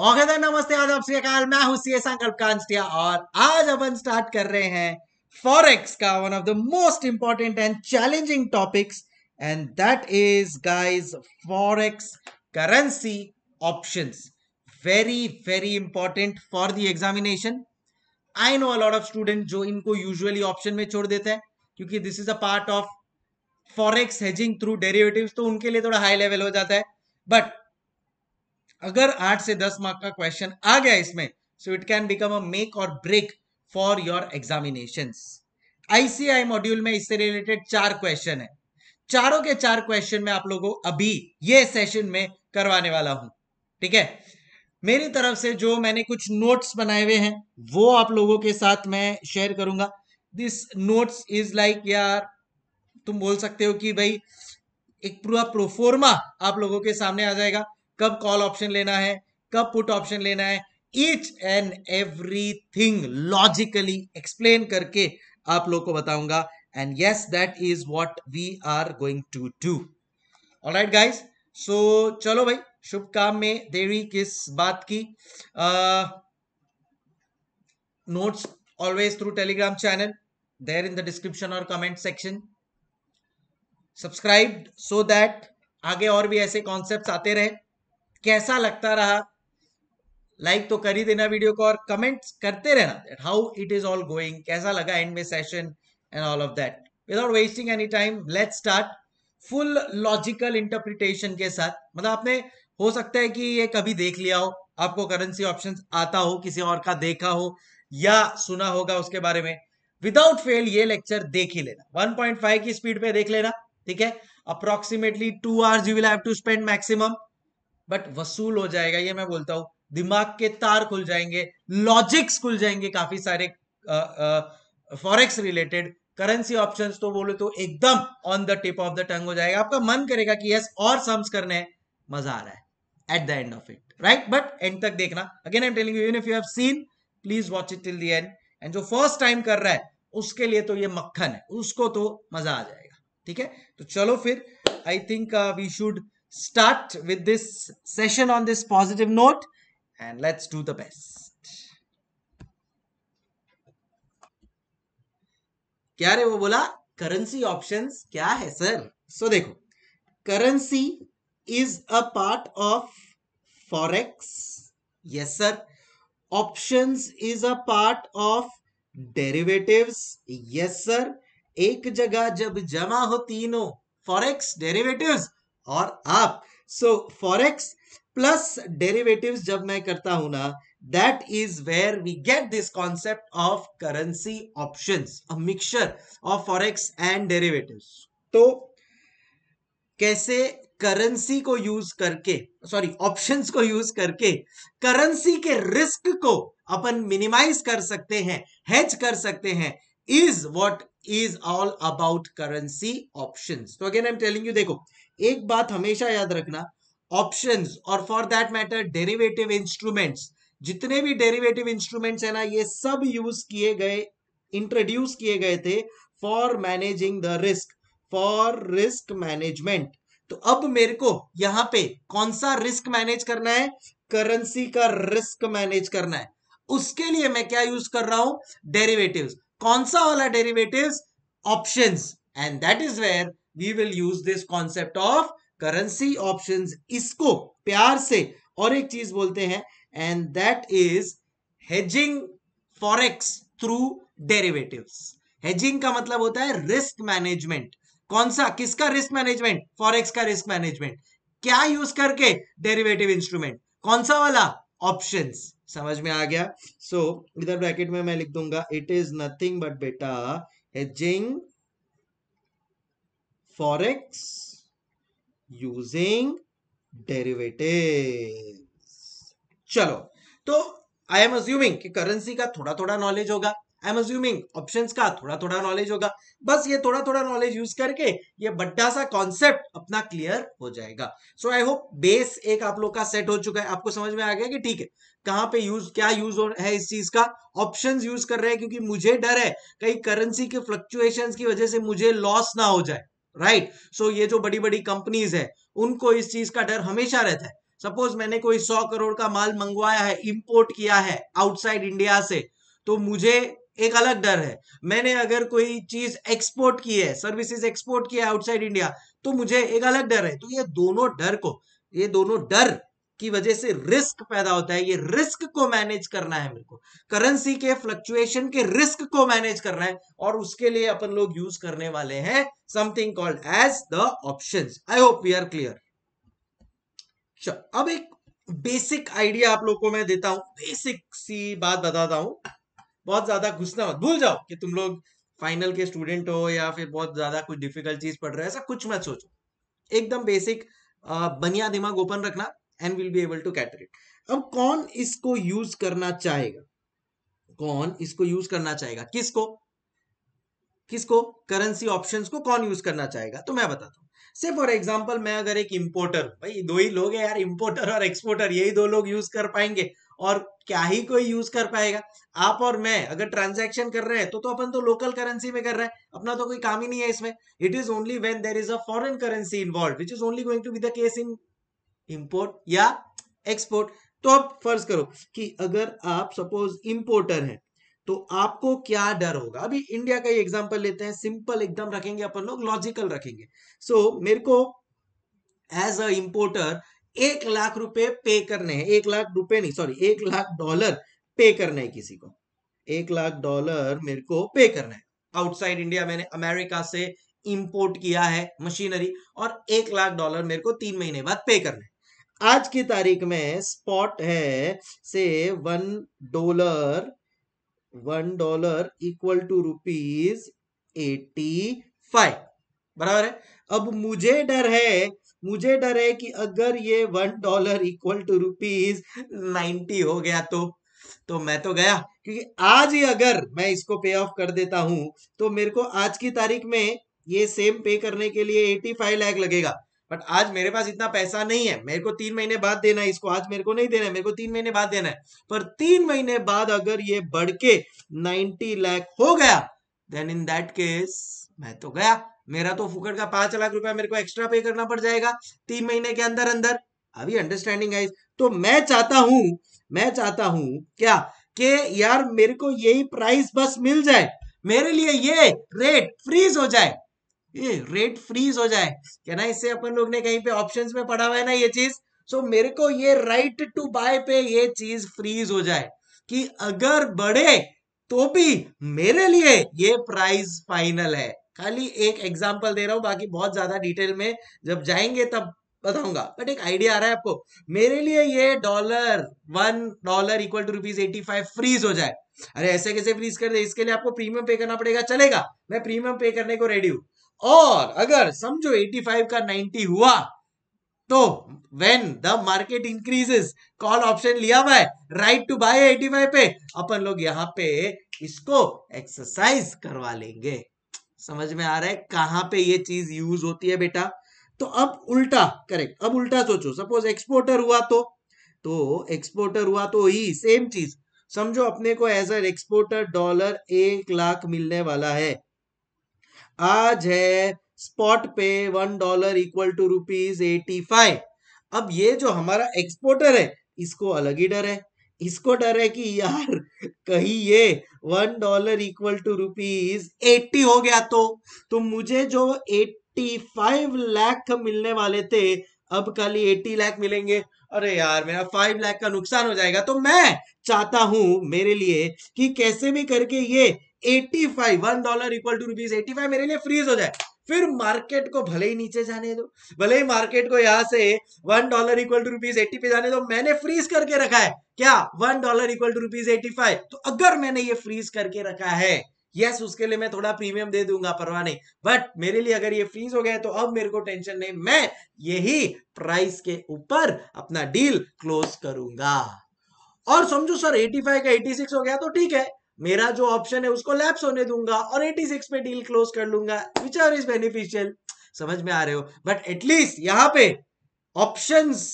नमस्ते आज श्रीकाल मैं हूं सीए संकल्प कांस्टिया और आज अपन स्टार्ट कर रहे हैं फॉरेक्स का one of the most important and challenging topics and that is guys forex currency options very very important for the examination I know lot of student जो इनको यूजुअली ऑप्शन में छोड़ देते हैं क्योंकि this is a part of forex hedging through derivatives तो उनके लिए थोड़ा हाई लेवल हो जाता है बट अगर आठ से दस मार्क का क्वेश्चन आ गया इसमें so it can become a make और break for your examination ICAI module में इससे रिलेटेड चार क्वेश्चन है चारों के चार क्वेश्चन में आप लोगों को अभी ये सेशन में करवाने वाला हूं ठीक है मेरी तरफ से जो मैंने कुछ नोट्स बनाए हुए हैं वो आप लोगों के साथ मैं शेयर करूंगा दिस नोट्स इज लाइक यार तुम बोल सकते हो कि भाई एक पूरा प्रोफोर्मा आप लोगों के सामने आ जाएगा कब कॉल ऑप्शन लेना है कब पुट ऑप्शन लेना है each and everything logically explain करके आप लोग को बताऊंगा and yes that is what we are going to do all right guys so चलो भाई शुभ काम में देवी किस बात की notes always through telegram channel there in the description और comment section subscribe so that आगे और भी ऐसे कॉन्सेप्ट आते रहे कैसा लगता रहा लाइक like तो कर ही देना वीडियो को और कमेंट्स करते रहना how it is all going कैसा लगा एंड में session and all of that without wasting any time let start full logical interpretation के साथ मतलब आपने हो सकता है कि ये कभी देख लिया हो आपको करेंसी ऑप्शन आता हो किसी और का देखा हो या सुना होगा उसके बारे में विदाउट फेल ये लेक्चर देख ही लेना 1.5 की स्पीड पे देख लेना ठीक है approximately two hours you will have to spend maximum but वसूल हो जाएगा ये मैं बोलता हूं दिमाग के तार खुल जाएंगे लॉजिक्स खुल जाएंगे काफी सारे फॉरेक्स रिलेटेड करेंसी ऑप्शंस तो बोले तो एकदम on the tip of the tongue हो जाएगा आपका मन करेगा कि यस और सम्स करने हैं मजा आ रहा है at the end of it right but end तक देखना again I am telling you if you have seen please watch it till the end and जो फर्स्ट टाइम कर रहा है उसके लिए तो ये मक्खन है उसको तो मजा आ जाएगा ठीक है तो चलो फिर I think we should start with this session on this positive note and let's do the best. क्या रे वो बोला करेंसी ऑप्शंस क्या है सर सो so, देखो currency is a part of forex yes sir options is a part of derivatives yes sir एक जगह जब जमा हो तीनों फॉरेक्स डेरिवेटिव्स और आप सो फॉरेक्स प्लस डेरिवेटिव्स जब मैं करता हूं ना that is where we get this concept of currency options a mixture of forex and तो कैसे करेंसी को यूज करके सॉरी ऑप्शंस को यूज करके करेंसी के रिस्क को अपन मिनिमाइज कर सकते हैं हेज कर सकते हैं is what is all about currency options तो again I am telling you देखो एक बात हमेशा याद रखना ऑप्शंस और for that matter derivative instruments जितने भी डेरिवेटिव इंस्ट्रूमेंट्स है ना ये सब यूज किए गए इंट्रोड्यूस किए गए थे for managing the risk for risk management तो अब मेरे को यहां पे कौन सा रिस्क मैनेज करना है करेंसी का रिस्क मैनेज करना है उसके लिए मैं क्या यूज कर रहा हूं डेरिवेटिव्स कौन सा वाला derivatives options and that is where we will use this concept of currency option इसको प्यार से और एक चीज बोलते हैं and that is hedging forex through derivatives hedging का मतलब होता है रिस्क मैनेजमेंट कौन सा किसका रिस्क मैनेजमेंट फॉरेक्स का रिस्क मैनेजमेंट क्या यूज करके डेरिवेटिव इंस्ट्रूमेंट कौन सा वाला ऑप्शंस समझ में आ गया सो so, इधर ब्रैकेट में मैं लिख दूंगा इट इज नथिंग बट बेटा हेजिंग forex using derivatives चलो तो आई एम अज्यूमिंग कि करेंसी का थोड़ा थोड़ा नॉलेज होगा आई एम अज्यूमिंग ऑप्शन का थोड़ा थोड़ा नॉलेज होगा बस ये थोड़ा थोड़ा नॉलेज यूज करके ये बड्डा सा कॉन्सेप्ट अपना क्लियर हो जाएगा सो आई होप बेस एक आप लोग का सेट हो चुका है आपको समझ में आ गया कि ठीक है कहां पे यूज क्या यूज हो है इस चीज का ऑप्शंस यूज कर रहे हैं क्योंकि मुझे डर है कहीं करेंसी के फ्लक्चुएशंस की वजह से मुझे लॉस ना हो जाए राइट right? सो so, ये जो बड़ी बड़ी कंपनीज है उनको इस चीज का डर हमेशा रहता है सपोज मैंने कोई सौ करोड़ का माल मंगवाया है इंपोर्ट किया है आउटसाइड इंडिया से तो मुझे एक अलग डर है मैंने अगर कोई चीज एक्सपोर्ट की है सर्विसेज एक्सपोर्ट की है आउटसाइड इंडिया तो मुझे एक अलग डर है तो ये दोनों डर को ये दोनों डर की वजह से रिस्क पैदा होता है ये रिस्क को मैनेज करना है मेरे को करेंसी के फ्लक्चुएशन के रिस्क को मैनेज करना है और उसके लिए अपन लोग यूज करने वाले हैं something called as the option I hope we are clear अब एक बेसिक आइडिया आप लोग को मैं देता हूं बेसिक सी बात बताता हूं बहुत ज्यादा घुसना मत भूल जाओ कि तुम लोग फाइनल के स्टूडेंट हो या फिर बहुत ज्यादा कुछ डिफिकल्ट चीज पढ़ रहे हो ऐसा कुछ मत सोचो एकदम बेसिक बनिया दिमाग ओपन रखना and will be able to cater it अब कौन इसको यूज करना चाहेगा कौन इसको यूज करना चाहेगा किसको किसको करेंसी ऑप्शंस को कौन यूज करना चाहेगा तो मैं बताता हूँ से फॉर एग्जाम्पल मैं अगर एक इम्पोर्टर भाई दो ही लोग हैं यार इम्पोर्टर और एक्सपोर्टर यही दो लोग यूज कर पाएंगे और क्या ही कोई यूज कर पाएगा आप और मैं अगर ट्रांजैक्शन कर रहे हैं तो तो अपन तो लोकल करेंसी में कर रहे हैं अपना तो कोई काम ही नहीं है इसमें it is only when there is a foreign currency involve which is only going to be the case in import या एक्सपोर्ट तो अब फर्ज करो कि अगर आप सपोज इम्पोर्टर हैं तो आपको क्या डर होगा अभी इंडिया का ही एग्जाम्पल लेते हैं सिंपल एकदम रखेंगे अपन लोग लॉजिकल रखेंगे सो so, मेरे को एज अ इंपोर्टर एक लाख रुपए पे करने हैं एक लाख रुपए नहीं सॉरी एक लाख डॉलर पे करना है किसी को एक लाख डॉलर मेरे को पे करना है आउटसाइड इंडिया मैंने अमेरिका से इंपोर्ट किया है मशीनरी और एक लाख डॉलर मेरे को तीन महीने बाद पे करना है आज की तारीख में स्पॉट है से one dollar one dollar equal to rupees eighty five बराबर है अब मुझे डर है मुझे डर है कि अगर ये one dollar equal to rupees ninety हो गया तो तो मैं तो गया क्योंकि आज ही अगर मैं इसको पे ऑफ कर देता हूं तो मेरे को आज की तारीख में ये सेम पे करने के लिए एटी फाइव लैख लगेगा बट आज मेरे पास इतना पैसा नहीं है मेरे को तीन महीने बाद देना है इसको आज मेरे को नहीं देना है मेरे को तीन महीने बाद देना है पर तीन महीने बाद अगर ये बढ़ के नाइनटी लैख हो गया देन इन दैट केस मैं तो गया मेरा तो फुकट का पांच लाख रुपया मेरे को एक्स्ट्रा पे करना पड़ जाएगा तीन महीने के अंदर अंदर अभी अंडरस्टैंडिंग है तो मैं चाहता हूं मैं चाहता हूं क्या कि यार मेरे को यही प्राइस बस मिल जाए मेरे लिए ये रेट फ्रीज हो जाए ये रेट फ्रीज हो जाए क्या ना इससे अपन लोग ने कहीं पे ऑप्शंस में पढ़ा हुआ है ना ये चीज सो so, मेरे को ये राइट टू बाय पे ये चीज फ्रीज हो जाए कि अगर बढ़े तो भी मेरे लिए ये प्राइस फाइनल है खाली एक एग्जाम्पल दे रहा हूं बाकी बहुत ज्यादा डिटेल में जब जाएंगे तब बताऊंगा बट एक आइडिया आ रहा है आपको मेरे लिए ये dollar one dollar equal to rupees eighty five freeze हो जाए अरे ऐसे कैसे फ्रीज कर दे इसके लिए आपको प्रीमियम पे करना पड़ेगा चलेगा मैं प्रीमियम पे करने को रेडी हूं और अगर समझो 85 का 90 हुआ तो when the market increases call option लिया हुआ है राइट टू बाय 85 पे अपन लोग यहाँ पे इसको एक्सरसाइज करवा लेंगे समझ में आ रहा है कहां पे ये चीज यूज होती है बेटा तो अब उल्टा करेक्ट अब उल्टा सोचो सपोज एक्सपोर्टर हुआ तो तो एक्सपोर्टर हुआ तो ही सेम चीज समझो अपने को एज एन एक्सपोर्टर डॉलर एक लाख मिलने वाला है आज है स्पॉट पे one dollar equal to rupees eighty five अब ये जो हमारा एक्सपोर्टर है इसको अलग ही डर है इसको डर है कि यार कहीं ये one dollar equal to rupees eighty हो गया तो तो मुझे जो एट्टी फाइव लाख मिलने वाले थे अब खाली एट्टी लाख मिलेंगे अरे यार मेरा फाइव लाख का नुकसान हो जाएगा तो मैं चाहता हूं मेरे लिए कि कैसे भी करके ये eighty five one dollar equal to मेरे लिए फ्रीज हो जाए फिर मार्केट को भले ही नीचे जाने दो भले ही मार्केट को यहां से one dollar equal to rupees eighty पे जाने दो मैंने फ्रीज करके रखा है क्या one dollar equal to rupees eighty five तो अगर मैंने ये फ्रीज करके रखा है यस yes, उसके लिए मैं थोड़ा प्रीमियम दे दूंगा परवाह नहीं बट मेरे लिए अगर ये फ्रीज हो गया तो अब मेरे को टेंशन नहीं मैं यही प्राइस के ऊपर अपना डील क्लोज करूंगा और समझो सर 85 का 86 हो गया तो ठीक है मेरा जो ऑप्शन है उसको लैप्स होने दूंगा और 86 पे डील क्लोज कर लूंगा विच आर इज बेनिफिशियल समझ में आ रहे हो बट एटलीस्ट यहां पे ऑप्शंस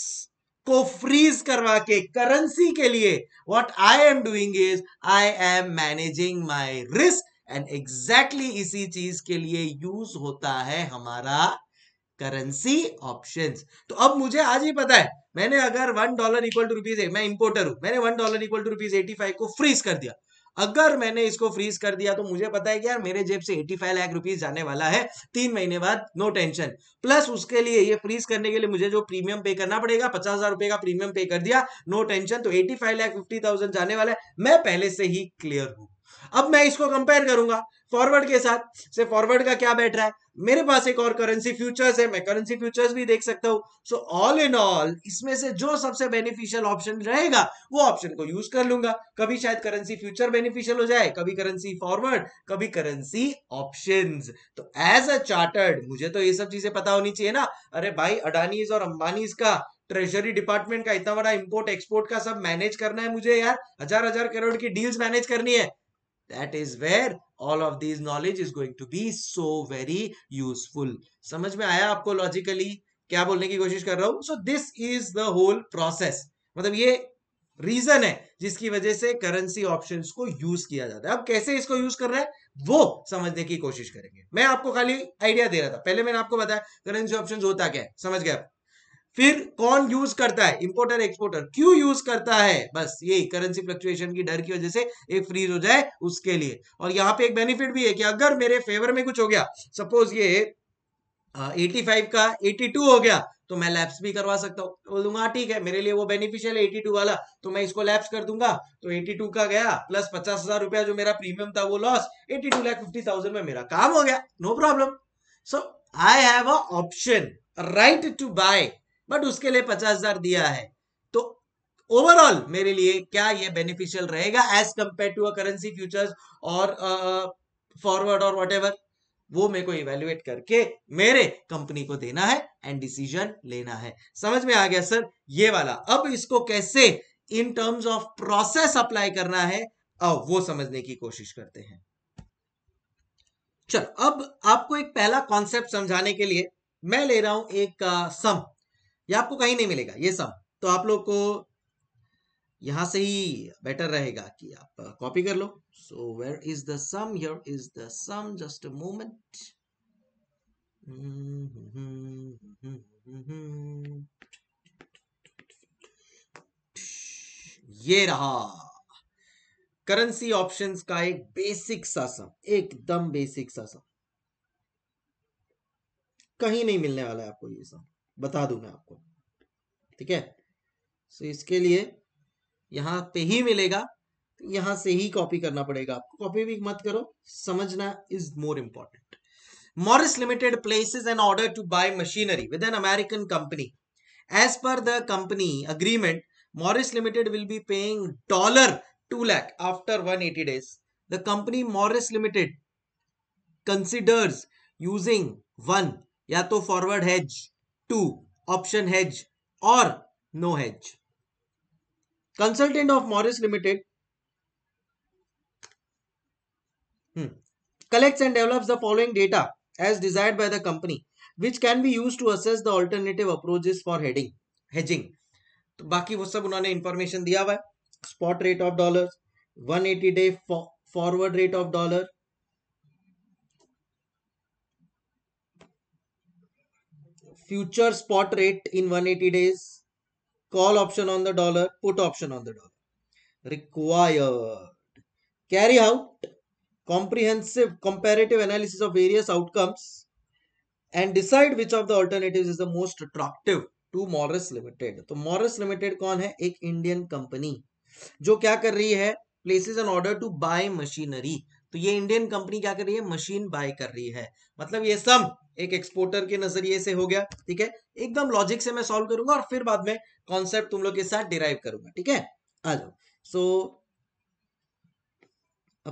को फ्रीज करवा के करेंसी के लिए what I am doing is I am managing my risk and exactly इसी चीज के लिए यूज होता है हमारा करेंसी ऑप्शंस तो अब मुझे आज ही पता है मैंने अगर one dollar equal to rupees मैं इंपोर्टर हूं मैंने one dollar equal to rupees eighty five को फ्रीज कर दिया अगर मैंने इसको फ्रीज कर दिया तो मुझे पता है कि यार मेरे जेब से 85 लाख रुपीस जाने वाला है तीन महीने बाद नो टेंशन प्लस उसके लिए ये फ्रीज करने के लिए मुझे जो प्रीमियम पे करना पड़ेगा पचास हजार रुपए का प्रीमियम पे कर दिया नो टेंशन तो eighty five lakh fifty thousand जाने वाला है मैं पहले से ही क्लियर हूं अब मैं इसको कंपेयर करूंगा फॉरवर्ड के साथ से फॉरवर्ड का क्या बैठ रहा है मेरे पास एक और करेंसी फ्यूचर्स है मैं करेंसी फ्यूचर्स भी देख सकता हूं सो ऑल इन ऑल इसमें से जो सबसे बेनिफिशियल ऑप्शन रहेगा वो ऑप्शन को यूज कर लूंगा कभी शायद करेंसी फ्यूचर बेनिफिशियल हो जाए कभी करेंसी फॉरवर्ड कभी करेंसी ऑप्शन तो एज अ चार्टर्ड मुझे तो ये सब चीजें पता होनी चाहिए ना अरे भाई अडानीज और अंबानीज का ट्रेजरी डिपार्टमेंट का इतना बड़ा इंपोर्ट एक्सपोर्ट का सब मैनेज करना है मुझे यार हजार हजार करोड़ की डील्स मैनेज करनी है that is where all of these knowledge is going to be so very useful समझ में आया आपको logically क्या बोलने की कोशिश कर रहा हूं so this is the whole process मतलब ये रीजन है जिसकी वजह से करेंसी ऑप्शंस को यूज किया जाता है अब कैसे इसको यूज कर रहा है वो समझने की कोशिश करेंगे मैं आपको खाली आइडिया दे रहा था पहले मैंने आपको बताया करेंसी ऑप्शंस होता क्या है समझ गए आप फिर कौन यूज करता है इंपोर्टर एक्सपोर्टर क्यों यूज करता है बस ये करेंसी फ्लक्चुएशन की डर की वजह से एक फ्रीज हो जाए उसके लिए और यहाँ पे एक बेनिफिट भी है कि अगर मेरे फेवर में कुछ हो गया सपोज ये एटी फाइव का एटी टू हो गया तो मैं लैप्स भी करवा सकता हूँ बोल दूंगा हाँ, ठीक है मेरे लिए वो बेनिफिशियल है एटी टू वाला तो मैं इसको लैप्स कर दूंगा तो एटी टू का गया प्लस पचास हजार रुपया जो मेरा प्रीमियम था वो loss eighty two lakh fifty thousand में मेरा काम हो गया no problem so I have a option right to buy but उसके लिए पचास हजार दिया है तो ओवरऑल मेरे लिए क्या ये बेनिफिशियल रहेगा as compare to a currency futures और फॉरवर्ड और वट वो मेरे को इवेल्युएट करके मेरे कंपनी को देना है एंड डिसीजन लेना है समझ में आ गया सर ये वाला अब इसको कैसे in terms of process apply करना है अब वो समझने की कोशिश करते हैं चल अब आपको एक पहला कॉन्सेप्ट समझाने के लिए मैं ले रहा हूं एक सम सम ये आपको कहीं नहीं मिलेगा ये सब तो आप लोग को यहां से ही बेटर रहेगा कि आप कॉपी uh, कर लो so where is the sum here is the sum just a moment ये रहा करेंसी ऑप्शंस का एक बेसिक सा सम एकदम बेसिक सा सम कहीं नहीं मिलने वाला है आपको ये सम बता मैं आपको ठीक है सो इसके लिए यहां पे ही मिलेगा तो से ही कॉपी करना पड़ेगा आपको कॉपी भी मत करो समझना is more important Morris limited places an order to buy machinery with an American company as per the company agreement Morris limited will be paying dollar two lakh after one eighty days the company Morris limited considers using one या तो forward hedge two option hedge और no hedge consultant of Morris limited collects and develop the following data as desired by the company which can be used to assess the alternative approaches for heading hedging तो बाकी वो सब उन्होंने information दिया हुआ है spot rate of dollar one eighty day forward rate of dollar future spot rate in one eighty days call option on the dollar put option on the dollar required carry out comprehensive comparative analysis of various outcomes and decide which of the alternative is the most attractive to Morris limited तो Morris limited कौन है एक Indian company जो क्या कर रही है places an order to buy machinery तो ये इंडियन कंपनी क्या कर रही है मशीन बाय कर रही है मतलब ये सब एक एक्सपोर्टर के नजरिए से हो गया ठीक है एकदम लॉजिक से मैं सॉल्व करूंगा और फिर बाद में कॉन्सेप्ट तुम लोग के साथ डिराइव करूंगा ठीक है आ जाओ सो so,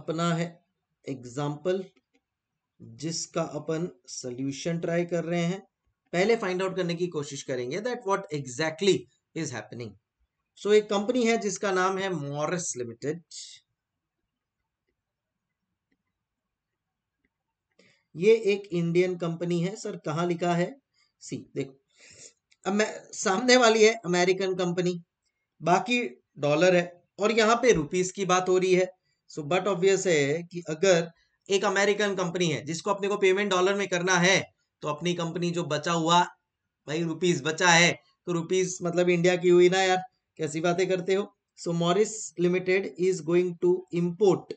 अपना है एग्जाम्पल जिसका अपन सोल्यूशन ट्राई कर रहे हैं पहले फाइंड आउट करने की कोशिश करेंगे that what exactly is happening so एक कंपनी है जिसका नाम है मॉरिस लिमिटेड ये एक इंडियन कंपनी है सर कहा लिखा है सी देखो अब मैं सामने वाली है अमेरिकन कंपनी बाकी डॉलर है और यहाँ पे रुपीस की बात हो रही है सो बट ऑब्वियस है कि अगर एक अमेरिकन कंपनी है जिसको अपने को पेमेंट डॉलर में करना है तो अपनी कंपनी जो बचा हुआ भाई रुपीस बचा है तो रुपीस मतलब इंडिया की हुई ना यार कैसी बातें करते हो so Morris limited is going to import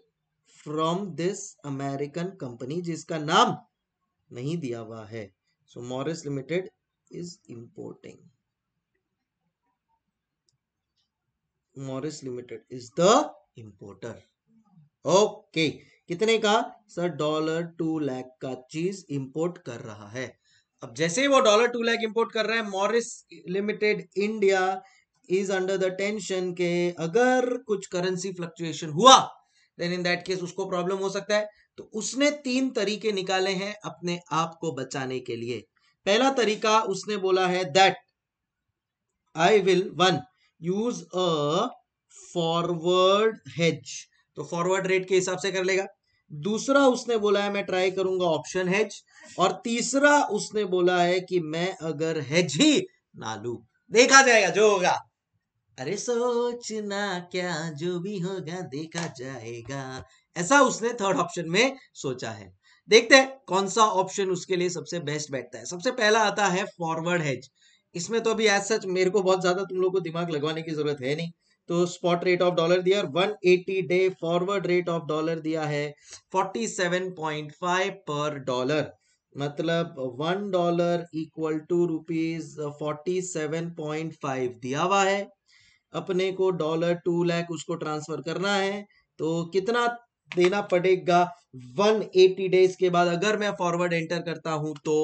from this American company जिसका नाम नहीं दिया हुआ है so Morris limited is importing Morris limited is the importer okay कितने का सर डॉलर टू लैख का चीज इंपोर्ट कर रहा है अब जैसे ही वो डॉलर टू लैख इंपोर्ट कर रहा है Morris limited India is under the tension के अगर कुछ करेंसी फ्लक्चुएशन हुआ देन इन दैट केस उसको प्रॉब्लम हो सकता है तो उसने तीन तरीके निकाले हैं अपने आप को बचाने के लिए पहला तरीका उसने बोला है that I will one use a forward hedge तो फॉरवर्ड रेट के हिसाब से कर लेगा दूसरा उसने बोला है मैं ट्राई करूंगा ऑप्शन हेज और तीसरा उसने बोला है कि मैं अगर हेज ही ना लू देखा जाएगा जो होगा अरे सोचना क्या जो भी होगा देखा जाएगा ऐसा उसने थर्ड ऑप्शन में सोचा है देखते हैं कौन सा ऑप्शन उसके लिए सबसे बेस्ट बैठता है सबसे पहला आता है फॉरवर्ड हेज इसमें तो अभी एज सच मेरे को बहुत ज्यादा तुम लोग को दिमाग लगवाने की जरूरत है नहीं तो स्पॉट रेट ऑफ डॉलर दिया और 180 day forward rate of dollar दिया है 47.5 पर डॉलर मतलब one dollar equal to rupees forty seven point five दिया हुआ है अपने को डॉलर टू लैख उसको ट्रांसफर करना है तो कितना देना पड़ेगा 180 डेज के बाद अगर मैं फॉरवर्ड एंटर करता हूं तो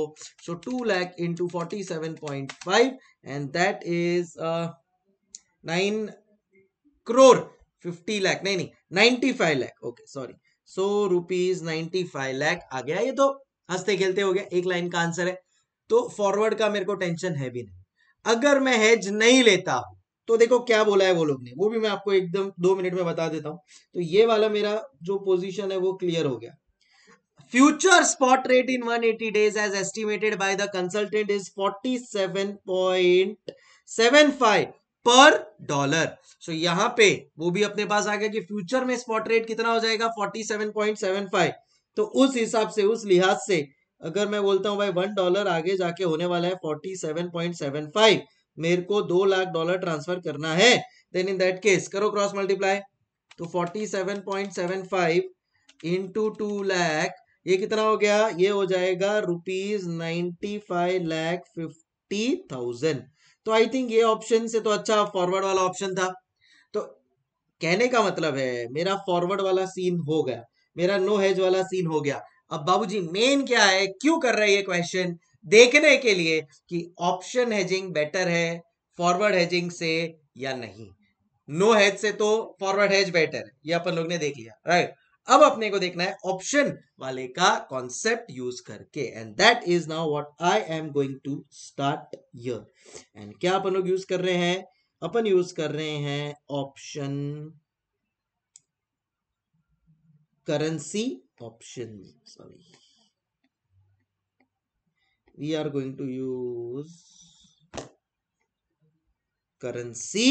so two lakh into forty seven point five and that is nine crore fifty lakh नहीं नहीं ninety five lakh okay sorry so rupees ninety five lakh आ गया ये तो हंसते खेलते हो गया एक लाइन का आंसर है तो फॉरवर्ड का मेरे को टेंशन है भी नहीं अगर मैं हेज नहीं लेता हूं तो देखो क्या बोला है वो लोग ने वो भी मैं आपको एकदम दो मिनट में बता देता हूं तो ये वाला मेरा जो पोजीशन है वो क्लियर हो गया future spot rate in 180 days as estimated by the consultant is 47.75 per dollar so यहां पे वो भी अपने पास आ गया कि फ्यूचर में स्पॉट रेट कितना हो जाएगा 47.75 तो उस हिसाब से उस लिहाज से अगर मैं बोलता हूं भाई वन डॉलर आगे जाके होने वाला है फाइव मेरे को दो लाख डॉलर ट्रांसफर करना है देन इन दैट केस करो क्रॉस मल्टीप्लाई तो forty seven point seven five into two lakh ये कितना हो गया ये हो जाएगा rupees ninety five lakh fifty thousand तो आई थिंक ये ऑप्शन से तो अच्छा फॉरवर्ड वाला ऑप्शन था तो कहने का मतलब है मेरा फॉरवर्ड वाला सीन हो गया मेरा नो हेज वाला सीन हो गया अब बाबूजी मेन क्या है क्यों कर रहे हैं ये क्वेश्चन देखने के लिए कि ऑप्शन हेजिंग बेटर है फॉरवर्ड हेजिंग से या नहीं नो हेज से तो फॉरवर्ड हेज बेटर ये अपन लोग ने देख लिया राइट अब अपने को देखना है ऑप्शन वाले का कॉन्सेप्ट यूज करके and that is now what I am going to start यर एंड क्या अपन लोग यूज कर रहे हैं अपन यूज कर रहे हैं option currency option sorry we are going to use currency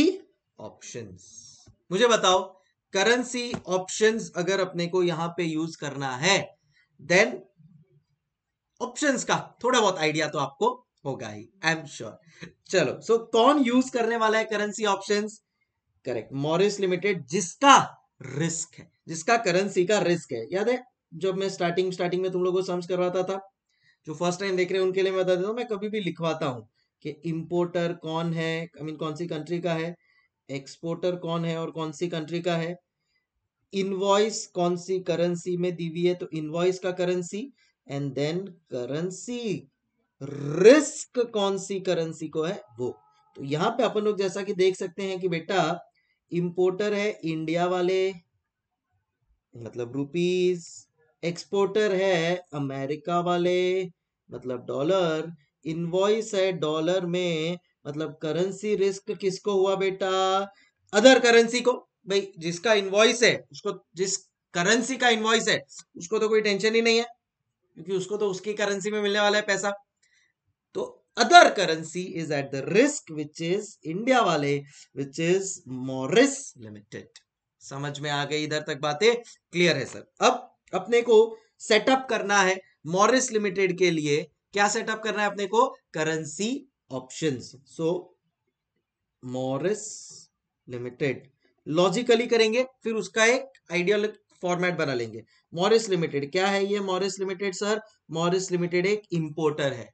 options मुझे बताओ करेंसी ऑप्शंस अगर अपने को यहां पे यूज करना है देन ऑप्शंस का थोड़ा बहुत आइडिया तो आपको होगा ही आई एम श्योर चलो सो so, कौन यूज करने वाला है currency options correct Morris limited जिसका रिस्क है जिसका करेंसी का रिस्क है याद है जब मैं स्टार्टिंग स्टार्टिंग में तुम लोगों को समझ करवाता था जो फर्स्ट टाइम देख रहे हैं उनके लिए मैं बता देता हूँ मैं कभी भी लिखवाता हूँ कि इम्पोर्टर कौन है आई I मीन mean, कौन सी कंट्री का है एक्सपोर्टर कौन है और कौन सी कंट्री का है इनवॉइस कौन सी करेंसी में दी हुई है तो इनवॉइस का currency and then currency risk कौन सी करेंसी को है वो तो यहाँ पे अपन लोग जैसा कि देख सकते हैं कि बेटा इंपोर्टर है इंडिया वाले मतलब रुपीज एक्सपोर्टर है अमेरिका वाले मतलब डॉलर इनवॉइस है डॉलर में मतलब करेंसी रिस्क किसको हुआ बेटा अदर करेंसी को भाई जिसका इनवॉइस है उसको जिस करेंसी का इनवॉइस है उसको तो कोई टेंशन ही नहीं है क्योंकि उसको तो उसकी करेंसी में मिलने वाला है पैसा तो other currency is at the risk which is India वाले विच इज मॉरिस लिमिटेड समझ में आ गई इधर तक बातें क्लियर है सर अब अपने को सेटअप करना है मॉरिस लिमिटेड के लिए क्या सेटअप करना है अपने को currency options so Morris limited logically करेंगे फिर उसका एक आइडियल फॉर्मेट बना लेंगे मॉरिस लिमिटेड क्या है ये Morris limited sir Morris limited एक इंपोर्टर है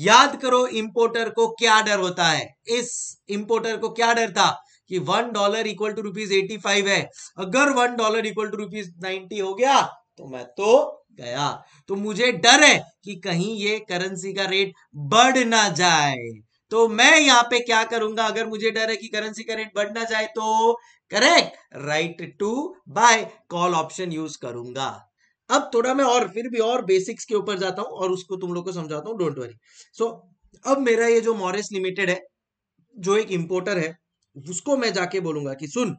याद करो इंपोर्टर को क्या डर होता है इस इंपोर्टर को क्या डर था कि one dollar equal to rupees eighty five है अगर one dollar equal to rupees ninety हो गया तो मैं तो गया तो मुझे डर है कि कहीं ये करेंसी का रेट बढ़ ना जाए तो मैं यहां पे क्या करूंगा अगर मुझे डर है कि करेंसी का रेट बढ़ ना जाए तो correct right to buy call option use करूंगा अब थोड़ा मैं और फिर भी और बेसिक्स के ऊपर जाता हूं और उसको तुम लोग को समझाता हूँ डोंट वरी सो अब मेरा ये जो मॉरिस लिमिटेड है जो एक इंपोर्टर है उसको मैं जाके बोलूंगा कि सुन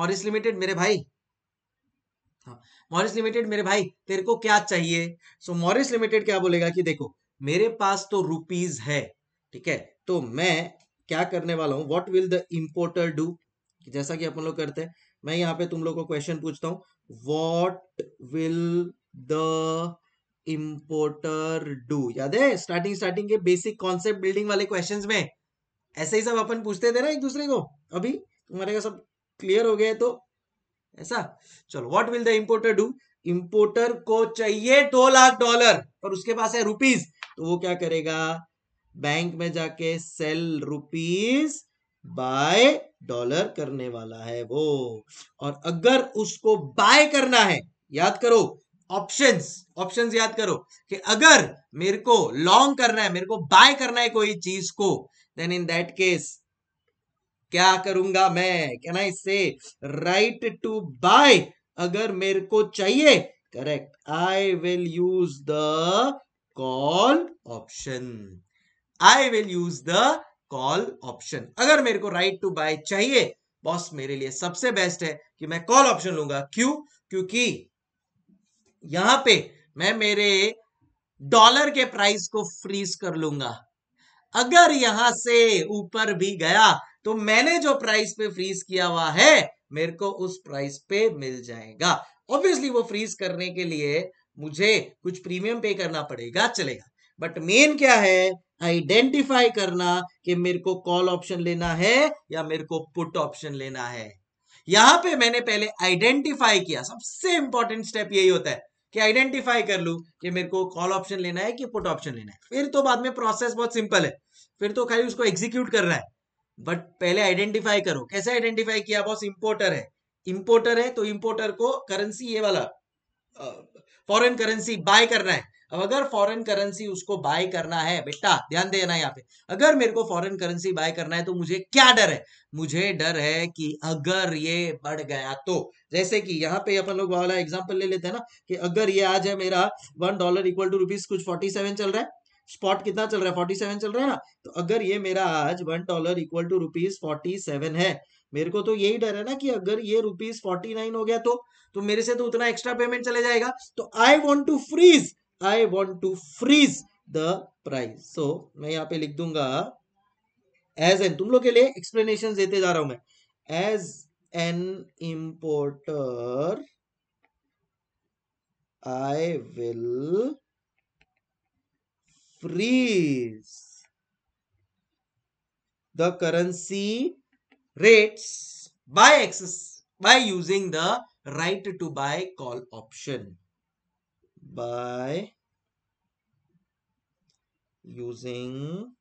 मॉरिस लिमिटेड मेरे भाई हाँ मॉरिस लिमिटेड मेरे भाई तेरे को क्या चाहिए सो मॉरिस लिमिटेड क्या बोलेगा कि देखो मेरे पास तो रुपीज है ठीक है तो मैं क्या करने वाला हूं what will the importer do जैसा कि अपन लोग करते हैं मैं यहाँ पे तुम लोग को क्वेश्चन पूछता हूँ what will the importer do याद है स्टार्टिंग स्टार्टिंग के बेसिक कॉन्सेप्ट बिल्डिंग वाले क्वेश्चन में ऐसे ही सब अपन पूछते थे ना एक दूसरे को अभी तुम्हारे का सब क्लियर हो गया है तो ऐसा चलो what will the importer do importer को चाहिए दो लाख डॉलर पर उसके पास है रुपीज तो वो क्या करेगा बैंक में जाके सेल रुपीज बाय डॉलर करने वाला है वो और अगर उसको बाय करना है याद करो ऑप्शंस ऑप्शंस याद करो कि अगर मेरे को लॉन्ग करना है मेरे को बाय करना है कोई चीज को देन इन दैट केस क्या करूंगा मैं कैन आई से राइट टू बाय अगर मेरे को चाहिए correct I will use the call option I will use the call option अगर मेरे को राइट टू बाय चाहिए बॉस मेरे लिए सबसे बेस्ट है कि मैं कॉल ऑप्शन लूंगा क्यों क्योंकि यहां पे मैं मेरे डॉलर के प्राइस को फ्रीज कर लूंगा अगर यहां से ऊपर भी गया तो मैंने जो प्राइस पे फ्रीज किया हुआ है मेरे को उस प्राइस पे मिल जाएगा ऑब्वियसली वो फ्रीज करने के लिए मुझे कुछ प्रीमियम पे करना पड़ेगा चलेगा बट मेन क्या है आइडेंटिफाई करना कि मेरे को कॉल ऑप्शन लेना है या मेरे को पुट ऑप्शन लेना है यहां पे मैंने पहले आइडेंटिफाई किया सबसे इंपॉर्टेंट स्टेप यही होता है कि आइडेंटिफाई कर लू कि मेरे को कॉल ऑप्शन लेना है कि पुट ऑप्शन लेना है फिर तो बाद में प्रोसेस बहुत सिंपल है फिर तो खाली उसको एग्जीक्यूट करना है बट पहले आइडेंटिफाई करो कैसे आइडेंटिफाई किया बॉस इंपोर्टर है इंपोर्टर है तो इंपोर्टर को करेंसी ये वाला फॉरेन करेंसी बाय करना है अब अगर फॉरेन करेंसी उसको बाय करना है बेटा ध्यान देना यहाँ पे अगर मेरे को फॉरेन करेंसी बाय करना है तो मुझे क्या डर है मुझे डर है कि अगर ये बढ़ गया तो जैसे कि यहाँ पे अपन लोग वाला एग्जाम्पल ले लेते हैं ना कि अगर ये आज है मेरा one dollar equal to rupees कुछ फोर्टी सेवन चल रहा है स्पॉट कितना चल रहा है 47 चल रहा है ना तो अगर ये मेरा आज one dollar equal to rupees forty seven है मेरे को तो यही डर है ना कि अगर ये रुपीज फोर्टी नाइन हो गया तो तो मेरे से तो उतना एक्स्ट्रा पेमेंट चले जाएगा तो I want to freeze I want to freeze the price so मैं यहाँ पे लिख दूंगा एज एन तुम लोग के लिए एक्सप्लेनेशन देते जा रहा हूं मैं as an importer I will freeze the currency rates by access by using the right to buy call option by using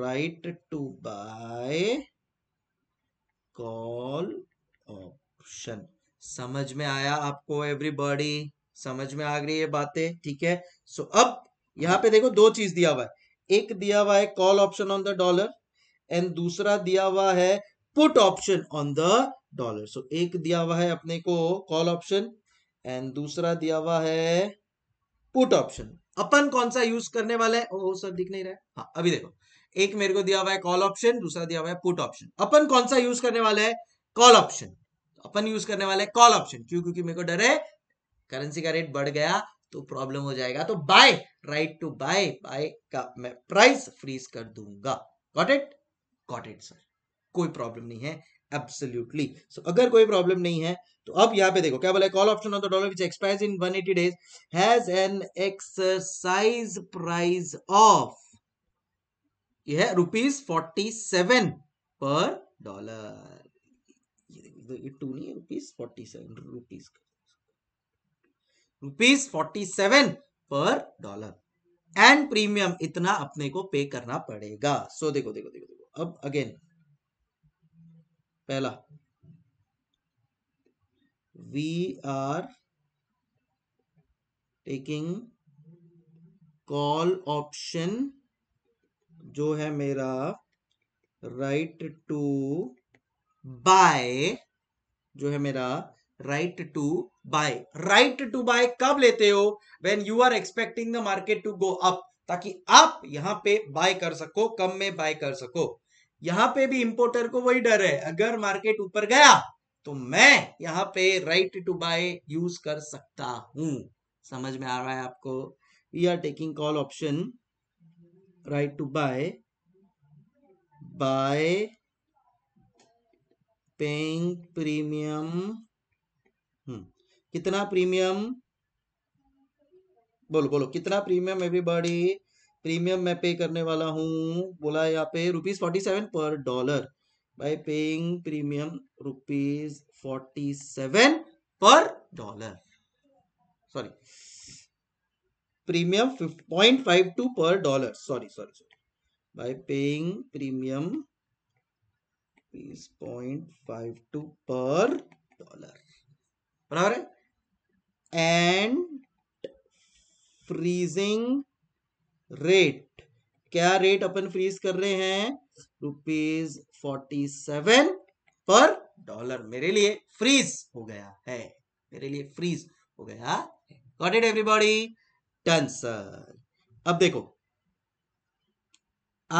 right to buy call option समझ में आया आपको एवरीबॉडी समझ में आ गई ये बातें ठीक है सो so, अब यहाँ पे देखो दो चीज दिया हुआ है एक दिया हुआ है call option on the dollar and दूसरा दिया हुआ है put option on the dollar so एक दिया हुआ है अपने को कॉल ऑप्शन एंड दूसरा दिया हुआ है पुट ऑप्शन अपन कौन सा यूज करने वाला है ओ सर दिख नहीं रहा है हाँ अभी देखो एक मेरे को दिया हुआ है कॉल ऑप्शन दूसरा दिया हुआ है पुट ऑप्शन अपन कौन सा यूज करने वाला है कॉल ऑप्शन अपन यूज करने वाला है कॉल ऑप्शन क्यों क्योंकि मेरे को डर है करेंसी का रेट बढ़ गया तो प्रॉब्लम हो जाएगा तो buy right to buy buy का मैं प्राइस फ्रीज कर दूंगा got it got it sir कोई प्रॉब्लम नहीं है एब्सोल्युटली सो so, अगर कोई प्रॉब्लम नहीं है तो अब यहां पे देखो क्या बोला call option of the dollar which expires in 180 days has an exercise price of ये है rupees forty seven per dollar ये टू तो, नहीं है रुपीस फोर्टी सेवन रुपीज का rupees forty seven per dollar and premium इतना अपने को पे करना पड़ेगा सो so, देखो देखो देखो देखो अब अगेन पहला we are taking call option जो है मेरा राइट टू बाय जो है मेरा right to buy right to buy कब लेते हो when you are expecting the market to go up ताकि आप यहां पे बाय कर सको कम में बाय कर सको यहां पे भी इंपोर्टर को वही डर है अगर मार्केट ऊपर गया तो मैं यहां पे राइट टू बाय यूज कर सकता हूं समझ में आ रहा है आपको we are taking call option right to buy by paying premium हम्म। कितना प्रीमियम बोलो बोलो कितना प्रीमियम एवरीबॉडी प्रीमियम मैं पे करने वाला हूँ बोला यहाँ पे rupees forty seven per dollar by paying premium rupees forty seven per dollar sorry premium point five two per dollar sorry sorry sorry paying premium point five two per dollar बराबर है एंड फ्रीजिंग रेट क्या rate अपन freeze कर रहे हैं rupees forty seven per dollar मेरे लिए freeze हो गया है मेरे लिए फ्रीज हो गया got it everybody done sir अब देखो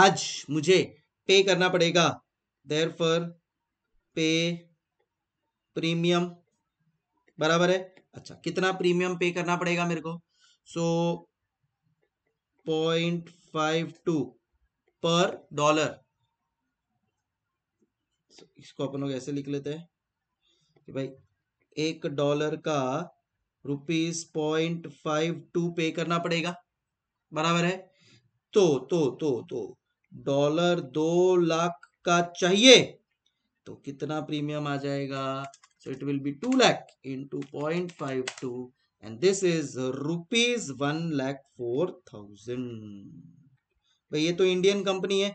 आज मुझे पे करना पड़ेगा देर फॉर पे प्रीमियम बराबर है अच्छा कितना प्रीमियम पे करना पड़ेगा मेरे को so point five two per dollar इसको अपन लोग ऐसे लिख लेते हैं कि भाई एक डॉलर का रुपीज पॉइंट फाइव टू पे करना पड़ेगा बराबर है तो तो तो तो डॉलर दो लाख का चाहिए तो कितना प्रीमियम आ जाएगा So it will be 2 lakh into 0.52 and this is rupees 1 lakh 4000. भाई ये तो इंडियन कंपनी है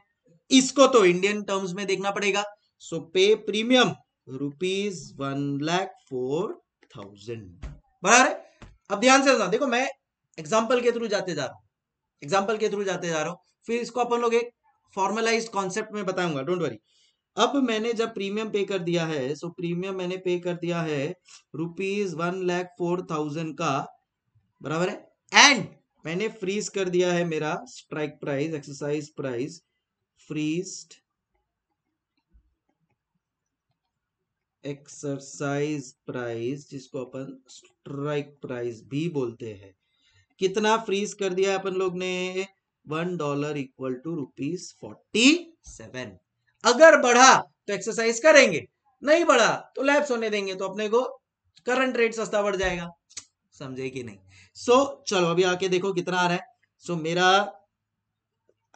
इसको तो इंडियन टर्म्स में देखना पड़ेगा so pay premium rupees one lakh four thousand बराबर है अब ध्यान से देखो मैं एग्जांपल के थ्रू जाते जा रहा हूं एग्जांपल के थ्रू जाते जा रहा हूं फिर इसको अपन लोग एक फॉर्मलाइज्ड कॉन्सेप्ट में बताऊंगा डोंट वरी अब मैंने जब प्रीमियम पे कर दिया है सो प्रीमियम मैंने पे कर दिया है rupees one lakh four thousand का बराबर है एंड मैंने फ्रीज कर दिया है मेरा strike price exercise price freeze exercise price जिसको अपन स्ट्राइक प्राइस भी बोलते हैं कितना फ्रीज कर दिया अपन लोग ने one dollar equal to rupees forty seven अगर बढ़ा तो एक्सरसाइज करेंगे नहीं बढ़ा तो लैब्स होने देंगे तो अपने को करंट रेट सस्ता बढ़ जाएगा समझे कि नहीं सो so, चलो अभी आके देखो कितना आ रहा है सो so, मेरा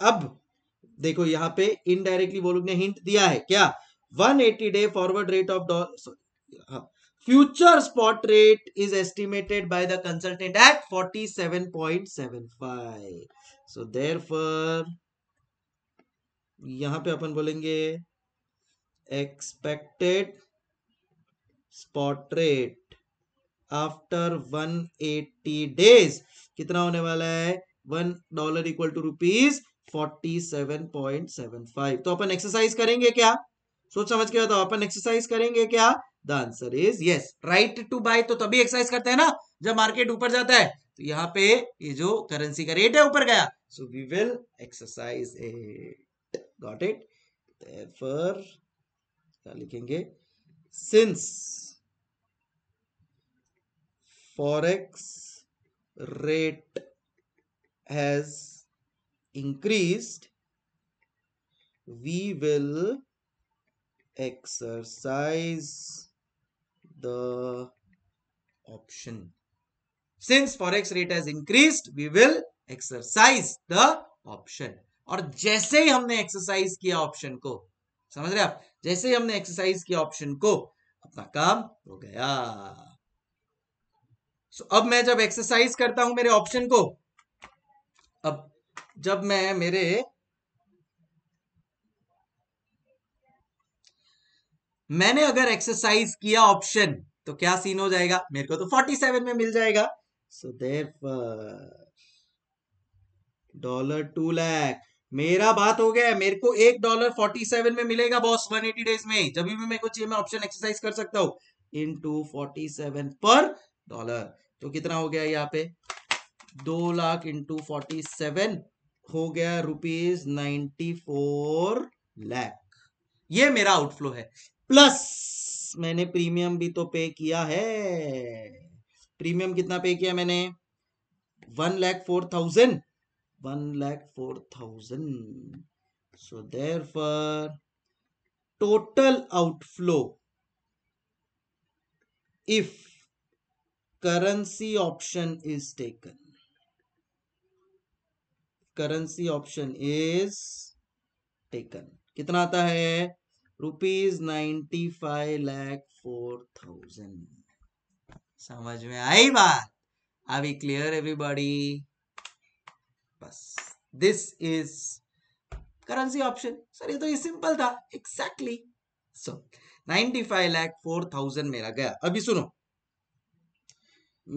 अब देखो यहां पे इनडायरेक्टली वो लोग ने हिंट दिया है क्या 180 day forward rate of dollar future spot rate is estimated by the consultant at 47.75 so therefore यहाँ पे अपन बोलेंगे expected spot rate after after 180 days कितना होने वाला है one dollar equal to rupees forty seven point seven five तो अपन एक्सरसाइज करेंगे क्या सोच समझ के बताओ अपन एक्सरसाइज करेंगे क्या the answer is yes right to buy तो तभी एक्सरसाइज करते हैं ना जब मार्केट ऊपर जाता है तो यहाँ पे ये जो करेंसी का रेट है ऊपर गया so we will exercise it got it therefore क्या since forex rate has increased we will exercise the option since forex rate has increased we will exercise the option और जैसे ही हमने एक्सरसाइज किया option को समझ रहे आप जैसे ही हमने एक्सरसाइज किया ऑप्शन को अपना काम हो गया सो so, अब मैं जब एक्सरसाइज करता हूं मेरे ऑप्शन को अब जब मैं मेरे मैंने अगर एक्सरसाइज किया ऑप्शन तो क्या सीन हो जाएगा मेरे को तो 47 में मिल जाएगा so there dollar two lakh मेरा बात हो गया है मेरे को एक डॉलर फोर्टी सेवन में मिलेगा बॉस वन एटी डेज में जब भी मेरे को चाहिए मैं ऑप्शन एक्सरसाइज कर सकता हूं into forty seven per dollar तो कितना हो गया यहाँ पे दो लाख इंटू फोर्टी सेवन हो गया रुपीज नाइन्टी फोर लैख ये मेरा आउटफ्लो है प्लस मैंने प्रीमियम भी तो पे किया है प्रीमियम कितना पे किया मैंने one lakh four thousand one lakh four thousand. So therefore, total outflow if currency option is taken. Currency option is taken. कितना आता है rupees ninety five lakh four thousand समझ में आई बात आर वी क्लियर एवरीबॉडी बस this is currency option sir ये तो ये सिंपल था exactly so ninety five lakh four thousand मेरा गया अभी सुनो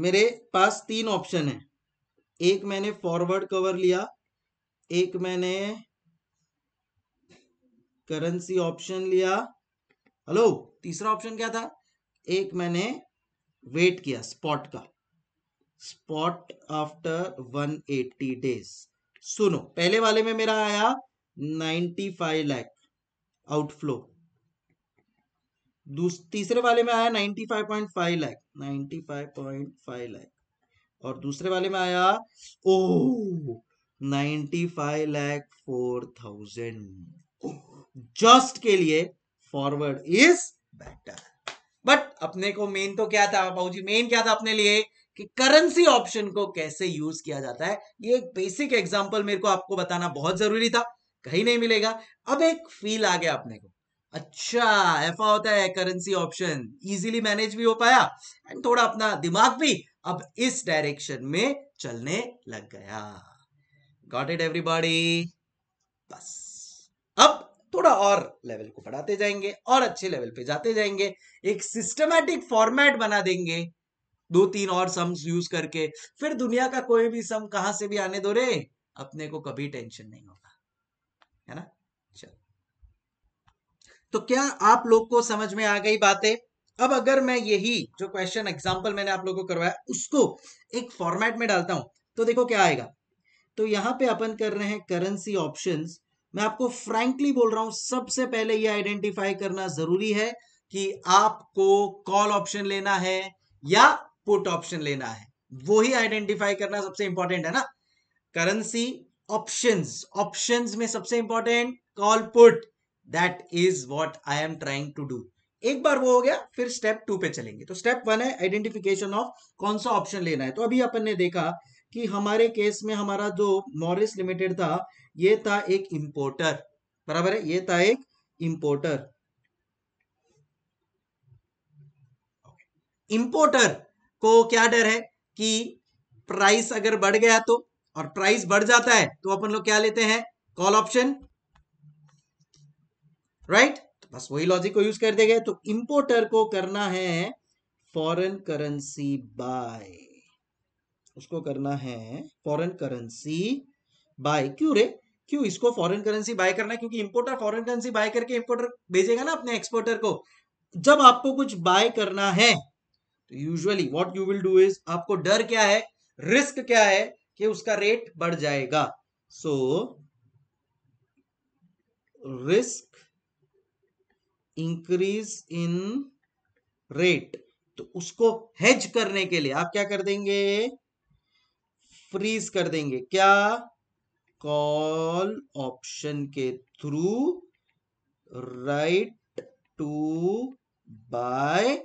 मेरे पास तीन ऑप्शन है एक मैंने फॉरवर्ड कवर लिया एक मैंने करेंसी ऑप्शन लिया हेलो तीसरा ऑप्शन क्या था एक मैंने वेट किया स्पॉट का स्पॉट आफ्टर 180 डेज सुनो पहले वाले में मेरा आया 95 लैख आउटफ्लो तीसरे वाले में आया 95.5 पॉइंट फाइव लाख और दूसरे वाले में आया ओ 95 फोर थाउजेंड जस्ट के लिए फॉरवर्ड इज बेटर बट अपने को मेन तो क्या था भाजी मेन क्या था अपने लिए कि करेंसी ऑप्शन को कैसे यूज किया जाता है ये एक बेसिक एग्जांपल मेरे को आपको बताना बहुत जरूरी था कहीं नहीं मिलेगा अब एक फील आ गया अपने को अच्छा ऐसा होता है करेंसी ऑप्शन इजीली मैनेज भी हो पाया एंड थोड़ा अपना दिमाग भी अब इस डायरेक्शन में चलने लग गया गॉट इट एवरीबॉडी बस अब थोड़ा और लेवल को बढ़ाते जाएंगे और अच्छे लेवल पे जाते जाएंगे एक सिस्टमैटिक फॉर्मेट बना देंगे दो तीन और सम्स यूज करके फिर दुनिया का कोई भी सम कहां से भी आने दो रे अपने को कभी टेंशन नहीं होगा है ना चलो तो क्या आप लोग को समझ में आ गई बातें अब अगर मैं यही जो क्वेश्चन एग्जाम्पल मैंने आप लोगों को करवाया उसको एक फॉर्मेट में डालता हूं तो देखो क्या आएगा तो यहां पे अपन कर रहे हैं करेंसी ऑप्शन मैं आपको फ्रेंकली बोल रहा हूं सबसे पहले ये आइडेंटिफाई करना जरूरी है कि आपको कॉल ऑप्शन लेना है या पुट ऑप्शन लेना है वो ही आइडेंटिफाई करना सबसे इंपॉर्टेंट है ना करेंसी ऑप्शंस ऑप्शंस में सबसे important call put that is what I am trying to do एक बार वो हो गया फिर स्टेप टू पे चलेंगे तो स्टेप वन है आइडेंटिफिकेशन ऑफ कौन सा ऑप्शन लेना है तो अभी अपन ने देखा कि हमारे केस में हमारा जो मॉरिस लिमिटेड था ये था एक इंपोर्टर बराबर है ये था एक इंपोर्टर इंपोर्टर को क्या डर है कि प्राइस अगर बढ़ गया तो और प्राइस बढ़ जाता है तो अपन लोग क्या लेते हैं कॉल ऑप्शन राइट तो बस वही लॉजिक को यूज कर देगा तो इंपोर्टर को करना है फॉरेन करेंसी बाय उसको करना है फॉरेन करेंसी बाय क्यों रे क्यों इसको फॉरेन करेंसी बाय करना है क्योंकि इंपोर्टर फॉरेन करेंसी बाय करके इंपोर्टर भेजेगा ना अपने एक्सपोर्टर को जब आपको कुछ बाय करना है तो usually what you will do is आपको डर क्या है रिस्क क्या है कि उसका रेट बढ़ जाएगा so risk increase in rate तो उसको हेज करने के लिए आप क्या कर देंगे फ्रीज कर देंगे क्या कॉल ऑप्शन के through right to buy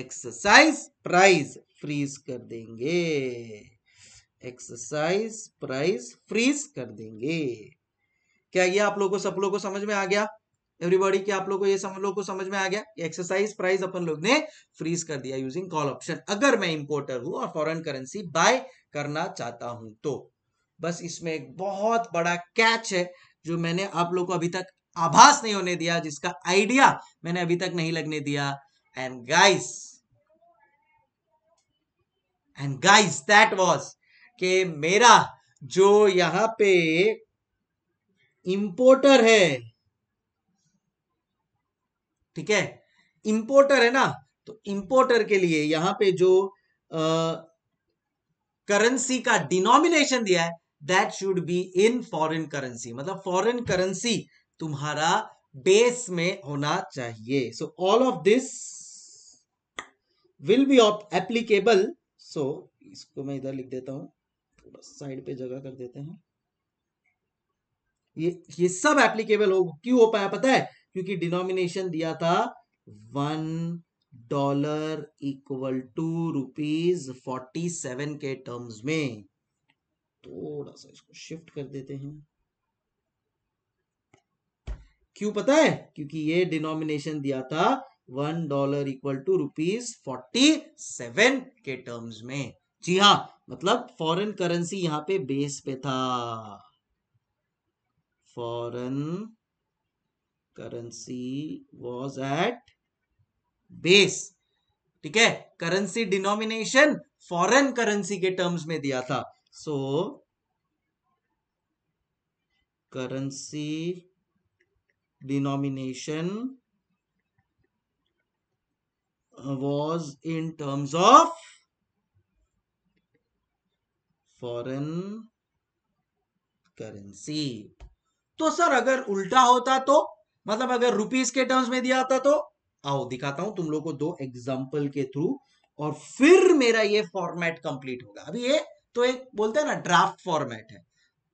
exercise price freeze कर देंगे एक्सरसाइज प्राइज फ्रीज कर देंगे क्या ये आप लोगों को सब लोगों को समझ में आ गया एवरीबॉडी क्या आप लोगों को ये सब लोगों को समझ में आ गया एक्सरसाइज प्राइस अपन लोग ने फ्रीज कर दिया यूजिंग कॉल ऑप्शन अगर मैं इंपोर्टर हूं और फॉरेन करेंसी बाय करना चाहता हूं तो बस इसमें एक बहुत बड़ा कैच है जो मैंने आप लोग को अभी तक आभास नहीं होने दिया जिसका आइडिया मैंने अभी तक नहीं लगने दिया and guys and guys that was के मेरा जो यहां पे इंपोर्टर है ठीक है इंपोर्टर है ना तो इंपोर्टर के लिए यहां पे जो करेंसी का डिनोमिनेशन दिया है that should be in foreign currency मतलब फॉरेन करेंसी तुम्हारा बेस में होना चाहिए so all of this will be applicable so इसको मैं इधर लिख देता हूं थोड़ा साइड पे जगह कर देते हैं ये ये सब एप्लीकेबल हो क्यों हो पाया पता है क्योंकि डिनोमिनेशन दिया था one dollar equal to rupees forty seven के टर्म्स में थोड़ा सा इसको शिफ्ट कर देते हैं क्यों पता है क्योंकि ये डिनोमिनेशन दिया था one dollar equal to rupees forty seven के टर्म्स में जी हाँ मतलब फॉरेन करेंसी यहां पे बेस पे था foreign currency was at base ठीक है करेंसी डिनोमिनेशन फॉरेन करेंसी के टर्म्स में दिया था so currency denomination was in terms of foreign currency तो सर अगर उल्टा होता तो मतलब अगर रुपीज के टर्म्स में दिया होता तो आओ दिखाता हूं तुम लोग को दो एग्जाम्पल के थ्रू और फिर मेरा ये फॉर्मेट कंप्लीट होगा अभी ये तो एक बोलते हैं ना ड्राफ्ट फॉर्मेट है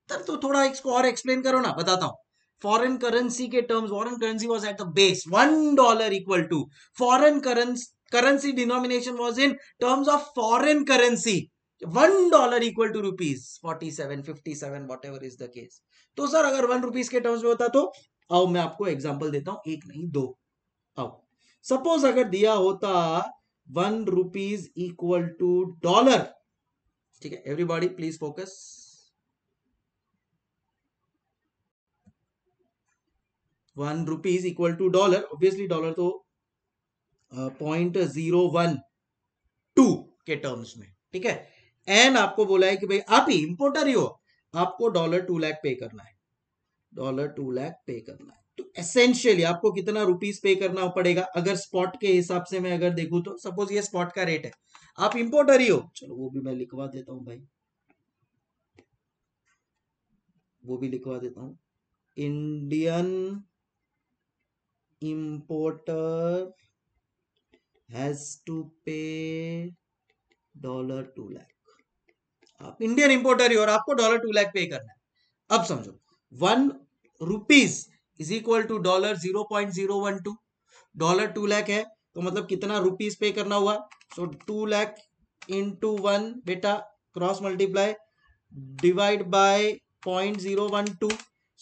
तब तो थोड़ा इसको और एक्सप्लेन करो ना बताता हूं फॉरेन करेंसी के terms foreign currency was at the base one dollar equal to foreign currency currency denomination was in terms of foreign currency one dollar equal to rupees forty seven fifty seven whatever is the case तो sir अगर one rupees के terms में होता तो आओ मैं आपको example देता हूं एक नहीं दो आओ सपोज अगर दिया होता one rupees equal to dollar ठीक है everybody please focus one rupees equal to dollar obviously dollar तो पॉइंट जीरो वन टू के टर्म्स में ठीक है एन आपको बोला है कि भाई आप ही इंपोर्टर ही हो आपको डॉलर टू लैख पे करना है डॉलर टू लैख पे करना है तो एसेंशियली आपको कितना रुपीस पे करना पड़ेगा अगर स्पॉट के हिसाब से मैं अगर देखू तो सपोज ये स्पॉट का रेट है आप इंपोर्टर ही हो चलो वो भी मैं लिखवा देता हूं भाई वो भी लिखवा देता हूं Indian importer has to pay dollar two lakh आप इंडियन इंपोर्टर ही और आपको डॉलर टू लैख पे करना है अब समझो one rupees is equal to dollar zero point zero one two dollar two lakh है तो मतलब कितना रुपीज पे करना हुआ so two lakh into one बेटा cross multiply divide by point zero one two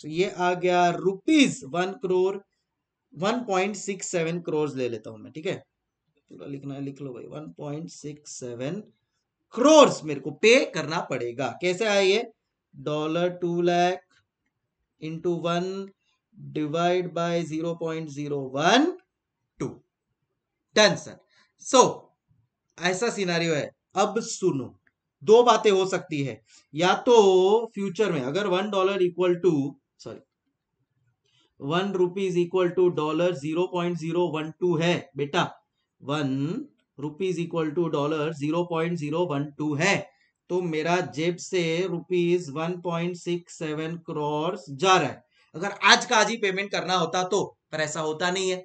so ये आ गया rupees one crore one point six seven crore ले लेता हूं मैं ठीक है पूरा लिखना है लिख लो भाई one point six seven crores मेरे को पे करना पड़ेगा कैसे आइए dollar two lakh into one divide by zero point zero one two done sir so ऐसा सिनारियो है अब सुनो दो बातें हो सकती है या तो फ्यूचर में अगर one dollar equal to sorry one rupees equal to dollar zero point zero one two है बेटा one rupees equal to dollar zero point zero one two है तो मेरा जेब से rupees one point six seven crore जा रहा है अगर आज का आज ही पेमेंट करना होता तो पर ऐसा होता नहीं है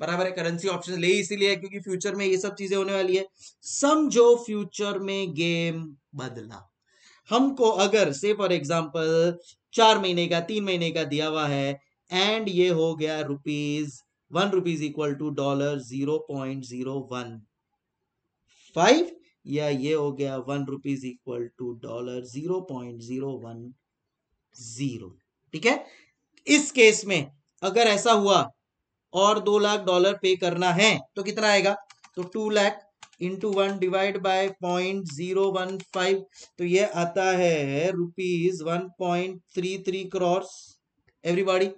बराबर है करेंसी ऑप्शन ले इसीलिए क्योंकि फ्यूचर में ये सब चीजें होने वाली है समझो फ्यूचर में गेम बदला हमको अगर से फॉर एग्जाम्पल चार महीने का तीन महीने का दिया हुआ है एंड ये हो गया rupees one rupees equal to dollar zero point zero one five या ये हो गया one rupees equal to dollar zero point zero one zero ठीक है इस केस में अगर ऐसा हुआ और दो लाख डॉलर पे करना है तो कितना आएगा तो two lakh into one divide by point zero one five तो ये आता है rupees one point three three cross everybody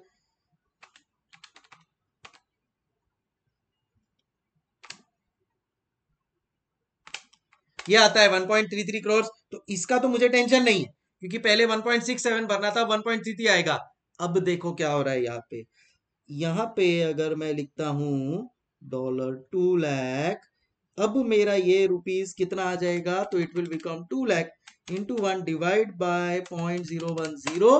ये आता है 1.33 करोड़ तो इसका तो मुझे टेंशन नहीं है क्योंकि पहले 1.67 भरना था 1.33 आएगा अब देखो क्या हो रहा है यहाँ पे यहाँ पे अगर मैं लिखता हूं डॉलर टू लैख अब मेरा ये रुपीज कितना आ जाएगा तो it will become two lakh into one divide by point zero one zero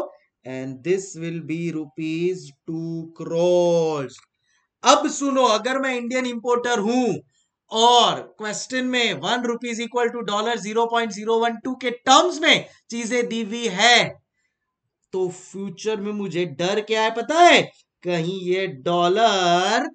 and this will be rupees two crores अब सुनो अगर मैं इंडियन इंपोर्टर हूं और क्वेश्चन में one rupees equal to dollar zero point zero one two के terms में चीजें दी हुई है तो फ्यूचर में मुझे डर क्या है पता है कहीं ये डॉलर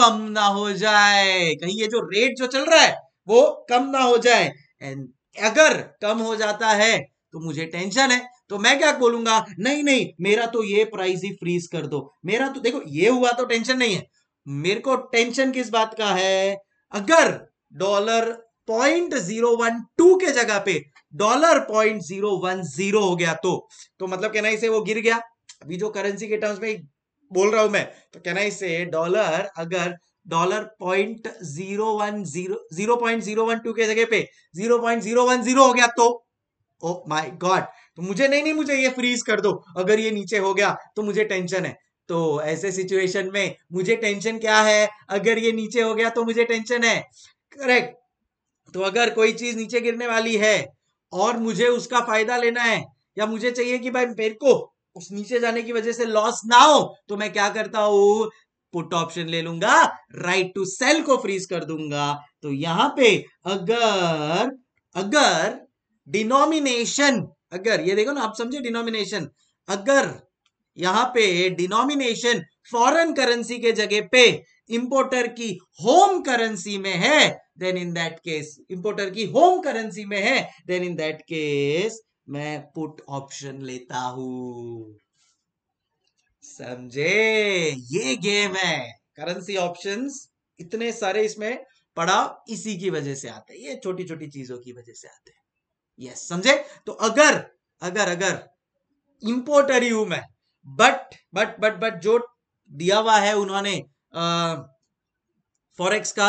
कम ना हो जाए कहीं ये जो रेट जो चल रहा है वो कम ना हो जाए एंड अगर कम हो जाता है तो मुझे टेंशन है तो मैं क्या बोलूंगा नहीं नहीं मेरा तो ये प्राइस ही फ्रीज कर दो मेरा तो देखो ये हुआ तो टेंशन नहीं है मेरे को टेंशन किस बात का है अगर dollar point zero one two के जगह पे dollar point zero one zero हो गया तो तो मतलब कहना इसे वो गिर गया अभी जो करेंसी के टर्म्स में बोल रहा हूं मैं तो कहना इसे डॉलर अगर dollar point zero one zero zero point zero one two के जगह पे zero point zero one zero हो गया तो ओ माय गॉड तो मुझे नहीं नहीं मुझे ये फ्रीज कर दो अगर ये नीचे हो गया तो मुझे टेंशन है तो ऐसे सिचुएशन में मुझे टेंशन क्या है अगर ये नीचे हो गया तो मुझे टेंशन है करेक्ट तो अगर कोई चीज नीचे गिरने वाली है और मुझे उसका फायदा लेना है या मुझे चाहिए कि भाई मेरे को उस नीचे जाने की वजह से लॉस ना हो तो मैं क्या करता हूं पुट ऑप्शन ले लूंगा राइट टू सेल को फ्रीज कर दूंगा तो यहां पे अगर अगर डिनोमिनेशन अगर ये देखो ना आप समझे डिनोमिनेशन अगर यहाँ पे डिनोमिनेशन फॉरेन करेंसी के जगह पे इंपोर्टर की होम करेंसी में है then in that case importer की होम करेंसी में है देन इन दैट केस मैं पुट ऑप्शन लेता हूं समझे ये गेम है करेंसी ऑप्शंस इतने सारे इसमें पड़ाव इसी की वजह से आते हैं ये छोटी छोटी चीजों की वजह से आते हैं यस समझे तो अगर अगर अगर इंपोर्टर यू मैं बट बट बट बट जो दिया हुआ है उन्होंने फॉरेक्स का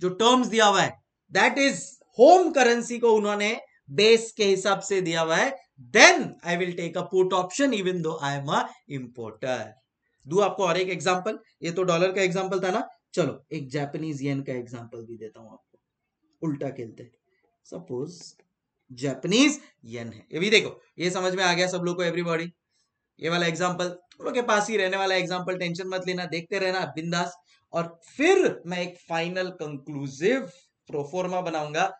जो टर्म्स दिया हुआ है दैट इज होम करेंसी को उन्होंने बेस के हिसाब से दिया हुआ है then I will take a put option even though I am a importer दू आपको और एक एग्जाम्पल ये तो डॉलर का एग्जाम्पल था ना चलो एक जापानीज येन का एग्जांपल भी देता हूं आपको उल्टा खेलते सपोज जापानीज येन है ये भी देखो ये समझ में आ गया सब लोग को एवरीबॉडी ये वाला एग्जाम्पल तुम के पास ही रहने वाला एग्जाम्पल टेंशन मत लेना देखते रहना बिंदास और फिर मैं एक फाइनल कंक्लूसिव प्रोफोर्मा बनाऊंगा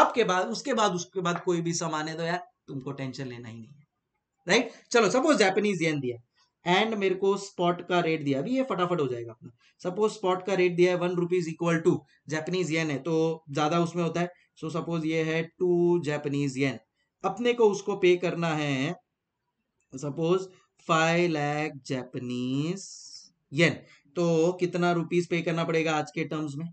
आपके बाद उसके बाद उसके बाद कोई भी सामान है तो यार तुमको टेंशन लेना ही नहीं है राइट चलो सपोज जैपनीज येन दिया एंड मेरे को स्पॉट का रेट दिया अभी ये फटाफट हो जाएगा अपना सपोज स्पॉट का रेट दिया है one rupees equal to Japanese yen है तो ज्यादा उसमें होता है सो so, सपोज ये है टू जैपनीज येन अपने को उसको पे करना है suppose five lakh Japanese yen तो कितना रुपीस पे करना पड़ेगा आज के टर्म्स में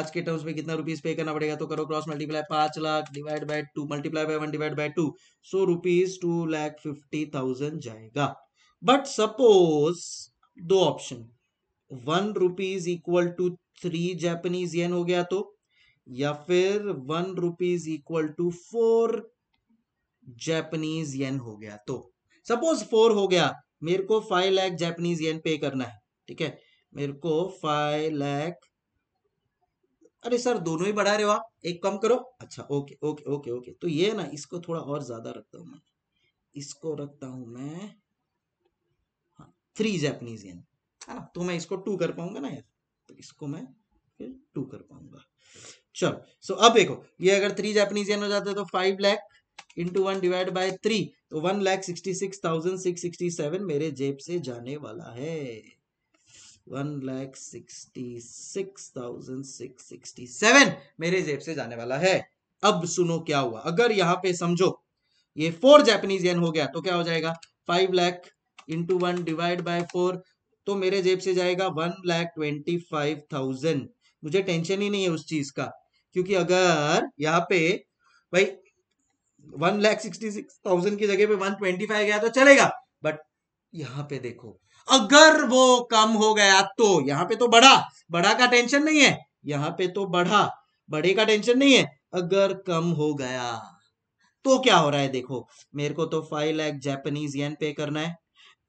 आज के टर्म्स में कितना रुपीस पे करना पड़ेगा तो करो क्रॉस मल्टीप्लाई पांच lakh divide by two multiply by one divide by two so rupees two lakh fifty thousand जाएगा बट सपोज दो option one rupees equal to three Japanese yen हो गया तो या फिर one rupees equal to four Japanese yen हो गया तो सपोज फोर हो गया मेरे को फाइव लैख जैपनीज येन पे करना है ठीक है मेरे को फाइव लैख अरे सर दोनों ही बढ़ा रहे हो आप एक कम करो अच्छा ओके ओके ओके ओके तो ये ना इसको थोड़ा और ज्यादा रखता हूं मैं इसको रखता हूं मैं हाँ थ्री जैपनीज येन है ना तो मैं इसको टू कर पाऊंगा ना यार तो इसको मैं फिर टू कर पाऊंगा चलो सो अब देखो ये अगर थ्री जैपनीज येन हो जाता है तो five lakh into one divide by three तो one lakh sixty six thousand six sixty seven मेरे जेब से जाने वाला है one lakh sixty six thousand six sixty seven मेरे जेब से जाने वाला है अब सुनो क्या हुआ अगर यहाँ पे समझो ये फोर जैपनीज येन हो गया तो क्या हो जाएगा five lakh into one divide by four तो मेरे जेब से जाएगा one lakh twenty five thousand मुझे टेंशन ही नहीं है उस चीज का क्योंकि अगर यहाँ पे भाई one lakh sixty six thousand की जगह पे वन ट्वेंटी फाइव गया तो चलेगा बट यहां पे देखो अगर वो कम हो गया तो यहां पे तो बढ़ा बढ़ा का टेंशन नहीं है यहां पे तो बढ़ा बड़े का टेंशन नहीं है अगर कम हो गया तो क्या हो रहा है देखो मेरे को तो फाइव लैख जैपनीज येन पे करना है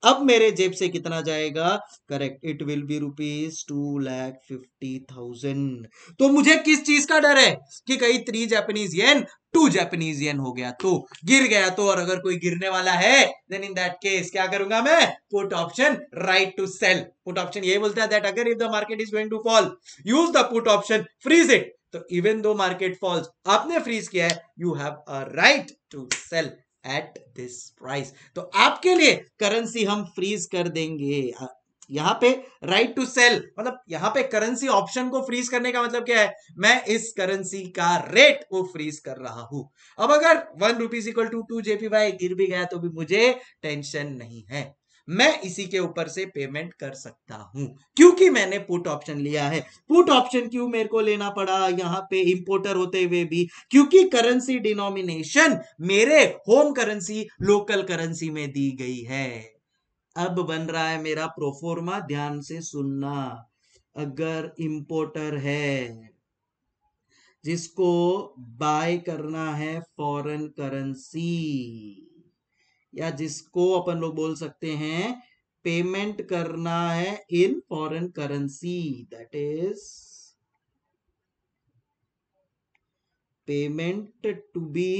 अब मेरे जेब से कितना जाएगा correct it will be rupees two lakh fifty thousand तो मुझे किस चीज का डर है कि कहीं three Japanese yen two Japanese yen हो गया तो गिर गया तो और अगर कोई गिरने वाला है देन इन दैट केस क्या करूंगा मैं put option right to sell put option ये बोलता है दैट अगर if the market is going to fall use the put option freeze it तो इवन दो मार्केट फॉल्स आपने फ्रीज किया है you have a right to sell at this price तो आपके लिए करेंसी हम फ्रीज कर देंगे यहाँ पे राइट टू सेल मतलब यहाँ पे करेंसी ऑप्शन को फ्रीज करने का मतलब क्या है मैं इस करेंसी का रेट को फ्रीज कर रहा हूं अब अगर one rupees equal to two JP बाई गिर भी गया तो भी मुझे टेंशन नहीं है मैं इसी के ऊपर से पेमेंट कर सकता हूं क्योंकि मैंने पुट ऑप्शन लिया है पुट ऑप्शन क्यों मेरे को लेना पड़ा यहां पे इंपोर्टर होते हुए भी क्योंकि करेंसी डिनोमिनेशन मेरे होम करेंसी लोकल करेंसी में दी गई है अब बन रहा है मेरा प्रोफोर्मा ध्यान से सुनना अगर इंपोर्टर है जिसको बाय करना है फॉरेन करेंसी या जिसको अपन लोग बोल सकते हैं पेमेंट करना है in foreign currency that is payment to be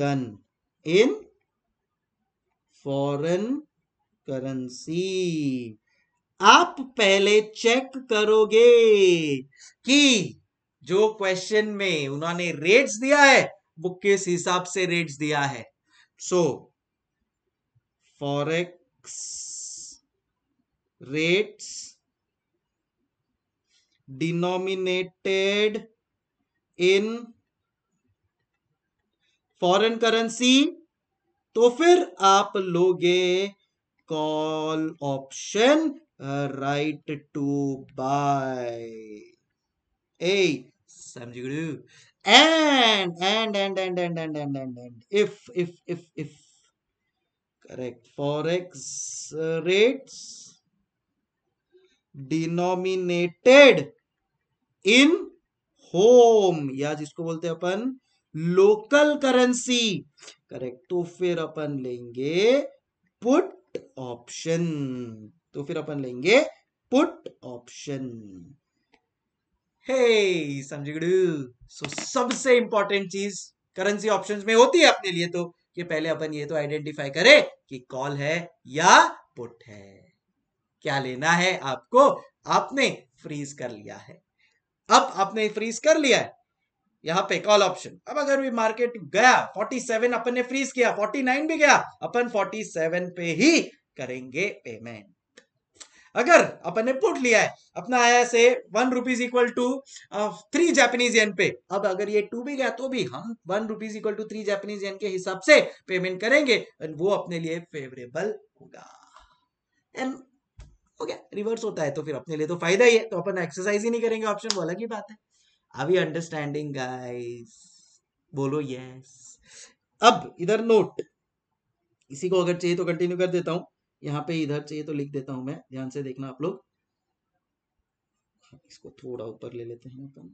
done in foreign currency आप पहले चेक करोगे कि जो क्वेश्चन में उन्होंने रेट्स दिया है वो किस हिसाब से रेट्स दिया है So, forex rates denominated in foreign currency तो फिर आप लोगे call option right to buy ए समझ गुरु and and and and and and and and, and. if if if if correct forex rates denominated in home या जिसको बोलते हैं अपन लोकल करेंसी करेक्ट तो फिर अपन लेंगे पुट ऑप्शन तो फिर अपन लेंगे पुट ऑप्शन हे सो सबसे इंपॉर्टेंट चीज करेंसी ऑप्शंस में होती है अपने लिए तो कि पहले अपन ये तो आइडेंटिफाई करें कि कॉल है या पुट है क्या लेना है आपको आपने फ्रीज कर लिया है अब आपने फ्रीज कर लिया है यहाँ पे कॉल ऑप्शन अब अगर भी मार्केट गया 47 अपन ने फ्रीज किया 49 भी गया अपन 47 पे ही करेंगे पेमेंट अगर अपन ने पुट लिया है अपना आया से one rupees equal to three Japanese yen पे अब अगर ये टू भी गया तो भी हम one rupees equal to three Japanese yen के हिसाब से पेमेंट करेंगे वो अपने लिए फेवरेबल होगा एंड हो गया रिवर्स होता है तो फिर अपने लिए तो फायदा ही है तो अपन एक्सरसाइज ही नहीं करेंगे ऑप्शन वो अलग ही बात है अभी अंडरस्टैंडिंग गाइस बोलो यस अब इधर नोट इसी को अगर चाहिए तो कंटिन्यू कर देता हूं यहाँ पे इधर चाहिए तो लिख देता हूँ मैं ध्यान से देखना आप लोग इसको थोड़ा ऊपर ले लेते हैं अपन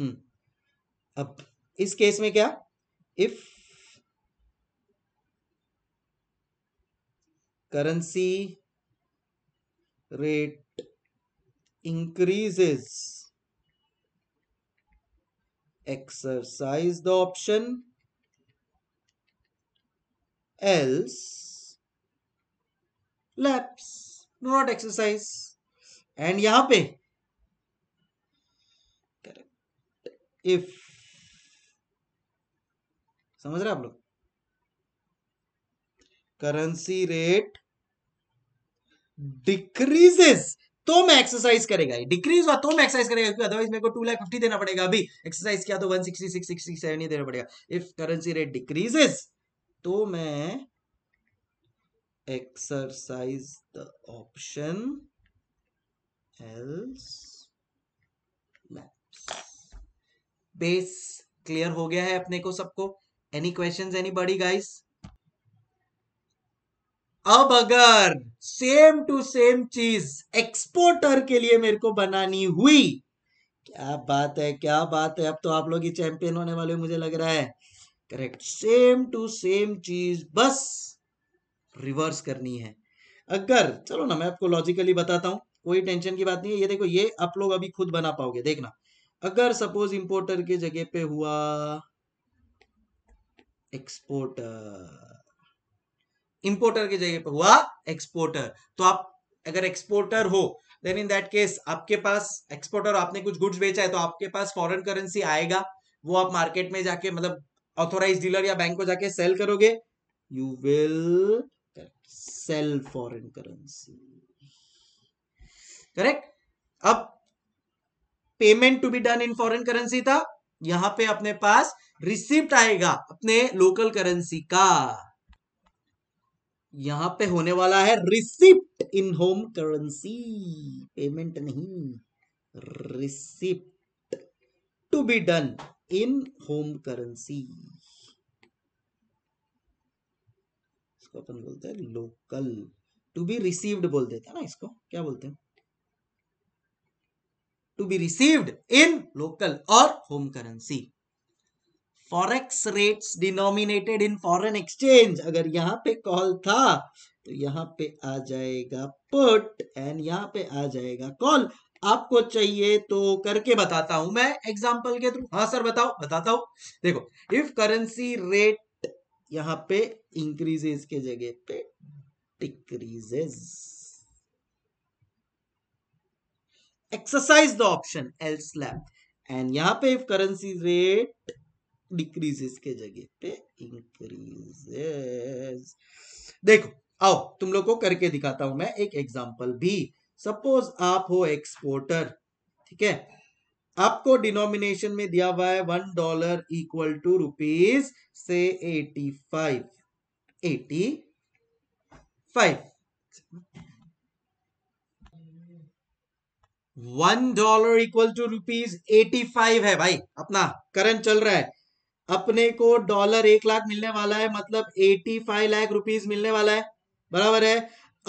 हम्म अब इस केस में क्या if currency rate increases exercise the option else laps do not exercise and yahan pe correct if समझ रहे आप लोग करेंसी रेट डिक्रीजेस तो मैं एक्सरसाइज करेगा डिक्रीज हुआ तो मैं एक्सरसाइज करेगा क्योंकि अदरवाइज मेरे को टू लाख फिफ्टी देना पड़ेगा अभी एक्सरसाइज किया तो one sixty six sixty seven ही देना पड़ेगा इफ करेंसी रेट डिक्रीजेस तो मैं exercise the option else base clear हो गया है अपने को सबको any question anybody guys अब अगर सेम टू सेम चीज एक्सपोर्टर के लिए मेरे को बनानी हुई क्या बात है क्या बात है अब तो आप लोग ही चैंपियन होने वाले मुझे लग रहा है करेक्ट सेम टू सेम चीज बस रिवर्स करनी है अगर चलो ना मैं आपको लॉजिकली बताता हूं कोई टेंशन की बात नहीं है ये देखो ये आप लोग अभी खुद बना पाओगे देखना अगर सपोज इंपोर्टर के जगह पे हुआ एक्सपोर्टर इंपोर्टर की जगह पर हुआ एक्सपोर्टर तो आप अगर एक्सपोर्टर हो देन इन दैट केस आपके पास एक्सपोर्टर आपने कुछ गुड्स बेचा है तो आपके पास फॉरेन करेंसी आएगा वो आप मार्केट में जाके मतलब ऑथोराइज डीलर या बैंक को जाके सेल करोगे you will sell foreign currency correct अब payment to be done in foreign currency था यहां पे अपने पास रिसिप्ट आएगा अपने लोकल करेंसी का यहाँ पे होने वाला है receipt in home currency payment नहीं receipt to be done in home currency इसको अपन बोलते हैं लोकल टू बी रिसीव्ड बोल देते हैं ना इसको क्या बोलते हैं to be received in local और home currency forex rates denominated in foreign exchange अगर यहाँ पे कॉल था तो यहाँ पे आ जाएगा पुट एंड यहाँ पे आ जाएगा कॉल आपको चाहिए तो करके बताता हूं मैं एग्जांपल के थ्रू हाँ सर बताओ बताता हूं देखो इफ करेंसी रेट यहाँ पे इंक्रीजेस के जगह पे डिक्रीजेस एक्सरसाइज द ऑप्शन एल स्लैब एंड यहाँ पे इफ करेंसी रेट डिक्रीजेस के जगह पे इंक्रीजेस देखो आओ तुम लोग को करके दिखाता हूं मैं एक एग्जांपल भी सपोज आप हो एक्सपोर्टर ठीक है आपको डिनोमिनेशन में दिया हुआ है one dollar equal to rupees से eighty five eighty five one dollar equal to rupees eighty five है भाई अपना करंट चल रहा है अपने को डॉलर एक लाख मिलने वाला है मतलब एटी फाइव लाख रुपीज मिलने वाला है बराबर है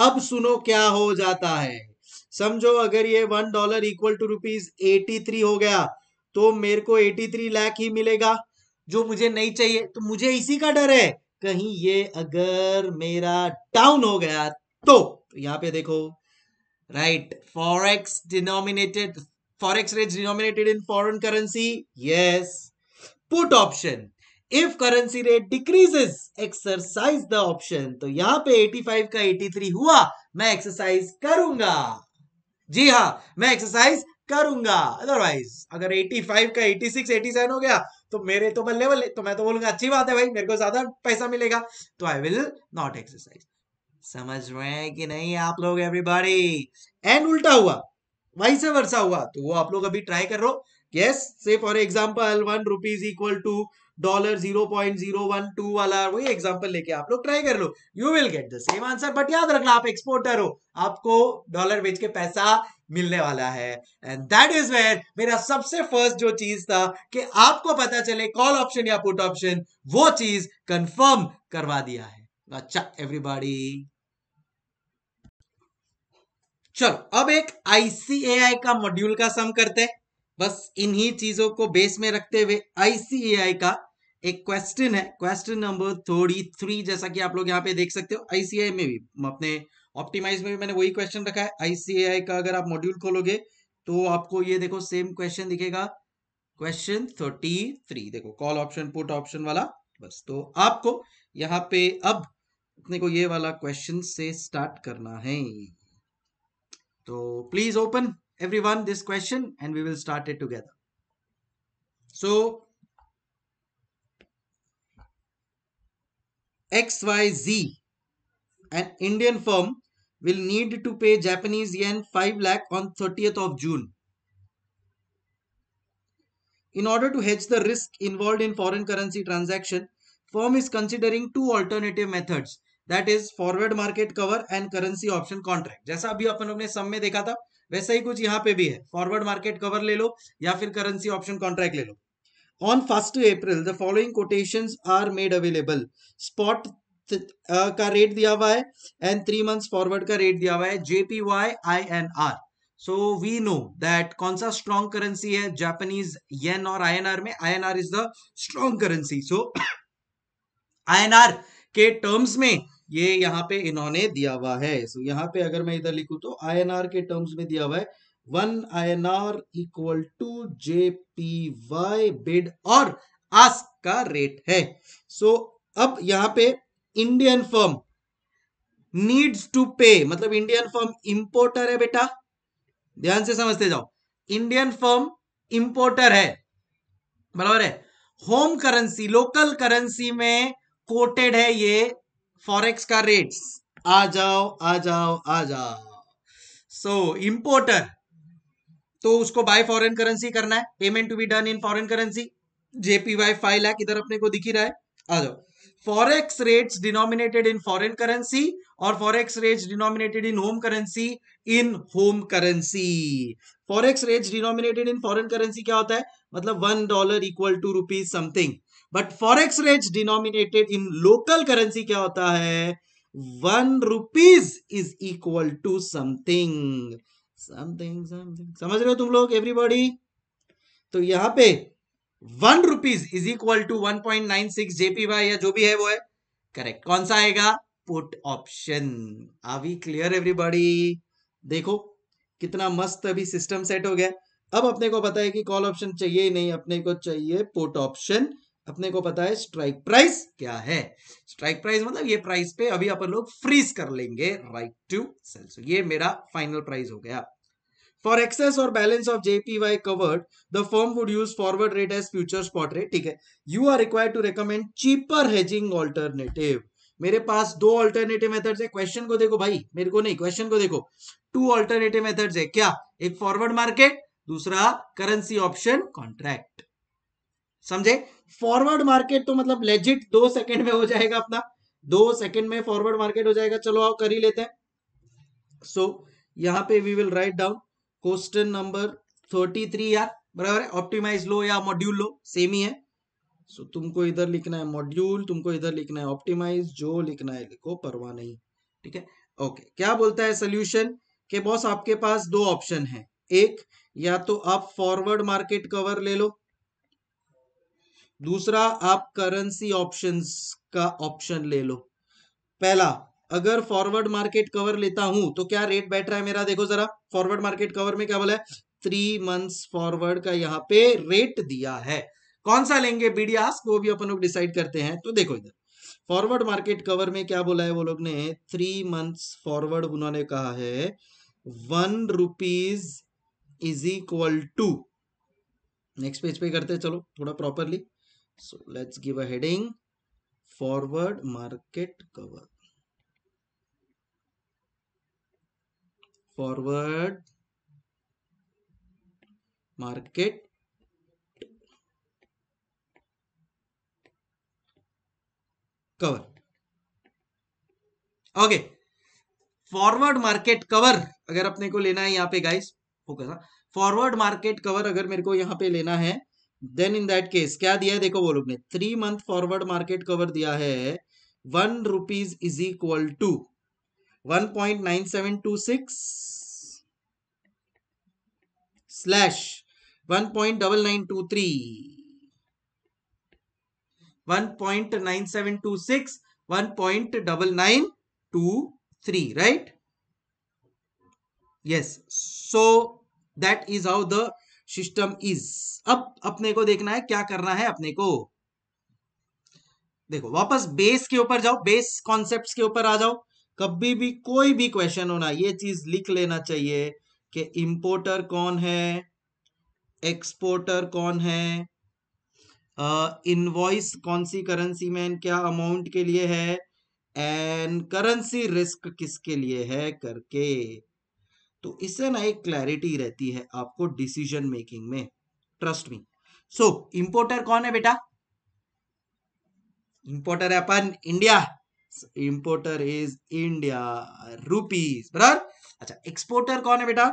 अब सुनो क्या हो जाता है समझो अगर ये one dollar equal to rupees eighty three हो गया तो मेरे को एटी थ्री लाख ही मिलेगा जो मुझे नहीं चाहिए तो मुझे इसी का डर है कहीं ये अगर मेरा डाउन हो गया तो, तो यहाँ पे देखो right forex denominated forex rate denominated in foreign currency yes put option if currency rate decreases exercise the option तो यहां पे 85 का 83 हुआ मैं एक्सरसाइज करूंगा जी हाँ मैं एक्सरसाइज करूंगा अदरवाइज अगर 85 का 86 87 हो गया तो मेरे तो बल्ले बल्ले तो मैं तो बोलूंगा अच्छी बात है भाई मेरे को ज्यादा पैसा मिलेगा तो आई विल नॉट एक्सरसाइज समझ रहे हैं कि नहीं आप लोग एवरीबॉडी एंड उल्टा हुआ वहीं से वर्षा हुआ तो वो आप लोग अभी ट्राई कर रहे हो yes say for example one rupee equal to dollar zero point zero one two वाला वही एग्जाम्पल लेके आप लोग ट्राई कर लो you will get the same answer but याद रखना आप एक्सपोर्टर हो आपको डॉलर बेच के पैसा मिलने वाला है एंड दैट इज वेयर मेरा सबसे फर्स्ट जो चीज था कि आपको पता चले कॉल ऑप्शन या पुट ऑप्शन वो चीज कंफर्म करवा दिया है अच्छा एवरीबॉडी चलो अब एक आईसीएआई का मॉड्यूल का सम करते हैं बस इन्हीं चीजों को बेस में रखते हुए आईसीएआई का एक क्वेश्चन है क्वेश्चन नंबर थर्टी थ्री जैसा कि आप लोग यहाँ पे देख सकते हो आईसीआई में भी अपने ऑप्टिमाइज में भी मैंने वही क्वेश्चन रखा है आईसीआई का अगर आप मॉड्यूल खोलोगे तो आपको ये देखो सेम क्वेश्चन दिखेगा क्वेश्चन थर्टी थ्री देखो कॉल ऑप्शन पुट ऑप्शन वाला बस तो आपको यहाँ पे अब अपने को ये वाला क्वेश्चन से स्टार्ट करना है तो please open everyone this question and we will start it together. So XYZ, an Indian firm will need to pay Japanese yen 5 lakh on 30th of June. In order to hedge the risk involved in foreign currency transaction, firm is considering two alternative methods that is forward market cover and currency option contract. जैसा अभी अपन ने सम में देखा था वैसा ही कुछ यहाँ पे भी है फॉरवर्ड मार्केट कवर ले लो या फिर करेंसी ऑप्शन कॉन्ट्रैक्ट ले लो on first April the following quotation are made available spot का रेट दिया हुआ है एंड थ्री मंथ फॉरवर्ड का रेट दिया हुआ है JP Y I N R so we know that कौन सा स्ट्रॉन्ग करेंसी है जापानीज येन और आई एन आर में I N R is the strong currency so I N R के टर्म्स में ये यहाँ पे इन्होंने दिया हुआ है सो so, यहाँ पे अगर मैं इधर लिखू तो आई के टर्म्स में दिया हुआ है one I N R equal to J P Y bid और आस्क का रेट है सो so, अब यहाँ पे इंडियन फर्म नीड्स टू पे मतलब इंडियन फर्म इंपोर्टर है बेटा ध्यान से समझते जाओ इंडियन फर्म इंपोर्टर है बराबर है होम करेंसी लोकल करेंसी में कोटेड है ये फॉरेक्स का रेट्स आ जाओ आ जाओ आ जाओ सो so, इंपोर्टर तो उसको बाय फॉरेन करेंसी करना है payment to be done in foreign currency JPY five lakh इधर अपने को दिख ही रहा है आ जाओ forex rates denominated in foreign currency और forex rates denominated in home currency in home currency forex rates denominated in foreign currency क्या होता है मतलब one dollar equal to rupees something but forex rate denominated in local currency क्या होता है one rupees is equal to something something something समझ रहे हो तुम लोग एवरीबॉडी तो यहां पे one rupees is equal to one point nine six JP Y या जो भी है वो है करेक्ट कौन सा आएगा put option are we clear everybody देखो कितना मस्त अभी सिस्टम सेट हो गया अब अपने को पता है कि कॉल ऑप्शन चाहिए ही नहीं अपने को चाहिए पुट ऑप्शन अपने को पता है स्ट्राइक प्राइस क्या है स्ट्राइक प्राइस मतलब ये प्राइस पे अभी अपन लोग फ्रीज कर लेंगे राइट टू सेल सो ये मेरा फाइनल प्राइस हो गया फॉर एक्सेस और balance of JPY covered the firm would use forward rate as future spot rate ठीक है you are required to recommend cheaper hedging alternative मेरे पास दो ऑल्टरनेटिव मेथड्स है क्वेश्चन को देखो भाई मेरे को नहीं क्वेश्चन को देखो टू ऑल्टरनेटिव मेथड्स है क्या एक फॉरवर्ड मार्केट दूसरा करेंसी ऑप्शन कॉन्ट्रैक्ट समझे फॉरवर्ड मार्केट तो मतलब लेजिट दो सेकंड में हो जाएगा अपना दो सेकंड में फॉरवर्ड मार्केट हो जाएगा चलो आओ कर ही लेते हैं सो so, यहाँ पे we will write down question number thirty three यार बराबर है ऑप्टिमाइज लो या मॉड्यूल लो सेम ही है सो so, तुमको इधर लिखना है मॉड्यूल तुमको इधर लिखना है ऑप्टिमाइज जो लिखना है लिखो परवाह नहीं ठीक है ओके okay. क्या बोलता है सोल्यूशन के बॉस आपके पास दो ऑप्शन है एक या तो आप फॉरवर्ड मार्केट कवर ले लो दूसरा आप करेंसी ऑप्शंस का ऑप्शन ले लो पहला अगर फॉरवर्ड मार्केट कवर लेता हूं तो क्या रेट बैठ रहा है मेरा देखो जरा फॉरवर्ड मार्केट कवर में क्या बोला है थ्री मंथ्स फॉरवर्ड का यहाँ पे रेट दिया है कौन सा लेंगे बीडीआस वो भी अपन लोग डिसाइड करते हैं तो देखो इधर फॉरवर्ड मार्केट कवर में क्या बोला है वो लोग ने थ्री मंथ्स फॉरवर्ड उन्होंने कहा है one rupees is equal to next page पे करते चलो थोड़ा properly so let's give a heading forward market cover forward market cover okay forward market cover अगर अपने को लेना है यहाँ पे guys focus forward market cover अगर मेरे को यहाँ पे लेना है देन इन दैट केस क्या दिया है देखो वो लोग ने three month forward market cover दिया है one rupees is equal to one point nine seven two six slash one point double nine two three one point nine seven two six one point double nine two three right yes so that is how the system is अब अपने को देखना है क्या करना है अपने को देखो वापस बेस के ऊपर जाओ बेस कॉन्सेप्ट के ऊपर आ जाओ कभी भी कोई भी क्वेश्चन होना ये चीज लिख लेना चाहिए कि इंपोर्टर कौन है एक्सपोर्टर कौन है इनवॉइस uh, कौन सी करेंसी में क्या अमाउंट के लिए है एंड करेंसी रिस्क किसके लिए है करके तो इससे ना एक क्लैरिटी रहती है आपको डिसीजन मेकिंग में ट्रस्ट मी सो इंपोर्टर कौन है बेटा इंपोर्टर है अपन India importer is India rupees बराबर अच्छा एक्सपोर्टर कौन है बेटा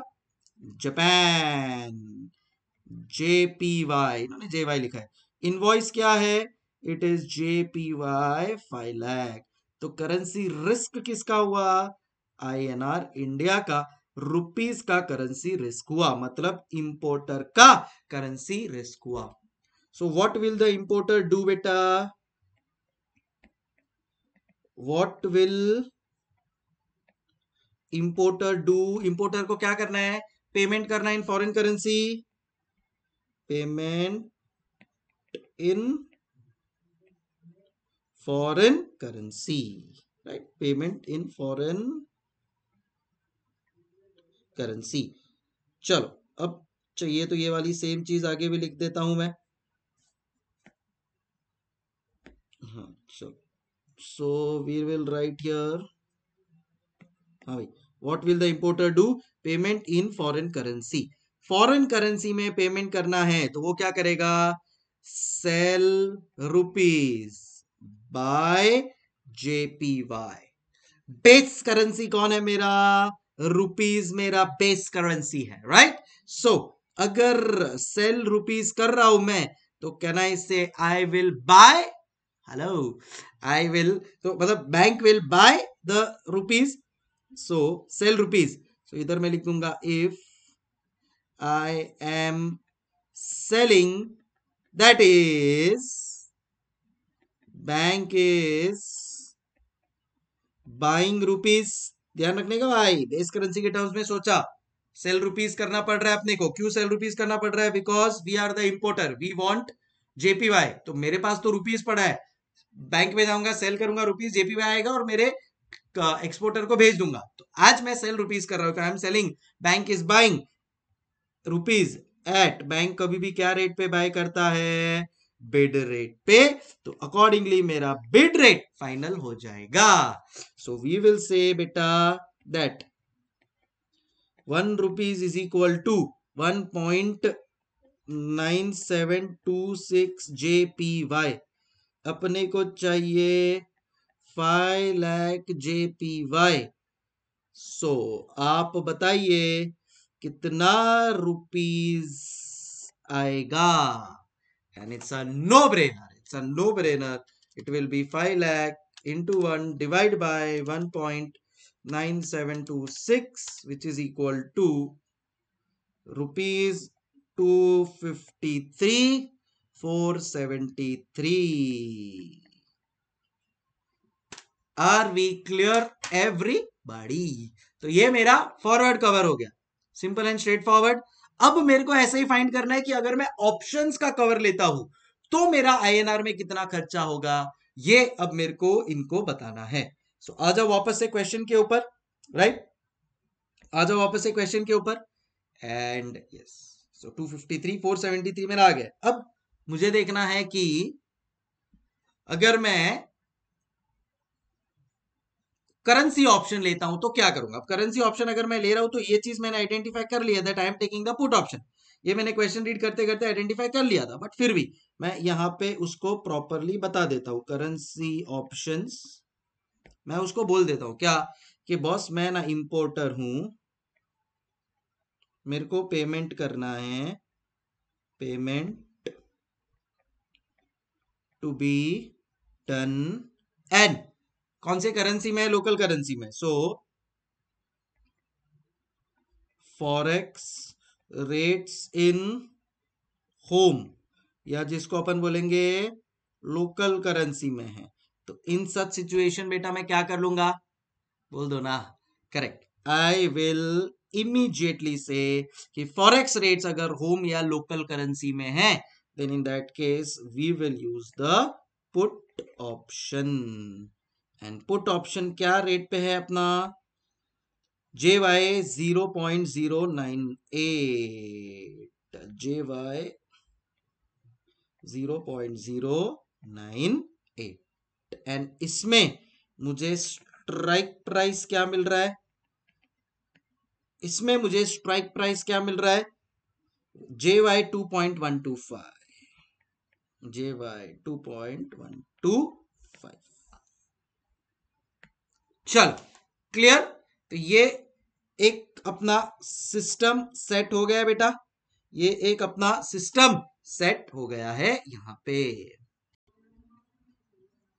जापान जेपीवाई इन्होंने जेवाई लिखा है इनवॉइस क्या है it is JPY five lakh तो करेंसी रिस्क किसका हुआ आईएनआर इंडिया का रुपीस का करेंसी रिस्क हुआ मतलब इंपोर्टर का करेंसी रिस्क हुआ so what will the importer do बेटा what will importer do importer को क्या करना है पेमेंट करना in foreign currency payment in foreign currency right payment in foreign currency चलो अब चाहिए तो ये वाली सेम चीज आगे भी लिख देता हूं मैं हाँ चलो so we will write here हाँ भाई what will the importer do payment in foreign currency foreign currency में पेमेंट करना है तो वो क्या करेगा sell rupees buy JPY base currency कौन है मेरा रुपीज मेरा बेस करेंसी है राइट right? सो so, अगर सेल रुपीज कर रहा हूं मैं तो can I say I will buy hello I will तो मतलब bank will by the rupees so sell rupees so इधर मैं लिख दूंगा if I am selling that is bank is buying rupees ध्यान रखने का भाई बेस करेंसी के टर्म्स में सोचा सेल रुपीज करना पड़ रहा है अपने को क्यों सेल रुपीज करना पड़ रहा है because we are the importer we want JPY तो मेरे पास तो रुपीज पड़ा है बैंक में जाऊंगा सेल करूंगा रुपीज जेपीवाई आएगा और मेरे एक्सपोर्टर को भेज दूंगा तो आज मैं सेल रुपीज कर रहा हूं I am selling bank is buying rupees at bank कभी भी क्या रेट पे बाय करता है बिड रेट पे तो अकॉर्डिंगली मेरा बिड रेट फाइनल हो जाएगा सो वी विल से बेटा that one rupees is equal to one point nine seven two six J P Y अपने को चाहिए five lakh J P Y सो आप बताइए कितना रुपीज आएगा and it's a no-brainer it's a no-brainer it will be 5 lakh into 1 divided by 1.9726 which is equal to rupees 253 473 Are we clear, everybody? So, तो ये मेरा फॉरवर्ड कवर हो गया सिंपल एंड स्ट्रेट फॉरवर्ड अब मेरे को ऐसा ही फाइंड करना है कि अगर मैं ऑप्शंस का कवर लेता हूं तो मेरा आईएनआर में कितना खर्चा होगा ये अब मेरे को इनको बताना है सो आ जाओ वापस से क्वेश्चन के ऊपर राइट आ जाओ वापस से क्वेश्चन के ऊपर एंड यस सो 253 473 मेरा आ गया अब मुझे देखना है कि अगर मैं करेंसी ऑप्शन लेता हूं तो क्या करूंगा करेंसी ऑप्शन अगर मैं ले रहा हूं तो ये चीज मैंने आइडेंटिफाई कर लिया था टेकिंग द पुट ऑप्शन ये मैंने क्वेश्चन रीड करते करते आइडेंटिफाई कर लिया था बट फिर भी मैं यहाँ पे उसको प्रॉपरली बता देता हूँ करेंसी ऑप्शन मैं उसको बोल देता हूँ क्या कि बॉस मैं ना इंपोर्टर हूं मेरे को पेमेंट करना है payment to be done and कौन से करेंसी में है लोकल करेंसी में so forex rates in home या जिसको अपन बोलेंगे लोकल करेंसी में है तो इन सच सिचुएशन बेटा मैं क्या कर लूंगा बोल दो ना correct I will immediately say कि फॉरेक्स रेट्स अगर होम या लोकल करेंसी में है then in that case we will use the put option and put option क्या रेट पे है अपना J Y zero point zero nine eight J Y zero point zero nine eight and इसमें मुझे strike price क्या मिल रहा है इसमें मुझे स्ट्राइक प्राइस क्या मिल रहा है J Y two point one two five J Y two point one two five चलो क्लियर तो ये एक अपना सिस्टम सेट हो गया बेटा ये एक अपना सिस्टम सेट हो गया है यहां पे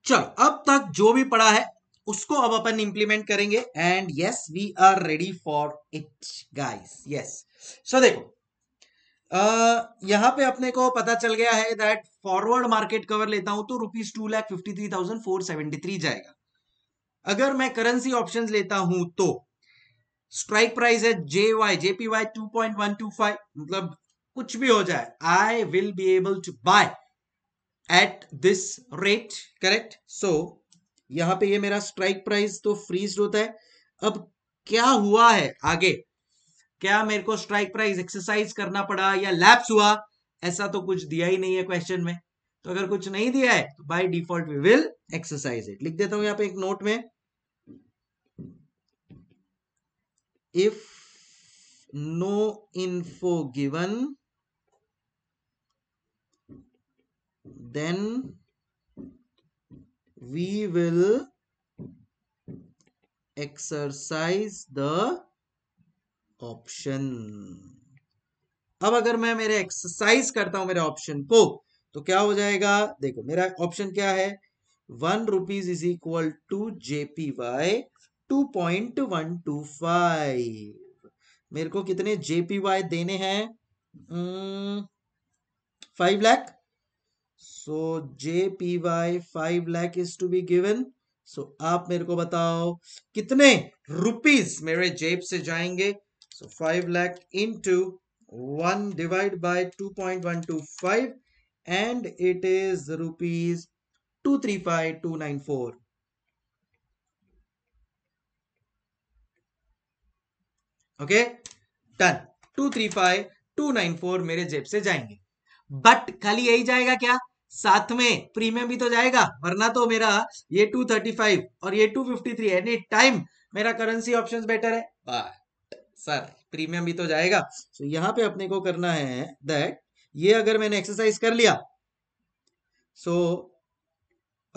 चलो अब तक जो भी पढ़ा है उसको अब अपन इंप्लीमेंट करेंगे and yes we are ready for it guys yes so देखो Uh, यहाँ पे अपने को पता चल गया है दैट फॉरवर्ड मार्केट कवर लेता हूं तो rupees two lakh fifty three thousand four seventy three जाएगा अगर मैं करेंसी ऑप्शन लेता हूं तो स्ट्राइक प्राइस है J Y JP Y two point one two five मतलब कुछ भी हो जाए I will be able to buy at this rate correct so यहां पे ये मेरा स्ट्राइक प्राइस तो फ्रीज होता है अब क्या हुआ है आगे क्या मेरे को स्ट्राइक प्राइस एक्सरसाइज करना पड़ा या लैप्स हुआ ऐसा तो कुछ दिया ही नहीं है क्वेश्चन में तो अगर कुछ नहीं दिया है तो by default we will exercise it लिख देता हूं यहां पे एक नोट में if no info given then we will exercise the option अब अगर मैं मेरे एक्सरसाइज करता हूं मेरे ऑप्शन को तो क्या हो जाएगा देखो मेरा ऑप्शन क्या है one rupees is equal to JP Y 2.125 मेरे को कितने जेपीवाई देने हैं five lakh so JPY five lakh is to be given so आप मेरे को बताओ कितने रुपीस मेरे जेब से जाएंगे so five lakh to one divide by two point one two five and it is rupees two three five two nine four okay ton two three five two nine four मेरे जेब से जाएंगे बट खाली यही जाएगा क्या साथ में प्रीमियम भी तो जाएगा वरना तो मेरा ये टू थर्टी फाइव और ये two fifty three any time मेरा करेंसी ऑप्शन बेटर है सर प्रीमियम भी तो जाएगा so, यहां पे अपने को करना है दैट ये अगर मैंने एक्सरसाइज कर लिया so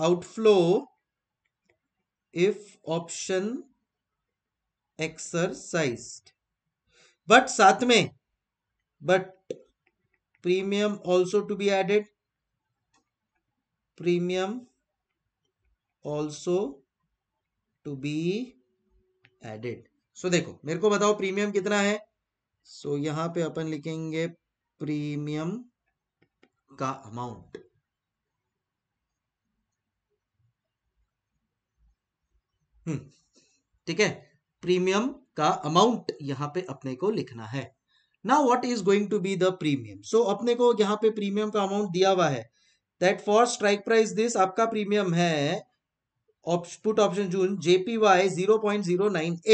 outflow if option exercise but साथ में but premium also to be added premium also to be added so देखो मेरे को बताओ प्रीमियम कितना है सो so, यहां पे अपन लिखेंगे प्रीमियम का अमाउंट हम्म, ठीक है प्रीमियम का अमाउंट यहाँ पे अपने को लिखना है ना what is going to be the premium so अपने को यहाँ पे प्रीमियम का अमाउंट दिया हुआ है that for strike price this आपका प्रीमियम है put option June JPY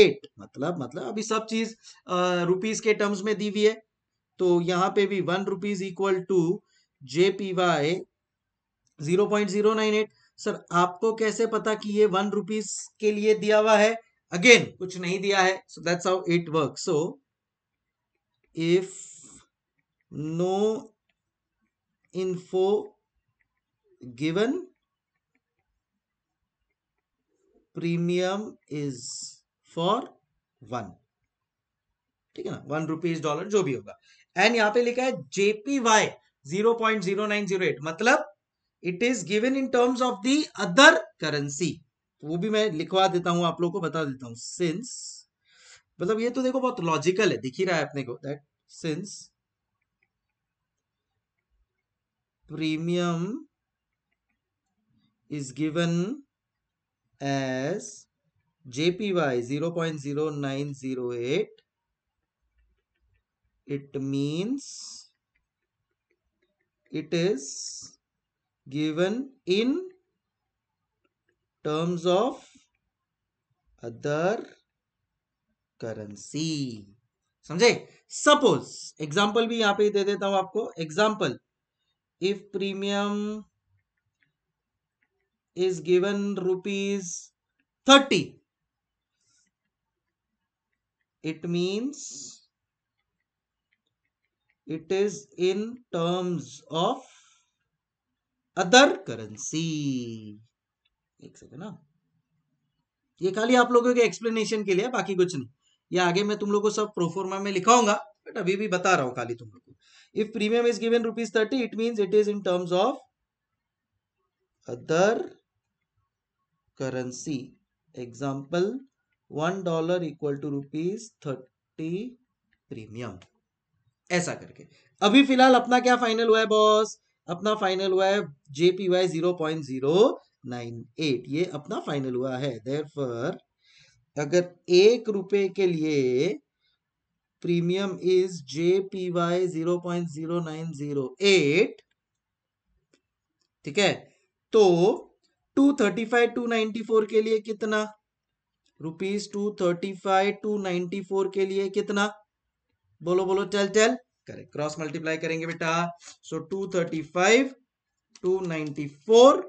eight मतलब मतलब अभी सब चीज रुपीज के टर्म्स में दी हुई है तो यहाँ पे भी one rupees equal to JPY eight sir आपको कैसे पता कि ये वन रुपीज के लिए दिया हुआ है अगेन कुछ नहीं दिया है so that's how it work so if no info given premium is for one ठीक है ना वन रुपीज डॉलर जो भी होगा एंड यहां पे लिखा है JP Y zero point zero nine zero eight मतलब it is given in terms of the other currency तो वो भी मैं लिखवा देता हूँ आप लोग को बता देता हूँ सिंस मतलब ये तो देखो बहुत लॉजिकल है दिख ही रहा है अपने को that since premium point zero nine zero eight it means it is given in terms of other currency समझे सपोज एग्जाम्पल भी यहां पे दे देता हूं आपको example if premium is given rupees thirty it means it is in terms of other currency एक second ना ये खाली आप लोगों के एक्सप्लेनेशन के लिए बाकी कुछ नहीं ये आगे मैं तुम लोग को सब प्रोफोर्मा में लिखाऊंगा बट अभी भी बता रहा हूँ खाली तुम लोग को if premium is given rupees thirty it mean it is in terms of other currency example one dollar equal to rupees thirty premium ऐसा करके अभी फिलहाल अपना क्या फाइनल हुआ है बॉस अपना फाइनल हुआ है JPY zero point zero nine eight ये अपना फाइनल हुआ है फॉर अगर एक रुपए के लिए premium is J P Y zero point zero nine zero eight ठीक है तो two thirty five two ninety four के लिए कितना rupees two thirty five two ninety four के लिए कितना बोलो बोलो चल चल करेक्ट क्रॉस मल्टीप्लाई करेंगे बेटा so two thirty five two ninety four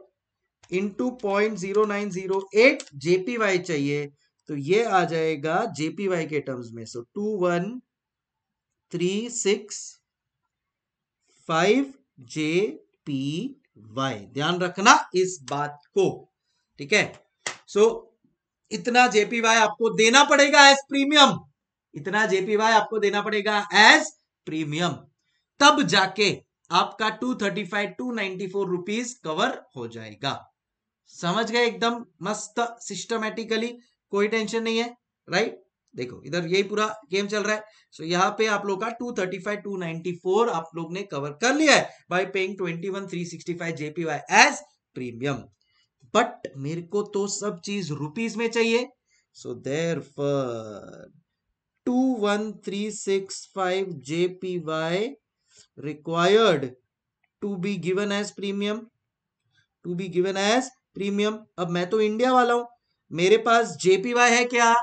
into point zero nine zero eight JPY चाहिए तो ये आ जाएगा जेपीवाई के टर्म्स में so two one three six five J P Y ध्यान रखना इस बात को ठीक है सो इतना जेपीवाई आपको देना पड़ेगा एज प्रीमियम इतना जेपीवाई आपको देना पड़ेगा एज प्रीमियम तब जाके आपका two thirty five two ninety four rupees cover हो जाएगा समझ गए एकदम मस्त सिस्टमेटिकली कोई टेंशन नहीं है राइट देखो इधर यही पूरा गेम चल रहा है सो so, यहाँ पे आप लोग का 235 294 आप लोग ने कवर कर लिया है by paying 21365 JPY as premium but मेरे को तो सब चीज रुपीस में चाहिए so there two one three six five JPY required to be given as premium to be given as premium अब मैं तो इंडिया वाला हूं मेरे पास जेपीवाई है क्या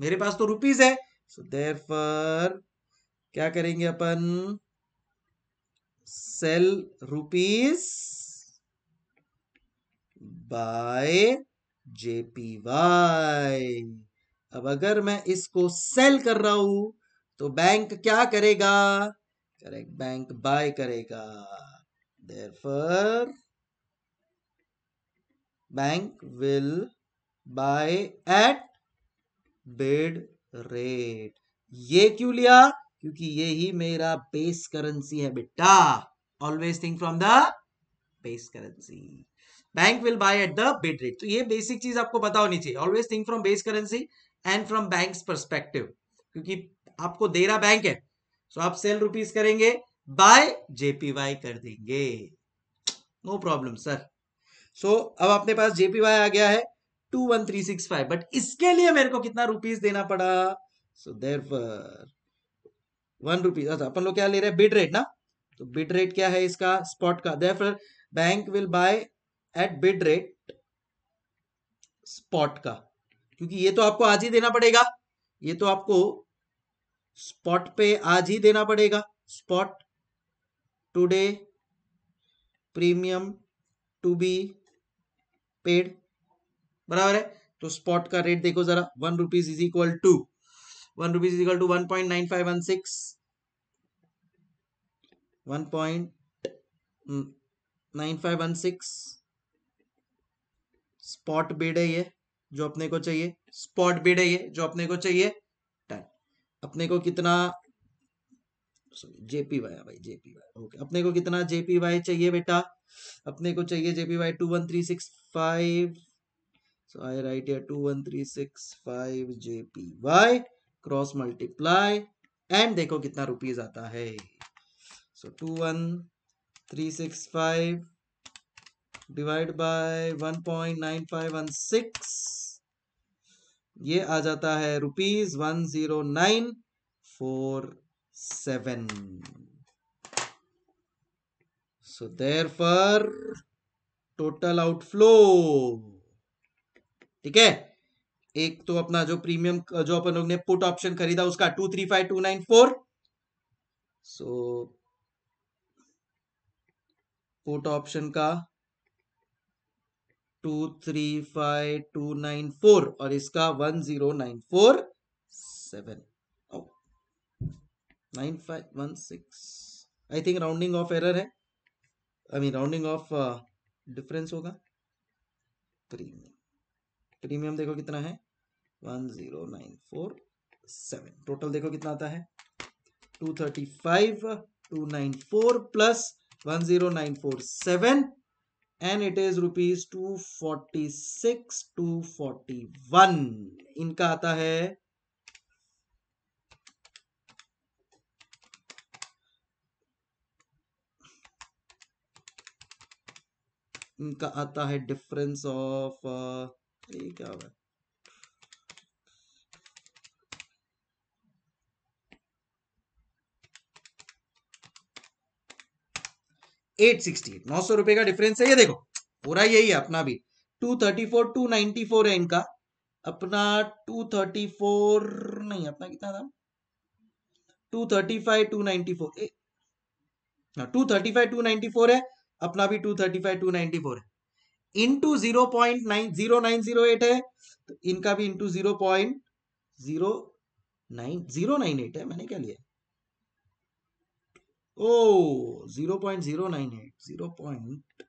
मेरे पास तो रुपीज है सो देर क्या करेंगे अपन सेल रुपीज बाय जेपीवाई अब अगर मैं इसको सेल कर रहा हूं तो बैंक क्या करेगा करेक्ट बैंक बाय करेगा there bank will buy at bid rate. ये क्यों लिया क्योंकि ये ही मेरा बेस करेंसी है बेटा always think from the base currency bank will buy at the bid rate तो ये बेसिक चीज आपको पता होनी चाहिए always think from base currency and from bank perspective क्योंकि आपको दे रहा बैंक है सो so आप सेल रुपीज करेंगे बाय जेपीवाई कर देंगे no problem sir so so, अब अपने पास जेपीवाई आ गया है two one three six five but इसके लिए मेरे को कितना रुपीज देना पड़ा सो देर पर वन रुपीज अच्छा अपन लोग क्या ले रहे हैं बिड रेट ना तो बिड रेट क्या है इसका स्पॉट का देर पर bank will buy at bid rate spot का क्योंकि ये तो आपको आज ही देना पड़ेगा ये तो आपको स्पॉट पे आज ही देना पड़ेगा spot today premium to be paid बराबर है तो स्पॉट का रेट देखो जरा one rupees is equal to one rupees is equal to one point nine five one six one point nine five one six spot bid है ये जो अपने को चाहिए स्पॉट बेड है ये जो अपने को चाहिए टन अपने को कितना सॉरी जेपी वाई भाई जेपी वाई ओके अपने को कितना जेपी वाई चाहिए बेटा अपने को चाहिए JP Y two one three six five so I right या two one three six five JP JPY cross multiply and देखो कितना रुपीज आता है so two one three six five divide by one point nine five one six ये आ जाता है rupees one zero nine four seven so therefore total outflow ठीक है एक तो अपना जो प्रीमियम जो अपन लोग ने पुट ऑप्शन खरीदा उसका two three five two nine four so put option का two three five two nine four और इसका one zero nine four seven nine five one six I think rounding off error है I mean rounding off difference होगा premium premium देखो कितना है one zero nine four seven total देखो कितना आता है two thirty five two nine four plus one zero nine four seven and it is rupees two forty six two forty one इनका आता है इनका आता है डिफरेंस ऑफ uh, ये क्या हुआ एट सिक्सटी नौ सौ रुपए का डिफरेंस है ये देखो पूरा यही है अपना भी two thirty four two ninety four है इनका अपना टू थर्टी फोर नहीं अपना कितना था two thirty five two ninety four two thirty five two ninety four है अपना भी 235 294 है two zero point nine zero nine zero eight है तो इनका भी into zero point zero nine zero nine eight है मैंने क्या लिया ओ zero point zero nine eight zero point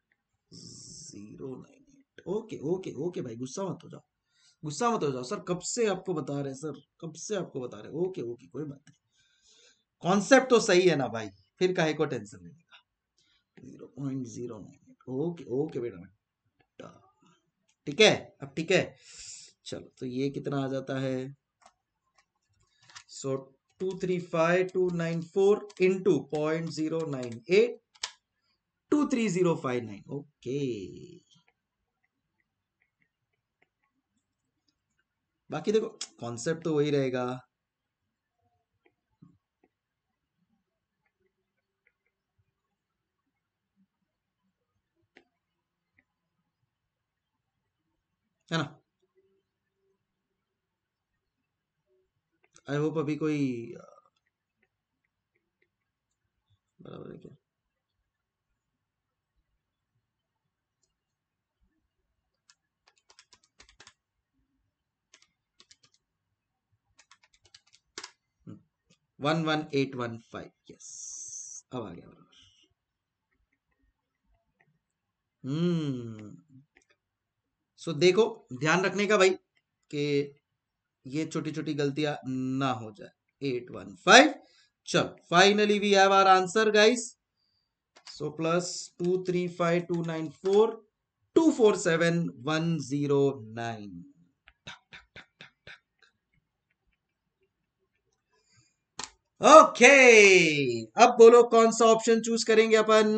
zero nine eight okay okay okay भाई गुस्सा मत हो जाओ गुस्सा मत हो जाओ सर कब से आपको बता रहे सर कब से आपको बता रहे ओके ओके कोई बात नहीं कॉन्सेप्ट तो सही है ना भाई फिर कहे को टेंशन नहीं zero point zero okay okay बेटा ठीक है अब ठीक है चलो तो ये कितना आ जाता है so two three five two nine four into point zero nine eight two three zero five nine okay बाकी देखो कॉन्सेप्ट तो वही रहेगा है ना आई होप अभी कोई बराबर है क्या one one eight one five yes अब आ गया बराबर हम्म सो देखो ध्यान रखने का भाई कि ये छोटी छोटी गलतियां ना हो जाए एट वन फाइव चल finally we have are answer guys so plus two three five two nine four two four seven one zero nine okay अब बोलो कौन सा ऑप्शन चूज करेंगे अपन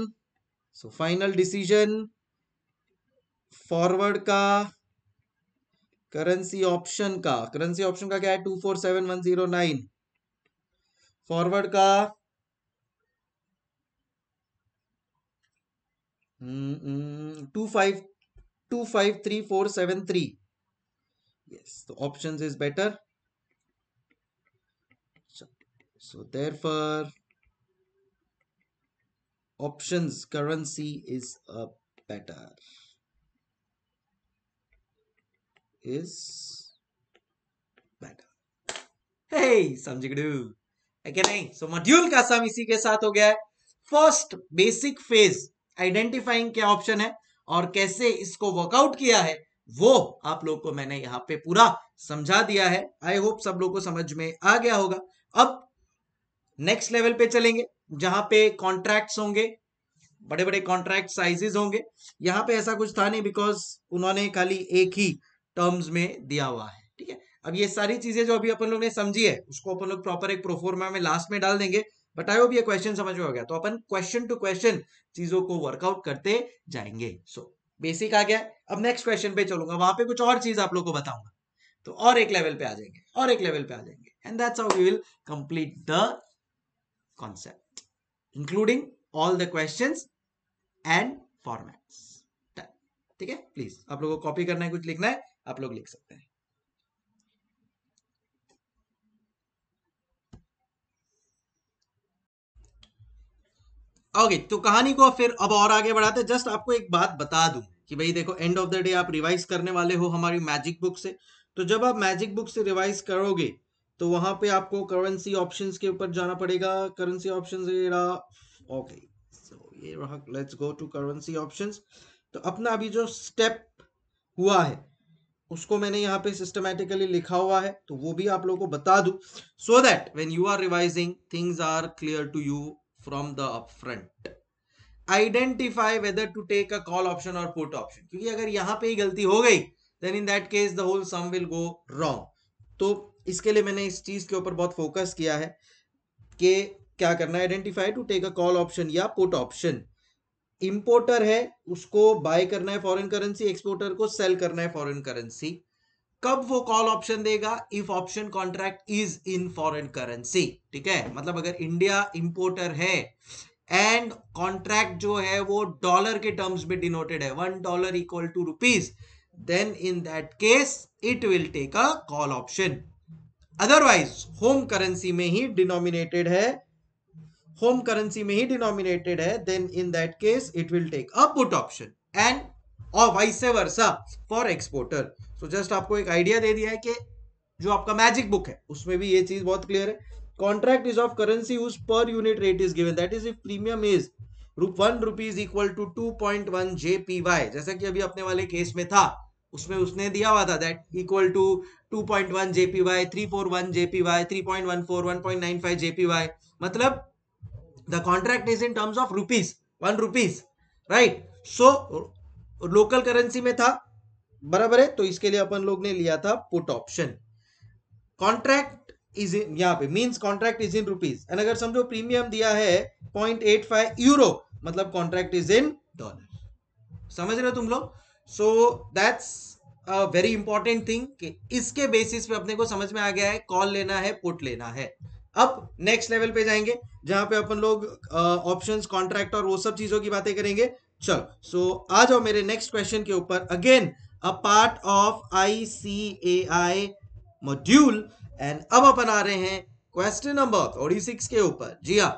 सो फाइनल डिसीजन फॉरवर्ड का करेंसी ऑप्शन का currency option का क्या है two four seven one zero nine forward का two five two five three four seven three yes तो options is better so there for option currency is a better is better. Hey, samjigdu. क्या नहीं सो module का सम इसी के साथ हो गया है फर्स्ट बेसिक फेज आइडेंटिफाइंग क्या ऑप्शन है और कैसे इसको वर्कआउट किया है वो आप लोग को मैंने यहाँ पे पूरा समझा दिया है आई होप सब लोग को समझ में आ गया होगा अब नेक्स्ट लेवल पे चलेंगे जहां पे कॉन्ट्रैक्ट्स होंगे बड़े बड़े कॉन्ट्रैक्ट साइजेस होंगे यहां पे ऐसा कुछ था नहीं बिकॉज उन्होंने खाली एक ही टर्म्स में दिया हुआ है ठीक है अब ये सारी चीजें जो अभी अपन लोग ने समझी है उसको अपन लोग प्रॉपर एक प्रोफोर्मा में लास्ट में डाल देंगे बट आई होप ये क्वेश्चन समझ में आ गया तो अपन क्वेश्चन टू क्वेश्चन चीजों को वर्कआउट करते जाएंगे सो so, बेसिक आ गया अब नेक्स्ट क्वेश्चन पे चलूंगा वहां पे कुछ और चीज आप लोग को बताऊंगा तो और एक लेवल पे आ जाएंगे और एक लेवल पे आ जाएंगे and that's how we will complete the concept including all the question and format ठीक है प्लीज आप लोगों को कॉपी करना है कुछ लिखना है आप लोग लिख सकते हैं ओके okay, तो कहानी को फिर अब और आगे बढ़ाते जस्ट आपको एक बात बता दूं कि भाई देखो एंड ऑफ द डे आप रिवाइज करने वाले हो हमारी मैजिक बुक से तो जब आप मैजिक बुक से रिवाइज करोगे तो वहां पे आपको करेंसी ऑप्शंस के ऊपर जाना पड़ेगा करेंसी ऑप्शंस ये रहा ओके सो ये रहा let's go to currency options तो अपना अभी जो स्टेप हुआ है उसको मैंने यहाँ पे सिस्टमेटिकली लिखा हुआ है तो वो भी आप लोगों को बता दू so that when you are revising things are clear to you from the upfront identify whether to take a call option और पुट ऑप्शन क्योंकि अगर यहाँ पे ही गलती हो गई then in that case the whole sum will go wrong तो इसके लिए मैंने इस चीज के ऊपर बहुत फोकस किया है कि क्या करना है identify to take a call option या पुट ऑप्शन इम्पोर्टर है उसको बाय करना है फॉरेन करेंसी एक्सपोर्टर को सेल करना है फॉरेन करेंसी कब वो कॉल ऑप्शन देगा if option contract is in foreign currency ठीक है मतलब अगर इंडिया इंपोर्टर है एंड कॉन्ट्रैक्ट जो है वो डॉलर के टर्म्स में डिनोटेड है one dollar equal to rupees then in that case it will take a call option otherwise home currency में ही डिनोमिनेटेड है होम करेंसी में ही डिनोमिनेटेड है then in that case it will take a put option and और vice versa for exporter so just आपको एक idea दे दिया है कि जो आपका मैजिक बुक है उसमें भी ये चीज बहुत क्लियर है contract is of currency per unit rate is given that is if premium is rupee one rupees equal to two point one J P Y जैसा कि अभी अपने वाले केस में था उसमें उसने दिया हुआ था that equal to two point one J Y three four one J Y three point one four one point nine five J Y मतलब the contract is in terms of rupees one rupees right so local currency में था बराबर है तो इसके लिए अपन लोग ने लिया था put option contract is in यहाँ पे means contract is in rupees and अगर समझो प्रीमियम दिया है 0.85 यूरो मतलब कॉन्ट्रैक्ट इज इन डॉलर समझ रहे हो तुम लोग so that's a very important thing कि इसके बेसिस पे अपने को समझ में आ गया है कॉल लेना है पुट लेना है अब नेक्स्ट लेवल पे जाएंगे जहां पे अपन लोग ऑप्शंस कॉन्ट्रैक्ट और वो सब चीजों की बातें करेंगे चलो सो so, आ जाओ मेरे नेक्स्ट क्वेश्चन के ऊपर again a part of I C module and अब अपन आ रहे हैं क्वेश्चन नंबर ओडी सिक्स के ऊपर जी हाँ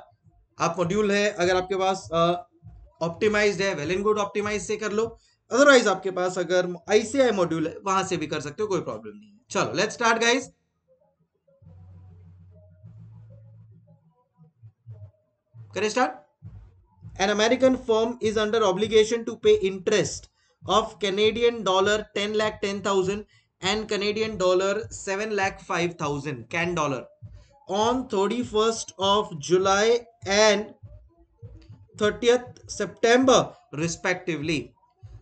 आप मॉड्यूल है अगर आपके पास uh, है वेल एंड गुड ऑप्टिमाइज से कर लो अदरवाइज आपके पास अगर आईसीआई मॉड्यूल है वहां से भी कर सकते हो कोई प्रॉब्लम नहीं है चलो let start guys Can I start? An American firm is under obligation to pay interest of Canadian dollar 10 lakh 10,000 and Canadian dollar 7 lakh 5,000 can dollar on 31st of July and 30th September respectively.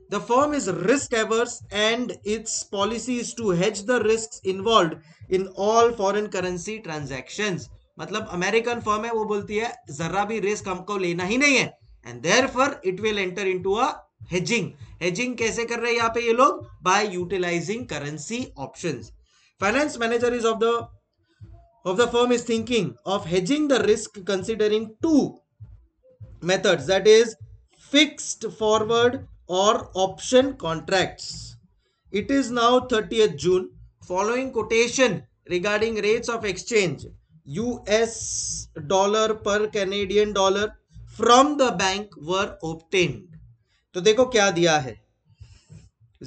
The firm is risk averse and its policy is to hedge the risks involved in all foreign currency transactions. मतलब American firm है वो बोलती है जरा भी risk हमको लेना ही नहीं है and there for it will enter in to अजिंग हेजिंग कैसे कर रहे हैं यहाँ पे ये लोग by utilising currency option finance manager is of the of the firm is thinking of hedging the risk considering two methods that is fixed forward or option contracts. It is now 30th June. Following quotation regarding rates of exchange US dollar per Canadian dollar from the bank were obtained तो देखो क्या दिया है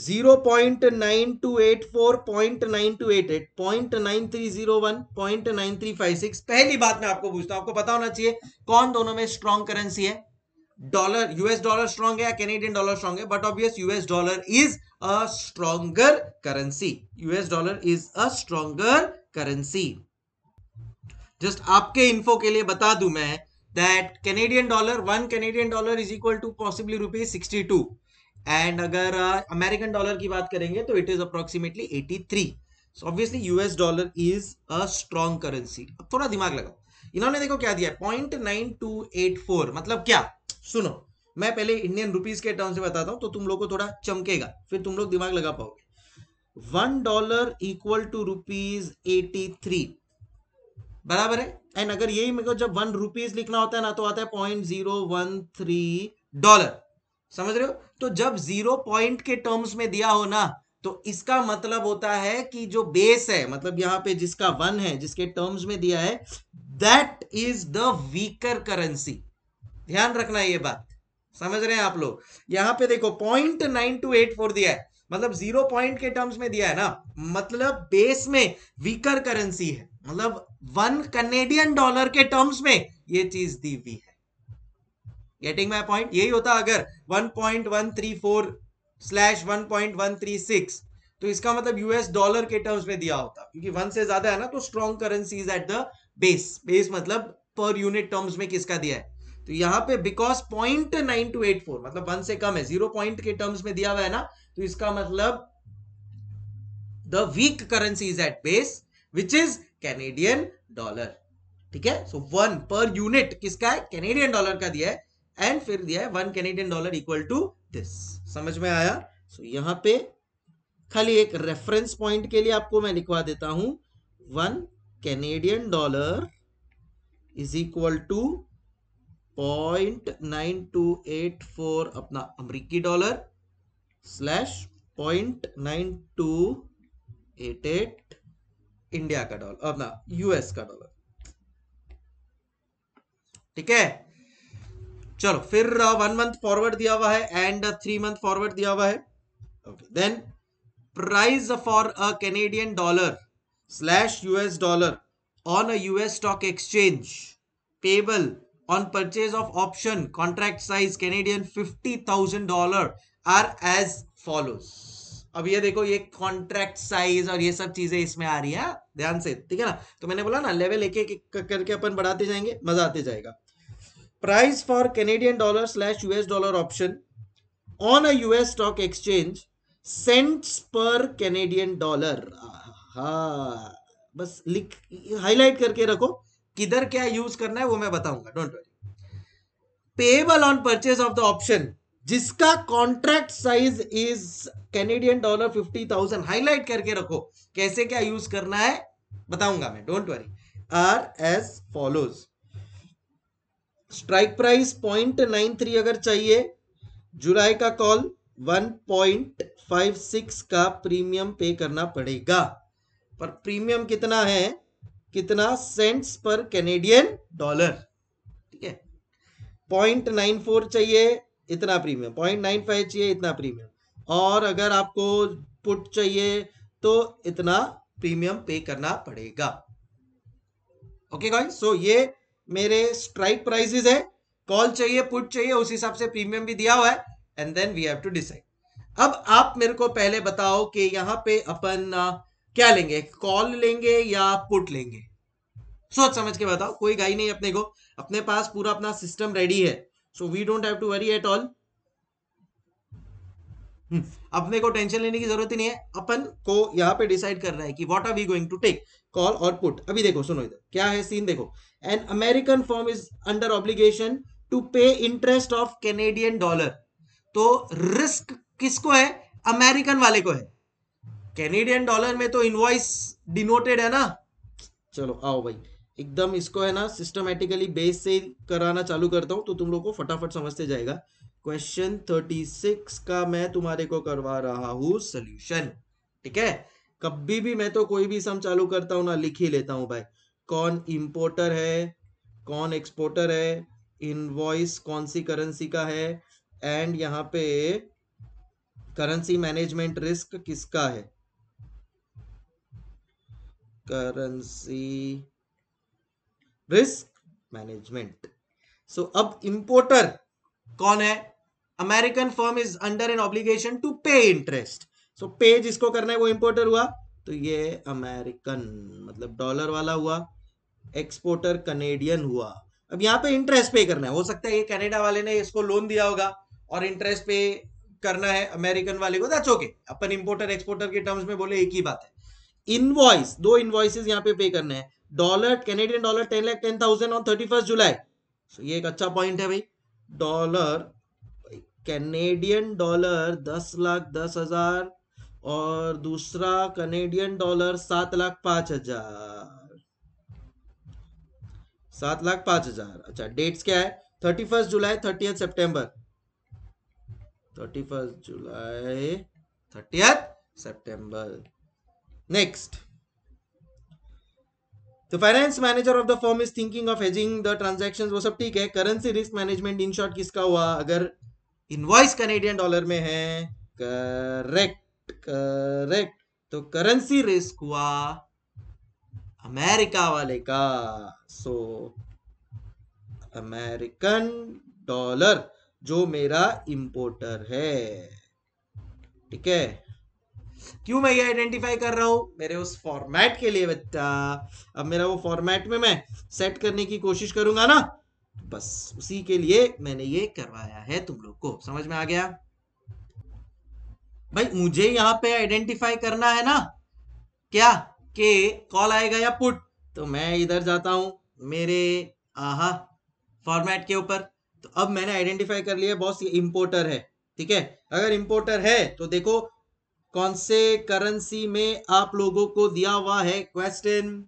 0.9284.9288 five six पहली बात मैं आपको पूछता हूं आपको पता होना चाहिए कौन दोनों में स्ट्रॉन्ग करेंसी है डॉलर यूएस डॉलर स्ट्रॉन्ग है या कैनेडियन डॉलर स्ट्रॉन्ग है but obvious US dollar is a stronger currency US dollar is a stronger currency just आपके इन्फो के लिए बता दू मैं that Canadian dollar one Canadian dollar is equal to possibly rupees sixty two and अगर American uh, dollar की बात करेंगे तो it is approximately eighty three so obviously US dollar is a strong currency अब थोड़ा दिमाग लगाओ इन्होंने देखो क्या दिया point nine two eight four मतलब क्या सुनो मैं पहले इंडियन रुपीज के टर्म से बताता हूं तो तुम लोग को थोड़ा चमकेगा फिर तुम लोग दिमाग लगा पाओगे one dollar equal to rupees eighty three बराबर है एंड अगर यही मेरे को जब वन रुपीज लिखना होता है ना तो आता है point zero one three dollar समझ रहे हो तो जब जीरो पॉइंट के टर्म्स में दिया हो ना तो इसका मतलब होता है कि जो बेस है मतलब यहां पे जिसका वन है जिसके टर्म्स में दिया है that is the weaker currency ध्यान रखना ये बात समझ रहे हैं आप लोग यहाँ पे देखो point nine two eight four दिया है मतलब जीरो पॉइंट के टर्म्स में दिया है ना मतलब बेस में वीकर करेंसी है मतलब वन कनेडियन डॉलर के टर्म्स में ये चीज दी हुई है गेटिंग माई पॉइंट यही होता अगर 1.134 slash one one point three six तो इसका मतलब यूएस डॉलर के टर्म्स में दिया होता क्योंकि वन से ज्यादा है ना तो strong currency at the base base मतलब पर यूनिट टर्म्स में किसका दिया है तो यहां पे because point nine two eight four मतलब वन से कम है जीरो पॉइंट के टर्म्स में दिया हुआ है ना तो इसका मतलब the weak currency is at base which is Canadian dollar ठीक है सो वन पर यूनिट किसका है कैनेडियन डॉलर का दिया है एंड फिर दिया है one Canadian dollar equal to this समझ में आया सो so, यहां पे खाली एक रेफरेंस पॉइंट के लिए आपको मैं लिखवा देता हूं one Canadian dollar is equal to point nine two eight four अपना अमरीकी dollar slash point nine two eight eight India का डॉलर अपना यूएस का डॉलर ठीक है चलो फिर वन मंथ फॉरवर्ड दिया हुआ है एंड थ्री मंथ फॉरवर्ड दिया हुआ है okay then price for a Canadian dollar slash US dollar on a US stock exchange payable on purchase of option contract size Canadian fifty thousand dollar are as follows अब ये देखो ये contract size और ये सब चीजें इसमें आ रही है ध्यान से ठीक है ना तो मैंने बोला ना लेवल एक एक करके अपन बढ़ाते जाएंगे मजा आते जाएगा price for Canadian dollar slash US dollar option on a US stock exchange cents पर कैनेडियन डॉलर हा बस लिख हाईलाइट करके रखो किधर क्या यूज करना है वो मैं बताऊंगा don't worry payable on purchase of the option जिसका contract size is Canadian dollar fifty thousand highlight करके रखो कैसे क्या यूज करना है बताऊंगा मैं don't worry are as follows strike price point nine three अगर चाहिए जुलाई का call one point five six का प्रीमियम पे करना पड़ेगा पर प्रीमियम कितना है कितना सेंट्स पर कैनेडियन डॉलर ठीक है पॉइंट नाइन फोर चाहिए इतना प्रीमियम पॉइंट नाइन फाइव चाहिए इतना प्रीमियम और अगर आपको पुट चाहिए तो इतना प्रीमियम पे करना पड़ेगा ओके okay सो ये मेरे स्ट्राइक प्राइजेस है कॉल चाहिए पुट चाहिए उस हिसाब से प्रीमियम भी दिया हुआ है and then we have to decide अब आप मेरे को पहले बताओ कि यहां पे अपन क्या लेंगे कॉल लेंगे या पुट लेंगे सोच समझ के बताओ कोई गाई नहीं अपने को अपने पास पूरा अपना सिस्टम रेडी है so we don't have to worry at all अपने को टेंशन लेने की जरूरत ही नहीं है अपन को यहाँ पे डिसाइड कर रहा है कि what are we going to take call और पुट अभी देखो सुनो इधर क्या है सीन देखो an American form is under obligation to pay interest of Canadian dollar तो रिस्क किसको है अमेरिकन वाले को है कैनेडियन डॉलर में तो इनवॉइस डिनोटेड है ना चलो आओ भाई एकदम इसको है ना सिस्टमेटिकली बेस से कराना चालू करता हूं तो तुम लोग को फटाफट समझते जाएगा क्वेश्चन थर्टी सिक्स का मैं तुम्हारे को करवा रहा हूं सोल्यूशन ठीक है कभी भी मैं तो कोई भी सम चालू करता हूं ना लिख ही लेता हूं भाई कौन इंपोर्टर है कौन एक्सपोर्टर है इनवॉइस कौन सी करेंसी का है एंड यहां पे करेंसी मैनेजमेंट रिस्क किसका है करेंसी रिस्क मैनेजमेंट सो अब इंपोर्टर कौन है American firm is under an obligation to pay interest so pay जिसको करना है वो इंपोर्टर हुआ तो ये अमेरिकन मतलब डॉलर वाला हुआ एक्सपोर्टर कनेडियन हुआ अब यहाँ पे इंटरेस्ट पे करना है हो सकता है ये कनाडा वाले ने इसको लोन दिया होगा और इंटरेस्ट पे करना है अमेरिकन वाले को दैट्स ओके अपन इंपोर्टर एक्सपोर्टर के टर्म्स में बोले एक ही बात है इनवॉइस दो इनवॉइसेस यहाँ पे पे करने हैं dollar Canadian dollar ten lakh ten thousand on thirty first July so ये एक अच्छा पॉइंट है भाई डॉलर कैनेडियन डॉलर दस लाख दस हजार और दूसरा कनेडियन डॉलर सात लाख पांच हजार सात लाख पांच हजार अच्छा डेट्स क्या है thirty first July thirty September thirty first July thirty September next the finance manager of the form is thinking of hedging the transaction वो सब ठीक है currency risk management in short किसका हुआ अगर इनवॉइस कैनेडियन डॉलर में है correct correct तो करेंसी रिस्क हुआ अमेरिका वाले का सो अमेरिकन डॉलर जो मेरा इंपोर्टर है ठीक है क्यों मैं ये आइडेंटिफाई कर रहा हूं मेरे उस फॉर्मेट के लिए बच्चा अब मेरा वो फॉर्मेट में मैं सेट करने की कोशिश करूंगा ना बस उसी के लिए मैंने ये करवाया है तुम लोग को समझ में आ गया भाई मुझे यहां पे आइडेंटिफाई करना है ना क्या के कॉल आएगा या पुट तो मैं इधर जाता हूं मेरे आहा फॉर्मेट के ऊपर तो अब मैंने आइडेंटिफाई कर लिया बॉस ये है ठीक है अगर इंपोर्टर है तो देखो कौन से करेंसी में आप लोगों को दिया हुआ है क्वेश्चन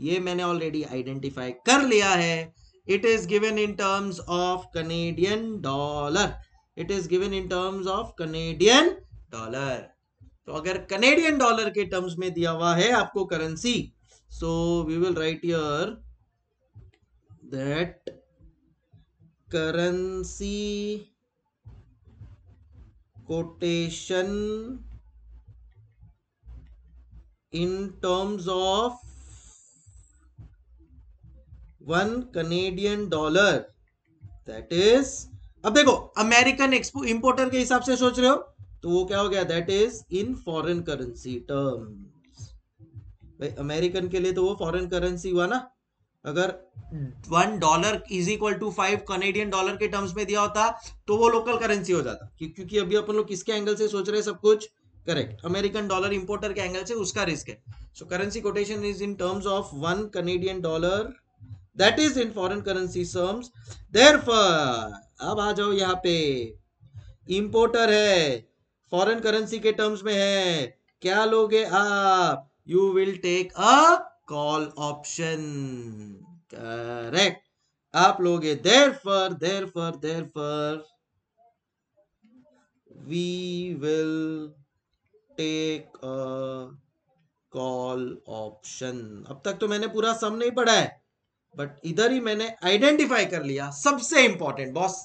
ये मैंने ऑलरेडी आइडेंटिफाई कर लिया है it is given in terms of Canadian dollar. It is given in terms of Canadian dollar. तो अगर कनेडियन डॉलर के टर्म्स में दिया हुआ है आपको currency so we will write your that currency quotation in terms of one Canadian dollar that is अब देखो अमेरिकन एक्सपो इंपोर्टर के हिसाब से सोच रहे हो तो वो क्या हो गया that is in foreign currency terms भाई अमेरिकन के लिए तो वो फॉरेन करेंसी हुआ ना अगर one dollar is equal to five Canadian dollar के टर्म्स में दिया होता तो वो लोकल करेंसी हो जाता क्योंकि अभी अपन लोग किसके एंगल से सोच रहे हैं सब कुछ करेक्ट अमेरिकन डॉलर इंपोर्टर के एंगल से उसका रिस्क है so currency quotation is in terms of one Canadian dollar that is in foreign currency terms there अब आ जाओ यहाँ पे इंपोर्टर है फॉरेन करेंसी के टर्म्स में है क्या लोगे आप you will take a call option correct आप लोगे therefore therefore therefore we will take a call option अब तक तो मैंने पूरा सम नहीं पढ़ा है बट इधर ही मैंने आइडेंटिफाई कर लिया सबसे इंपॉर्टेंट बॉस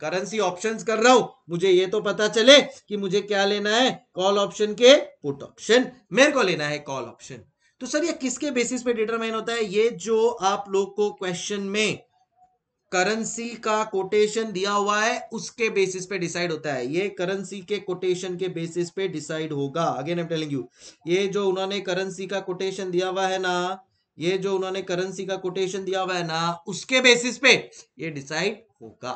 करेंसी ऑप्शंस कर रहा हूं मुझे ये तो पता चले कि मुझे क्या लेना है कॉल ऑप्शन के पुट ऑप्शन मेरे को लेना है कॉल ऑप्शन तो सर ये किसके बेसिस पे डिटरमाइन होता है ये जो आप लोग को क्वेश्चन में करेंसी का कोटेशन दिया हुआ है उसके बेसिस पे डिसाइड होता है ये करेंसी के कोटेशन के बेसिस पे डिसाइड होगा अगेन आई टेलिंग यू ये जो उन्होंने करेंसी का कोटेशन दिया हुआ है ना ये जो उन्होंने करेंसी का कोटेशन दिया हुआ है ना उसके बेसिस पे ये डिसाइड होगा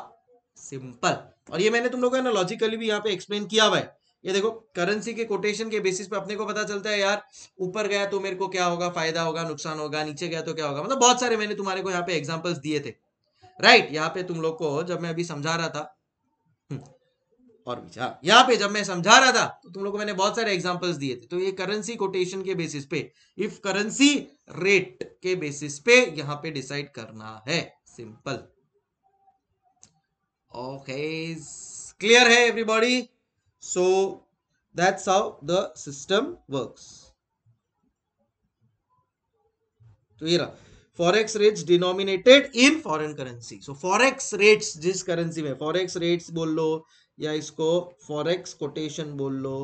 सिंपल और ये मैंने तुम लोगों को ना लॉजिकली भी यहाँ पे एक्सप्लेन किया हुआ है ये देखो करेंसी के कोटेशन के बेसिस पे अपने को पता चलता है यार ऊपर गया तो मेरे को क्या होगा फायदा होगा नुकसान होगा नीचे गया तो क्या होगा मतलब बहुत सारे मैंने तुम्हारे को यहाँ पे एग्जाम्पल्स दिए थे राइट यहाँ पे तुम लोग को जब मैं अभी समझा रहा था हम्म, और विचार यहाँ पे जब मैं समझा रहा था तो तुम लोग को मैंने बहुत सारे एग्जाम्पल्स दिए थे तो ये करेंसी कोटेशन के बेसिस पे इफ करेंसी रेट के बेसिस पे यहाँ पे डिसाइड करना है सिंपल ओके क्लियर है everybody so that's how the system works तो ये रहा forex rates denominated in foreign currency so forex rates जिस करेंसी में फॉरेक्स रेट्स बोल लो या इसको फॉरेक्स कोटेशन बोल लो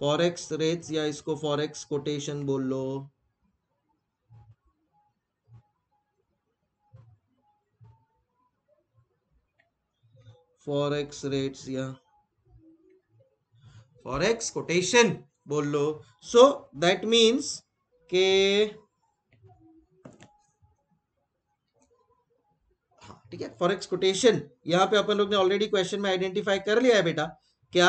फॉरेक्स रेट्स या इसको फॉरेक्स कोटेशन बोल लो फॉरेक्स रेट्स या फॉरेक्स कोटेशन बोल लो सो दैट मीन्स के ठीक है फॉरेक्स कोटेशन यहाँ पे अपन लोग ने ऑलरेडी क्वेश्चन में आइडेंटिफाई कर लिया है बेटा क्या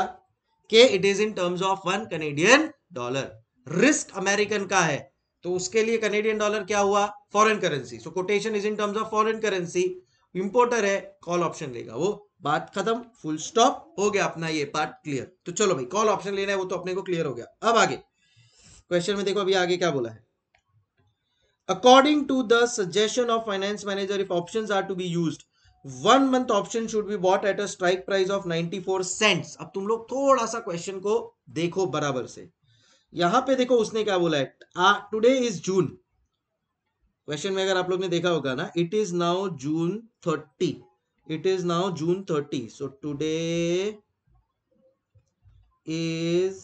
के it is in terms of one Canadian dollar risk American का है तो उसके लिए कनेडियन डॉलर क्या हुआ foreign currency so quotation is in terms of foreign currency importer है कॉल ऑप्शन लेगा वो बात खत्म फुल स्टॉप हो गया अपना ये पार्ट क्लियर तो चलो भाई कॉल ऑप्शन लेना है वो तो अपने को क्लियर हो गया अब आगे क्वेश्चन में देखो अभी आगे क्या बोला है according to the suggestion of finance manager if option are to be use one month option should be bought at a strike price of four cents अब तुम लोग थोड़ा सा क्वेश्चन को देखो बराबर से यहां पर देखो उसने क्या बोला है टूडे इज जून क्वेश्चन में अगर आप लोग ने देखा होगा ना it is now June thirty it is now June thirty so today is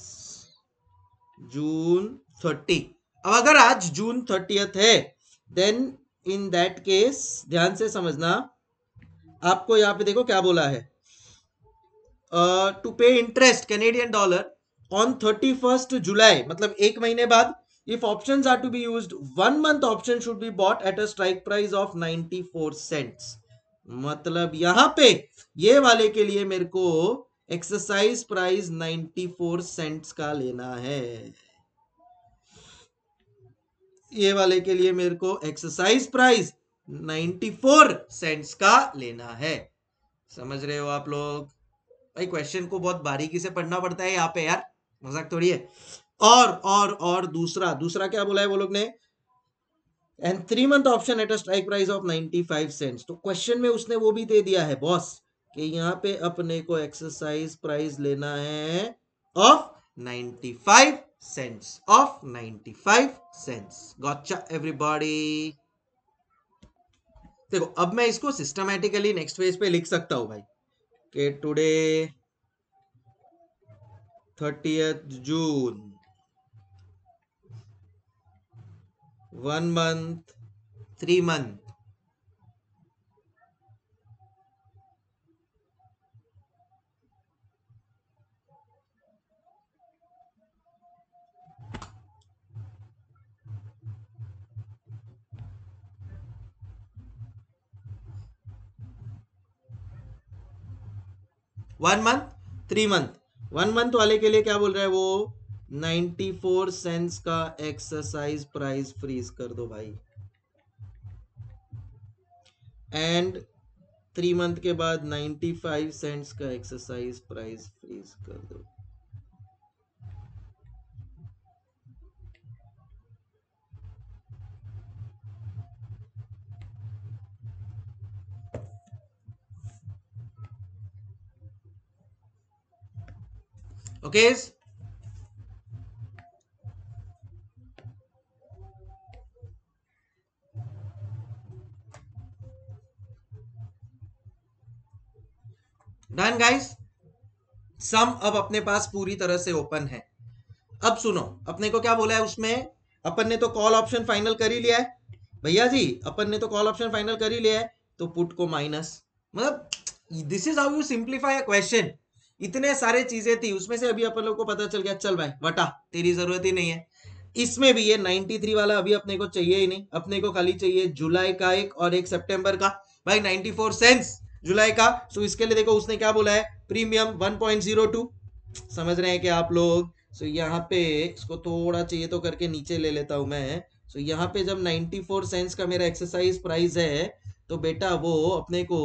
June thirty अब अगर आज जून थर्टियथ है देन इन दैट केस ध्यान से समझना आपको यहां पे देखो क्या बोला है to pay interest Canadian dollar on thirty first July मतलब एक महीने बाद if option are to be use one month option should be bought at a strike price of ninety four cent मतलब यहां पे ये वाले के लिए मेरे को एक्सरसाइज प्राइस फोर सेंट्स का लेना है ये वाले के लिए मेरे को एक्सरसाइज प्राइस 94 सेंट्स का लेना है समझ रहे हो आप लोग भाई क्वेश्चन को बहुत बारीकी से पढ़ना पड़ता है यहाँ पे यार मजाक थोड़ी है और और और दूसरा दूसरा क्या बोला है वो लोग ने and three month option at a strike price of 95 cents तो क्वेश्चन में उसने वो भी दे दिया है बॉस कि यहाँ पे अपने को एक्सरसाइज प्राइस लेना है of five cents of 95 cents. Gotcha everybody. देखो अब मैं इसको सिस्टमैटिकली नेक्स्ट पेज पे लिख सकता हूं भाई के today thirty June one month three month one month three month one month वाले के लिए क्या बोल रहा है वो फोर सेंस का एक्सरसाइज प्राइस फ्रीज कर दो भाई एंड थ्री मंथ के बाद फाइव सेंट्स का एक्सरसाइज प्राइस फ्रीज कर दो okay डन गाइस सम अब अपने पास पूरी तरह से ओपन है अब सुनो अपने को क्या बोला है उसमें अपन ने तो कॉल ऑप्शन फाइनल कर ही लिया है भैया जी अपन ने तो कॉल ऑप्शन फाइनल कर ही लिया है तो पुट को माइनस मतलब this is how you simplify a question इतने सारे चीजें थी उसमें से अभी अपन लोग को पता चल गया चल भाई वटा तेरी जरूरत ही नहीं है इसमें भी ये 93 वाला अभी अपने को चाहिए ही नहीं अपने को खाली चाहिए जुलाई का एक और एक सितंबर का भाई 94 सेंस जुलाई का सो इसके लिए देखो उसने क्या बोला है प्रीमियम 1.02 समझ रहे हैं कि आप लोग सो यहाँ पे इसको थोड़ा चाहिए तो करके नीचे ले लेता हूं मैं सो यहाँ पे जब 94 सेंस का मेरा एक्सरसाइज प्राइस है तो बेटा वो अपने को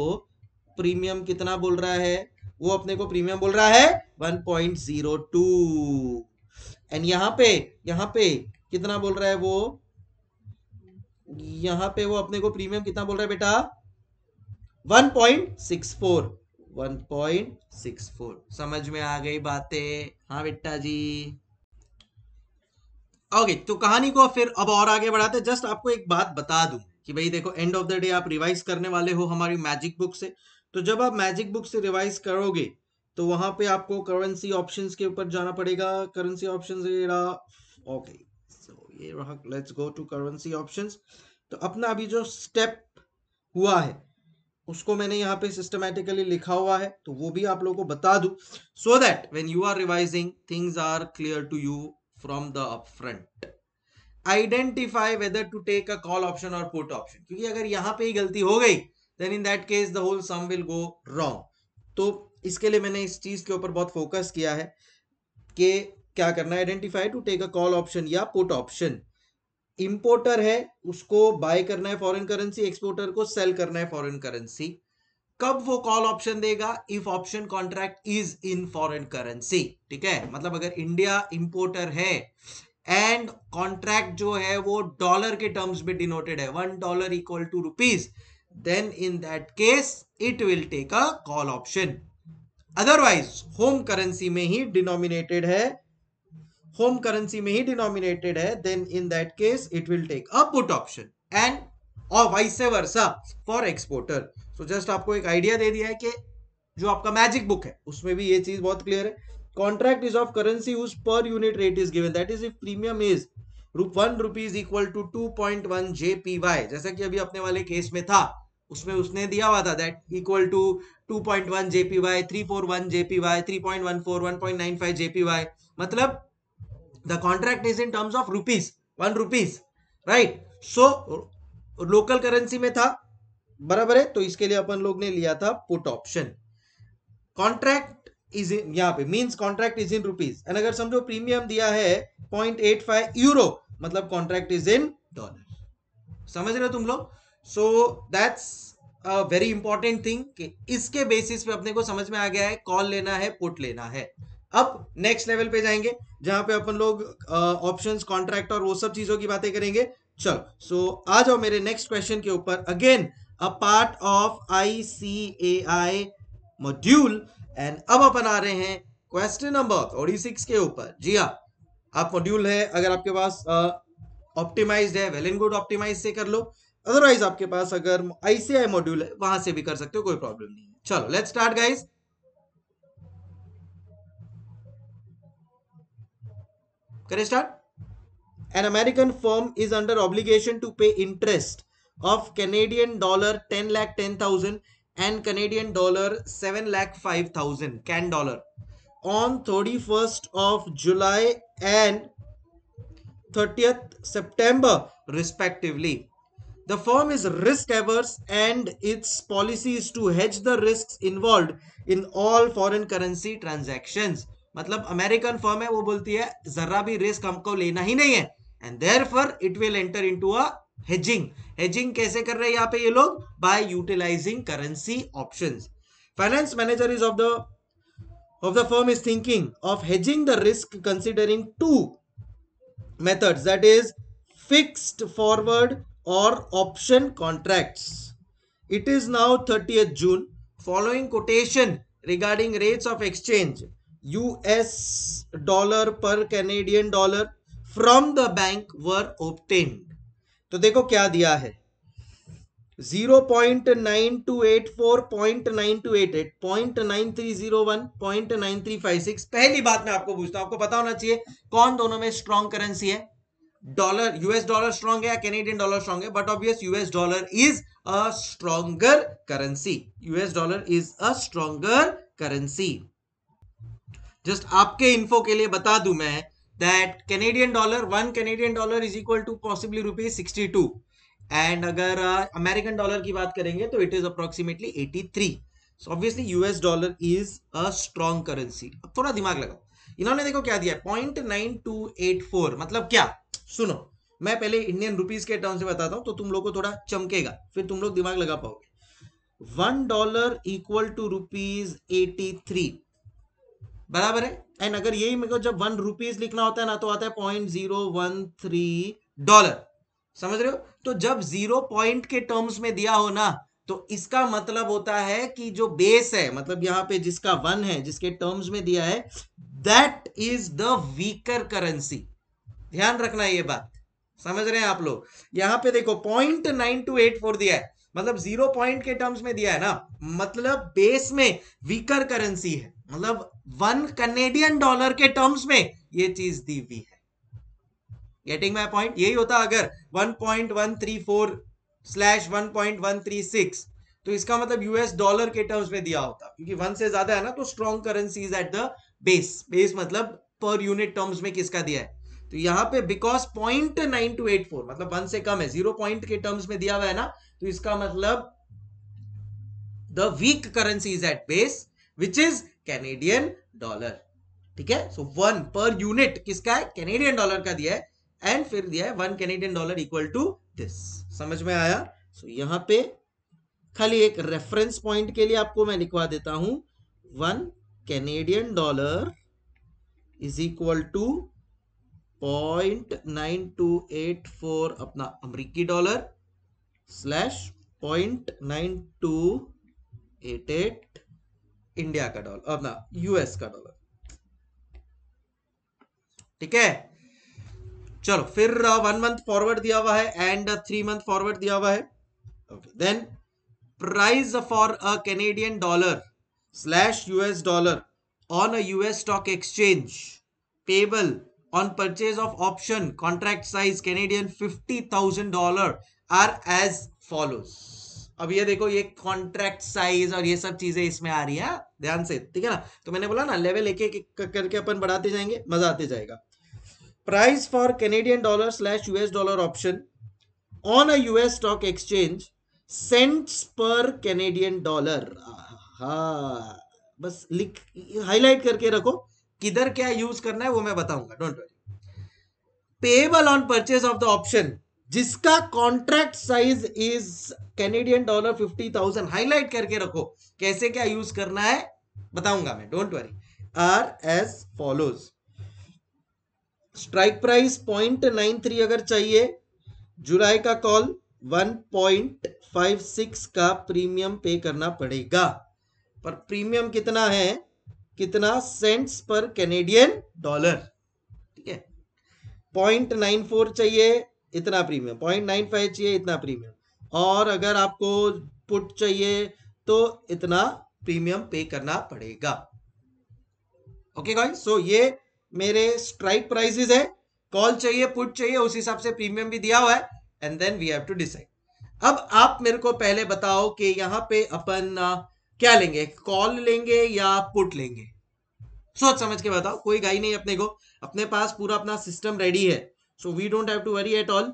प्रीमियम कितना बोल रहा है वो अपने को प्रीमियम बोल रहा है 1.02 एंड यहां पे यहां पे कितना बोल रहा है वो यहां पे वो अपने को प्रीमियम कितना बोल रहा है बेटा 1.64 1.64 समझ में आ गई बातें हाँ बेटा जी ओके तो कहानी को फिर अब और आगे बढ़ाते जस्ट आपको एक बात बता दू कि भाई देखो एंड ऑफ द डे आप रिवाइज करने वाले हो हमारी मैजिक बुक से तो जब आप मैजिक बुक से रिवाइज करोगे तो वहां पे आपको करेंसी ऑप्शंस के ऊपर जाना पड़ेगा करेंसी ऑप्शंस ये रहा ओके सो ये रहा let's go to currency options तो अपना अभी जो स्टेप हुआ है उसको मैंने यहाँ पे सिस्टमेटिकली लिखा हुआ है तो वो भी आप लोगों को बता दू so that when you are revising things are clear to you from the front identify whether to take a call option और पोर्ट ऑप्शन क्योंकि अगर यहाँ पे ही गलती हो गई then in that case the whole sum will go wrong तो इसके लिए मैंने इस चीज़ के ऊपर बहुत फोकस किया है कि क्या करना है identify to take a call option या पुट ऑप्शन इंपोर्टर है उसको बाय करना है फॉरेन करेंसी एक्सपोर्टर को सेल करना है फॉरेन करेंसी कब वो कॉल ऑप्शन देगा if option contract is in foreign currency ठीक है मतलब अगर इंडिया इंपोर्टर है एंड कॉन्ट्रैक्ट जो है वो डॉलर के टर्म्स में डिनोटेड है one dollar equal to rupees then in that case it will take a call option otherwise home currency में ही डिनोमिनेटेड है होम करेंसी में ही denominated है then in that case it will take a put option and or vice versa for exporter so just आपको एक idea दे दिया है कि जो आपका मैजिक बुक है उसमें भी ये चीज बहुत क्लियर है contract is of currency per unit rate is given that is if premium is one rupees equal to two point one JPY जैसा कि अभी अपने वाले केस में था उसमें उसने दिया हुआ था that equal to 2.1 point one JP Y three four one JP Y three point one four one point nine five JP Y मतलब the contract is in terms of rupees one rupees right so local currency में था बराबर है तो इसके लिए अपन लोग ने लिया था put option contract is in यहाँ पे means contract is in rupees and अगर समझो प्रीमियम दिया है पॉइंट यूरो मतलब कॉन्ट्रैक्ट इज इन डॉलर समझ रहे हो तुम लोग so that's very important thing इसके बेसिस पे अपने को समझ में आ गया है कॉल लेना है पुट लेना है अब नेक्स्ट लेवल पे जाएंगे जहां पे अपन लोग ऑप्शन कॉन्ट्रैक्ट और वो सब चीजों की बातें करेंगे चलो सो so, आ जाओ मेरे नेक्स्ट क्वेश्चन के ऊपर again a part of I C A I module and अब अपन आ रहे हैं क्वेश्चन नंबर ओडी सिक्स के ऊपर जी हाँ आप मॉड्यूल है अगर आपके पास ऑप्टिमाइज्ड uh, है वेल एंड गुड ऑप्टिमाइज से कर लो अदरवाइज आपके पास अगर आईसीआई मॉड्यूल है वहां से भी कर सकते हो कोई प्रॉब्लम नहीं है चलो लेट स्टार्ट गाइज करें start an American form is under obligation to pay interest of Canadian dollar ten lakh ten thousand and Canadian dollar seven lakh five thousand can dollar on thirty first of July and thirtieth September respectively The firm is risk averse and its policy is to hedge the risks involved in all foreign currency transactions. मतलब American firm है वो बोलती है जरा भी risk हमको लेना ही नहीं है and therefore it will enter in into hedging कैसे कर रहे हैं यहाँ पे ये लोग by utilising currency option finance manager is of the of the firm is thinking of hedging the risk considering two methods that is fixed forward or option contracts. It is now 30th June. Following quotation regarding rates of exchange US dollar per Canadian dollar from the bank were obtained. to dekho kya diya hai 0.9284.9288.9301.9356 पहली बात मैं आपको पूछता हूं आपको पता होना चाहिए कौन दोनों में स्ट्रॉन्ग करेंसी है डॉलर यूएस डॉलर स्ट्रॉन्ग है या कैनेडियन डॉलर स्ट्रॉन्ग है but obvious US dollar is a stronger currency US dollar is a stronger currency just आपके इन्फो के लिए बता दू मैं that Canadian dollar one Canadian dollar is equal to possibly rupees sixty two and अगर American uh, dollar की बात करेंगे तो it is approximately eighty three so obviously US dollar is a strong currency अब थोड़ा दिमाग लगाओ इन्होंने देखो क्या दिया point nine two eight four मतलब क्या सुनो मैं पहले इंडियन रुपीज के टर्म से बताता हूं तो तुम लोग को थोड़ा चमकेगा फिर तुम लोग दिमाग लगा पाओगे one dollar equal to rupees eighty three बराबर है एंड अगर यही मेरे को जब वन रुपीज लिखना होता है ना तो आता है point zero one three dollar समझ रहे हो तो जब जीरो पॉइंट के टर्म्स में दिया हो ना तो इसका मतलब होता है कि जो बेस है मतलब यहां पे जिसका वन है जिसके टर्म्स में दिया है that is the weaker currency ध्यान रखना ये बात समझ रहे हैं आप लोग यहाँ पे देखो point nine two eight four दिया है मतलब जीरो पॉइंट के टर्म्स में दिया है ना मतलब बेस में वीकर करेंसी है मतलब वन कनेडियन डॉलर के टर्म्स में ये चीज दी हुई है गेटिंग माई पॉइंट यही होता अगर one point one three four slash one point one three six तो इसका मतलब यूएस डॉलर के टर्म्स में दिया होता क्योंकि वन से ज्यादा है ना तो strong currency at the base base मतलब पर यूनिट टर्म्स में किसका दिया है तो यहाँ पे because point nine two eight four मतलब वन से कम है जीरो पॉइंट के टर्म्स में दिया हुआ है ना तो इसका मतलब the weak currency is at base which is Canadian dollar ठीक है सो वन पर यूनिट किसका है कैनेडियन डॉलर का दिया है एंड फिर दिया है one Canadian dollar equal to this समझ में आया सो so, यहां पे खाली एक रेफरेंस पॉइंट के लिए आपको मैं लिखवा देता हूं one Canadian dollar is equal to point nine two eight four अपना अमरीकी dollar slash point nine two eight eight India का डॉलर अपना यूएस का डॉलर ठीक है चलो फिर वन मंथ फॉरवर्ड दिया हुआ है एंड थ्री मंथ फॉरवर्ड दिया हुआ है okay then price for a Canadian dollar slash US dollar on a US stock exchange payable on purchase of option contract size Canadian $50,000 are as follows. अब ये देखो ये कॉन्ट्रैक्ट साइज और ये सब चीजें इसमें आ रही है हाँ? ध्यान से ठीक है ना तो मैंने बोला ना लेवल एक एक करके अपन बढ़ाते जाएंगे मजा आते जाएगा price for Canadian dollar slash US dollar option on a US stock exchange cents पर कैनेडियन डॉलर हा बस लिख हाईलाइट करके रखो किधर क्या यूज करना है वो मैं बताऊंगा don't worry payable on purchase of the option जिसका contract size is Canadian dollar fifty thousand highlight करके रखो कैसे क्या यूज करना है बताऊंगा मैं don't worry R S follows strike price point nine three अगर चाहिए जुलाई का call one point five six का प्रीमियम पे करना पड़ेगा पर प्रीमियम कितना है कितना सेंट्स पर कैनेडियन डॉलर ठीक है पॉइंट नाइन फोर चाहिए इतना प्रीमियम पॉइंट नाइन फाइव चाहिए इतना प्रीमियम और अगर आपको पुट चाहिए तो इतना प्रीमियम पे करना पड़ेगा ओके गाइस सो ये मेरे स्ट्राइक प्राइसेस है कॉल चाहिए पुट चाहिए उस हिसाब से प्रीमियम भी दिया हुआ है and then we have to decide अब आप मेरे को पहले बताओ कि यहां पे अपन क्या लेंगे कॉल लेंगे या पुट लेंगे सोच समझ के बताओ कोई गाई नहीं अपने को अपने पास पूरा अपना सिस्टम रेडी है so we don't have to worry at all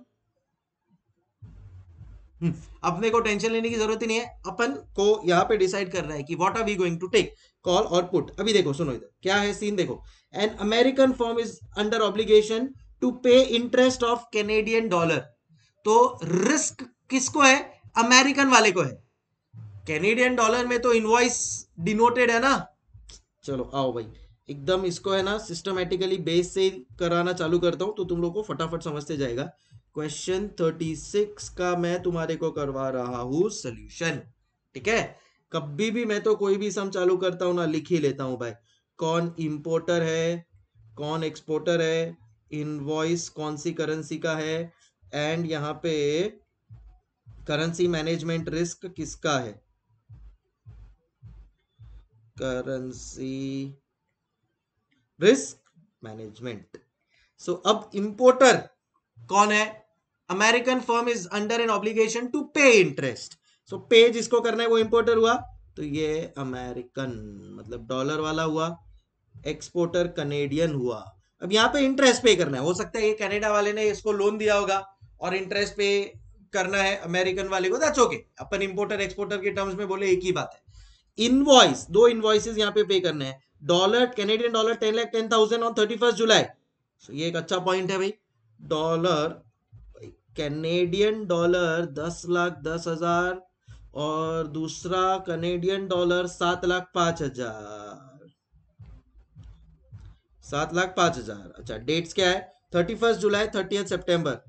अपने को टेंशन लेने की जरूरत ही नहीं है अपन को यहां पे डिसाइड कर रहा है कि what are we going to take call और पुट अभी देखो सुनो इधर क्या है सीन देखो an American form is under obligation to pay interest of Canadian dollar तो रिस्क किसको है अमेरिकन वाले को है कैनेडियन डॉलर में तो इनवॉइस डिनोटेड है ना चलो आओ भाई एकदम इसको है ना सिस्टमेटिकली बेस से कराना चालू करता हूँ तो तुम लोग को फटाफट समझते जाएगा क्वेश्चन थर्टी सिक्स का मैं तुम्हारे को करवा रहा हूँ सोल्यूशन ठीक है कभी भी मैं तो कोई भी सम चालू करता हूँ ना लिख ही लेता हूँ भाई कौन इम्पोर्टर है कौन एक्सपोर्टर है इनवॉइस कौन सी करेंसी का है एंड यहाँ पे करेंसी मैनेजमेंट रिस्क किसका है करेंसी रिस्क मैनेजमेंट सो अब इंपोर्टर कौन है American firm is under an obligation to pay interest so pay जिसको करना है वो इंपोर्टर हुआ तो ये अमेरिकन मतलब डॉलर वाला हुआ एक्सपोर्टर कनेडियन हुआ अब यहाँ पे इंटरेस्ट पे करना है हो सकता है ये कनाडा वाले ने इसको लोन दिया होगा और इंटरेस्ट पे करना है अमेरिकन वाले को दैट्स ओके अपन इंपोर्टर एक्सपोर्टर के टर्म्स में बोले एक ही बात है इनवॉइस दो इनवॉइसिस यहाँ पे पे करने हैं dollar Canadian dollar ten lakh ten thousand on thirty first July so ये एक अच्छा पॉइंट है भाई डॉलर कैनेडियन डॉलर दस लाख दस हजार और दूसरा कैनेडियन डॉलर सात लाख पांच हजार सात लाख पांच हजार अच्छा डेट्स क्या है thirty first July thirty September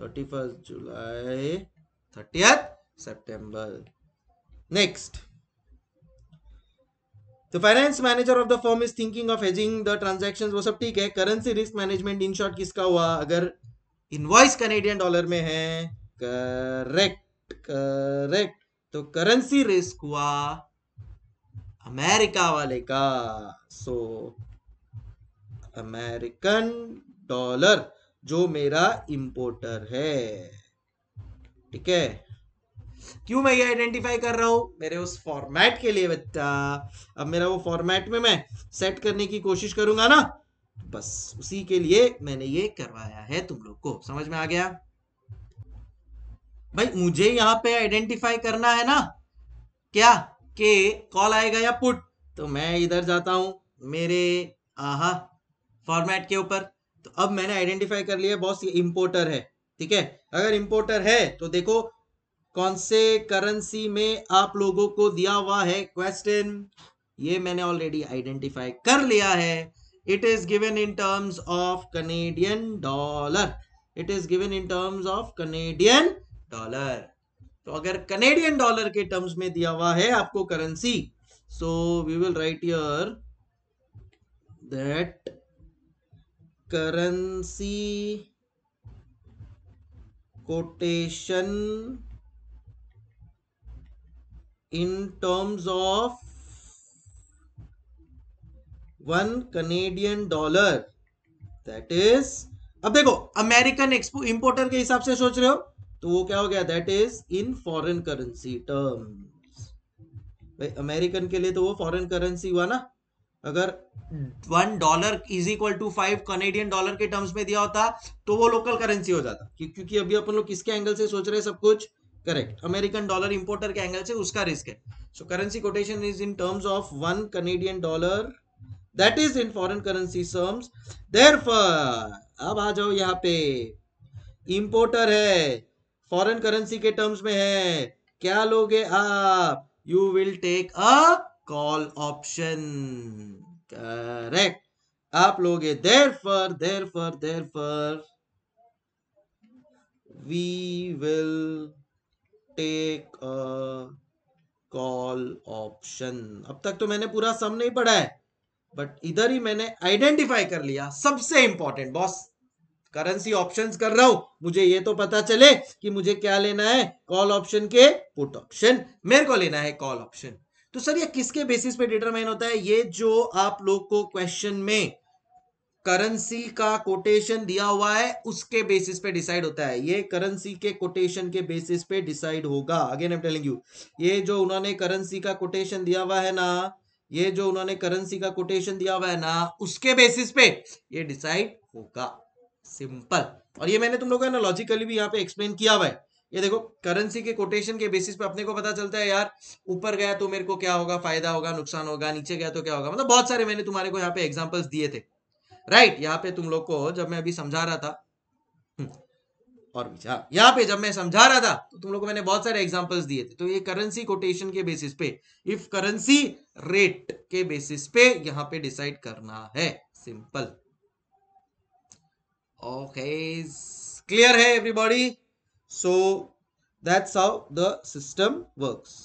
thirty first July thirty September next तो finance manager of the form is thinking of hedging the transaction वो सब ठीक है currency risk management in short किसका हुआ अगर इनवाइस कनेडियन डॉलर में है करेक्ट करेक्ट तो करेंसी रिस्क हुआ अमेरिका वाले का सो अमेरिकन डॉलर जो मेरा इंपोर्टर है ठीक है क्यों मैं ये आइडेंटिफाई कर रहा हूं मेरे उस फॉर्मेट के लिए बच्चा अब मेरा वो फॉर्मेट में मैं सेट करने की कोशिश करूंगा ना तो बस उसी के लिए मैंने ये करवाया है तुम लोग को समझ में आ गया भाई मुझे यहां पे आइडेंटिफाई करना है ना क्या के कॉल आएगा या पुट तो मैं इधर जाता हूं मेरे आहा फॉर्मेट के ऊपर तो अब मैंने आइडेंटिफाई कर लिया बॉस ये इंपोर्टर है ठीक है अगर इंपोर्टर है तो देखो कौन से करेंसी में आप लोगों को दिया हुआ है क्वेश्चन ये मैंने ऑलरेडी आइडेंटिफाई कर लिया है it is given in terms of Canadian dollar it is given in terms of Canadian dollar तो अगर कनेडियन डॉलर के टर्म्स में दिया हुआ है आपको currency so we will write your that currency quotation in terms of one Canadian dollar. That is अब देखो अमेरिकन एक्सपो इंपोर्टर के हिसाब से सोच रहे हो तो वो क्या हो गया that is in foreign currency terms भाई अमेरिकन के लिए तो वो फॉरेन करेंसी हुआ ना अगर one dollar is equal to five Canadian dollar के टर्म्स में दिया होता तो वो लोकल करेंसी हो जाता क्योंकि अभी अपन लोग किसके एंगल से सोच रहे हैं सब कुछ करेक्ट अमेरिकन डॉलर इंपोर्टर के एंगल से उसका रिस्क है so currency quotation is in terms of one Canadian dollar that is in foreign currency terms there अब आ जाओ यहाँ पे इंपोर्टर है फॉरन करेंसी के टर्म्स में है क्या लोगे आप you will take a call option correct आप लोगे therefore therefore therefore we will take call option अब तक तो मैंने पूरा सम नहीं पढ़ा है बट इधर ही मैंने आइडेंटिफाई कर लिया सबसे इंपॉर्टेंट बॉस करेंसी ऑप्शंस कर रहा हूं मुझे ये तो पता चले कि मुझे क्या लेना है कॉल ऑप्शन के पुट ऑप्शन मेरे को लेना है कॉल ऑप्शन तो सर ये किसके बेसिस पे डिटरमाइन होता है ये जो आप लोग को क्वेश्चन में करेंसी का कोटेशन दिया हुआ है उसके बेसिस पे डिसाइड होता है ये करेंसी के कोटेशन के बेसिस पे डिसाइड होगा अगेन आई टेलिंग यू ये जो उन्होंने करेंसी का कोटेशन दिया हुआ है ना ये जो उन्होंने करेंसी का कोटेशन दिया हुआ है ना उसके बेसिस पे ये डिसाइड होगा सिंपल और ये मैंने तुम लोगों को ना लॉजिकली भी यहाँ पे एक्सप्लेन किया हुआ है ये देखो करेंसी के कोटेशन के बेसिस पे अपने को पता चलता है यार ऊपर गया तो मेरे को क्या होगा फायदा होगा नुकसान होगा नीचे गया तो क्या होगा मतलब बहुत सारे मैंने तुम्हारे को यहाँ पे एग्जाम्पल्स दिए थे राइट right, यहाँ पे तुम लोग को जब मैं अभी समझा रहा था हम्म, और विचार यहाँ पे जब मैं समझा रहा था तो तुम लोग को मैंने बहुत सारे एग्जांपल्स दिए थे तो ये करेंसी कोटेशन के बेसिस पे इफ करेंसी रेट के बेसिस पे यहाँ पे डिसाइड करना है सिंपल ओके क्लियर है everybody so that's how the system works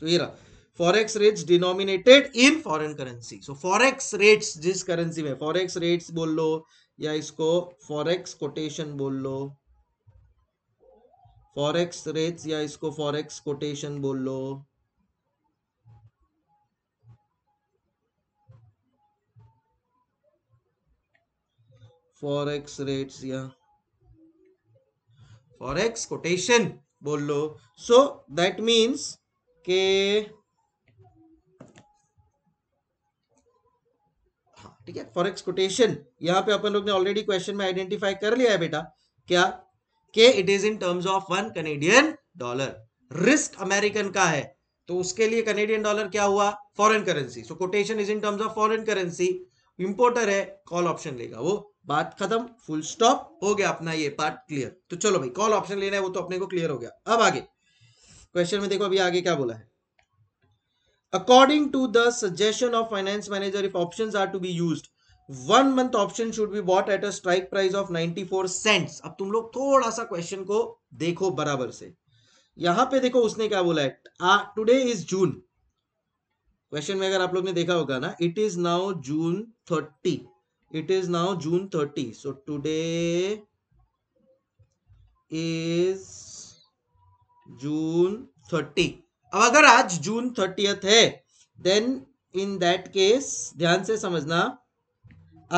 तो ये रहा forex rates denominated in foreign currency so forex rates जिस करेंसी में फॉरेक्स रेट्स बोल लो या इसको फॉरेक्स कोटेशन बोल लो फॉरेक्स रेट्स या इसको फॉरेक्स कोटेशन बोल लो फॉरेक्स रेट्स या फॉरेक्स कोटेशन बोल लो सो दैट मीन्स के ठीक है फॉरेक्स कोटेशन यहाँ पे अपन लोग ने ऑलरेडी क्वेश्चन में आइडेंटिफाई कर लिया है बेटा क्या के it is in terms of one Canadian dollar risk American का है तो उसके लिए कनेडियन डॉलर क्या हुआ foreign currency so quotation is in terms of foreign currency importer है कॉल ऑप्शन लेगा वो बात खत्म फुल स्टॉप हो गया अपना ये पार्ट क्लियर तो चलो भाई कॉल ऑप्शन लेना है वो तो अपने को क्लियर हो गया अब आगे क्वेश्चन में देखो अभी आगे क्या बोला है according to the suggestion of finance manager if options are to be used one month option should be bought at a strike price of four cent अब तुम लोग थोड़ा सा क्वेश्चन को देखो बराबर से यहां पर देखो उसने क्या बोला है टूडे इज जून क्वेश्चन में अगर आप लोग ने देखा होगा ना it is now June thirty it is now June thirty so today is June thirty अब अगर आज जून थर्टियथ है देन इन दैट केस ध्यान से समझना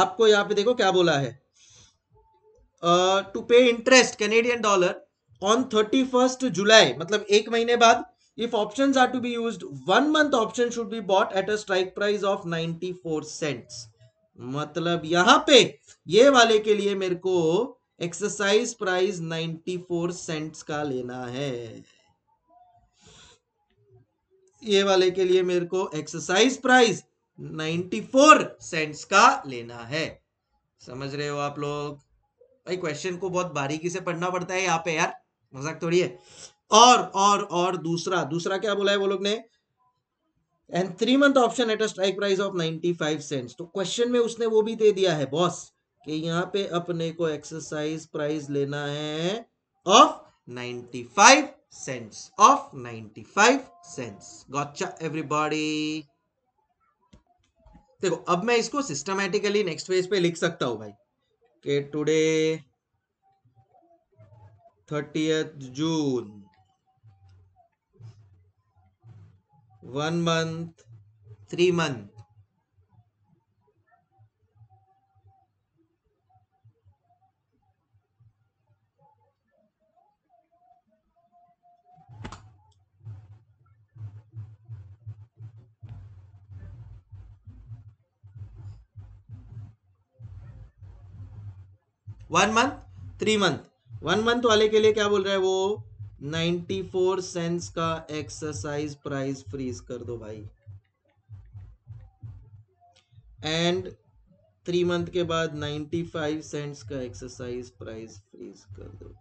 आपको यहां पे देखो क्या बोला है to pay interest Canadian dollar on thirty first July मतलब एक महीने बाद option are to be use one month option should be bought at a strike price of ninety four cent मतलब यहां पे ये वाले के लिए मेरे को एक्सरसाइज प्राइस फोर सेंट्स का लेना है ये वाले के लिए मेरे को एक्सरसाइज प्राइस 94 सेंट्स का लेना है समझ रहे हो आप लोग भाई क्वेश्चन को बहुत बारीकी से पढ़ना पड़ता है यहाँ पे यार मजाक थोड़ी है और और और दूसरा दूसरा क्या बोला है वो लोग ने and three month option at a strike price of 95 cents तो क्वेश्चन में उसने वो भी दे दिया है बॉस कि यहाँ पे अपने को एक्सरसाइज प्राइस लेना है of five cents of 95 cents. Gotcha everybody. देखो अब मैं इसको सिस्टमैटिकली नेक्स्ट पेज पे लिख सकता हूं भाई के today thirty June one month three month one month three month one month वाले के लिए क्या बोल रहा है वो फोर सेंस का एक्सरसाइज प्राइस फ्रीज कर दो भाई एंड थ्री मंथ के बाद फाइव सेंट्स का एक्सरसाइज प्राइस फ्रीज कर दो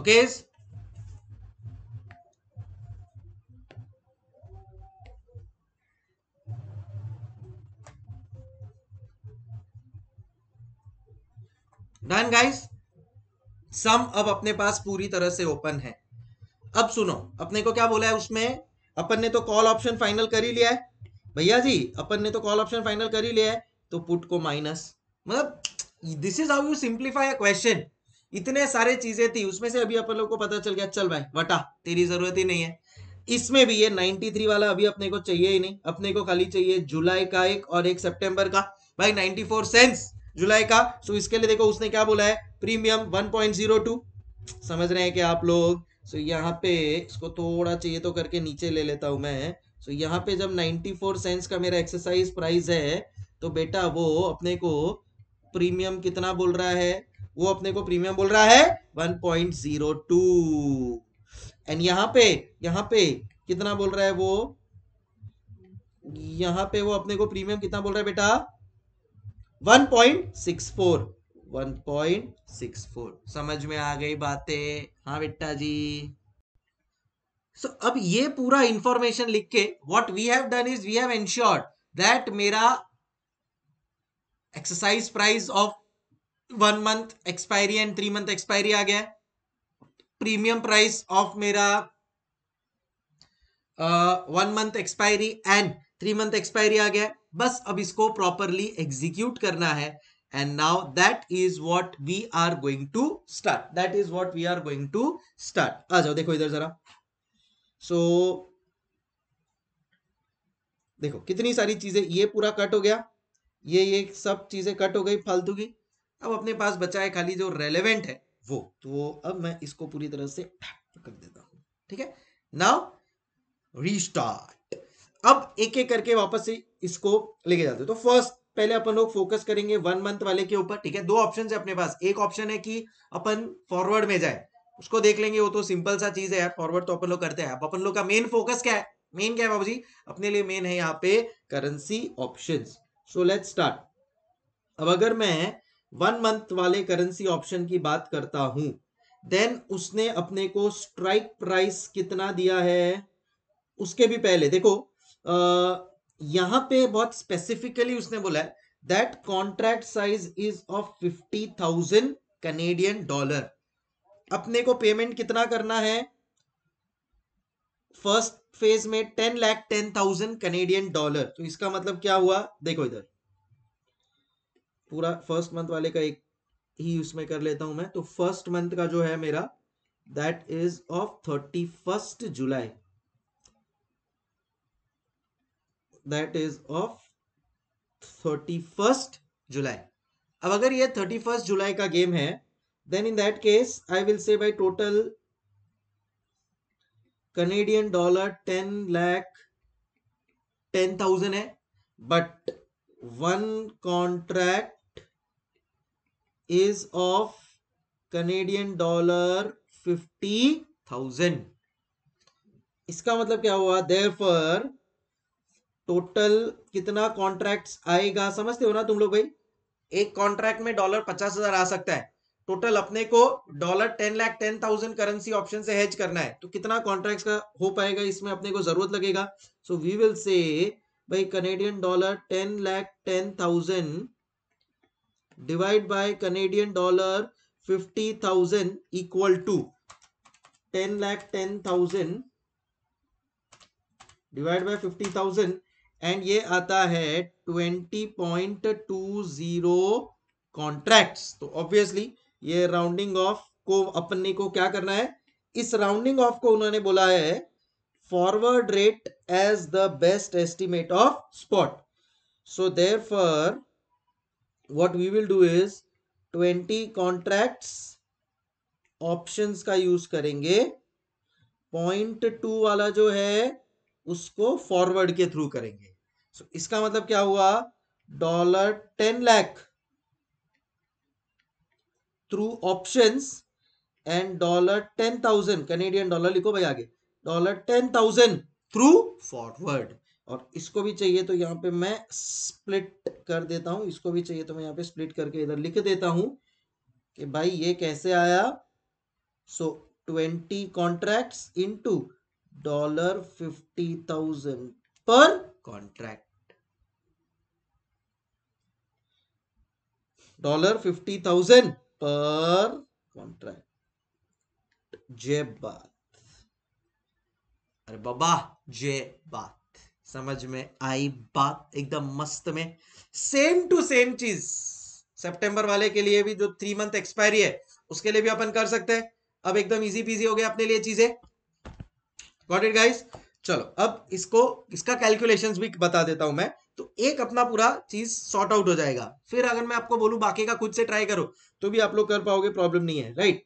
okay डन गाइस सम अब अपने पास पूरी तरह से ओपन है अब सुनो अपने को क्या बोला है उसमें अपन ने तो कॉल ऑप्शन फाइनल कर ही लिया है भैया जी अपन ने तो कॉल ऑप्शन फाइनल कर ही लिया है तो पुट को माइनस मतलब this is how you simplify a question इतने सारे चीजें थी उसमें से अभी अपन लोग को पता चल गया चल भाई वटा तेरी जरूरत ही नहीं है इसमें भी ये 93 वाला अभी अपने को चाहिए ही नहीं अपने को खाली चाहिए जुलाई का एक और एक सितंबर का भाई 94 सेंस जुलाई का सो इसके लिए देखो उसने क्या बोला है प्रीमियम 1.02 समझ रहे हैं कि आप लोग सो यहाँ पे इसको थोड़ा चाहिए तो करके नीचे ले लेता हूं मैं सो यहाँ पे जब 94 सेंस का मेरा एक्सरसाइज प्राइस है तो बेटा वो अपने को प्रीमियम कितना बोल रहा है वो अपने को प्रीमियम बोल रहा है 1.02 एंड यहां पे यहां पे कितना बोल रहा है वो यहां पे वो अपने को प्रीमियम कितना बोल रहा है बेटा 1.64 1.64 समझ में आ गई बातें हाँ बेटा जी सो so, अब ये पूरा इंफॉर्मेशन लिख के what we have done is we have ensured that मेरा exercise price of one month expiry and three month expiry आ गया प्रीमियम प्राइस ऑफ मेरा one month expiry and three month expiry आ गया बस अब इसको प्रॉपरली एग्जीक्यूट करना है and now that is what we are going to start that is what we are going to start आ जाओ देखो इधर जरा सो so, देखो कितनी सारी चीजें ये पूरा कट हो गया ये ये सब चीजें कट हो गई फालतू की अब अपने पास बचा है खाली जो रेलेवेंट है वो तो अब मैं इसको पूरी तरह से कर देता हूं ठीक है नाउ रीस्टार्ट अब एक एक करके वापस से इसको लेके जाते तो फर्स्ट पहले अपन लोग फोकस करेंगे वन मंथ वाले के ऊपर ठीक है दो ऑप्शन है अपने पास एक ऑप्शन है कि अपन फॉरवर्ड में जाए उसको देख लेंगे वो तो सिंपल सा चीज है यार फॉरवर्ड तो अपन लोग करते हैं अब अपन लोग का मेन फोकस क्या है मेन क्या है बाबू जी अपने लिए मेन है यहाँ पे currency option so let start अब अगर मैं वन मंथ वाले करेंसी ऑप्शन की बात करता हूं देन उसने अपने को स्ट्राइक प्राइस कितना दिया है उसके भी पहले देखो आ, यहां पे बहुत स्पेसिफिकली उसने बोला है that contract size is of fifty thousand Canadian dollar अपने को पेमेंट कितना करना है फर्स्ट फेज में ten lakh ten thousand Canadian dollar तो इसका मतलब क्या हुआ देखो इधर पूरा फर्स्ट मंथ वाले का एक ही उसमें कर लेता हूं मैं तो फर्स्ट मंथ का जो है मेरा that is of thirty first July that is of thirty first July अब अगर ये थर्टी फर्स्ट जुलाई का गेम है then in that case I will say buy total Canadian dollar ten lakh ten thousand है but one contract is of Canadian dollar fifty thousand इसका मतलब क्या हुआ देर टोटल कितना कॉन्ट्रैक्ट आएगा समझते हो ना तुम लोग भाई एक कॉन्ट्रैक्ट में डॉलर पचास हजार आ सकता है टोटल अपने को dollar ten lakh ten thousand currency option से हेज करना है तो कितना कॉन्ट्रैक्ट का हो पाएगा इसमें अपने को जरूरत लगेगा सो वी विल से भाई Canadian dollar ten lakh ten thousand divide by Canadian dollar fifty thousand equal to ten lakh ten thousand divide by fifty thousand and ये आता है twenty point two zero contract तो ऑब्वियसली ये राउंडिंग ऑफ को अपने को क्या करना है इस राउंडिंग ऑफ को उन्होंने बोला है forward rate as the best estimate of spot so there therefore what we will do is 20 contracts options का यूज करेंगे पॉइंट टू वाला जो है उसको फॉरवर्ड के थ्रू करेंगे सो so, इसका मतलब क्या हुआ dollar ten lakh through options and dollar ten thousand Canadian dollar लिखो भाई आगे dollar ten thousand through forward और इसको भी चाहिए तो यहाँ पे मैं स्प्लिट कर देता हूँ इसको भी चाहिए तो मैं यहाँ पे स्प्लिट करके इधर लिख देता हूँ कि भाई ये कैसे आया so twenty into dollar fifty thousand per contract dollar fifty thousand per contract जय बात अरे बाबा जय बात समझ में आई बात एकदम मस्त में सेम टू सेम चीज सितंबर वाले के लिए भी जो थ्री मंथ एक्सपायरी है उसके लिए भी अपन कर सकते हैं अब एकदम इजी पीजी हो गया अपने लिए चीजें गॉट इट गाइस चलो अब इसको इसका कैलकुलेशन भी बता देता हूं मैं तो एक अपना पूरा चीज सॉर्ट आउट हो जाएगा फिर अगर मैं आपको बोलूं बाकी का खुद से ट्राई करो तो भी आप लोग कर पाओगे प्रॉब्लम नहीं है राइट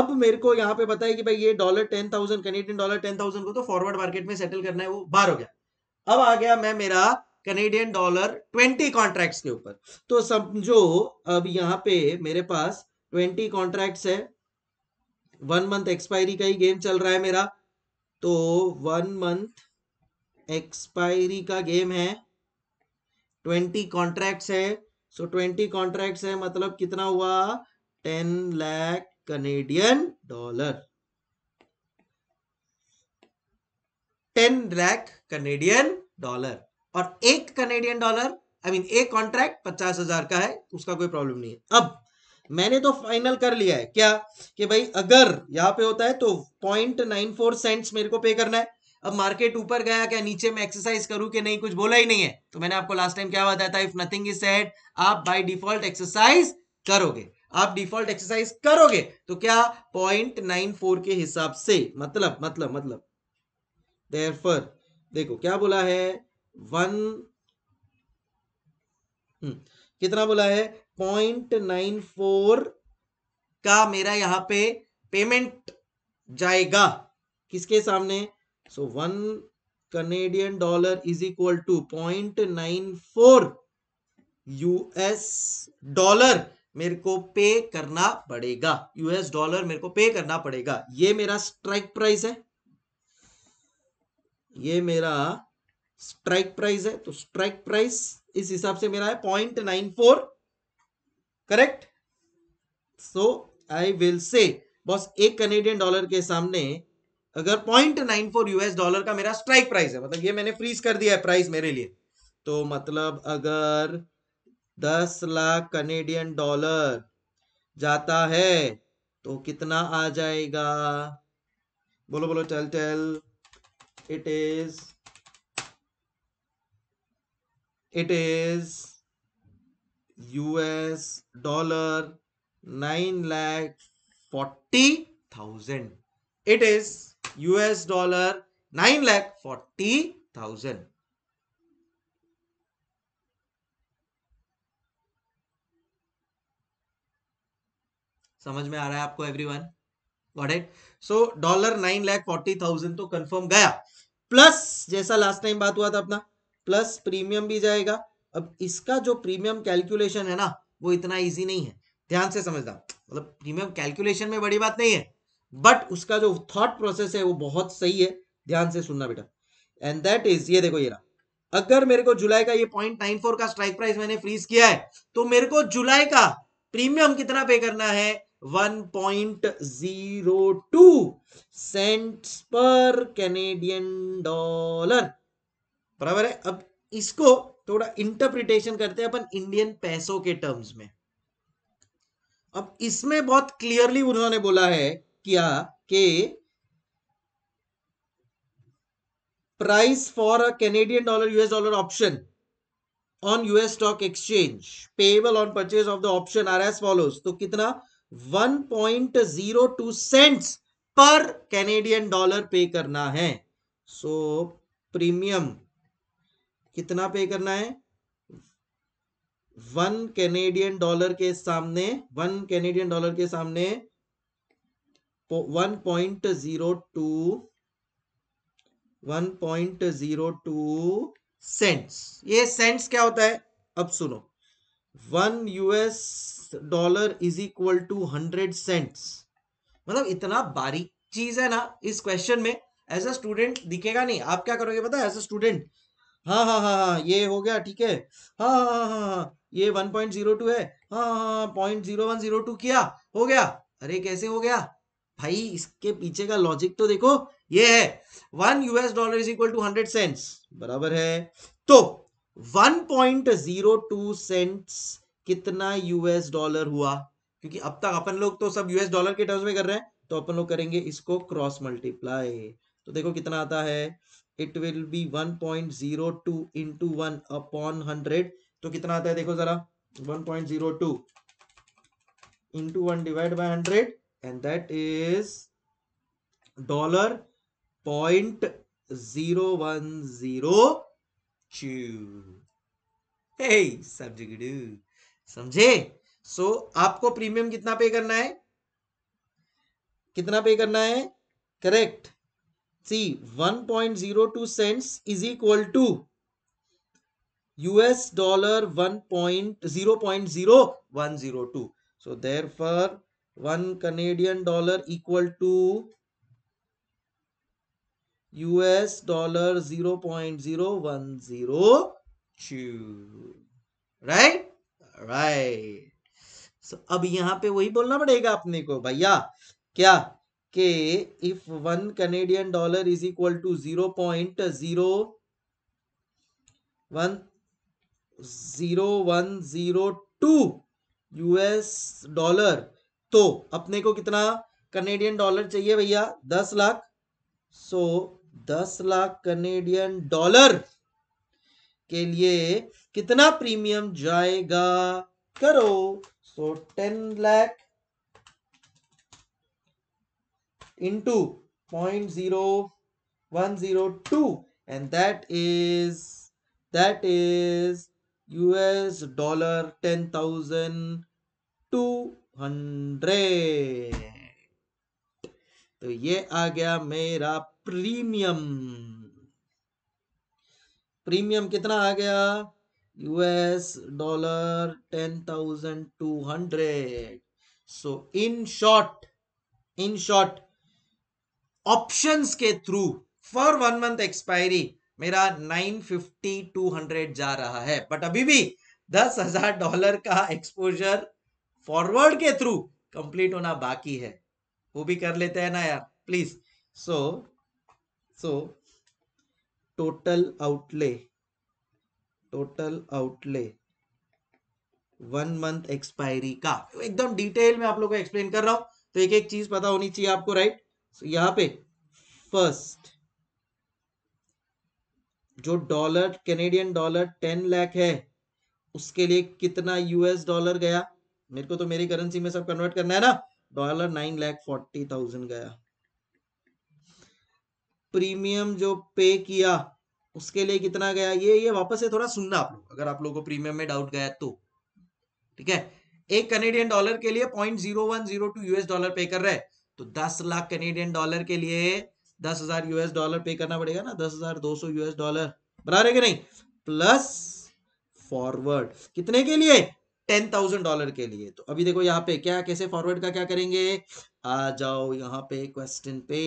अब मेरे को यहां पे बताया कि भाई ये dollar ten thousand Canadian dollar ten thousand को तो फॉरवर्ड मार्केट में सेटल करना है वो बाहर हो गया अब आ गया मैं मेरा कनेडियन डॉलर ट्वेंटी कॉन्ट्रैक्ट्स के ऊपर तो समझो अब यहाँ पे मेरे पास ट्वेंटी कॉन्ट्रैक्ट्स है वन मंथ एक्सपायरी का ही गेम चल रहा है मेरा तो वन मंथ एक्सपायरी का गेम है ट्वेंटी कॉन्ट्रैक्ट्स है सो ट्वेंटी कॉन्ट्रैक्ट्स है मतलब कितना हुआ ten lakh Canadian dollar ten lakh Canadian dollar और एक कनेडियन डॉलर आई मीन एक कॉन्ट्रैक्ट पचास हजार का है उसका कोई प्रॉब्लम नहीं है अब मैंने तो फाइनल कर लिया है क्या कि भाई अगर यहां पे होता है तो पॉइंट नाइन फोर सेंट्स मेरे को पे करना है अब मार्केट ऊपर गया क्या नीचे मैं एक्सरसाइज करूं कि नहीं कुछ बोला ही नहीं है तो मैंने आपको लास्ट टाइम क्या बताया था इफ नथिंग इज सेड आप बाय डिफॉल्ट एक्सरसाइज करोगे आप डिफॉल्ट एक्सरसाइज करोगे तो क्या पॉइंट नाइन फोर के हिसाब से मतलब मतलब मतलब देर देयरफॉर देखो क्या बोला है वन हम्म, कितना बोला है पॉइंट नाइन फोर का मेरा यहां पे पेमेंट जाएगा किसके सामने so one Canadian dollar is equal to point nine four US dollar मेरे को पे करना पड़ेगा यूएस डॉलर मेरे को पे करना पड़ेगा ये मेरा स्ट्राइक प्राइस है ये मेरा स्ट्राइक प्राइस है तो स्ट्राइक प्राइस इस हिसाब से मेरा है point nine four correct so I will say boss एक कनेडियन डॉलर के सामने अगर point nine four US dollar का मेरा स्ट्राइक प्राइस है मतलब ये मैंने फ्रीज कर दिया है प्राइस मेरे लिए तो मतलब अगर दस लाख कनेडियन डॉलर जाता है तो कितना आ जाएगा बोलो बोलो चल चल it is it is us dollar 9 lakh 40000 it is us dollar 9 lakh 40000 समझ में आ रहा है आपको everyone one it so dollar nine lakh forty thousand तो कंफर्म गया प्लस जैसा लास्ट टाइम बात हुआ था अपना प्लस प्रीमियम भी जाएगा अब इसका जो प्रीमियम कैलकुलेशन है ना वो इतना इजी नहीं है ध्यान से समझना मतलब प्रीमियम कैलकुलेशन में बड़ी बात नहीं है बट उसका जो थॉट प्रोसेस है वो बहुत सही है ध्यान से सुनना बेटा एंड दैट इज ये देखो ये रहा अगर मेरे को जुलाई का ये पॉइंट नाइन फोर का स्ट्राइक प्राइस मैंने फ्रीज किया है तो मेरे को जुलाई का प्रीमियम कितना पे करना है 1.02 सेंट्स पर कैनेडियन डॉलर बराबर है अब इसको थोड़ा इंटरप्रिटेशन करते हैं अपन इंडियन पैसों के टर्म्स में अब इसमें बहुत क्लियरली उन्होंने बोला है क्या के price for a Canadian dollar US dollar option on US stock exchange payable on purchase of the option are S follows तो कितना 1.02 सेंट्स पर कैनेडियन डॉलर पे करना है सो so, प्रीमियम कितना पे करना है वन कैनेडियन डॉलर के सामने वन कैनेडियन डॉलर के सामने 1.02 1.02 सेंट्स ये सेंट्स क्या होता है अब सुनो one US dollar is equal to hundred cents मतलब इतना बारीक चीज है ना इस क्वेश्चन में एज अ स्टूडेंट दिखेगा नहीं आप क्या करोगे पता है एज अ स्टूडेंट हाँ हाँ हाँ हाँ ये हो गया ठीक है हाँ हाँ हाँ हाँ हाँ ये वन पॉइंट जीरो टू है हाँ हाँ point zero one zero two किया हो गया अरे कैसे हो गया भाई इसके पीछे का लॉजिक तो देखो ये है one US dollar is equal to hundred cents बराबर है तो one point zero two cents कितना यूएस डॉलर हुआ क्योंकि अब तक अपन लोग तो सब यूएस डॉलर के टर्म्स में कर रहे हैं तो अपन लोग करेंगे इसको क्रॉस मल्टीप्लाई तो देखो कितना आता है it will be 1.02 point zero two into one upon hundred तो कितना आता है देखो जरा 1.02 point zero two into one divide by hundred and that is dollar point zero one zero two hey subjigadu समझे सो आपको प्रीमियम कितना पे करना है कितना पे करना है correct see 1.02 point zero two cent is equal to US dollar one point zero point zero one zero two so there therefore one Canadian dollar equal to US dollar zero point zero one zero right right so अब यहाँ पे वही बोलना पड़ेगा अपने को भैया क्या के if one Canadian dollar is equal to zero point zero one zero one zero two US dollar तो अपने को कितना कनेडियन डॉलर चाहिए भैया दस लाख सो so, दस लाख कनेडियन डॉलर के लिए कितना प्रीमियम जाएगा करो so ten lakh into point zero one zero two and that is that is US dollar ten thousand two hundred तो ये आ गया मेरा प्रीमियम प्रीमियम कितना आ गया US dollar ten thousand two hundred so in short in short options के through for one month expiry मेरा नाइन फिफ्टी टू हंड्रेड जा रहा है बट अभी भी दस हजार डॉलर का एक्सपोजर फॉरवर्ड के थ्रू कंप्लीट होना बाकी है वो भी कर लेते हैं ना यार please so so total outlay total outlay one month expiry का एकदम डिटेल में आप लोगों को एक्सप्लेन कर रहा हूं तो एक एक चीज पता होनी चाहिए आपको राइट so, यहां पे फर्स्ट जो dollar Canadian dollar ten lakh है उसके लिए कितना यूएस डॉलर गया मेरे को तो मेरी करेंसी में सब कन्वर्ट करना है ना dollar nine lakh forty thousand गया प्रीमियम जो पे किया उसके लिए कितना गया ये ये वापस से थोड़ा सुनना आप लोग अगर आप लोगों को प्रीमियम में डाउट गया तो ठीक है एक कनेडियन डॉलर के लिए point zero one zero two US dollar pay कर रहे हैं तो दस लाख कनेडियन डॉलर के लिए दस हजार यूएस डॉलर पे करना पड़ेगा ना दस हजार दो सौ यूएस डॉलर बना रहे कि नहीं प्लस फॉरवर्ड कितने के लिए टेन थाउजेंड डॉलर के लिए तो अभी देखो यहाँ पे क्या कैसे फॉरवर्ड का क्या करेंगे आ जाओ यहाँ पे क्वेश्चन पे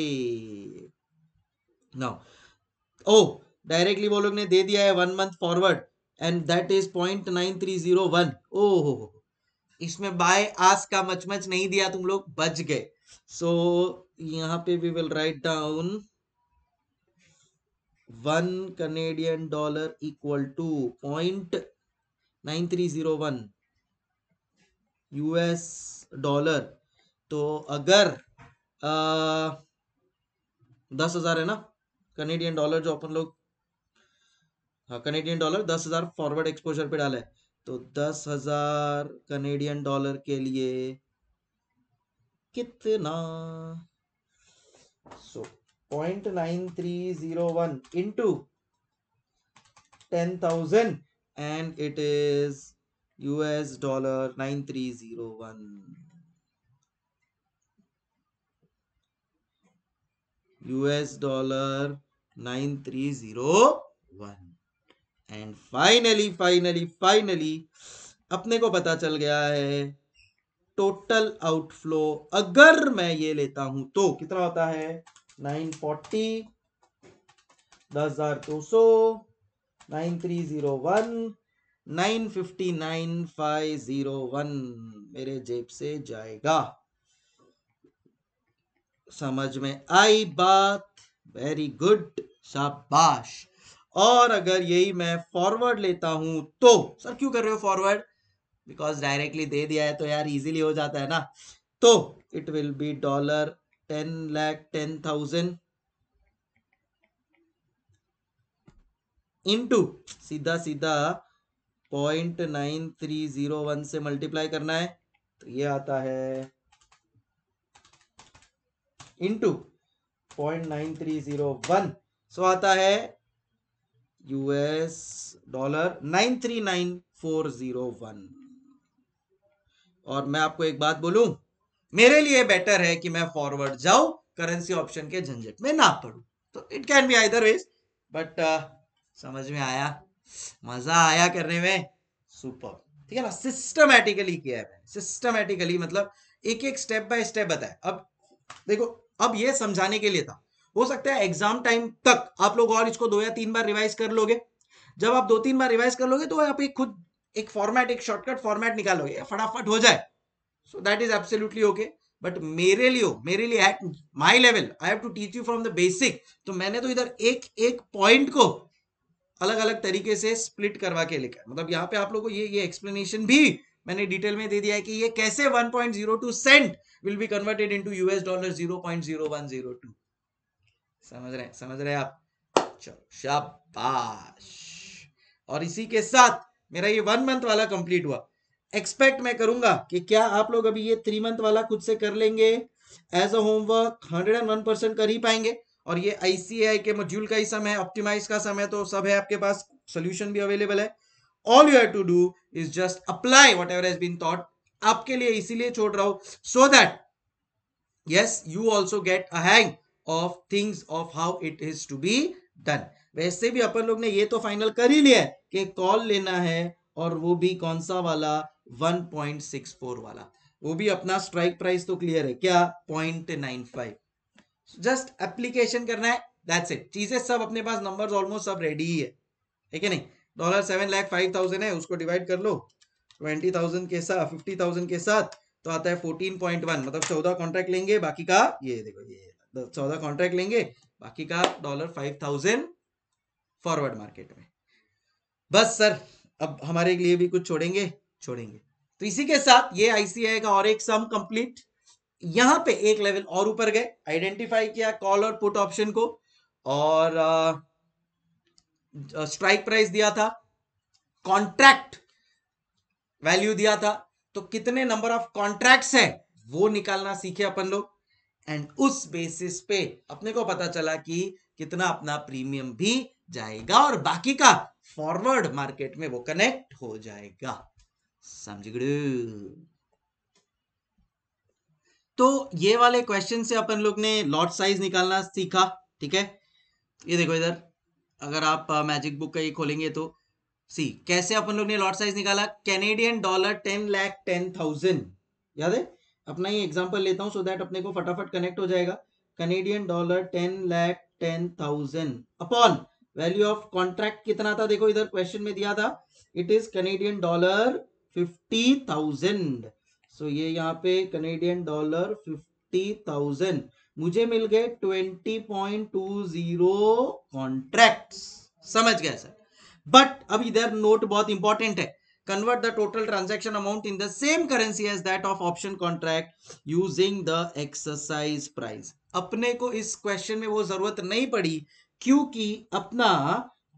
नाउ ओ डायरेक्टली वो लोग ने दे दिया है one month forward and that is point nine three zero one ओ हो इसमें बाय आस का मचमच नहीं दिया तुम लोग बच गए सो so, यहां पे we will write down one Canadian dollar equal to point nine three zero one US dollar तो अगर आ, uh, दस हजार है ना कनेडियन डॉलर जो अपन लोग हाँ कनेडियन डॉलर दस हजार फॉरवर्ड एक्सपोजर पे डाला है तो दस हजार कनेडियन डॉलर के लिए कितना so point nine three zero one into ten thousand and it is US dollar nine three zero one US dollar nine three zero one and finally finally finally अपने को पता चल गया है टोटल आउटफ्लो अगर मैं ये लेता हूं तो कितना होता है नाइन फोर्टी दस हजार दो सो nine three zero one nine fifty nine five zero one मेरे जेब से जाएगा समझ में आई बात वेरी गुड शाबाश और अगर यही मैं फॉरवर्ड लेता हूं तो सर क्यों कर रहे हो फॉरवर्ड बिकॉज डायरेक्टली दे दिया है तो यार इजीली हो जाता है ना तो it will be dollar ten lakh ten thousand into सीधा सीधा point nine three zero one से मल्टीप्लाई करना है तो ये आता है into point nine three zero one so आता है US dollar nine three nine four zero one और मैं आपको एक बात बोलूं मेरे लिए बेटर है कि मैं फॉरवर्ड जाऊं करेंसी ऑप्शन के झंझट में ना पड़ू तो it can be either ways but समझ में आया मजा आया करने में सुपर ठीक है ना सिस्टमैटिकली किया है सिस्टमैटिकली मतलब एक एक स्टेप बाय स्टेप बताया अब देखो अब ये समझाने के लिए था हो सकता है एग्जाम टाइम तक आप लोग और इसको दो या तीन बार रिवाइज कर लोगे जब आप दो तीन बार रिवाइज कर लोगे तो आप एक खुद एक फॉर्मेट एक शॉर्टकट फॉर्मेट निकालोगे फटाफट हो जाए so that is absolutely okay but मेरे लिए मेरे लिए at my level I have to teach you from the basic तो मैंने तो इधर एक एक पॉइंट को अलग अलग तरीके से स्प्लिट करवा के लिखा मतलब यहाँ पे आप लोगों को ये ये एक्सप्लेनेशन भी मैंने डिटेल में दे दिया है कि ये कैसे 1.02 cent will be converted into US dollar 0.0102 समझ रहे हैं समझ रहे हैं आप चलो शाबाश और इसी के साथ मेरा ये वन मंथ वाला कंप्लीट हुआ एक्सपेक्ट मैं करूंगा कि क्या आप लोग अभी ये थ्री मंथ वाला खुद से कर लेंगे as a homework hundred and one percent कर ही पाएंगे और ये आईसीआई के मॉड्यूल का ही समय ऑप्टिमाइज का समय तो सब है आपके पास सोल्यूशन भी अवेलेबल है all you have to do is just apply whatever been thought आपके लिए इसीलिए छोड़ रहा हूं so that yes you also get a hang of things of how it is to be done वैसे भी अपन लोग ने ये तो फाइनल कर ही लिया है कि कॉल लेना है और वो भी कौन सा वाला 1.64 वाला वो भी अपना स्ट्राइक प्राइस तो क्लियर है क्या 0.95 जस्ट एप्लीकेशन करना है दैट्स इट चीजें सब अपने पास नंबर्स ऑलमोस्ट सब रेडी ही है ठीक है नहीं dollar seven lakh five thousand है उसको डिवाइड कर लो ट्वेंटी थाउजेंड के साथ फिफ्टी थाउजेंड के साथ तो आता है फोर्टीन पॉइंट वन मतलब चौदह कॉन्ट्रैक्ट लेंगे बाकी का ये देखो ये चौदह कॉन्ट्रैक्ट लेंगे बाकी का dollar five thousand forward market में बस सर अब हमारे लिए भी कुछ छोड़ेंगे छोड़ेंगे तो इसी के साथ ये आईसीआई का और एक सम कंप्लीट यहां पे एक लेवल और ऊपर गए आइडेंटिफाई किया कॉल और पुट ऑप्शन को और आ, uh, स्ट्राइक प्राइस दिया था कॉन्ट्रैक्ट वैल्यू दिया था तो कितने नंबर ऑफ कॉन्ट्रैक्ट्स है वो निकालना सीखे अपन लोग एंड उस बेसिस पे अपने को पता चला कि कितना अपना प्रीमियम भी जाएगा और बाकी का फॉरवर्ड मार्केट में वो कनेक्ट हो जाएगा समझ गए तो ये वाले क्वेश्चन से अपन लोग ने लॉट साइज निकालना सीखा ठीक है ये देखो इधर अगर आप मैजिक बुक का ये खोलेंगे तो सी कैसे अपन लोग ने लॉट साइज निकाला Canadian dollar ten lakh ten thousand याद है अपना ही एग्जाम्पल लेता हूँ सो दैट अपने को फटाफट कनेक्ट हो जाएगा Canadian dollar ten lakh ten thousand upon value of contract कितना था देखो इधर क्वेश्चन में दिया था it is Canadian dollar fifty thousand so ये यहाँ पे कनेडियन डॉलर फिफ्टी थाउजेंड मुझे मिल गए 20.20 कॉन्ट्रैक्ट समझ गया सर बट अब इधर नोट बहुत इंपॉर्टेंट है convert the total transaction amount in the same currency as that of option contract using the exercise price अपने को इस क्वेश्चन में वो जरूरत नहीं पड़ी क्योंकि अपना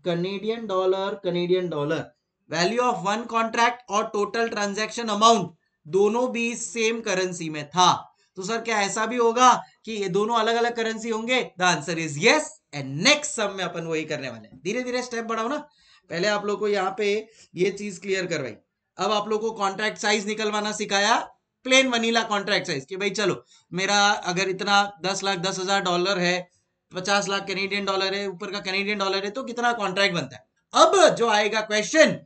Canadian dollar Canadian dollar value of one contract और टोटल ट्रांजेक्शन अमाउंट दोनों भी सेम करेंसी में था तो सर क्या ऐसा भी होगा कि ये दोनों अलग अलग करेंसी होंगे the answer is yes and next sum में अपन वही करने वाले हैं धीरे धीरे स्टेप बढ़ाओ ना पहले आप लोग को यहाँ पे ये चीज क्लियर करवाई अब आप लोग को कॉन्ट्रैक्ट साइज निकलवाना सिखाया प्लेन वनीला कॉन्ट्रैक्ट साइज कि भाई चलो मेरा अगर इतना दस लाख दस हजार डॉलर है पचास लाख कैनेडियन डॉलर है ऊपर का कैनेडियन डॉलर है तो कितना कॉन्ट्रैक्ट बनता है अब जो आएगा क्वेश्चन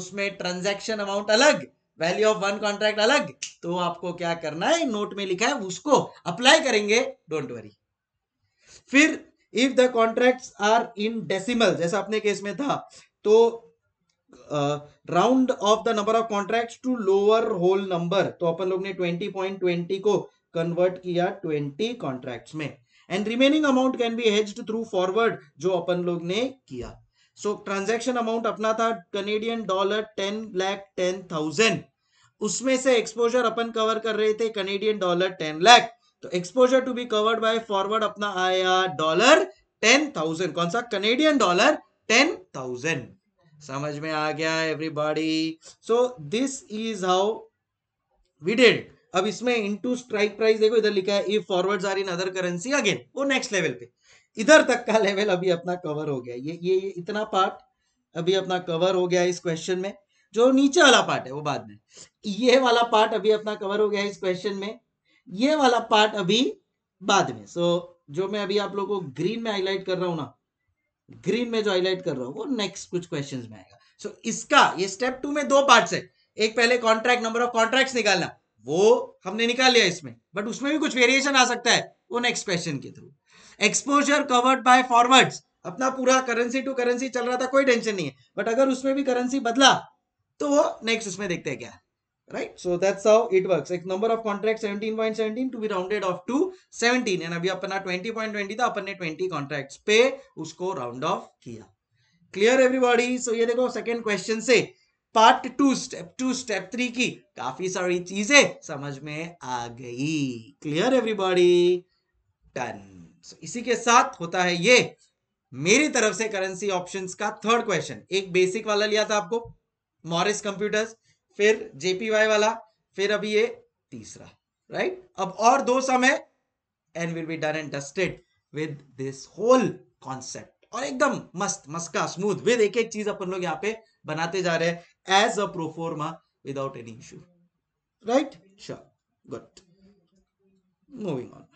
उसमें ट्रांजैक्शन अमाउंट अलग वैल्यू ऑफ वन कॉन्ट्रैक्ट अलग तो आपको क्या करना है नोट में लिखा है उसको अप्लाई करेंगे डोंट वरी फिर if the contract are in decimal जैसा अपने केस में था तो round off the number of contract to lower whole number तो अपन लोग ने ट्वेंटी को कन्वर्ट किया ट्वेंटी कॉन्ट्रैक्ट में and remaining amount can be hedge through forward जो अपन लोग ने किया सो ट्रांजेक्शन अमाउंट अपना था Canadian dollar ten lakh ten thousand उसमें से एक्सपोजर अपन कवर कर रहे थे कनेडियन डॉलर टेन लैख तो exposure to be covered by forward अपना आया डॉलर टेन थाउजेंड कौन सा कनेडियन डॉलर टेन थाउजेंड समझ में आ गया everybody so this is how we did अब इसमें इनटू स्ट्राइक प्राइस देखो इधर लिखा है if forwards are in other currency again वो नेक्स्ट लेवल पे इधर तक का लेवल अभी अपना कवर हो गया ये ये, ये इतना पार्ट अभी अपना कवर हो गया इस क्वेश्चन में जो नीचे वाला पार्ट है वो बाद में ये वाला पार्ट अभी अपना कवर हो गया इस क्वेश्चन में ये वाला पार्ट अभी बाद में सो so, जो मैं अभी आप लोगों को ग्रीन में हाईलाइट कर रहा हूं ना ग्रीन में जो हाईलाइट कर रहा हूं वो नेक्स्ट कुछ क्वेश्चन में आएगा सो so, इसका ये स्टेप टू में दो पार्ट है एक पहले कॉन्ट्रैक्ट नंबर ऑफ कॉन्ट्रैक्ट निकालना वो हमने निकाल लिया इसमें बट उसमें भी कुछ वेरिएशन आ सकता है वो नेक्स्ट क्वेश्चन के through exposure covered by forwards अपना पूरा करेंसी टू करेंसी चल रहा था कोई टेंशन नहीं है बट अगर उसमें भी करेंसी बदला तो वो नेक्स्ट उसमें देखते हैं क्या right so that's how it works like number of contracts 17.17 .17 to be rounded off to 17 and अभी अपना 20.20 था अपन ने 20 contracts पे उसको राउंड ऑफ किया क्लियर एवरीबॉडी सो ये देखो second क्वेश्चन से part two step two step three की काफी सारी चीजें समझ में आ गई क्लियर एवरीबॉडी डन सो इसी के साथ होता है ये मेरी तरफ से करेंसी ऑप्शंस का थर्ड क्वेश्चन एक बेसिक वाला लिया था आपको मॉरिस कंप्यूटर्स फिर जेपीवाई वाला फिर अभी ये तीसरा राइट right? अब और दो सम है and will be done and dusted with this whole concept और एकदम मस्त मस्का स्मूथ विद एक एक चीज अपन लोग यहाँ पे बनाते जा रहे हैं as a proforma without any issue right sure good moving on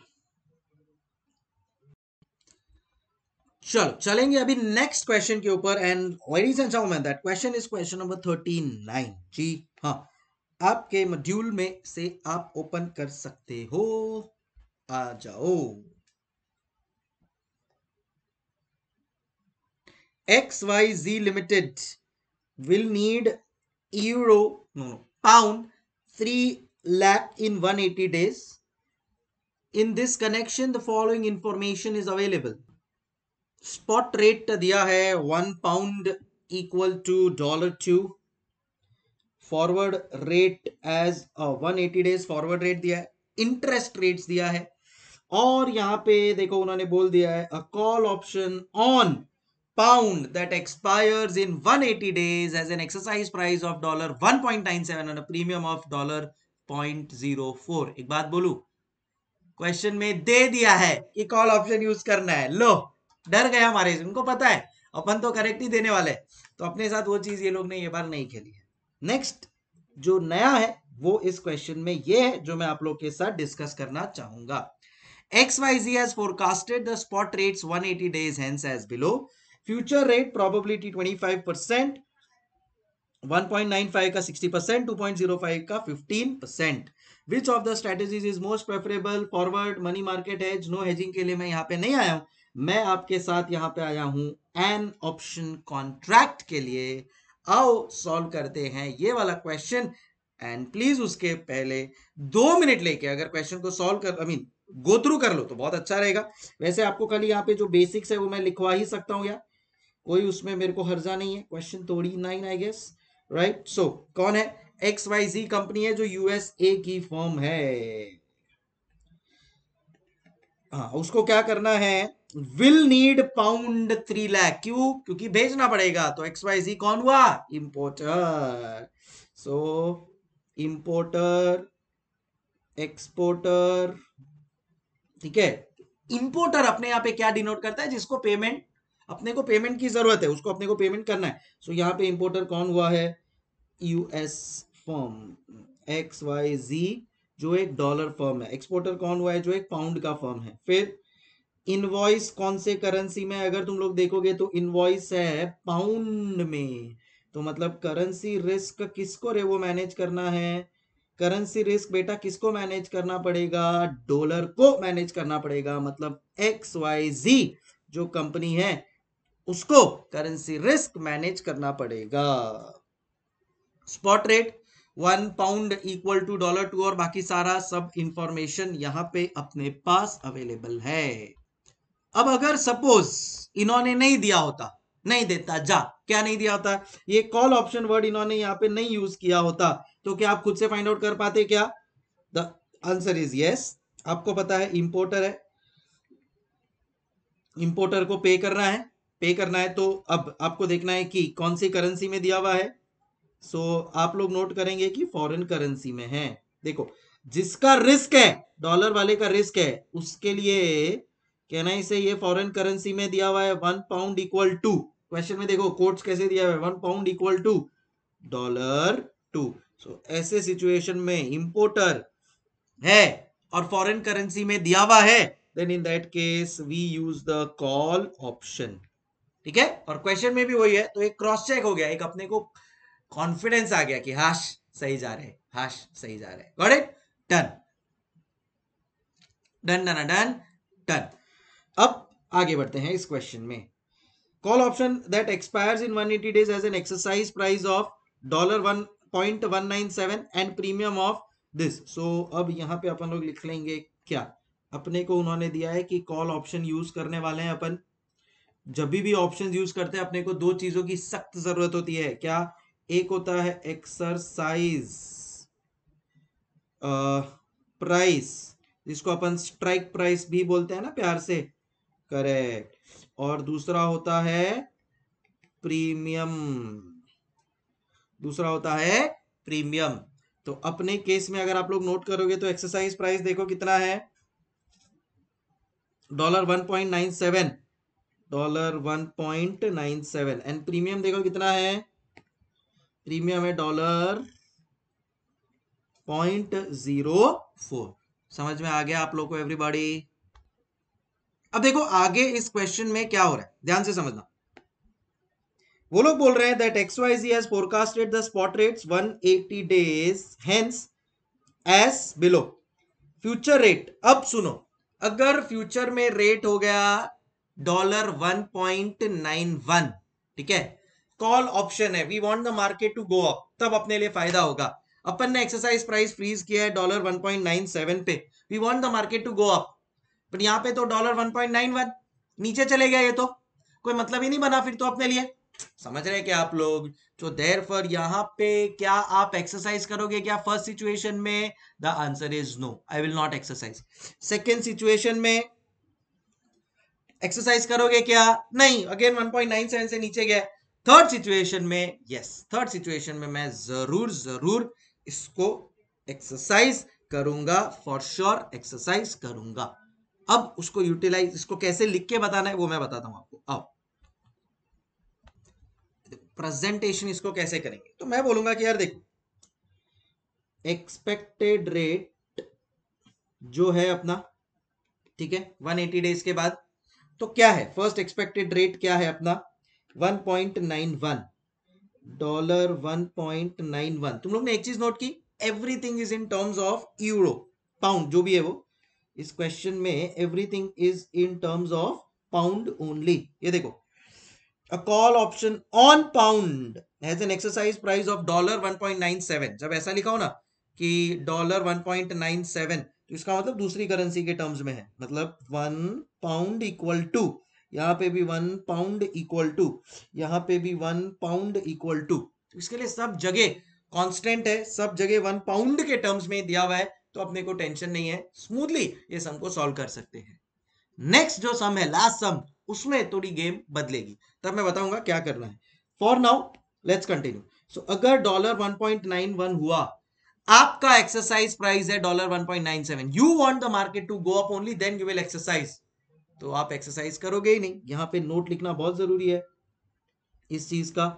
चलो चलेंगे अभी नेक्स्ट क्वेश्चन के ऊपर and ladies and gentleman that question is question number nine जी हाँ आपके मॉड्यूल में से आप ओपन कर सकते हो आ जाओ X Y G limited will need euro no no pound three lakh in one eighty days in this connection the following information is available spot rate तो दिया है one pound equal to dollar two forward rate as one eighty days forward rate दिया है interest rates दिया है और यहां पे देखो उन्होंने बोल दिया है a call option on pound that expires in 180 days as an exercise price of dollar 1.97 premium of dollar point zero 0.04 एक बात बोलू क्वेश्चन में दे दिया है कि कॉल ऑप्शन यूज करना है लो डर गया हमारे इनको पता है अपन तो करेक्ट ही देने वाले तो अपने साथ वो चीज ये लोग ने ये बार नहीं खेली है नेक्स्ट जो नया है वो इस क्वेश्चन में ये है जो मैं आप लोग के साथ डिस्कस करना चाहूंगा X Y G as forecasted the spot rate one eighty days hence as below future rate probability twenty five percent one point nine five का sixty percent two point zero five का fifteen percent which of the strategies is most preferable forward money market has no hedging के लिए मैं यहाँ पे नहीं आया हूँ मैं आपके साथ यहां पे आया हूं एन ऑप्शन कॉन्ट्रैक्ट के लिए आओ सॉल्व करते हैं ये वाला क्वेश्चन एंड प्लीज उसके पहले दो मिनट लेके अगर क्वेश्चन को सॉल्व कर आई मीन गो थ्रू कर लो तो बहुत अच्छा रहेगा वैसे आपको खाली यहाँ पे जो बेसिक्स है वो मैं लिखवा ही सकता हूँ यार कोई उसमें मेरे को हर्जा नहीं है क्वेश्चन थोड़ी nine I guess right so कौन है एक्स वाई जी कंपनी है जो यूएसए की फॉर्म है हाँ उसको क्या करना है will need pound three lakh क्यू क्योंकि भेजना पड़ेगा तो एक्स वाई जी कौन हुआ इंपोर्टर सो इंपोर्टर एक्सपोर्टर ठीक है इंपोर्टर अपने यहां पे क्या डिनोट करता है जिसको पेमेंट अपने को पेमेंट की जरूरत है उसको अपने को पेमेंट करना है सो so, यहां पे इंपोर्टर कौन हुआ है US from X Y G जो एक डॉलर फॉर्म है एक्सपोर्टर कौन हुआ है जो एक पाउंड का फॉर्म है फिर इनवॉइस कौन से करेंसी में अगर तुम लोग देखोगे तो इनवॉइस है पाउंड में तो मतलब करेंसी रिस्क किसको रे वो मैनेज करना है करेंसी रिस्क बेटा किसको मैनेज करना पड़ेगा डॉलर को मैनेज करना पड़ेगा मतलब एक्स वाई जी जो कंपनी है उसको करेंसी रिस्क मैनेज करना पड़ेगा spot rate one pound equal to dollar two और बाकी सारा सब इंफॉर्मेशन यहां पे अपने पास अवेलेबल है अब अगर सपोज इन्होंने नहीं दिया होता नहीं देता जा क्या नहीं दिया होता ये कॉल ऑप्शन वर्ड इन्होंने यहाँ पे नहीं यूज किया होता तो क्या आप खुद से फाइंड आउट कर पाते क्या द आंसर इज यस आपको पता है इंपोर्टर है इंपोर्टर को पे करना है पे करना है तो अब आपको देखना है कि कौन सी करेंसी में दिया हुआ है सो so, आप लोग नोट करेंगे कि फॉरेन करेंसी में है देखो जिसका रिस्क है डॉलर वाले का रिस्क है उसके लिए कहना ही से ये फॉरेन करेंसी में दिया हुआ है one pound equal to question में देखो कोर्ट्स कैसे दिया हुआ है one pound equal to dollar two so ऐसे सिचुएशन में इंपोर्टर है और फॉरेन करेंसी में दिया हुआ है then in that case we use the call option ठीक है और क्वेश्चन में भी वही है तो एक क्रॉस चेक हो गया एक अपने को कॉन्फिडेंस आ गया कि हाश सही जा रहे हाश सही जा रहे got it done done done done done अब आगे बढ़ते हैं इस क्वेश्चन में call option that expires in 180 days as an exercise price of dollar one point one nine seven and premium of this so अब यहाँ पे अपन लोग लिख लेंगे क्या अपने को उन्होंने दिया है कि कॉल ऑप्शन यूज करने वाले हैं अपन जब भी ऑप्शंस यूज करते हैं अपने को दो चीजों की सख्त जरूरत होती है क्या एक होता है एक्सरसाइज प्राइस जिसको अपन स्ट्राइक प्राइस भी बोलते हैं ना प्यार से करेक्ट और दूसरा होता है प्रीमियम दूसरा होता है प्रीमियम तो अपने केस में अगर आप लोग नोट करोगे तो एक्सरसाइज प्राइस देखो कितना है dollar one point nine seven dollar one point nine seven and premium देखो कितना है प्रीमियम है डॉलर पॉइंट जीरो फोर समझ में आ गया आप लोग को एवरीबॉडी अब देखो आगे इस क्वेश्चन में क्या हो रहा है ध्यान से समझना वो लोग बोल रहे हैं that X Y G as forecasted the spot rates 180 days hence as below future rate अब सुनो अगर फ्यूचर में रेट हो गया डॉलर 1.91 ठीक है कॉल ऑप्शन है we want the market to go up तब अपने लिए फायदा होगा अपन ने एक्सरसाइज प्राइस फ्रीज किया है डॉलर 1.97 पे we want the market to go up पर यहाँ पे तो dollar one point nine one नीचे चले गया ये तो कोई मतलब ही नहीं बना फिर तो अपने लिए समझ रहे हैं क्या आप लोग तो देर फॉर यहाँ पे क्या आप एक्सरसाइज करोगे क्या फर्स्ट सिचुएशन में the answer is no I will not exercise second situation में एक्सरसाइज करोगे क्या नहीं अगेन वन 1.97 से नीचे गया थर्ड सिचुएशन में यस थर्ड सिचुएशन में मैं जरूर जरूर इसको एक्सरसाइज करूंगा फॉर श्योर एक्सरसाइज करूंगा अब उसको यूटिलाइज इसको कैसे लिख के बताना है वो मैं बताता हूं आपको अब प्रेजेंटेशन इसको कैसे करेंगे तो मैं बोलूंगा कि यार देखो एक्सपेक्टेड रेट जो है अपना ठीक है 180 डेज के बाद तो क्या है फर्स्ट एक्सपेक्टेड रेट क्या है अपना 1.91 डॉलर 1.91 तुम लोग ने एक चीज नोट की everything is in terms of euro pound जो भी है वो इस क्वेश्चन में everything is in terms of pound only ये देखो a call option on pound has an exercise price of dollar 1.97 जब ऐसा लिखा हो ना कि डॉलर 1.97 तो इसका मतलब दूसरी करेंसी के टर्म्स में है मतलब वन पाउंड इक्वल टू यहाँ पे भी वन पाउंड इक्वल टू यहाँ पे भी वन पाउंड इक्वल टू इसके लिए सब जगह कांस्टेंट है सब जगह वन पाउंड के टर्म्स में दिया हुआ है तो अपने को टेंशन नहीं है स्मूथली ये सम को सॉल्व कर सकते हैं नेक्स्ट जो सम है लास्ट सम उसमें थोड़ी गेम बदलेगी तब मैं बताऊंगा क्या करना है for now let's continue so अगर डॉलर वन हुआ आपका एक्सरसाइज प्राइस है dollar 1.97 you want the market to go up only then you will exercise तो आप एक्सरसाइज करोगे ही नहीं यहां पे नोट लिखना बहुत जरूरी है इस चीज का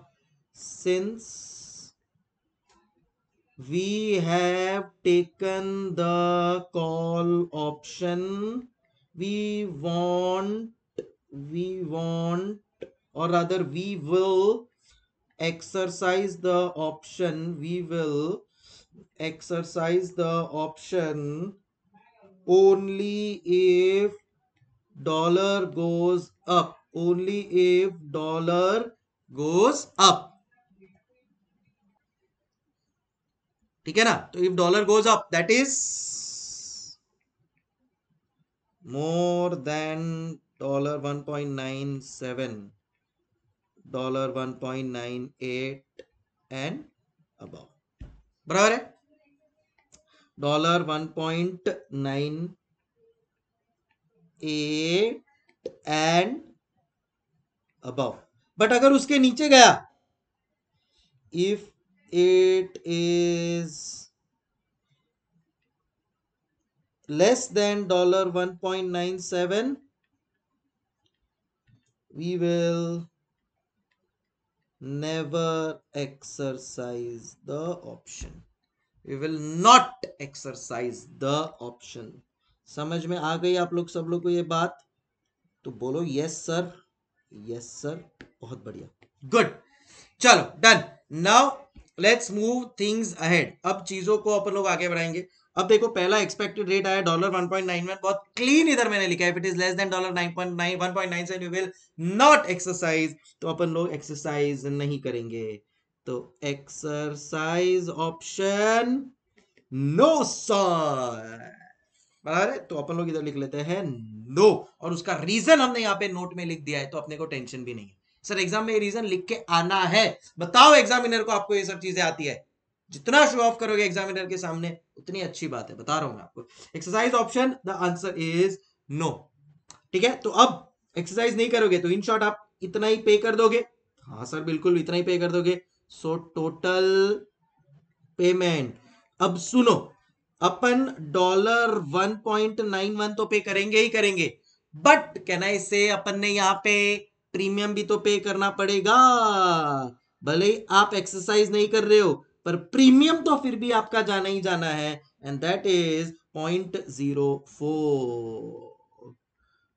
since we have taken the call option we want we want or rather we will exercise the option we will exercise the option only if dollar goes up only if dollar goes up ठीक है ना तो if dollar goes up that is more than dollar 1.97 dollar 1.98 and अब बराबर है dollar 1.98 and अब but अगर उसके नीचे गया if it is less than dollar 1.97 we will never exercise the option we will not exercise the option समझ में आ गई आप लोग सब लोग को ये बात तो बोलो यस सर यस सर बहुत बढ़िया गुड चलो done now let's move things ahead अब चीजों को अपन लोग आगे बढ़ाएंगे अब देखो पहला एक्सपेक्टेड रेट आया डॉलर 1.91 बहुत क्लीन इधर मैंने लिखा है it is less than dollar 9.9 1.97 you will not exercise तो अपन लोग एक्सरसाइज नहीं करेंगे तो एक्सरसाइज ऑप्शन नो सर बराबर है तो अपन लोग इधर लिख लेते हैं नो और उसका रीजन हमने यहाँ पे नोट में लिख दिया है तो अपने को टेंशन भी नहीं है सर एग्जाम में रीजन लिख के आना है बताओ एग्जामिनर को आपको ये सब चीजें आती है जितना शो ऑफ करोगे एग्जामिनर के सामने उतनी अच्छी बात है बता रहा हूं आपको exercise option the answer is no ठीक है तो अब एक्सरसाइज नहीं करोगे तो इन शॉर्ट आप इतना ही पे कर दोगे हाँ सर बिल्कुल इतना ही पे कर दोगे सो टोटल पेमेंट अब सुनो अपन dollar one point nine one तो पे करेंगे ही करेंगे बट कहना इसे अपन ने यहां पे प्रीमियम भी तो पे करना पड़ेगा भले ही आप एक्सरसाइज नहीं कर रहे हो पर प्रीमियम तो फिर भी आपका जाना ही जाना है and that is point zero four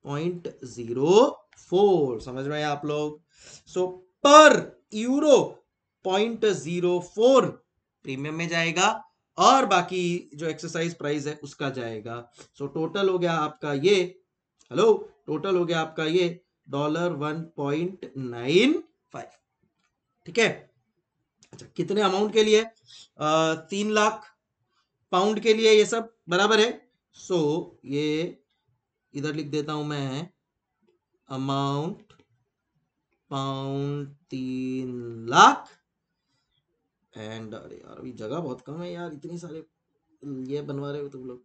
point zero four समझ रहे हैं आप लोग so per euro point zero four premium में जाएगा और बाकी जो एक्सरसाइज प्राइस है उसका जाएगा सो so, टोटल हो गया आपका ये हेलो टोटल हो गया आपका ये dollar one point nine five ठीक है अच्छा कितने अमाउंट के लिए आ, तीन लाख पाउंड के लिए ये सब बराबर है सो so, ये इधर लिख देता हूं मैं अमाउंट पाउंड तीन लाख एंड अरे यार अभी जगह बहुत कम है यार इतनी सारे ये बनवा रहे हो तुम लोग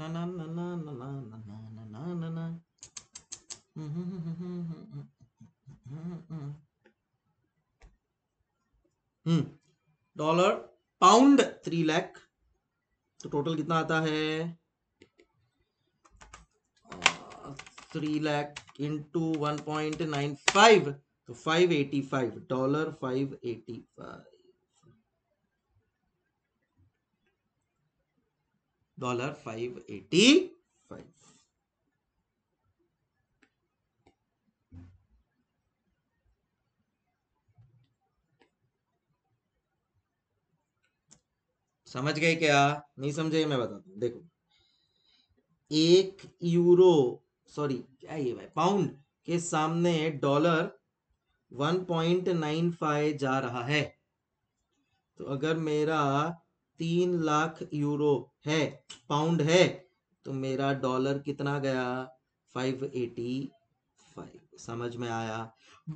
ना ना ना ना ना ना ना ना ना ना डॉलर पाउंड थ्री लैख तो टोटल कितना आता है three lakh into one point nine five तो five eighty five dollar five eighty five dollar five eighty समझ गए क्या नहीं समझे मैं बताता हूँ देखो एक यूरो सॉरी क्या ये भाई पाउंड के सामने डॉलर 1.95 जा रहा है तो अगर मेरा तीन लाख यूरो है पाउंड है तो मेरा डॉलर कितना गया 585 समझ में आया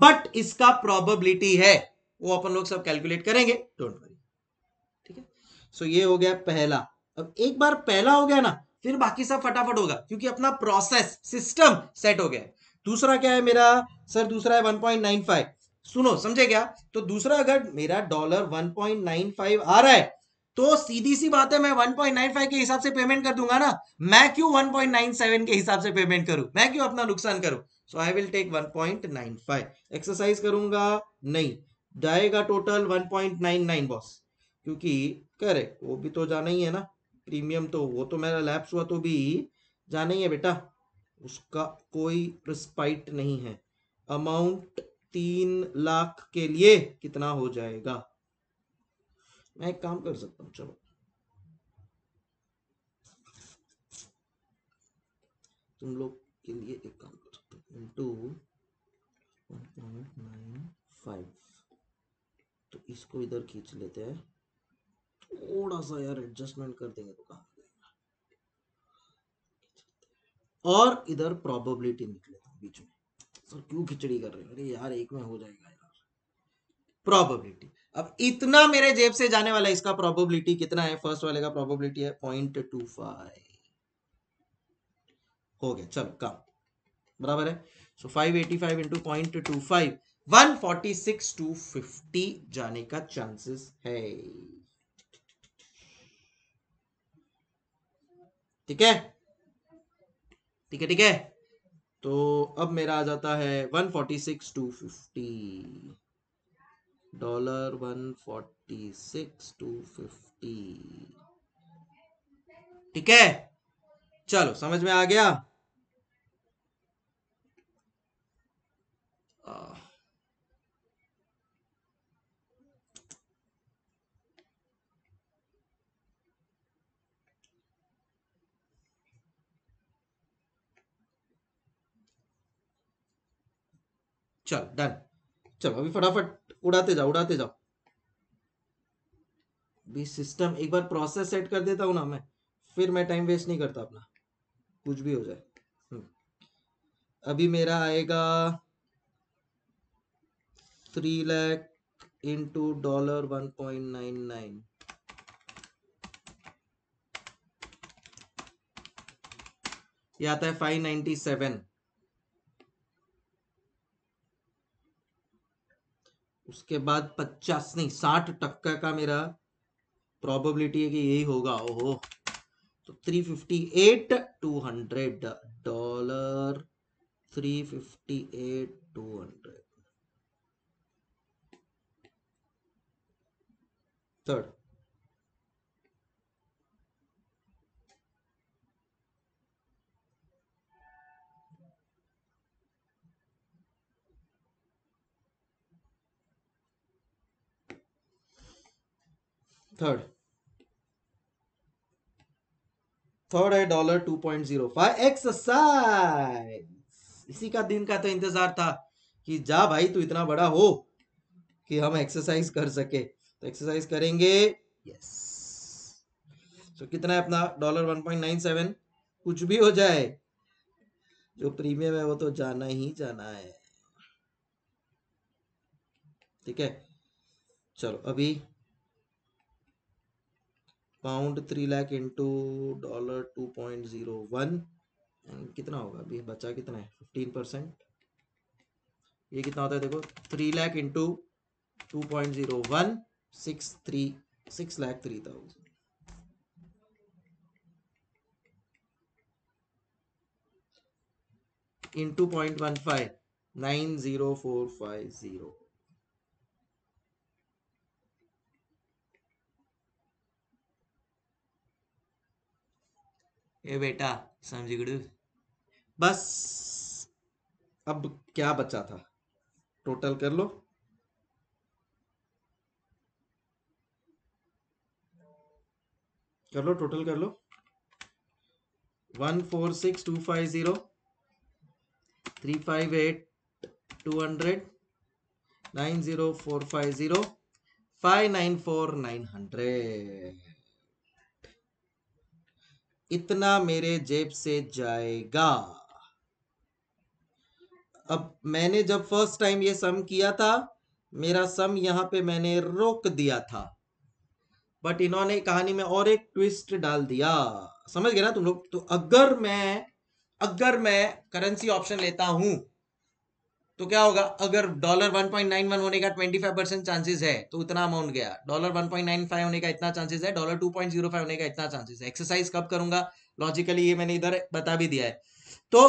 बट इसका प्रोबेबिलिटी है वो अपन लोग सब कैलकुलेट करेंगे डोंट सो ये हो गया पहला अब एक बार पहला हो गया ना फिर बाकी सब फटाफट होगा क्योंकि अपना प्रोसेस सिस्टम सेट हो गया दूसरा क्या है मेरा सर दूसरा है 1.95 सुनो समझे क्या तो दूसरा अगर मेरा डॉलर 1.95 आ रहा है तो सीधी सी बात है मैं 1.95 के हिसाब से पेमेंट कर दूंगा ना मैं क्यों 1.97 के हिसाब से पेमेंट करूं मैं क्यों अपना नुकसान करूं so I will take 1.95 exercise करूंगा नहीं जाएगा टोटल वन बॉस क्योंकि रहे वो भी तो जाना ही है ना प्रीमियम तो वो तो मेरा लैप्स हुआ तो भी जाना ही है बेटा उसका कोई रिस्पाइट नहीं है अमाउंट तीन लाख के लिए कितना हो जाएगा मैं एक काम कर सकता हूँ चलो तुम लोग के लिए एक काम कर सकता हूं into one point nine five तो इसको इधर खींच लेते हैं थोड़ा सा यार एडजस्टमेंट कर देंगे तो कहा और इधर प्रोबेबिलिटी लिख लेता हूँ बीच में सर क्यों खिचड़ी कर रहे हैं अरे यार एक में हो जाएगा यार प्रोबेबिलिटी अब इतना मेरे जेब से जाने वाला इसका प्रोबेबिलिटी कितना है फर्स्ट वाले का प्रोबेबिलिटी है पॉइंट टू फाइव हो गया चलो काम बराबर है so five eighty five into point two five one forty six two fifty जाने का चांसेस है ठीक है ठीक है ठीक है तो अब मेरा आ जाता है one forty six two fifty dollar one forty six two fifty ठीक है चलो समझ में आ गया चल डन चलो अभी फटाफट उड़ाते जाओ उड़ाते जाओ भी सिस्टम एक बार प्रोसेस सेट कर देता हूं ना मैं फिर मैं टाइम वेस्ट नहीं करता अपना कुछ भी हो जाए हम्म। अभी मेरा आएगा three lakh into dollar one point nine nine ये आता है फाइव नाइन्टी सेवन उसके बाद पचास नहीं साठ टक्का का मेरा प्रोबेबिलिटी है कि यही होगा ओहो तो three fifty eight two hundred dollar three fifty eight two hundred third third third है dollar two point zero five exercise इसी का दिन का तो इंतजार था कि जा भाई तू इतना बड़ा हो कि हम एक्सरसाइज कर सके तो एक्सरसाइज करेंगे यस तो कितना है अपना dollar one point nine seven कुछ भी हो जाए जो प्रीमियम है वो तो जाना ही जाना है ठीक है चलो अभी pound three lakh into dollar two point zero one कितना होगा अभी बचा कितना है फिफ्टीन परसेंट ये कितना होता है देखो three lakh into two point zero one six three six lakh three thousand into point one five nine zero four five zero ए बेटा समझ गुड़ बस अब क्या बचा था टोटल कर लो कर लो टोटल कर लो one four six two five zero three five eight two hundred nine zero four five zero five nine four nine hundred इतना मेरे जेब से जाएगा अब मैंने जब फर्स्ट टाइम ये सम किया था मेरा सम यहां पे मैंने रोक दिया था बट इन्होंने कहानी में और एक ट्विस्ट डाल दिया समझ गए ना तुम लोग तो अगर मैं अगर मैं करेंसी ऑप्शन लेता हूं तो क्या होगा अगर dollar one point nine one होने का ट्वेंटी फाइव परसेंट चांसेस है तो उतना अमाउंट गया dollar one point nine five होने का इतना चांसेस है dollar two point zero five होने का इतना चांसेस है एक्सरसाइज कब करूंगा लॉजिकली ये मैंने इधर बता भी दिया है तो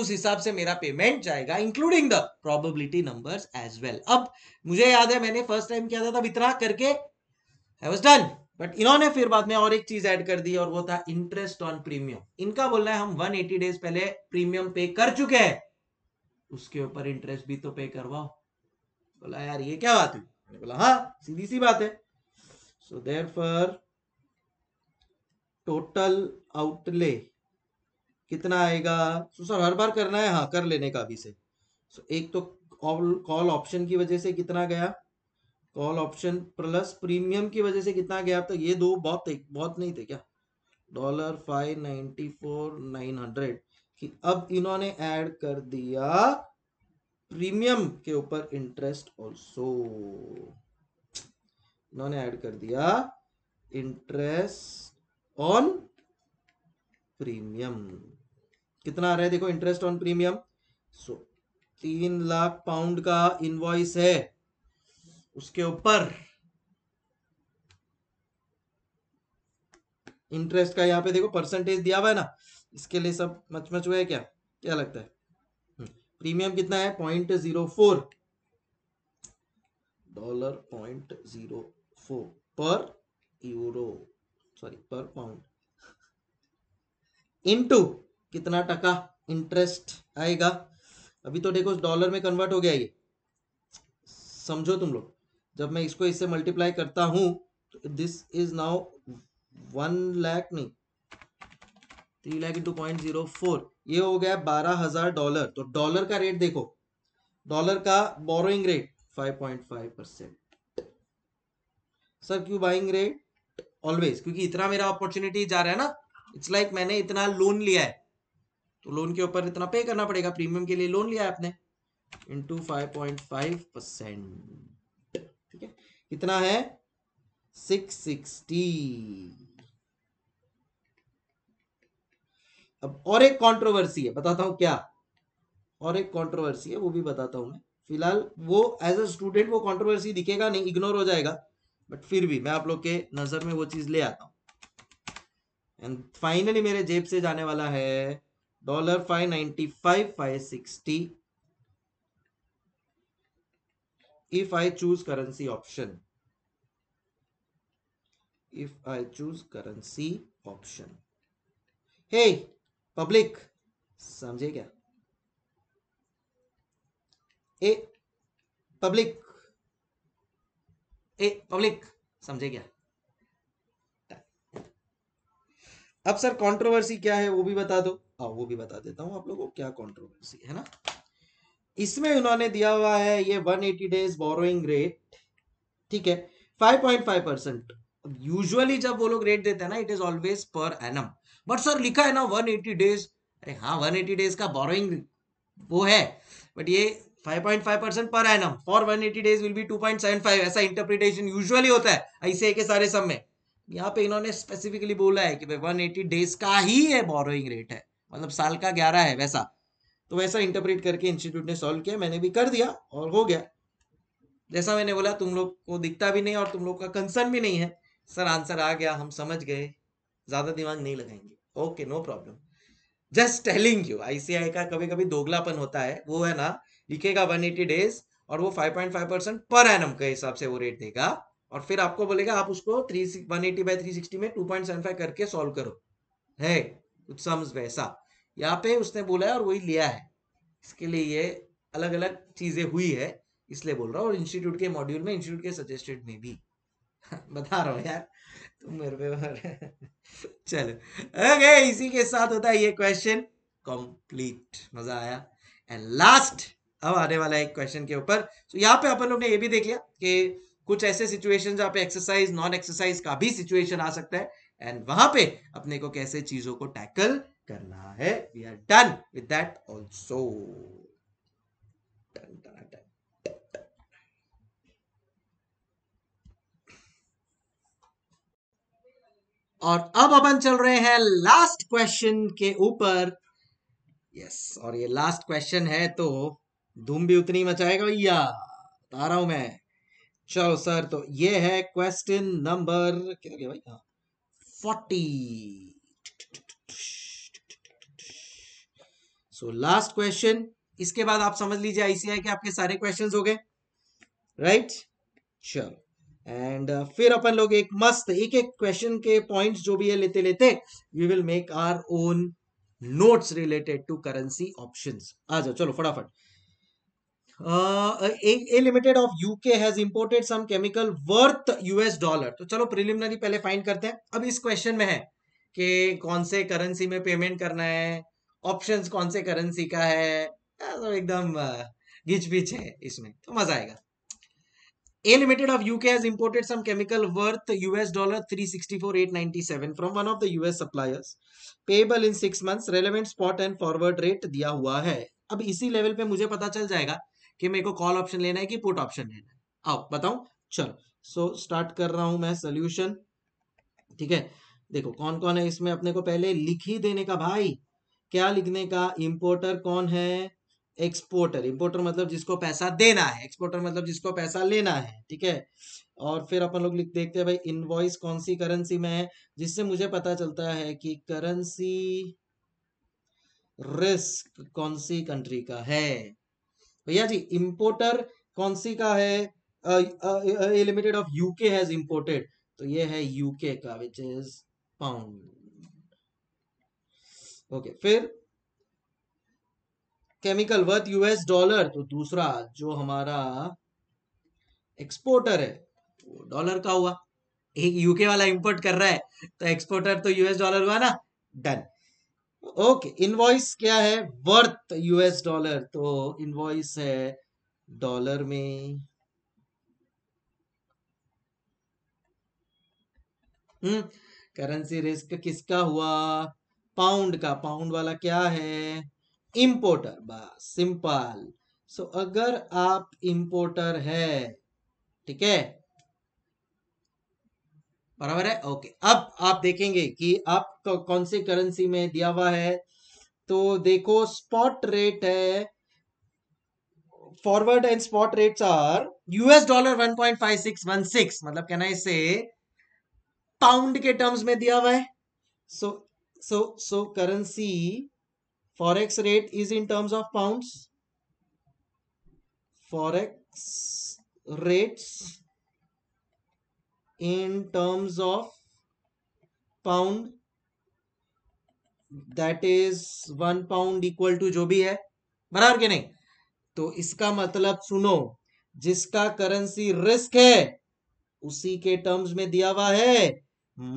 उस हिसाब से मेरा पेमेंट जाएगा including the probability numbers as well अब मुझे याद है मैंने फर्स्ट टाइम किया था इतना करके आई वॉज डन बट इन्होंने फिर बाद में और एक चीज ऐड कर दी और वो था इंटरेस्ट ऑन प्रीमियम इनका बोलना है हम 180 डेज पहले प्रीमियम पे कर चुके हैं उसके ऊपर इंटरेस्ट भी तो पे करवाओ बोला यार ये क्या बात हुई बोला हाँ सीधी सी बात है सो देर फॉर टोटल आउटले कितना आएगा सो सर हर बार करना है हाँ कर लेने का अभी से सो एक तो कॉल ऑप्शन की वजह से कितना गया कॉल ऑप्शन प्लस प्रीमियम की वजह से कितना गया तो ये दो बहुत बहुत नहीं थे क्या dollar five ninety four nine hundred कि अब इन्होंने ऐड कर दिया प्रीमियम के ऊपर इंटरेस्ट ऑल्सो इन्होंने ऐड कर दिया इंटरेस्ट ऑन प्रीमियम कितना आ रहा है देखो इंटरेस्ट ऑन प्रीमियम सो तीन लाख पाउंड का इनवॉइस है उसके ऊपर इंटरेस्ट का यहां पे देखो परसेंटेज दिया हुआ है ना इसके लिए सब मच मच हुआ है क्या क्या लगता है प्रीमियम हम्म, कितना है point zero four dollar point zero four per euro sorry per pound into कितना टका इंटरेस्ट आएगा अभी तो देखो डॉलर में कन्वर्ट हो गया ये समझो तुम लोग जब मैं इसको इससे मल्टीप्लाई करता हूं तो this is now one lakh नहीं three lakh into point zero four ये हो गया बारह हजार डॉलर तो डॉलर का रेट देखो डॉलर का borrowing rate five point five percent sir क्यों बाइंग रेट ऑलवेज क्योंकि इतना मेरा अपॉर्चुनिटी जा रहा है ना इट्स लाइक like मैंने इतना लोन लिया है तो लोन के ऊपर इतना पे करना पड़ेगा प्रीमियम के लिए लोन लिया है आपने into five point five percent ठीक है कितना है सिक्स सिक्सटी अब और एक कंट्रोवर्सी है बताता हूँ क्या और एक कंट्रोवर्सी है वो भी बताता हूँ मैं फिलहाल वो एज अ स्टूडेंट वो कंट्रोवर्सी दिखेगा नहीं इग्नोर हो जाएगा बट फिर भी मैं आप लोग के नजर में वो चीज ले आता हूँ एंड फाइनली मेरे जेब से जाने वाला है dollar five ninety five five sixty if I choose currency option if I choose currency option Hey, public समझे क्या ए पब्लिक ए पब्लिक समझे क्या अब सर कंट्रोवर्सी क्या है वो भी बता दो आ, हाँ, वो भी बता देता हूं आप लोगों को क्या कंट्रोवर्सी है ना इसमें उन्होंने दिया हुआ है ये 180 डेज बोरोइंग रेट ठीक है 5.5 परसेंट यूजुअली जब वो लोग रेट देते हैं ना it is always per annum but sir लिखा है ना 180 डेज अरे हाँ 180 डेज का बोरोइंग वो है बट ये 5.5 percent per annum for 180 days will be 2.75 ऐसा इंटरप्रिटेशन यूजुअली होता है ऐसे के सारे सब में यहाँ पे इन्होंने स्पेसिफिकली बोला है कि भाई 180 डेज का ही है बोरोइंग रेट है मतलब साल का ग्यारह है वैसा तो वैसा इंटरप्रिट करके इंस्टीट्यूट ने सॉल्व किया मैंने भी कर दिया और हो गया जैसा मैंने बोला तुम लोग को दिखता भी नहीं और तुम लोग का कंसर्न भी नहीं है सर आंसर आ गया हम समझ गए ज्यादा दिमाग नहीं लगाएंगे okay no problem just telling you ICI का कभी कभी दोगलापन होता है वो है ना लिखेगा 180 डेज और वो 5.5 परसेंट पर एन के हिसाब से वो रेट देगा और फिर आपको बोलेगा आप उसको three one eighty by three sixty में टू पॉइंट सेवन फाइव करके सॉल्व करो है कुछ सम्स वैसा यहाँ पे उसने बोला है और वही लिया है इसके लिए ये अलग अलग चीजें हुई है इसलिए बोल रहा हूँ और इंस्टीट्यूट के मॉड्यूल में इंस्टीट्यूट के सजेस्टेड में भी बता रहा हूँ यार तुम मेरे पे मार चलो ओके इसी के साथ होता है ये क्वेश्चन कंप्लीट मजा आया एंड लास्ट अब आने वाला एक क्वेश्चन के ऊपर तो यहाँ पे अपन लोग ने ये भी देख लिया कि कुछ ऐसे सिचुएशन जहाँ पे एक्सरसाइज नॉन एक्सरसाइज का भी सिचुएशन आ सकता है एंड वहां पे अपने को कैसे चीजों को टैकल करना है we are done with that also और अब अपन चल रहे हैं लास्ट क्वेश्चन के ऊपर यस और ये लास्ट क्वेश्चन है तो धूम भी उतनी मचाएगा भैया बता रहा हूं मैं चलो सर तो ये है क्वेश्चन नंबर क्या गया भाई फोर्टी सो लास्ट क्वेश्चन इसके बाद आप समझ लीजिए आईसीआई के आपके सारे क्वेश्चंस हो गए राइट चलो एंड uh, फिर अपन लोग एक मस्त एक एक क्वेश्चन के पॉइंट्स जो भी है लेते लेते we will make our own notes related to currency options आ जाओ चलो फटाफट A limited of UK has imported some chemical worth US dollar तो चलो प्रिलिमिनरी पहले फाइंड करते हैं अब इस क्वेश्चन में है कि कौन से करेंसी में पेमेंट करना है ऑप्शंस कौन से करेंसी का है तो एकदम uh, घिच बिच है इसमें तो मजा आएगा A Limited of UK has imported some chemical worth US dollar 364,897 from one of the US suppliers. Payable in six months. Relevant spot and forward rate दिया हुआ है अब इसी लेवल पे मुझे पता चल जाएगा कि मेरे को कॉल ऑप्शन लेना है कि पुट ऑप्शन लेना है आओ बताऊं चलो सो so, स्टार्ट कर रहा हूं मैं सोल्यूशन ठीक है देखो कौन कौन है इसमें अपने को पहले लिख ही देने का भाई क्या लिखने का इम्पोर्टर कौन है एक्सपोर्टर इम्पोर्टर मतलब जिसको पैसा देना है एक्सपोर्टर मतलब जिसको पैसा लेना है ठीक है और फिर अपन लोग लिख देखते हैं भाई इनवॉइस कौन सी करेंसी में है जिससे मुझे पता चलता है कि करेंसी रिस्क कौन सी कंट्री का है भैया जी इम्पोर्टर कौन सी का है limited of UK has imported तो ये है यूके का विच इज पाउंड ओके फिर केमिकल वर्थ यूएस डॉलर तो दूसरा जो हमारा एक्सपोर्टर है वो डॉलर का हुआ एक यूके वाला इंपोर्ट कर रहा है तो एक्सपोर्टर तो यूएस डॉलर हुआ ना डन ओके इनवॉइस क्या है वर्थ यूएस डॉलर तो इनवॉइस है डॉलर में हम्म करेंसी रिस्क किसका हुआ पाउंड का पाउंड वाला क्या है इम्पोर्टर बस सिंपल सो अगर आप इंपोर्टर है ठीक है बराबर है ओके अब आप देखेंगे कि आप कौन सी करेंसी में दिया हुआ है तो देखो स्पॉट रेट है forward and spot rates are US dollar 1.5616 मतलब कहना है इसे पाउंड के टर्म्स में दिया हुआ है so so so currency forex rate is in terms of pounds forex rates in terms of pound that is one pound equal to जो भी है बराबर के नहीं तो इसका मतलब सुनो जिसका करेंसी रिस्क है उसी के टर्म्स में दिया हुआ है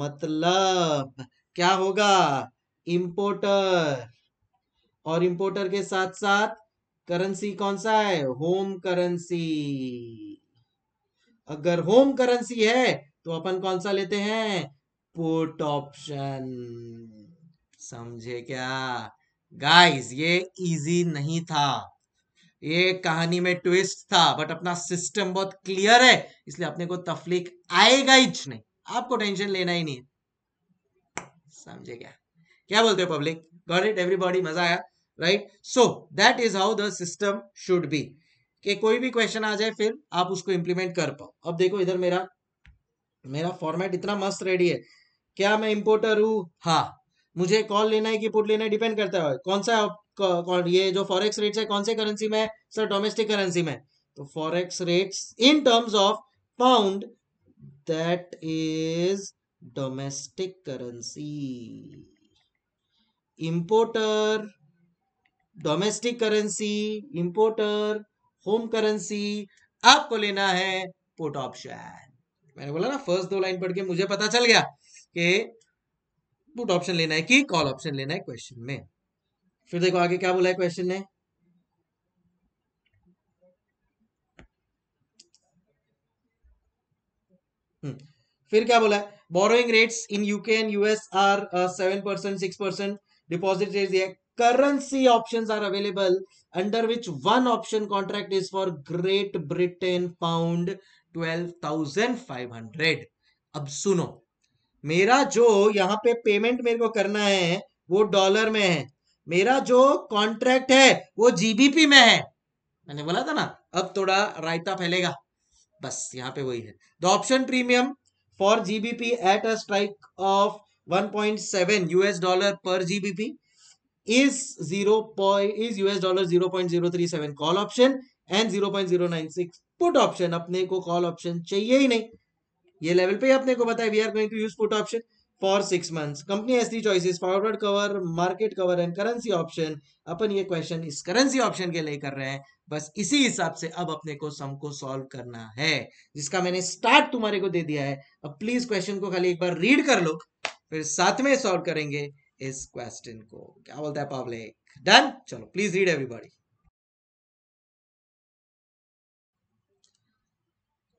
मतलब क्या होगा इंपोर्टर और इंपोर्टर के साथ साथ करेंसी कौन सा है होम करेंसी अगर होम करेंसी है तो अपन कौन सा लेते हैं पुट ऑप्शन समझे क्या गाइस ये इजी नहीं था ये कहानी में ट्विस्ट था बट अपना सिस्टम बहुत क्लियर है इसलिए अपने को तफलीक आएगा ही नहीं आपको टेंशन लेना ही नहीं समझे क्या क्या बोलते हो पब्लिक गॉट इट एवरीबॉडी मजा आया right so that is how the system should be कि कोई भी क्वेश्चन आ जाए फिर आप उसको इंप्लीमेंट कर पाओ अब देखो इधर मेरा मेरा फॉर्मेट इतना मस्त रेडी है क्या मैं इंपोर्टर हूं हाँ मुझे कॉल लेना है कि पुट लेना है डिपेंड करता है कौन सा ये जो फॉरेक्स रेट्स है कौन से करेंसी में सर डोमेस्टिक करेंसी में तो forex rates in terms of pound that is domestic currency importer domestic currency importer home currency आपको लेना है पुट ऑप्शन मैंने बोला ना फर्स्ट दो लाइन पढ़ के मुझे पता चल गया कि पुट ऑप्शन लेना है कि कॉल ऑप्शन लेना है क्वेश्चन में फिर देखो आगे क्या बोला है क्वेश्चन हम्म, ने फिर क्या बोला है borrowing rates in UK and US are seven percent six percent deposit currency options are available under which one option contract is for Great Britain pound 12,500. अब सुनो मेरा जो यहाँ पे पेमेंट मेरे को करना है वो डॉलर में है मेरा जो कॉन्ट्रैक्ट है वो जीबीपी में है मैंने बोला था ना अब थोड़ा रायता फैलेगा बस यहाँ पे वही है the option premium for GBP at a strike of 1.7 US dollar पर GBP is 0 is US dollar 0.037 call option and 0.096 put option अपने को call option चाहिए ही नहीं ये level पे अपने को बताया we are going to use put option for six months company has three choices forward cover market cover and currency option अपन ये question इस currency ऑप्शन के लिए कर रहे हैं बस इसी हिसाब से अब अपने को सम को सॉल्व करना है जिसका मैंने स्टार्ट तुम्हारे को दे दिया है अब प्लीज क्वेश्चन को खाली एक बार रीड कर लो फिर साथ में सॉल्व करेंगे इस क्वेश्चन को क्या बोलता है पब्लिक डन चलो प्लीज रीड एवरीबॉडी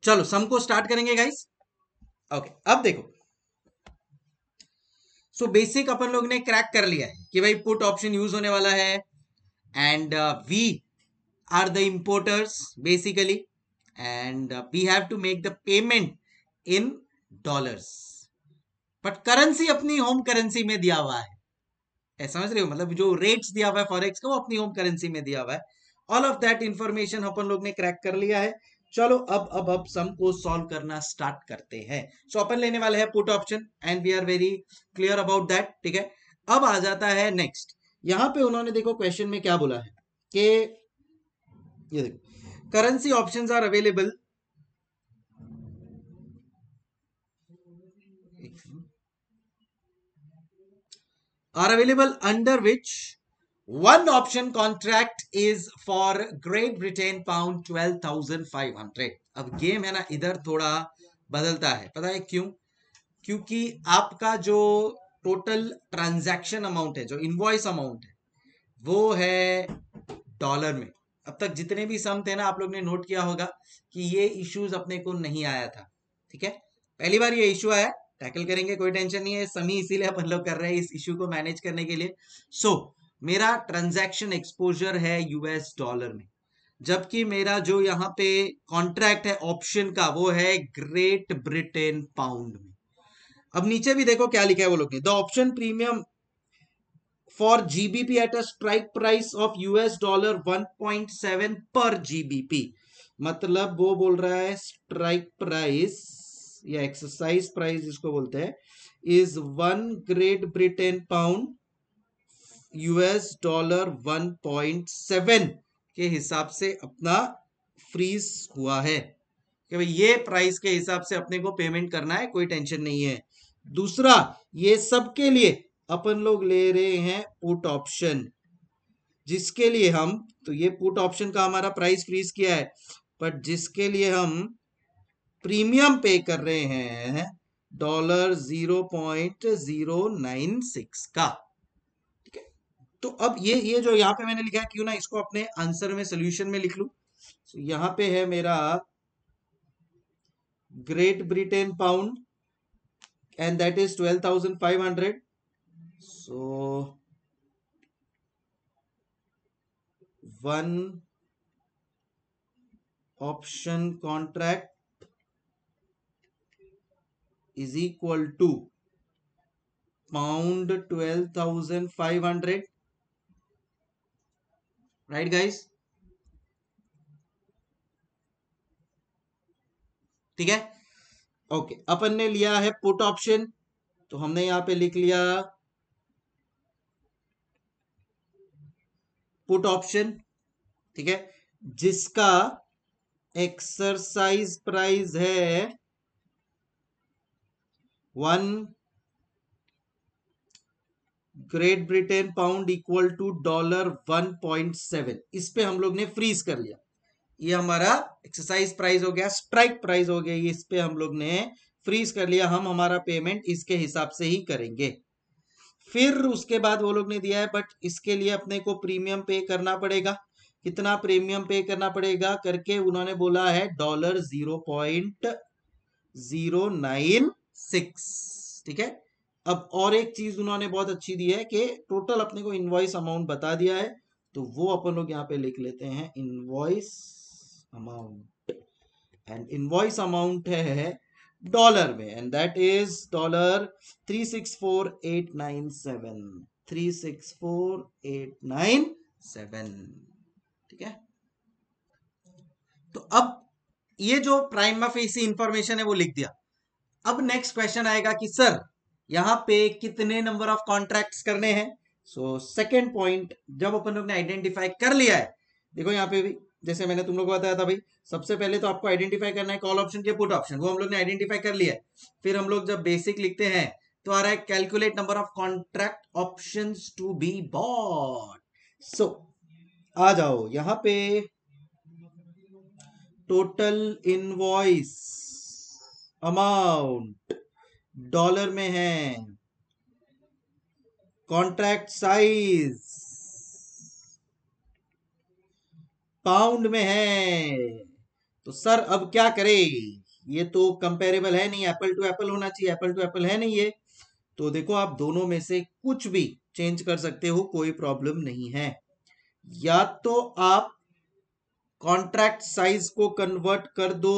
चलो सम को स्टार्ट करेंगे गाइस ओके okay, अब देखो सो बेसिक अपन लोग ने क्रैक कर लिया है कि भाई पुट ऑप्शन यूज होने वाला है and we are the importers basically and we have to make the payment in dollars but currency अपनी होम करेंसी में दिया हुआ है समझ रहे हो मतलब जो रेट्स दिया हुआ है फॉरेक्स का वो अपनी होम करेंसी में दिया हुआ है ऑल ऑफ दैट इन्फॉर्मेशन अपन लोग ने क्रैक कर लिया है चलो अब अब अब सम को सॉल्व करना स्टार्ट करते हैं सो अपन लेने वाले हैं put option and we are very clear about that ठीक है अब आ जाता है नेक्स्ट यहां पे उन्होंने देखो क्वेश्चन में क्या बोला है कि ये देखो currency options are available are available under which one option contract is for Great Britain pound hundred अब गेम है ना इधर थोड़ा बदलता है पता है क्यों क्योंकि आपका जो टोटल ट्रांजैक्शन अमाउंट है जो इनवॉइस अमाउंट है वो है डॉलर में अब तक जितने भी सम थे ना आप लोग ने नोट किया होगा कि ये इश्यूज अपने को नहीं आया था ठीक है पहली बार ये इश्यू आया टैकल करेंगे कोई टेंशन नहीं है समी इसीलिए अपन लोग कर रहे हैं इस इश्यू को मैनेज करने के लिए सो so, मेरा ट्रांजैक्शन एक्सपोजर है यूएस डॉलर में जबकि मेरा जो यहाँ पे कॉन्ट्रैक्ट है ऑप्शन का वो है ग्रेट ब्रिटेन पाउंड में अब नीचे भी देखो क्या लिखा है वो लोग ने the option premium for GBP at a strike price of US dollar 1.7 पर जीबीपी मतलब वो बोल रहा है स्ट्राइक प्राइस या एक्सरसाइज प्राइस जिसको बोलते हैं is one Great Britain pound US dollar one point seven के हिसाब से अपना फ्रीज हुआ है कि भाई ये प्राइस के हिसाब से अपने को पेमेंट करना है कोई टेंशन नहीं है दूसरा ये सब के लिए अपन लोग ले रहे हैं पुट ऑप्शन जिसके लिए हम तो ये पुट ऑप्शन का हमारा प्राइस फ्रीज किया है बट जिसके लिए हम प्रीमियम पे कर रहे हैं dollar zero point zero nine six का ठीक है तो अब ये ये जो यहाँ पे मैंने लिखा है क्यों ना इसको अपने आंसर में सोल्यूशन में लिख लू so, तो यहां पे है मेरा Great Britain pound and that is twelve thousand five hundred so one option contract is equal to pound 12,500 right guys ठीक है ओके okay. अपन ने लिया है पुट ऑप्शन तो हमने यहां पे लिख लिया पुट ऑप्शन ठीक है जिसका एक्सरसाइज प्राइस है one Great Britain pound equal to dollar 1.7 इस पे हम लोग ने फ्रीज कर लिया ये हमारा एक्सरसाइज प्राइस हो गया स्ट्राइक प्राइस हो गया इस पे हम लोग ने फ्रीज कर लिया हम हमारा पेमेंट इसके हिसाब से ही करेंगे फिर उसके बाद वो लोग ने दिया है बट इसके लिए अपने को प्रीमियम पे करना पड़ेगा कितना प्रीमियम पे करना पड़ेगा करके उन्होंने बोला है dollar zero point zero nine six ठीक है अब और एक चीज उन्होंने बहुत अच्छी दी है कि टोटल अपने को इनवॉइस अमाउंट बता दिया है तो वो अपन लोग यहाँ पे लिख लेते हैं invoice amount and invoice amount है डॉलर में and that is dollar three six four eight nine seven three six four eight nine seven ठीक है तो अब ये जो प्राइम फेसी इंफॉर्मेशन है वो लिख दिया अब नेक्स्ट क्वेश्चन आएगा कि सर यहां पे कितने नंबर ऑफ कॉन्ट्रैक्ट्स करने हैं सो सेकेंड पॉइंट जब अपन लोग ने आइडेंटिफाई कर लिया है देखो यहाँ पे भी जैसे मैंने तुम लोग को बताया था भाई सबसे पहले तो आपको आइडेंटिफाई करना है कॉल ऑप्शन के पुट ऑप्शन वो हम लोग ने आइडेंटिफाई कर लिया है फिर हम लोग जब बेसिक लिखते हैं तो आ रहा है calculate number of contract option to be bought so आ जाओ यहां पे टोटल इनवॉइस अमाउंट डॉलर में है कॉन्ट्रैक्ट साइज पाउंड में है तो सर अब क्या करे ये तो कंपेरेबल है नहीं एप्पल टू एप्पल होना चाहिए एप्पल टू एप्पल है नहीं ये तो देखो आप दोनों में से कुछ भी चेंज कर सकते हो कोई प्रॉब्लम नहीं है या तो आप कॉन्ट्रैक्ट साइज को कन्वर्ट कर दो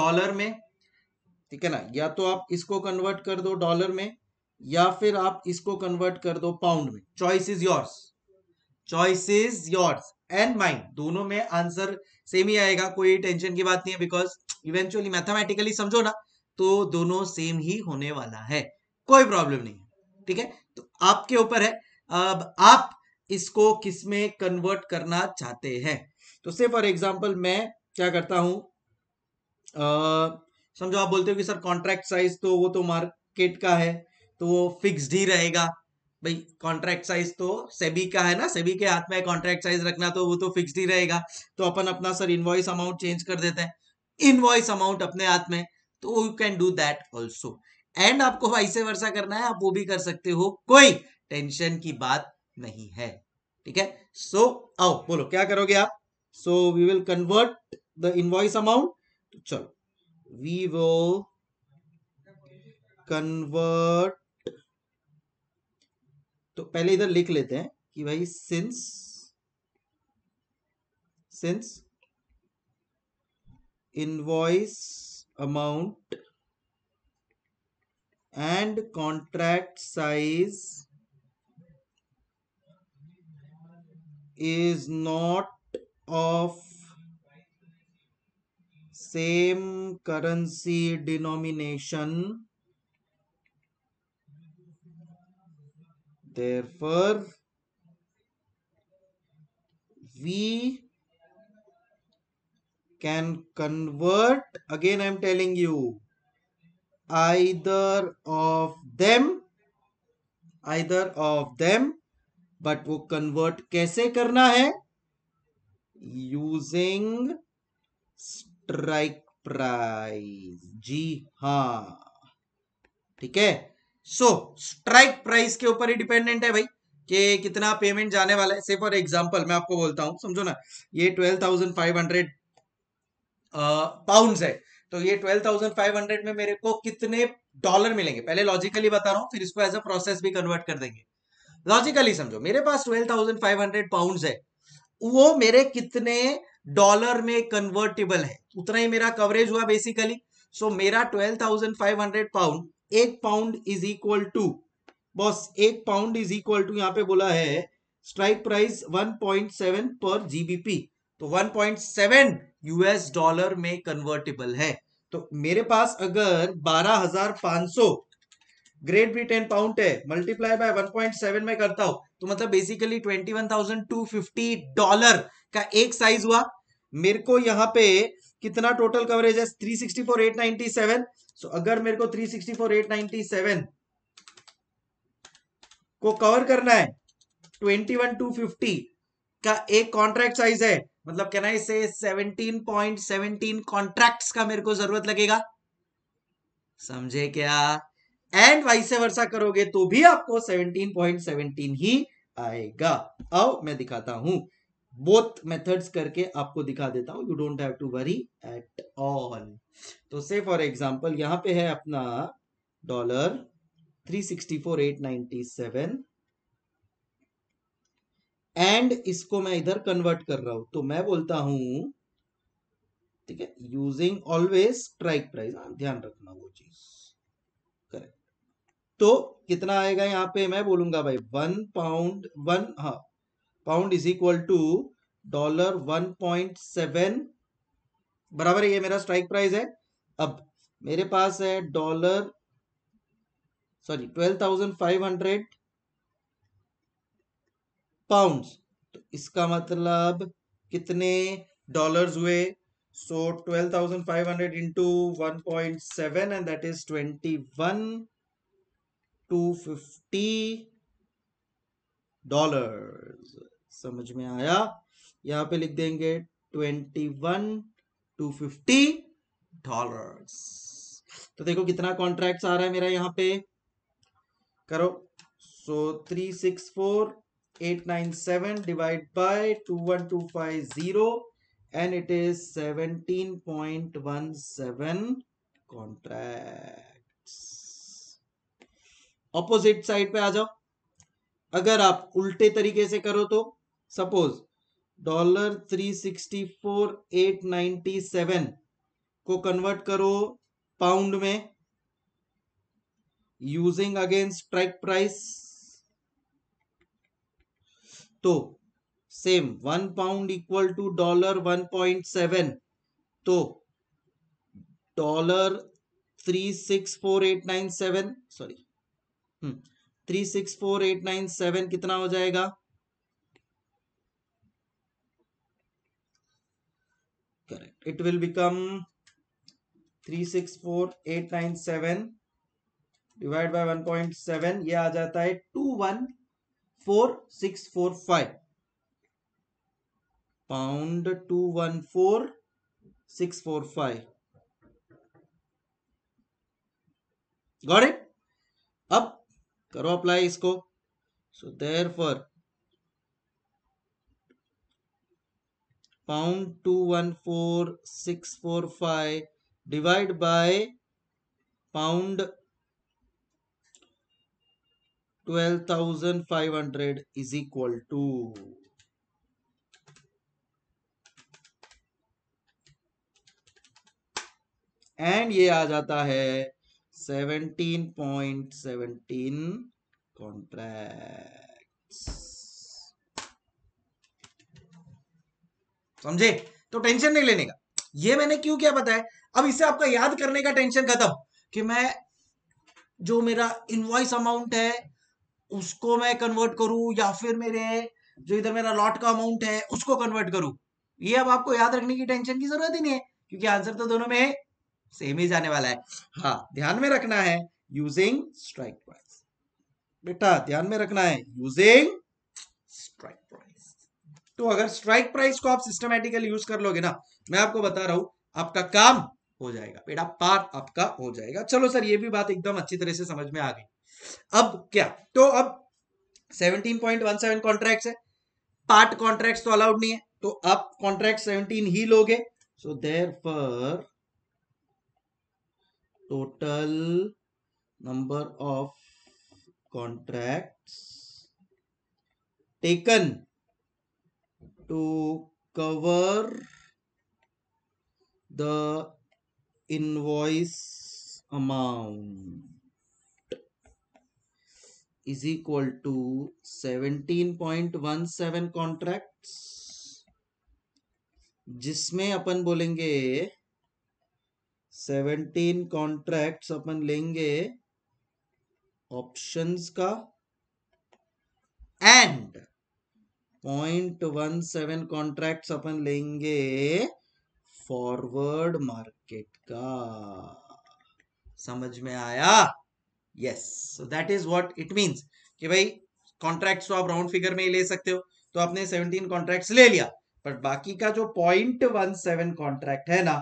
डॉलर में ठीक है ना या तो आप इसको कन्वर्ट कर दो डॉलर में या फिर आप इसको कन्वर्ट कर दो पाउंड में choice is yours choice is yours and mind दोनों में आंसर सेम ही आएगा कोई टेंशन की बात नहीं है बिकॉज इवेंचुअली मैथमेटिकली समझो ना तो दोनों सेम ही होने वाला है कोई प्रॉब्लम नहीं है ठीक है तो आपके ऊपर है अब आप इसको किस में कन्वर्ट करना चाहते हैं तो से फॉर एग्जाम्पल मैं क्या करता हूं समझो आप बोलते हो कि सर कॉन्ट्रैक्ट साइज तो वो तो मार्केट का है तो वो फिक्स्ड ही रहेगा भाई कॉन्ट्रैक्ट साइज तो सेबी का है ना सेबी के हाथ में कॉन्ट्रैक्ट साइज रखना तो वो तो फिक्स्ड ही रहेगा तो अपन अपना सर इनवॉइस अमाउंट चेंज कर देते हैं इनवॉइस अमाउंट अपने हाथ में तो you can do that also and आपको ऐसे वर्षा करना है आप वो भी कर सकते हो कोई टेंशन की बात नहीं है ठीक है सो so, आओ बोलो क्या करोगे आप so we will convert the invoice amount चलो we will convert तो पहले इधर लिख लेते हैं कि भाई since since invoice amount and contract size is not of same currency denomination therefore we can convert again I am telling you either of them either of them but वो convert कैसे करना है using strike price जी हा ठीक है सो strike price के ऊपर ही dependent है भाई कि कितना पेमेंट जाने वाला है से फॉर एग्जांपल मैं आपको बोलता हूँ समझो ना ये twelve thousand five hundred pound है तो ये ट्वेल्व थाउजेंड फाइव हंड्रेड में मेरे को कितने डॉलर मिलेंगे पहले लॉजिकली बता रहा हूँ फिर इसको एज अ प्रोसेस भी कन्वर्ट कर देंगे लॉजिकली समझो मेरे पास twelve thousand five hundred pound है वो मेरे कितने डॉलर में कन्वर्टेबल है उतना ही मेरा कवरेज हुआ बेसिकली सो so, मेरा twelve thousand five hundred pound एक pound is equal to boss एक पाउंड इज इक्वल टू यहाँ पे बोला है स्ट्राइक प्राइस 1.7 पर जीबीपी तो 1.7 यूएस डॉलर में कन्वर्टेबल है तो मेरे पास अगर 12,500 ग्रेट ब्रिटेन पाउंड है मल्टीप्लाई बाय 1.7 में करता हूं तो मतलब बेसिकली 21,250 डॉलर का एक साइज हुआ मेरे को यहाँ पे कितना टोटल कवरेज है 364,897 सो so, अगर मेरे को 364,897 को कवर करना है 21,250 का एक कॉन्ट्रैक्ट साइज है मतलब कहना है पॉइंट 17.17 कॉन्ट्रैक्ट्स का मेरे को जरूरत लगेगा समझे क्या एंड वाइस वर्षा करोगे तो भी आपको 17.17 .17 ही आएगा आओ मैं दिखाता हूं बोथ मेथड्स करके आपको दिखा देता हूं you don't have to worry at all तो से फॉर एग्जांपल यहां पे है अपना dollar three sixty four eight ninety seven and इसको मैं इधर कन्वर्ट कर रहा हूं तो मैं बोलता हूं ठीक है यूजिंग ऑलवेज स्ट्राइक प्राइस ध्यान रखना वो चीज करेक्ट तो कितना आएगा यहां पे मैं बोलूंगा भाई वन पाउंड वन हा pound is equal to dollar one point seven बराबर ये मेरा स्ट्राइक प्राइस है अब मेरे पास है dollar sorry twelve thousand five hundred pound तो इसका मतलब कितने डॉलर्स हुए so twelve thousand five hundred into one point seven and that is twenty one two fifty dollar समझ में आया यहां पे लिख देंगे twenty one two fifty dollar तो देखो कितना कॉन्ट्रैक्ट आ रहा है मेरा यहाँ पे करो so three six four eight nine seven divide by two one two five zero and it is seventeen point one seven contract opposite side पे आ जाओ अगर आप उल्टे तरीके से करो तो suppose dollar three sixty four eight ninety seven को कन्वर्ट करो पाउंड में यूजिंग अगेंस्ट स्ट्राइक प्राइस तो same one pound equal to dollar one point seven तो dollar three six four eight nine seven sorry hmm, three six four eight nine seven कितना हो जाएगा it will become 364897 divide by 1.7 ये आ जाता है 214645 pound 214645 got it अब करो अप्लाई इसको so therefore pound two one four six four five divide by pound twelve thousand five hundred is equal to and ये आ जाता है सेवनटीन पॉइंट सेवेंटीन कॉन्ट्रैक्ट्स समझे तो टेंशन नहीं लेने का ये मैंने क्यों क्या बताया अब इसे आपका याद करने का टेंशन खत्म कि मैं जो मेरा इनवॉइस अमाउंट है उसको मैं कन्वर्ट करूं या फिर मेरे जो इधर मेरा लॉट का अमाउंट है उसको कन्वर्ट करूं ये अब आपको याद रखने की टेंशन की जरूरत ही नहीं है क्योंकि आंसर तो दोनों में सेम ही जाने वाला है हाँ ध्यान में रखना है यूजिंग स्ट्राइक प्राइस बेटा ध्यान में रखना है यूजिंग स्ट्राइक तो अगर स्ट्राइक प्राइस को आप सिस्टमेटिकली यूज कर लोगे ना मैं आपको बता रहा हूं आपका काम हो जाएगा बेटा पार्ट आपका हो जाएगा चलो सर ये भी बात एकदम अच्छी तरह से समझ में आ गई अब क्या तो अब 17.17 कॉन्ट्रैक्ट्स है पार्ट कॉन्ट्रैक्ट्स तो अलाउड नहीं है तो आप कॉन्ट्रैक्ट 17 ही लोगे so therefore total number of contract taken to cover the invoice amount is equal to 17.17 contracts जिसमें अपन बोलेंगे 17 कॉन्ट्रैक्ट्स अपन लेंगे ऑप्शंस का and point one seven contract अपन लेंगे फॉरवर्ड मार्केट का समझ में आया yes so that is what it means कि भाई कॉन्ट्रैक्ट्स तो आप राउंड फिगर में ही ले सकते हो तो आपने 17 कॉन्ट्रैक्ट्स ले लिया पर बाकी का जो पॉइंट वन सेवन कॉन्ट्रैक्ट है ना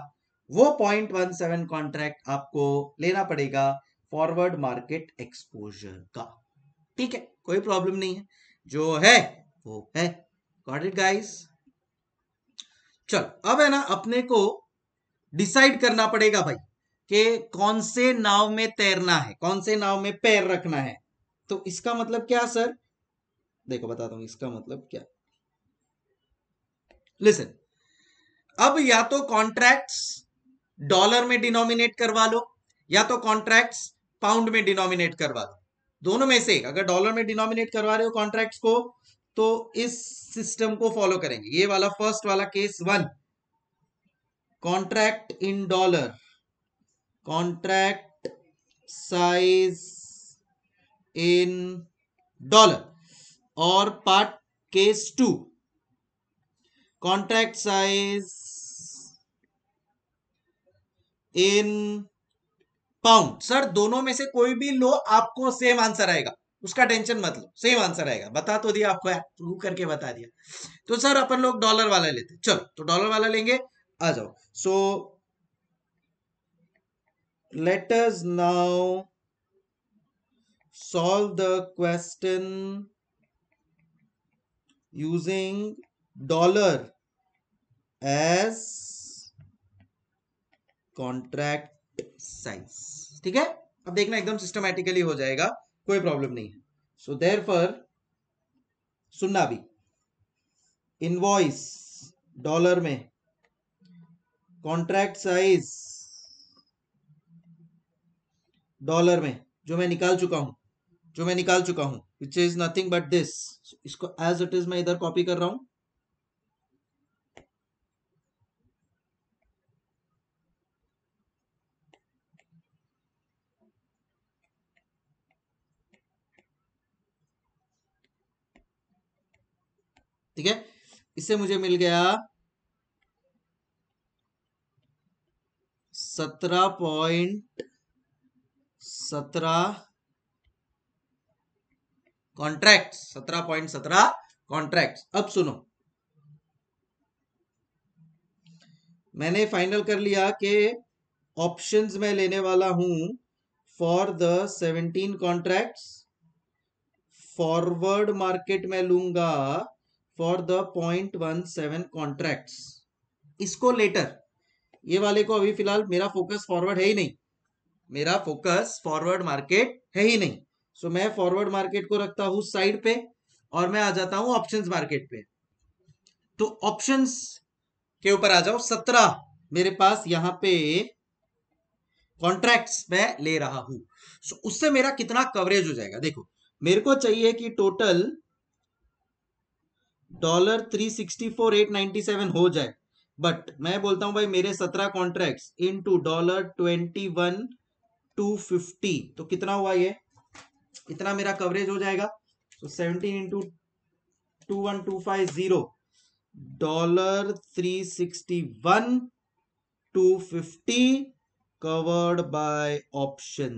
वो पॉइंट वन सेवन कॉन्ट्रैक्ट आपको लेना पड़ेगा फॉरवर्ड मार्केट एक्सपोजर का ठीक है कोई प्रॉब्लम नहीं है जो है वो है गॉट इट गाइस चलो अब है ना अपने को डिसाइड करना पड़ेगा भाई कि कौन से नाव में तैरना है कौन से नाव में पैर रखना है तो इसका मतलब क्या सर देखो बताता हूं इसका मतलब क्या लिसन अब या तो कॉन्ट्रैक्ट्स डॉलर में डिनोमिनेट करवा लो या तो कॉन्ट्रैक्ट्स पाउंड में डिनोमिनेट करवा लो दोनों में से अगर डॉलर में डिनोमिनेट करवा रहे हो कॉन्ट्रैक्ट्स को तो इस सिस्टम को फॉलो करेंगे ये वाला फर्स्ट वाला case one contract in dollar contract size in dollar और part case two contract size in pound sir दोनों में से कोई भी लो आपको सेम आंसर आएगा उसका टेंशन मत लो सेम आंसर आएगा बता तो दिया आपको प्रूव करके बता दिया तो सर अपन लोग डॉलर वाला लेते चलो तो डॉलर वाला लेंगे आ जाओ so let us now solve the question using dollar as contract size ठीक है अब देखना एकदम सिस्टमैटिकली हो जाएगा कोई प्रॉब्लम नहीं है सो देर फॉर सुनना भी इनवॉइस डॉलर में कॉन्ट्रैक्ट साइज डॉलर में जो मैं निकाल चुका हूं जो मैं निकाल चुका हूं which is nothing but this इसको एज इट इज मैं इधर कॉपी कर रहा हूं ठीक है इससे मुझे मिल गया सत्रह पॉइंट सत्रह कॉन्ट्रैक्ट सत्रह पॉइंट सत्रह कॉन्ट्रैक्ट अब सुनो मैंने फाइनल कर लिया कि ऑप्शंस में लेने वाला हूं for the seventeen contracts forward market में लूंगा for the point one seven contract इसको लेटर ये वाले को अभी फिलहाल मेरा फोकस फॉरवर्ड है ही नहीं मेरा फोकस फॉरवर्ड मार्केट है ही नहीं सो so, मैं फॉरवर्ड मार्केट को रखता हूं साइड पे और मैं आ जाता हूं ऑप्शंस मार्केट पे तो ऑप्शंस के ऊपर आ जाओ सत्रह मेरे पास यहां पे कॉन्ट्रैक्ट्स मैं ले रहा हूं सो so, उससे मेरा कितना कवरेज हो जाएगा देखो मेरे को चाहिए कि total dollar three sixty four eight ninety seven हो जाए बट मैं बोलता हूं भाई मेरे सत्रह contract into dollar twenty one two fifty तो कितना हुआ ये इतना मेरा कवरेज हो जाएगा तो seventeen into two one two five zero dollar three sixty one two fifty covered by option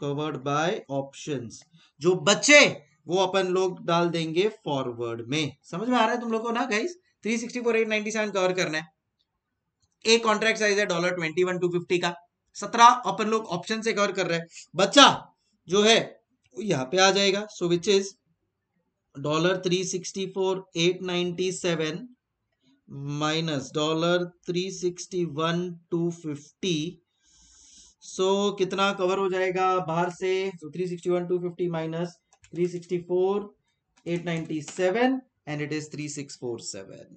covered by option जो बचे वो अपन लोग डाल देंगे फॉरवर्ड में समझ में आ रहा है तुम लोगों को ना गाइस 364 897 कवर करना है एक कॉन्ट्रैक्ट साइज है dollar twenty one two fifty का सत्रह अपन लोग ऑप्शन से कवर कर रहे हैं बच्चा जो है यहाँ पे आ जाएगा so which is dollar three sixty four eight ninety seven minus dollar three sixty one two fifty so कितना कवर हो जाएगा बाहर से three sixty one two fifty minus 364 897 and it is 3647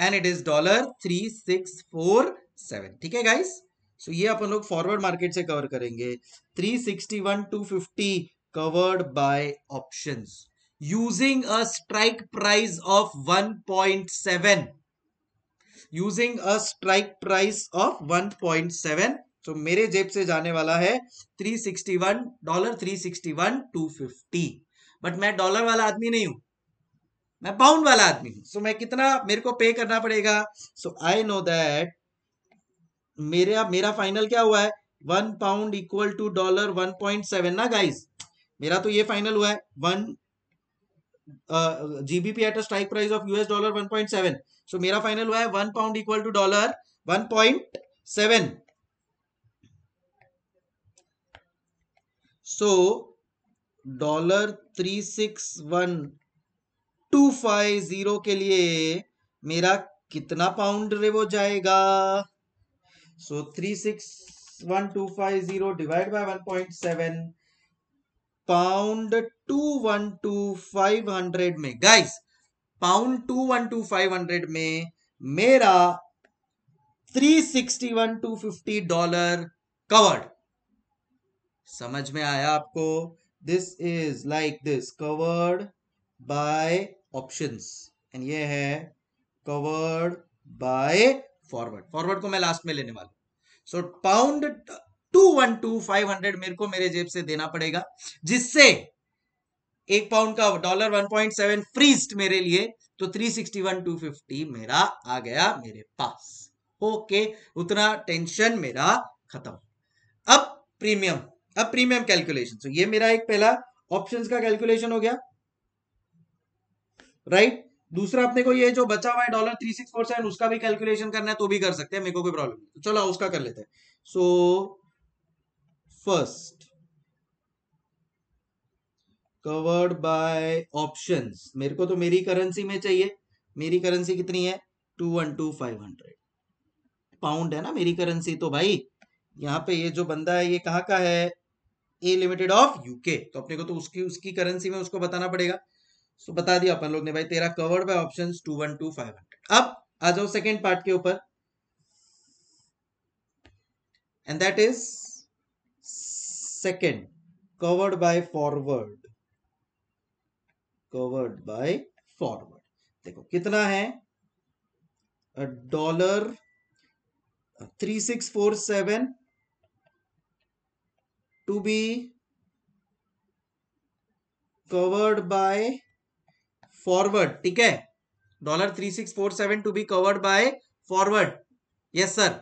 and it is dollar three six four seven ठीक है guys so so, ये अपन लोग फॉरवर्ड मार्केट से कवर करेंगे three sixty one two fifty covered by options using a strike price of one point seven using a strike price of 1.7 तो मेरे जेब से जाने वाला है 361 डॉलर 361 250 बट मैं डॉलर वाला आदमी नहीं हूं मैं पाउंड वाला आदमी हूं सो so, मैं कितना मेरे को पे करना पड़ेगा सो आई नो दैट मेरा मेरा फाइनल क्या हुआ है one pound equal to dollar one point seven ना गाइस मेरा तो ये फाइनल हुआ है one GBP at a strike price of US dollar one point seven so मेरा फाइनल हुआ है one pound equal to dollar one point seven so dollar three six one two five zero के लिए मेरा कितना pound रेवो जाएगा so three six one two five zero divide by one point seven pound two one two five hundred में guys pound two one two five hundred में मेरा three sixty one two fifty dollar covered समझ में आया आपको this is like this covered by options and ये है covered by forward forward को मैं लास्ट में लेने वाला so pound two one two five hundred मेरे को मेरे जेब से देना पड़ेगा जिससे एक पाउंड का डॉलर वन पॉइंट सेवन फ्रीस्ट मेरे लिए तो three sixty one two fifty मेरा आ गया मेरे पास ओके okay, उतना टेंशन मेरा खत्म अब प्रीमियम अब प्रीमियम कैलकुलेशन सो ये मेरा एक पहला ऑप्शंस का कैलकुलेशन हो गया राइट right? दूसरा अपने को ये जो बचा हुआ है dollar three six four seven उसका भी कैलकुलेशन करना है तो भी कर सकते हैं मेरे को कोई प्रॉब्लम नहीं तो चलो उसका कर लेते हैं so first covered by options मेरे को तो मेरी करेंसी में चाहिए मेरी करेंसी कितनी है two one two five hundred pound है ना मेरी करेंसी तो भाई यहाँ पे ये जो बंदा है ये कहाँ का है ए लिमिटेड ऑफ यूके तो अपने को तो उसकी उसकी करेंसी में उसको बताना पड़ेगा सो so, बता दिया अपन लोग ने भाई तेरा covered by option two one two five hundred अब आ जाओ सेकेंड पार्ट के ऊपर and that is second covered by forward covered by forward देखो कितना है dollar three six four seven to be covered by forward ठीक है dollar three six four seven to be covered by forward yes sir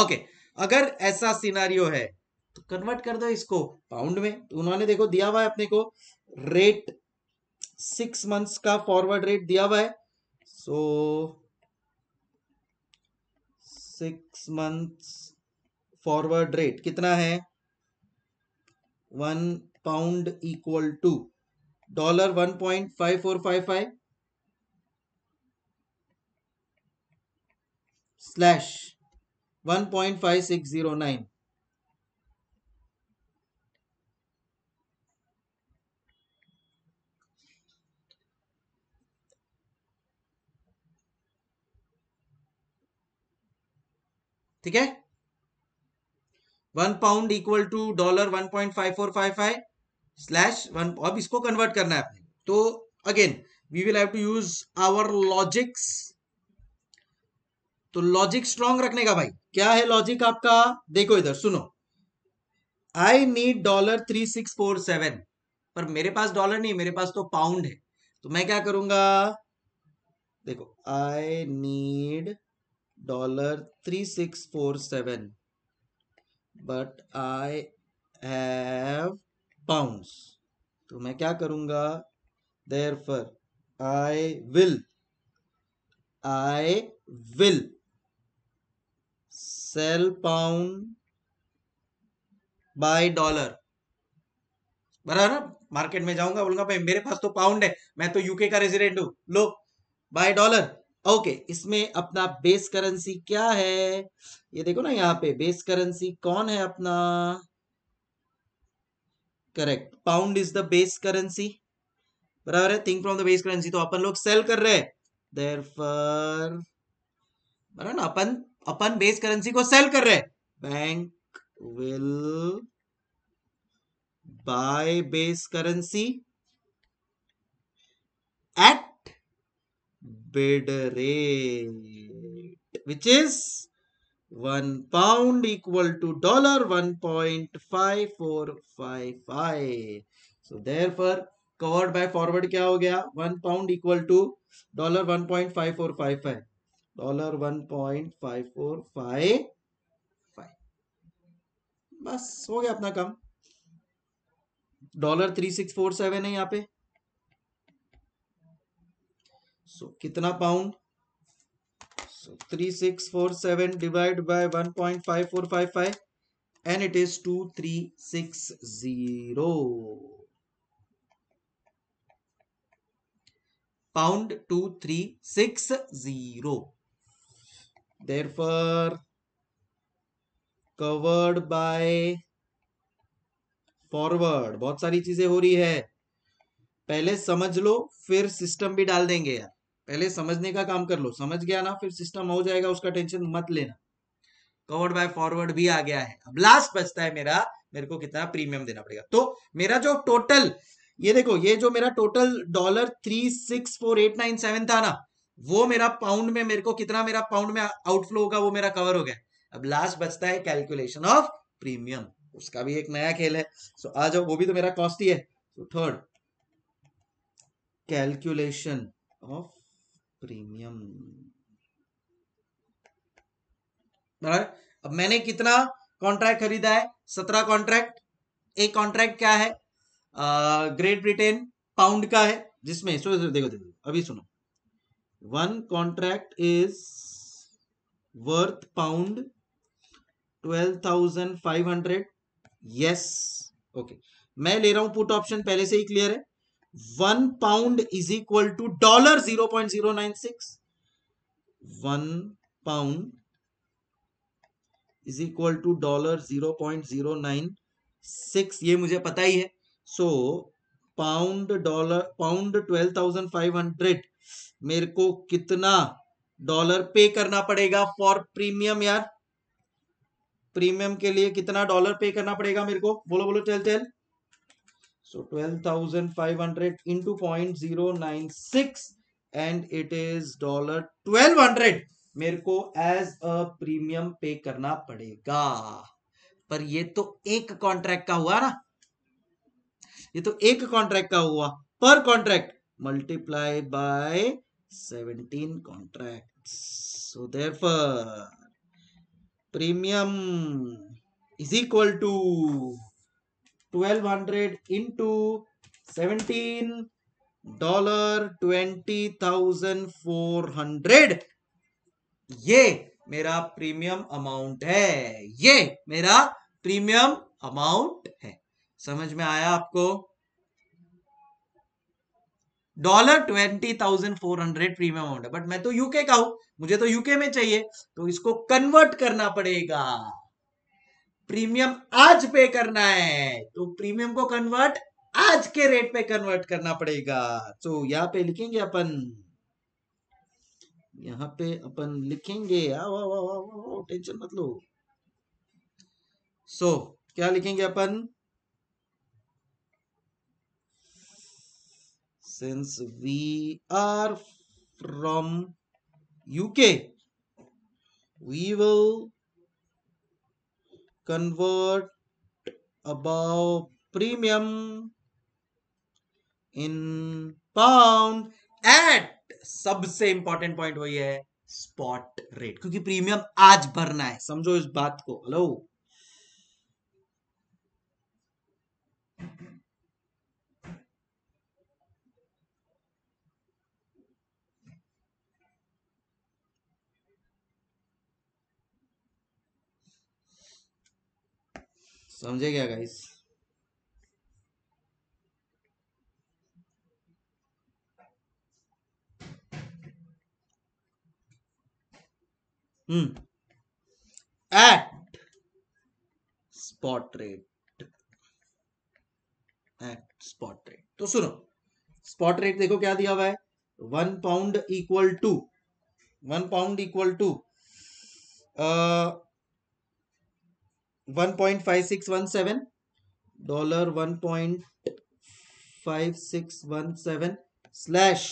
okay अगर ऐसा scenario है तो convert कर दो इसको पाउंड में तो उन्होंने देखो दिया हुआ है अपने को रेट सिक्स मंथ्स का फॉरवर्ड रेट दिया हुआ है so six months forward rate कितना है one pound equal to dollar one point five four five five slash one point five six zero nine ठीक है one pound equal to dollar one point five four five five slash one अब इसको convert करना है अपने तो again we will have to use our logics तो logic strong रखने का भाई क्या है लॉजिक आपका देखो इधर सुनो I need dollar three six four seven पर मेरे पास डॉलर नहीं मेरे पास तो पाउंड है तो मैं क्या करूंगा देखो I need dollar three six four seven but I have pound तो मैं क्या करूंगा therefore I will I will sell pound buy dollar बराबर मार्केट में जाऊंगा बोलूंगा भाई मेरे पास तो पाउंड है मैं तो यूके का रेजिडेंट हूं लो बाय डॉलर ओके इसमें अपना बेस करेंसी क्या है ये देखो ना यहाँ पे बेस करेंसी कौन है अपना correct pound is the base currency बराबर है think from the base currency तो अपन लोग सेल कर रहे हैं देयरफॉर बराबर ना अपन अपन बेस करेंसी को सेल कर रहे हैं bank will buy base currency at bid rate which is 1 pound equal to dollar 1.5455 so therefore covered by forward क्या हो गया 1 pound equal to dollar 1.5455 dollar 1.5455 बस हो गया अपना काम dollar three six four seven है यहाँ पे सो कितना pound three six four seven divide by one point five four five five and it is two three six zero pound two three six zero therefore covered by forward बहुत सारी चीजें हो रही है पहले समझ लो फिर सिस्टम भी डाल देंगे यार पहले समझने का काम कर लो समझ गया ना फिर सिस्टम हो जाएगा उसका टेंशन मत लेना कवर्ड बाय फॉरवर्ड भी आ गया है अब लास्ट बचता है मेरा मेरे को कितना प्रीमियम देना पड़ेगा तो मेरा जो टोटल ये देखो ये जो मेरा total dollar three six four eight nine seven था ना वो मेरा पाउंड में मेरे को कितना मेरा पाउंड में आउटफ्लो होगा वो मेरा कवर हो गया अब लास्ट बचता है कैलकुलेशन ऑफ प्रीमियम उसका भी एक नया खेल है सो so, आ जाओ वो भी तो मेरा कॉस्ट ही है थर्ड कैलकुलेशन ऑफ प्रीमियम बराबर अब मैंने कितना कॉन्ट्रैक्ट खरीदा है सत्रह कॉन्ट्रैक्ट एक कॉन्ट्रैक्ट क्या है ग्रेट ब्रिटेन पाउंड का है जिसमें सो देखो देखो अभी सुनो one contract is worth pound twelve thousand five hundred yes okay मैं ले रहा हूं पुट ऑप्शन पहले से ही क्लियर है one pound is equal to dollar zero point zero nine six one pound is equal to dollar zero point zero nine six ये मुझे पता ही है so pound dollar pound twelve thousand five hundred मेरे को कितना dollar पे करना पड़ेगा फॉर प्रीमियम यार प्रीमियम के लिए कितना डॉलर पे करना पड़ेगा मेरे को बोलो बोलो चल चल So 12,500 into 0.096 and it is dollar 1200 मेरे को एज अ प्रीमियम पे करना पड़ेगा पर ये तो एक कॉन्ट्रैक्ट का हुआ ना ये तो एक कॉन्ट्रैक्ट का हुआ पर contract multiply by 17 contract so therefore premium is equal to twelve hundred into seventeen dollar twenty thousand four hundred ये मेरा प्रीमियम अमाउंट है ये मेरा प्रीमियम अमाउंट है समझ में आया आपको dollar twenty thousand four hundred premium amount है बट मैं तो यूके का हूं मुझे तो यूके में चाहिए तो इसको कन्वर्ट करना पड़ेगा प्रीमियम आज पे करना है तो प्रीमियम को कन्वर्ट आज के रेट पे कन्वर्ट करना पड़ेगा तो यहाँ पे लिखेंगे अपन यहाँ पे अपन लिखेंगे टेंशन मत लो सो क्या लिखेंगे अपन since we are from UK we will convert above premium in pound at सबसे इंपॉर्टेंट पॉइंट वही है स्पॉट रेट क्योंकि प्रीमियम आज भरना है समझो इस बात को हेलो समझे क्या guys hmm at spot rate at spot rate तो सुनो स्पॉट रेट देखो क्या दिया हुआ है one pound equal to one pound equal to one point five six one seven dollar one point five six one seven slash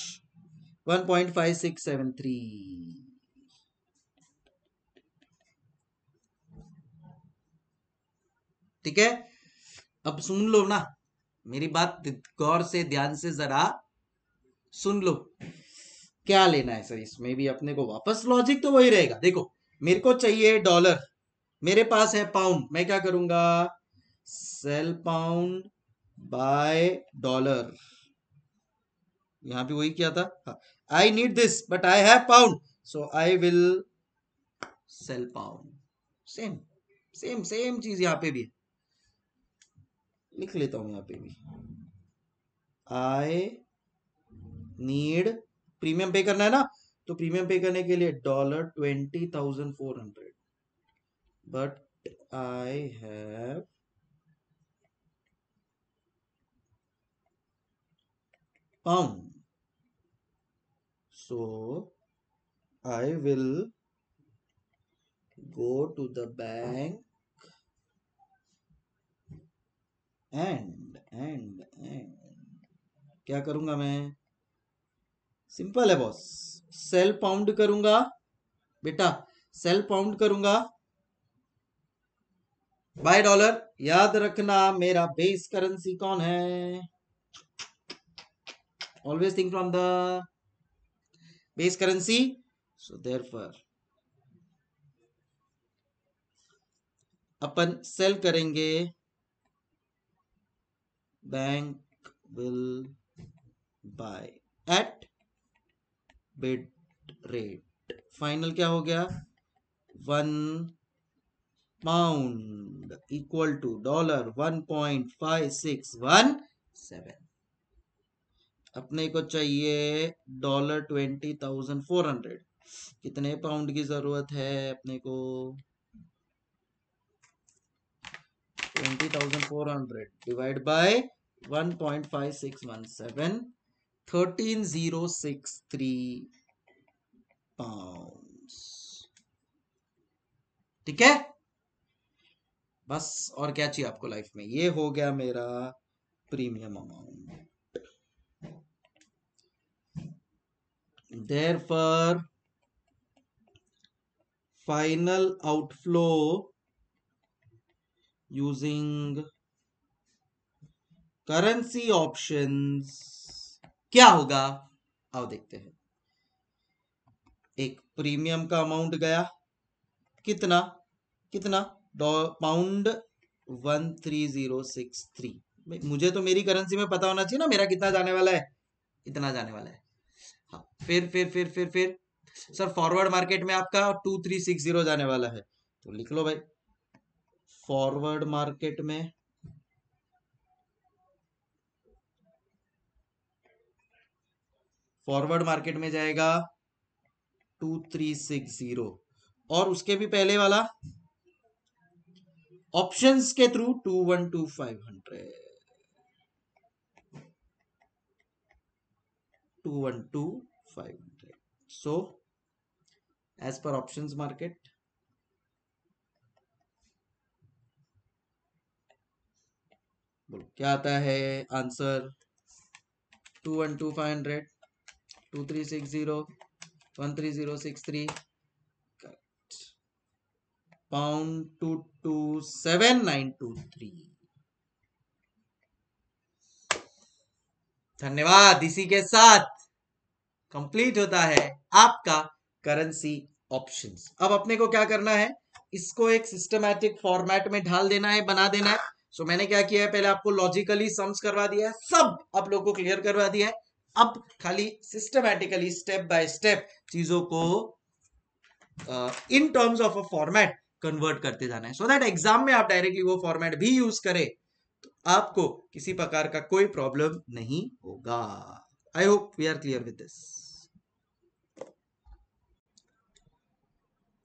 one point five six seven three ठीक है अब सुन लो ना मेरी बात गौर से ध्यान से जरा सुन लो क्या लेना है सर इसमें भी अपने को वापस लॉजिक तो वही रहेगा देखो मेरे को चाहिए डॉलर मेरे पास है पाउंड मैं क्या करूंगा सेल पाउंड बाय डॉलर यहां पे वही किया था I need this but I have pound so I will sell pound same same same चीज यहां पे भी है लिख लेता हूं यहां पे भी आई नीड प्रीमियम पे करना है ना तो प्रीमियम पे करने के लिए dollar twenty thousand four hundred but I have um so I will go to the bank and and and क्या करूंगा मैं सिंपल है बॉस सेल पाउंड करूंगा बेटा सेल पाउंड करूंगा बाय डॉलर याद रखना मेरा बेस करेंसी कौन है always think from the base currency so there therefore अपन सेल करेंगे bank will buy at bid rate final क्या हो गया one pound equal to dollar 1.5617 अपने को चाहिए dollar twenty thousand four hundred कितने पाउंड की जरूरत है अपने को twenty thousand four hundred divide by one point five six one seven thirteen zero six three pound ठीक है बस और क्या चाहिए आपको लाइफ में ये हो गया मेरा premium amount therefore final outflow using currency option क्या होगा आओ देखते हैं एक प्रीमियम का अमाउंट गया कितना कितना pound one three zero six three मुझे तो मेरी करेंसी में पता होना चाहिए ना मेरा कितना जाने वाला है इतना जाने वाला है हाँ फिर फिर फिर फिर फिर सर फॉरवर्ड मार्केट में आपका टू थ्री सिक्स जीरो जाने वाला है तो लिख लो भाई फॉरवर्ड मार्केट में फॉरवर्ड मार्केट में जाएगा टू थ्री सिक्स जीरो और उसके भी पहले वाला ऑप्शंस के through two one two five hundred two one two five hundred so as per options market बोलो क्या आता है answer two one two five hundred two three six zero one three zero six three pound two two seven nine two three धन्यवाद इसी के साथ complete होता है आपका करेंसी ऑप्शंस अब अपने को क्या करना है इसको एक सिस्टमैटिक फॉर्मेट में ढाल देना है बना देना है सो so, मैंने क्या किया है पहले आपको लॉजिकली सम्स करवा दिया है सब आप लोगों को क्लियर करवा दिया है अब खाली सिस्टमैटिकली स्टेप बाय स्टेप चीजों को in terms of a format convert करते जाना है सो दैट एग्जाम में आप डायरेक्टली वो फॉर्मेट भी यूज करें तो आपको किसी प्रकार का कोई प्रॉब्लम नहीं होगा I hope we are clear with this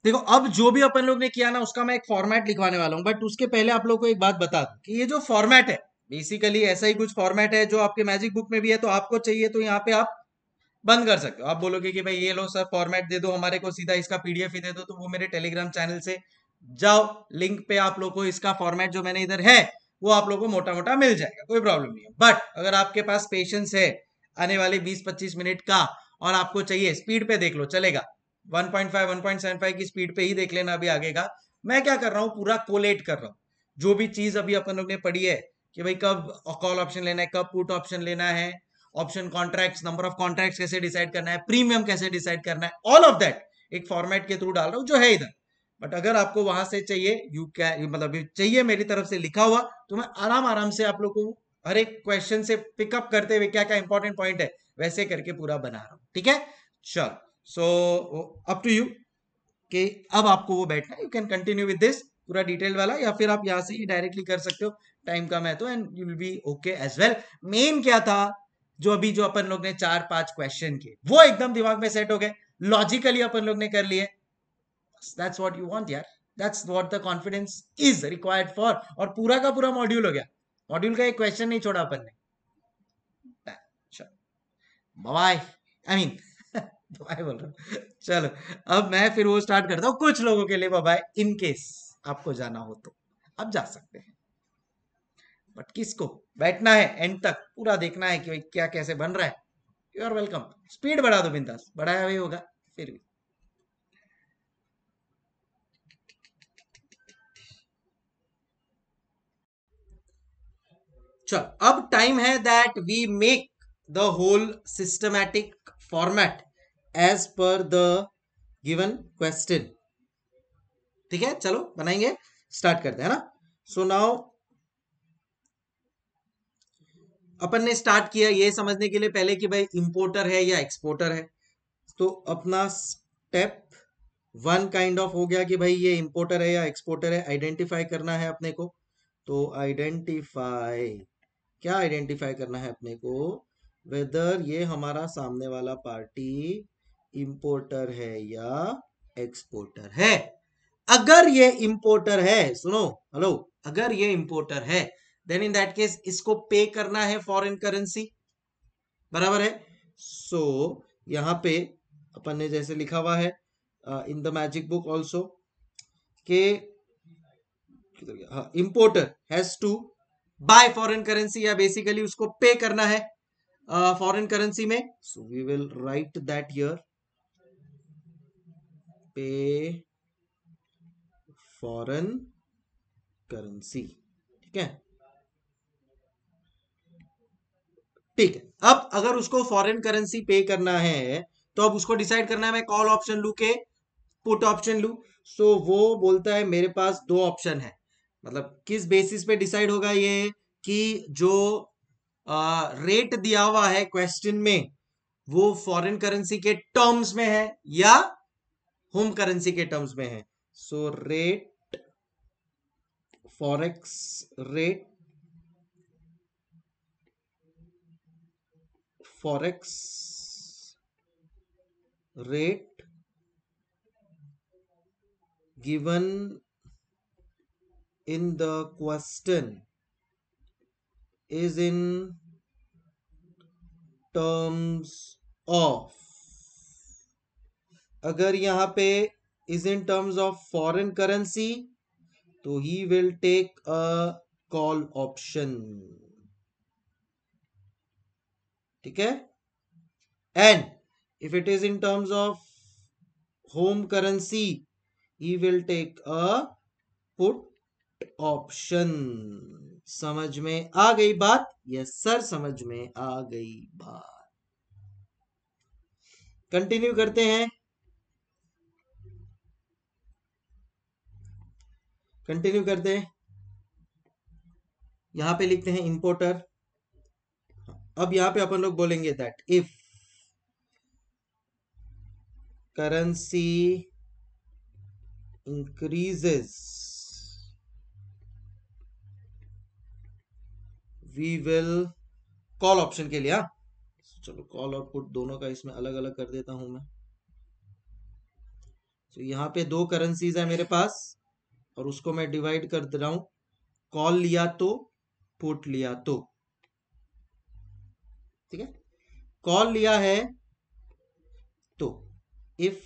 देखो अब जो भी अपन लोग ने किया ना उसका मैं एक फॉर्मेट लिखवाने वाला हूँ बट उसके पहले आप लोग को एक बात बता दू कि ये जो फॉर्मेट है बेसिकली ऐसा ही कुछ फॉर्मेट है जो आपके मैजिक बुक में भी है तो आपको चाहिए तो यहाँ पे आप बंद कर सकते हो आप बोलोगे कि भाई ये लो सर फॉर्मेट दे दो हमारे को सीधा इसका पीडीएफ ही दे दो तो वो मेरे टेलीग्राम चैनल से जाओ लिंक पे आप लोग को इसका फॉर्मेट जो मैंने इधर है वो आप लोग को मोटा मोटा मिल जाएगा कोई प्रॉब्लम नहीं है बट अगर आपके पास पेशेंस है आने वाले 20-25 मिनट का और आपको चाहिए स्पीड पे देख लो चलेगा 1.5 1.75 की स्पीड पे ही देख लेना अभी आगे का मैं क्या कर रहा हूँ पूरा कोलेट कर रहा हूँ जो भी चीज अभी अपन लोग ने पढ़ी है कि भाई कब कॉल ऑप्शन लेना है कब पुट ऑप्शन लेना है option contract number of contract कैसे डिसाइड करना है प्रीमियम कैसे डिसाइड करना है ऑल ऑफ दैट एक फॉर्मेट के थ्रू डाल रहा हूँ जो है इधर बट अगर आपको वहां से चाहिए यू कैन मतलब चाहिए मेरी तरफ से लिखा हुआ तो मैं आराम आराम से आप लोग को हर एक क्वेश्चन से पिकअप करते हुए क्या क्या इंपॉर्टेंट पॉइंट है वैसे करके पूरा बना रहा हूं ठीक है चल सो अप टू यू कि अब आपको वो बैठना you can continue with this पूरा डिटेल वाला या फिर आप यहाँ से ही डायरेक्टली कर सकते हो टाइम कम है तो and you will be okay as well main क्या था जो अभी जो अपन लोग ने चार पांच क्वेश्चन किए वो एकदम दिमाग में सेट हो गए लॉजिकली अपन लोग ने कर लिए marks that's what you want यार that's what the confidence is required for और पूरा का पूरा मॉड्यूल हो गया मॉड्यूल का एक क्वेश्चन नहीं छोड़ा अपन ने बाय आई मीन बाय बोल रहा हूँ चलो अब मैं फिर वो स्टार्ट करता हूँ कुछ लोगों के लिए बाय इन केस आपको जाना हो तो आप जा सकते हैं बट किसको बैठना है एंड तक पूरा देखना है कि भाई क्या कैसे बन रहा है यू आर वेलकम स्पीड बढ़ा दो बिंदास बढ़ाया हुई होगा फिर भी चलो अब टाइम है that we make the whole systematic format as per the given question ठीक है चलो बनाएंगे स्टार्ट करते हैं ना सो so नाउ अपन ने स्टार्ट किया ये समझने के लिए पहले कि भाई इंपोर्टर है या एक्सपोर्टर है तो अपना स्टेप वन काइंड ऑफ हो गया कि भाई ये इंपोर्टर है या एक्सपोर्टर है आइडेंटिफाई करना है अपने को तो आइडेंटिफाई क्या आइडेंटिफाई करना है अपने को वेदर ये हमारा सामने वाला पार्टी इंपोर्टर है या एक्सपोर्टर है अगर ये इंपोर्टर है सुनो हेलो अगर ये इंपोर्टर है देन इन दैट केस इसको पे करना है फॉरेन करेंसी बराबर है सो so, यहाँ पे अपन ने जैसे लिखा हुआ है in the magic book also के importer has to buy foreign currency या बेसिकली उसको पे करना है फॉरेन uh, करेंसी में so we will write that here pay foreign currency ठीक है ठीक है अब अगर उसको फॉरेन करेंसी पे करना है तो अब उसको डिसाइड करना है मैं कॉल ऑप्शन लू के पुट ऑप्शन लू सो वो बोलता है मेरे पास दो ऑप्शन है मतलब किस बेसिस पे डिसाइड होगा ये कि जो आ, रेट दिया हुआ है क्वेश्चन में वो फॉरेन करेंसी के टर्म्स में है या होम करेंसी के टर्म्स में है so rate forex rate forex rate given in the question is in terms of अगर यहां पे is in terms of foreign currency तो he will take a call option ठीक है and if it is in terms of home currency he will take a put option समझ में आ गई बात यस सर समझ में आ गई बात कंटिन्यू करते हैं कंटिन्यू करते हैं यहां पे लिखते हैं इंपोर्टर अब यहां पे अपन लोग बोलेंगे that if currency increases we will call option के लिए हाँ? चलो कॉल और पुट दोनों का इसमें अलग अलग कर देता हूं मैं तो so, पे दो करेंसीज है मेरे पास और उसको मैं डिवाइड कर दे रहा हूं कॉल लिया तो पुट लिया तो ठीक है कॉल लिया है तो इफ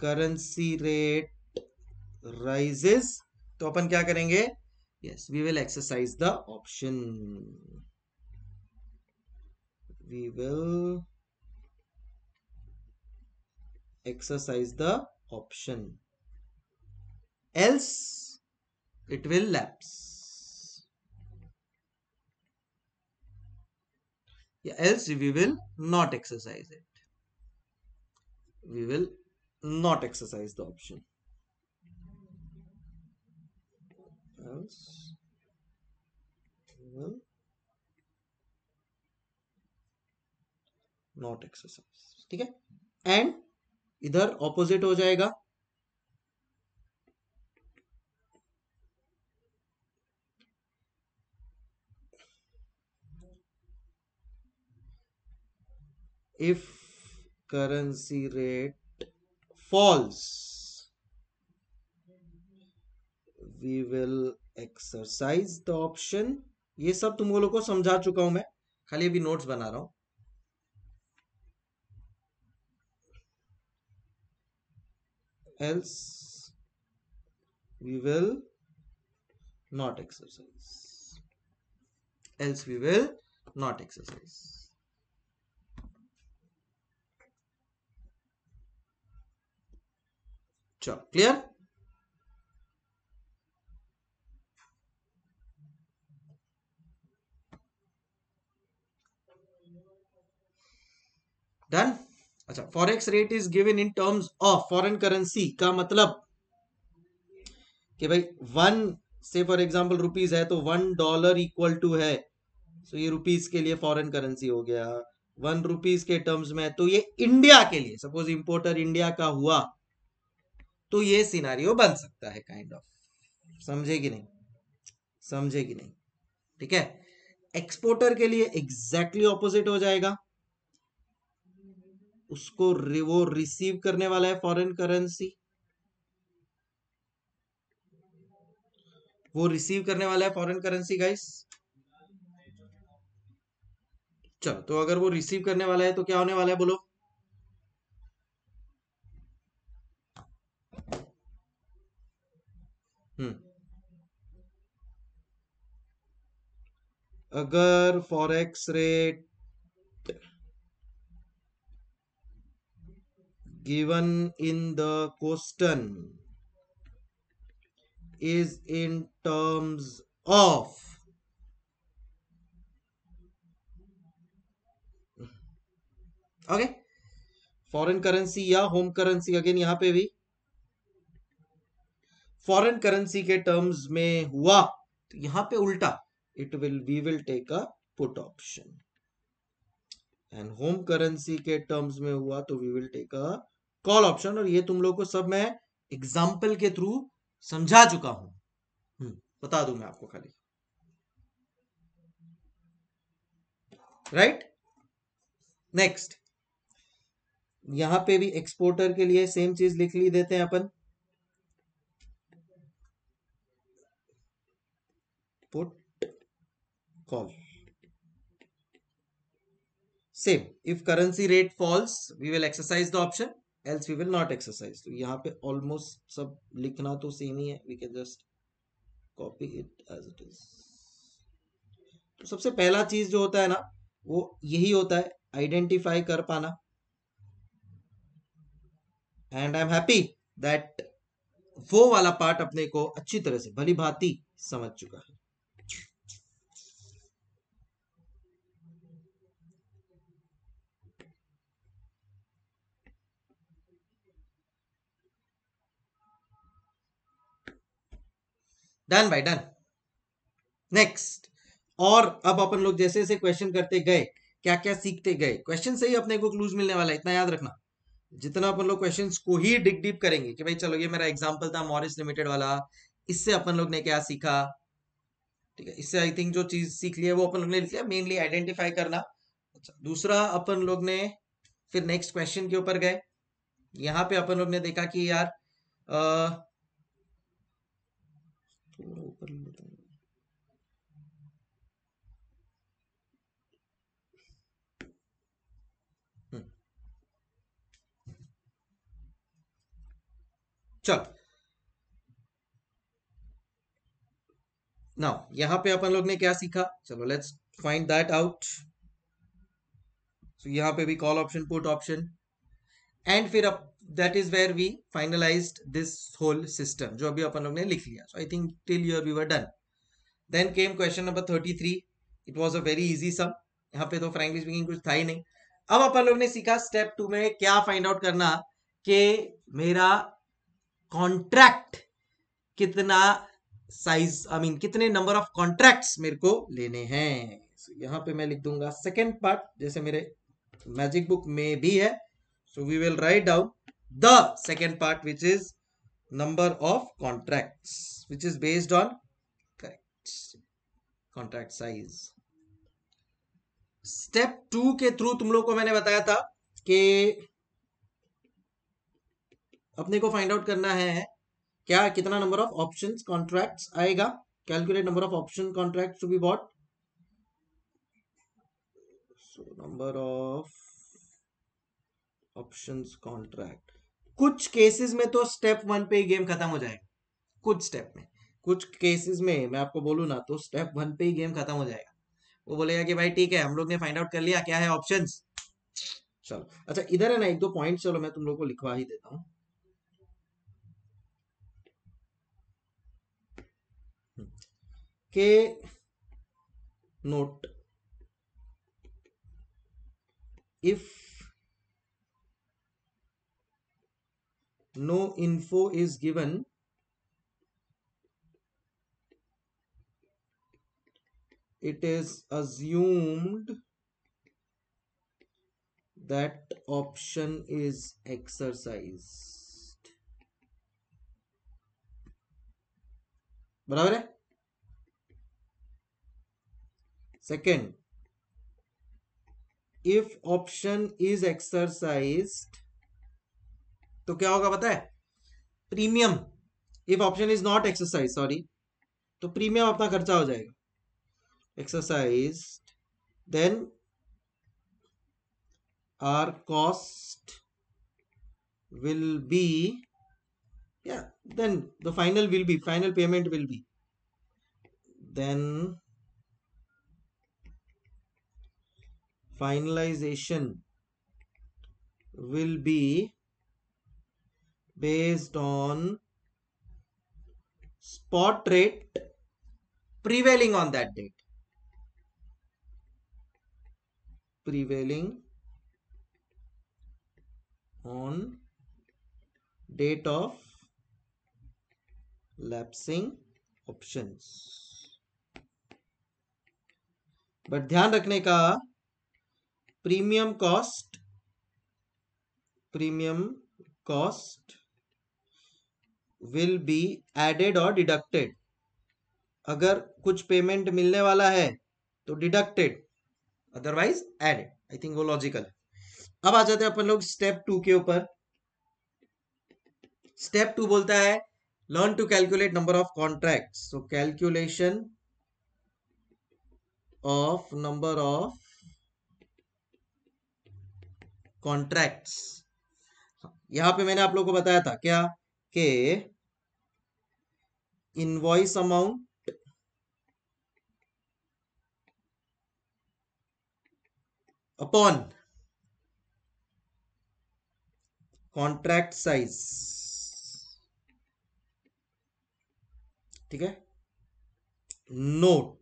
करेंसी रेट राइजेस तो अपन क्या करेंगे yes we will exercise the option we will exercise the option else it will lapse yeah, else we will not exercise it we will not exercise the option else will not exercise ठीक है and इधर opposite हो जाएगा if currency rate falls we will exercise the option ये सब तुम लोगों को समझा चुका हूं मैं खाली अभी नोट्स बना रहा हूं else we will not exercise else we will not exercise चलो क्लियर डन अच्छा forex rate is given in terms of foreign currency का मतलब कि भाई वन से फॉर एग्जांपल रुपीज है तो वन डॉलर इक्वल टू है सो so ये रुपीज के लिए फॉरेन करेंसी हो गया वन रुपीज के टर्म्स में तो ये इंडिया के लिए सपोज इंपोर्टर इंडिया का हुआ तो ये सिनारियो बन सकता है काइंड ऑफ समझेगी नहीं समझेगी नहीं ठीक है एक्सपोर्टर के लिए एग्जैक्टली exactly ऑपोजिट हो जाएगा उसको वो रिसीव करने वाला है फॉरेन करेंसी वो रिसीव करने वाला है फॉरेन करेंसी गाइस चलो तो अगर वो रिसीव करने वाला है तो क्या होने वाला है बोलो हम्म अगर forex rate given in the question is in terms of okay foreign currency या होम करेंसी अगेन यहां पे भी फॉरेन करेंसी के टर्म्स में हुआ तो यहां पे उल्टा it will we will take a put option and home currency के टर्म्स में हुआ तो we will take a call option और ये तुम लोग को सब मैं एग्जाम्पल के थ्रू समझा चुका हूं हम्म, बता दू मैं आपको खाली राइट नेक्स्ट यहां पे भी एक्सपोर्टर के लिए सेम चीज लिख ली देते हैं अपन put call same if currency rate falls we will exercise the option else we will not exercise तो यहाँ पे ऑलमोस्ट सब लिखना तो सेम ही है we can just copy it as it is तो सबसे पहला चीज जो होता है ना वो यही होता है आइडेंटिफाई कर पाना and I am happy that वो वाला पार्ट अपने को अच्छी तरह से भली भांति समझ चुका है डन भाई डन नेक्स्ट और अब अपन लोग जैसे जैसे क्वेश्चन करते गए क्या क्या सीखते गए क्वेश्चन से ही अपने को क्लूज मिलने वाला है इतना याद रखना जितना अपन लोग क्वेश्चन को ही डिग डीप करेंगे कि भाई चलो ये मेरा एग्जाम्पल था मॉरिस लिमिटेड वाला इससे अपन लोग ने क्या सीखा ठीक है इससे आई थिंक जो चीज सीख ली है वो अपन लोग ने लिख लिया मेनली आइडेंटिफाई करना अच्छा दूसरा अपन लोग ने फिर नेक्स्ट क्वेश्चन के ऊपर गए यहाँ पे अपन लोग ने देखा कि यार आ, थोड़ा ऊपर ले लेता हूँ हम्म। चल नाउ यहां पे अपन लोग ने क्या सीखा चलो let's find that out so यहां पे भी call option put option and फिर अब that is where we finalize this whole system जो अभी अपन लोग ने लिख लिया so I think till here we were done then came question number thirty three it was a very easy sum यहाँ पे तो फ्रेंकली स्पीकिंग कुछ था ही नहीं अब अपन लोग ने सीखा स्टेप टू में क्या फाइंड आउट करना कि मेरा कॉन्ट्रैक्ट कितना साइज आई मीन कितने नंबर ऑफ कॉन्ट्रैक्ट मेरे को लेने हैं so, यहां पे मैं लिख दूंगा सेकेंड पार्ट जैसे मेरे मैजिक बुक में भी है so we will write down the second part which is number of contracts which is based on correct contract size step two के थ्रू तुम लोग को मैंने बताया था कि अपने को फाइंड आउट करना है क्या कितना नंबर ऑफ ऑप्शंस कॉन्ट्रैक्ट्स आएगा calculate number of option contract to be bought so number of options contract कुछ केसेस में तो स्टेप वन पे ही गेम खत्म हो जाएगा कुछ स्टेप में कुछ केसेस में मैं आपको बोलू ना तो स्टेप वन पे ही गेम खत्म हो जाएगा वो बोलेगा कि भाई ठीक है हम लोग ने फाइंड आउट कर लिया क्या है ऑप्शन चलो अच्छा इधर है ना एक दो पॉइंट चलो मैं तुम लोग को लिखवा ही देता हूँ के note if no info is given it is assumed that option is exercised second if option is exercised तो क्या होगा पता है premium if option is not exercise sorry तो प्रीमियम अपना खर्चा हो जाएगा exercise then our cost will be या then the final will be final payment will be then finalization will be based on spot rate prevailing on that date prevailing on date of lapsing options But, ध्यान रखने का premium cost, premium cost. Will be added और deducted अगर कुछ payment मिलने वाला है तो deducted otherwise added I think वो लॉजिकल अब आ जाते हैं अपन लोग स्टेप टू के ऊपर स्टेप टू बोलता है learn to calculate number of contract so calculation of number of contracts यहां पे मैंने आप लोगों को बताया था क्या के invoice amount upon contract size ठीक है note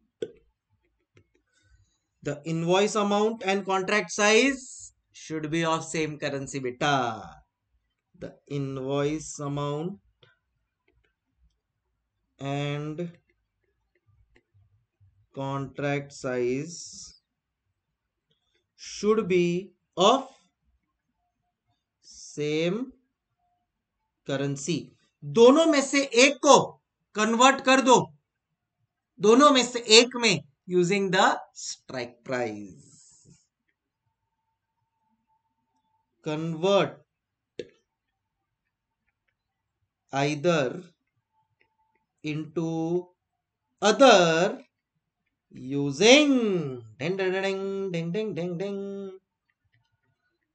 the invoice amount and contract size should be of same currency beta the invoice amount and contract size should be of same currency दोनों में से एक को कन्वर्ट कर दो दोनों में से एक में using the strike price convert either into other using ding ding ding ding ding ding ding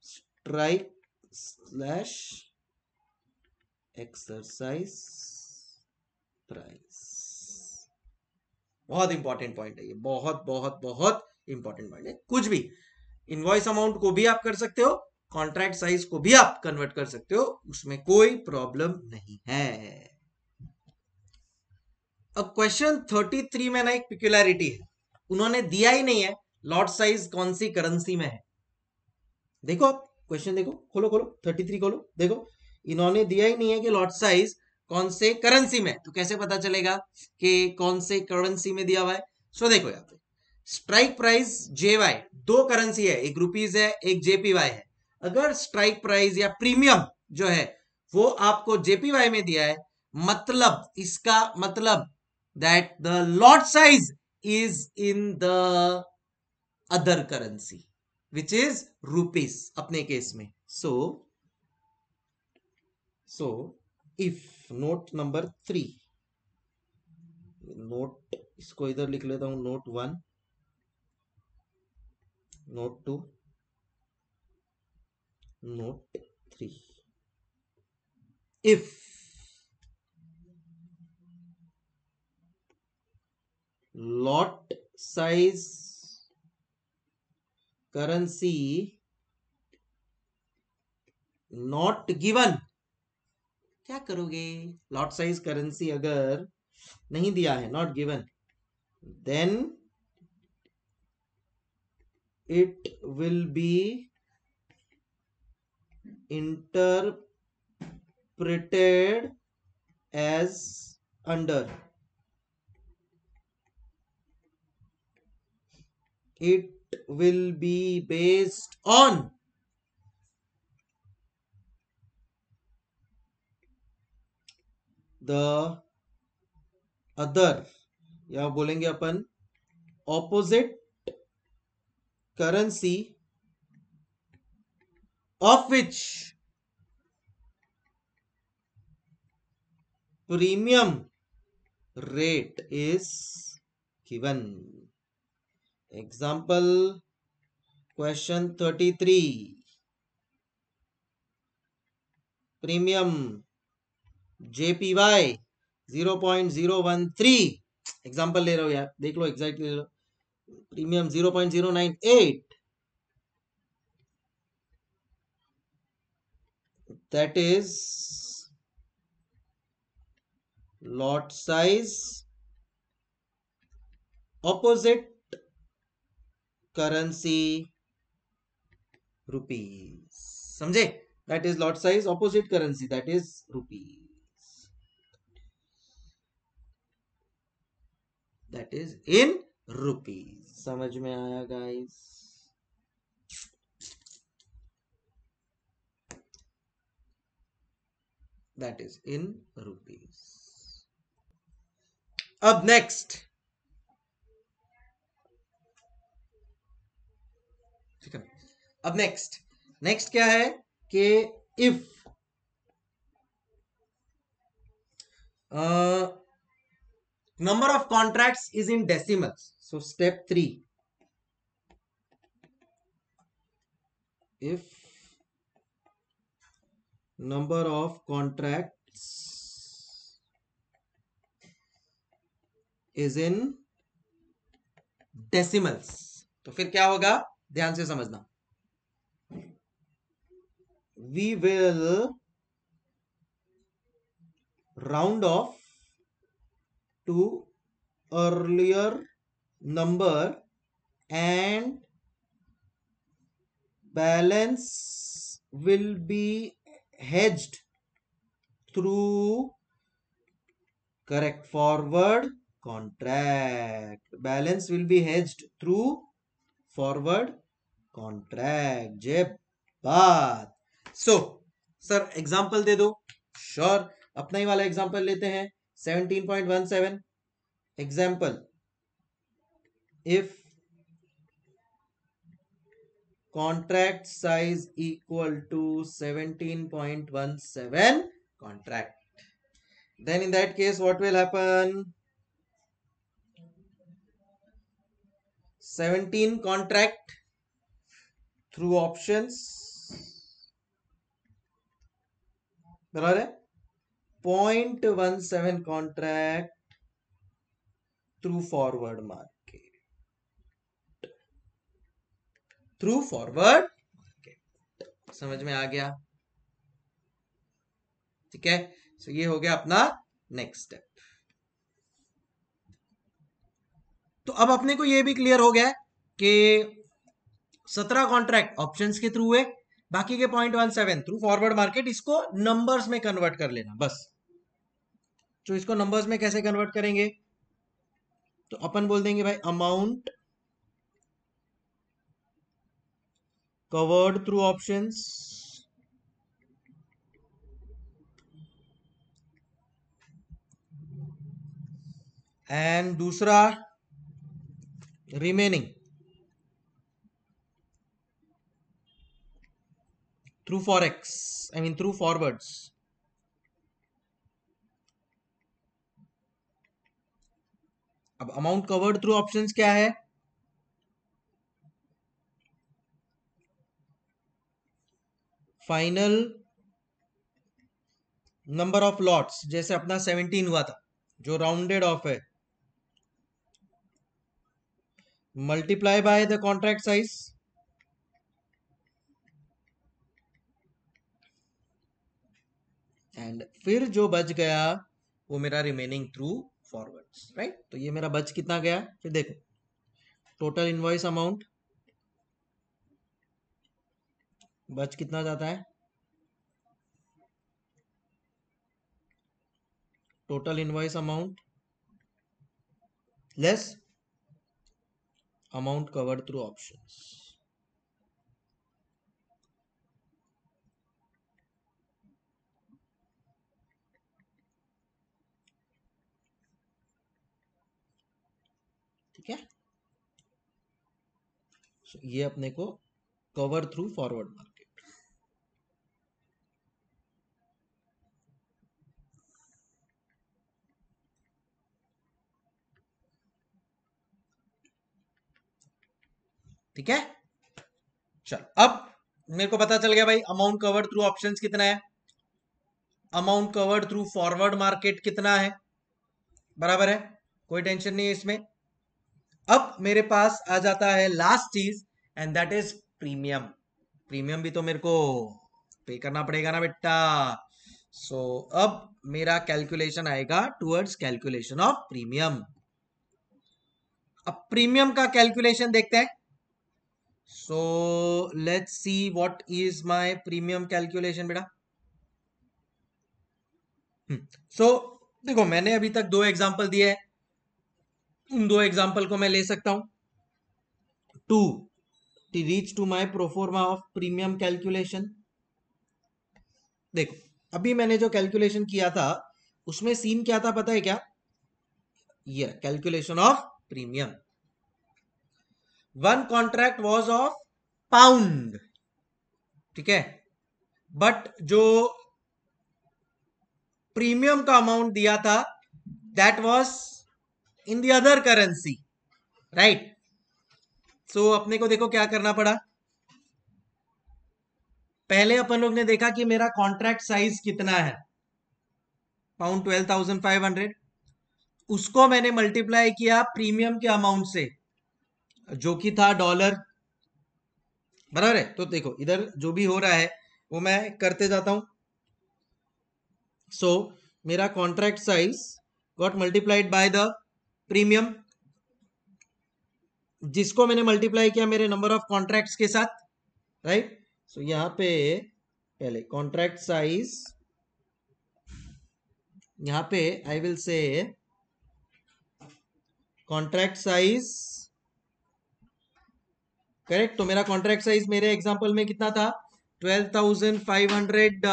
strike slash exercise price बहुत इंपॉर्टेंट पॉइंट है ये बहुत बहुत बहुत इंपॉर्टेंट पॉइंट है कुछ भी इनवॉइस अमाउंट को भी आप कर सकते हो कॉन्ट्रैक्ट साइज को भी आप कन्वर्ट कर सकते हो उसमें कोई प्रॉब्लम नहीं है अब क्वेश्चन थर्टी थ्री में ना एक पिक्युलरिटी है उन्होंने दिया ही नहीं है लॉट साइज कौन सी करेंसी में है देखो आप क्वेश्चन देखो खोलो खोलो थर्टी थ्री खोलो देखो इन्होंने दिया ही नहीं है कि लॉट साइज कौन से करेंसी में तो कैसे पता चलेगा कि कौन से करेंसी में दिया हुआ है सो देखो यहाँ पे स्ट्राइक प्राइस जे वाई दो करेंसी है एक रुपीज है एक जेपीवाई है अगर स्ट्राइक प्राइस या प्रीमियम जो है वो आपको जेपीवाई में दिया है मतलब इसका मतलब that the lot size is in the other currency which is rupees apne case mein so so if note number 3 note isko idhar likh leta hu note 1 note 2 note 3 if lot size currency not given क्या करोगे lot size currency अगर नहीं दिया है not given then it will be interpreted as under it will be based on the other या बोलेंगे अपन opposite currency of which premium rate is given example question thirty three premium JPY zero point zero one three example ले रहे हो यार देख लो exactly ले लो premium zero point zero nine eight that is lot size opposite currency rupees samjhe that is lot size opposite currency that is rupees that is in rupees samajh mein guys that is in rupees up next ठीक है अब next next क्या है कि if number of contract is in decimals so step three if number of contract is in decimals तो फिर क्या होगा ध्यान से समझना we will round off to earlier number and balance will be hedged through correct forward contract balance will be hedge through forward contract जे बात so sir example दे दो श्योर अपना ही वाला एग्जाम्पल लेते हैं seventeen point one seven example if contract size equal to seventeen point one seven contract then in that case what will happen 17 contract through option बराबर है point one seven contract through forward market through forward market समझ में आ गया ठीक है सो ये हो गया अपना नेक्स्ट स्टेप तो अब अपने को यह भी क्लियर हो गया कि सत्रह कॉन्ट्रैक्ट ऑप्शन के थ्रू हुए बाकी के point one seven through forward market इसको नंबर्स में कन्वर्ट कर लेना बस तो इसको नंबर्स में कैसे कन्वर्ट करेंगे तो अपन बोल देंगे भाई amount covered through option and दूसरा remaining through forex i mean through forwards अब अमाउंट कवर्ड थ्रू ऑप्शंस क्या है फाइनल नंबर ऑफ लॉट्स जैसे अपना सेवेंटीन हुआ था जो राउंडेड ऑफ है multiply by the contract size एंड फिर जो बच गया वो मेरा रिमेनिंग थ्रू फॉरवर्ड्स राइट तो ये मेरा बच कितना गया फिर देखो टोटल इनवॉइस अमाउंट बच कितना जाता है total invoice amount less amount covered through options. ठीक है so, ये अपने को कवर थ्रू फॉरवर्ड मार्क ठीक है चल अब मेरे को पता चल गया भाई अमाउंट कवर्ड थ्रू ऑप्शन कितना है amount covered through forward market कितना है बराबर है कोई टेंशन नहीं है इसमें अब मेरे पास आ जाता है लास्ट चीज and that is premium premium भी तो मेरे को पे करना पड़ेगा ना बेटा सो so, अब मेरा कैलकुलेशन आएगा टुवर्ड्स कैलकुलेशन ऑफ प्रीमियम अब प्रीमियम का कैलकुलेशन देखते हैं so let's see what is my premium calculation बेटा सो हम्म, देखो मैंने अभी तक दो एग्जाम्पल दिए हैं उन दो एग्जाम्पल को मैं ले सकता हूं to to reach to my proforma of premium calculation देखो अभी मैंने जो कैलकुलेशन किया था उसमें सीन क्या था पता है क्या ये calculation of premium one contract was of pound ठीक है बट जो प्रीमियम का अमाउंट दिया था that was in the other currency right so अपने को देखो क्या करना पड़ा पहले अपन लोग ने देखा कि मेरा कॉन्ट्रैक्ट साइज कितना है pound twelve thousand five hundred उसको मैंने मल्टीप्लाई किया प्रीमियम के अमाउंट से जो कि था डॉलर बराबर है तो देखो इधर जो भी हो रहा है वो मैं करते जाता हूं सो so, मेरा contract size got multiplied by the premium जिसको मैंने मल्टीप्लाई किया मेरे नंबर ऑफ कॉन्ट्रैक्ट्स के साथ राइट right? सो so, यहां पे पहले कॉन्ट्रैक्ट साइज यहां पे I will say contract size correct तो मेरा कॉन्ट्रैक्ट साइज मेरे एग्जाम्पल में कितना था twelve thousand five hundred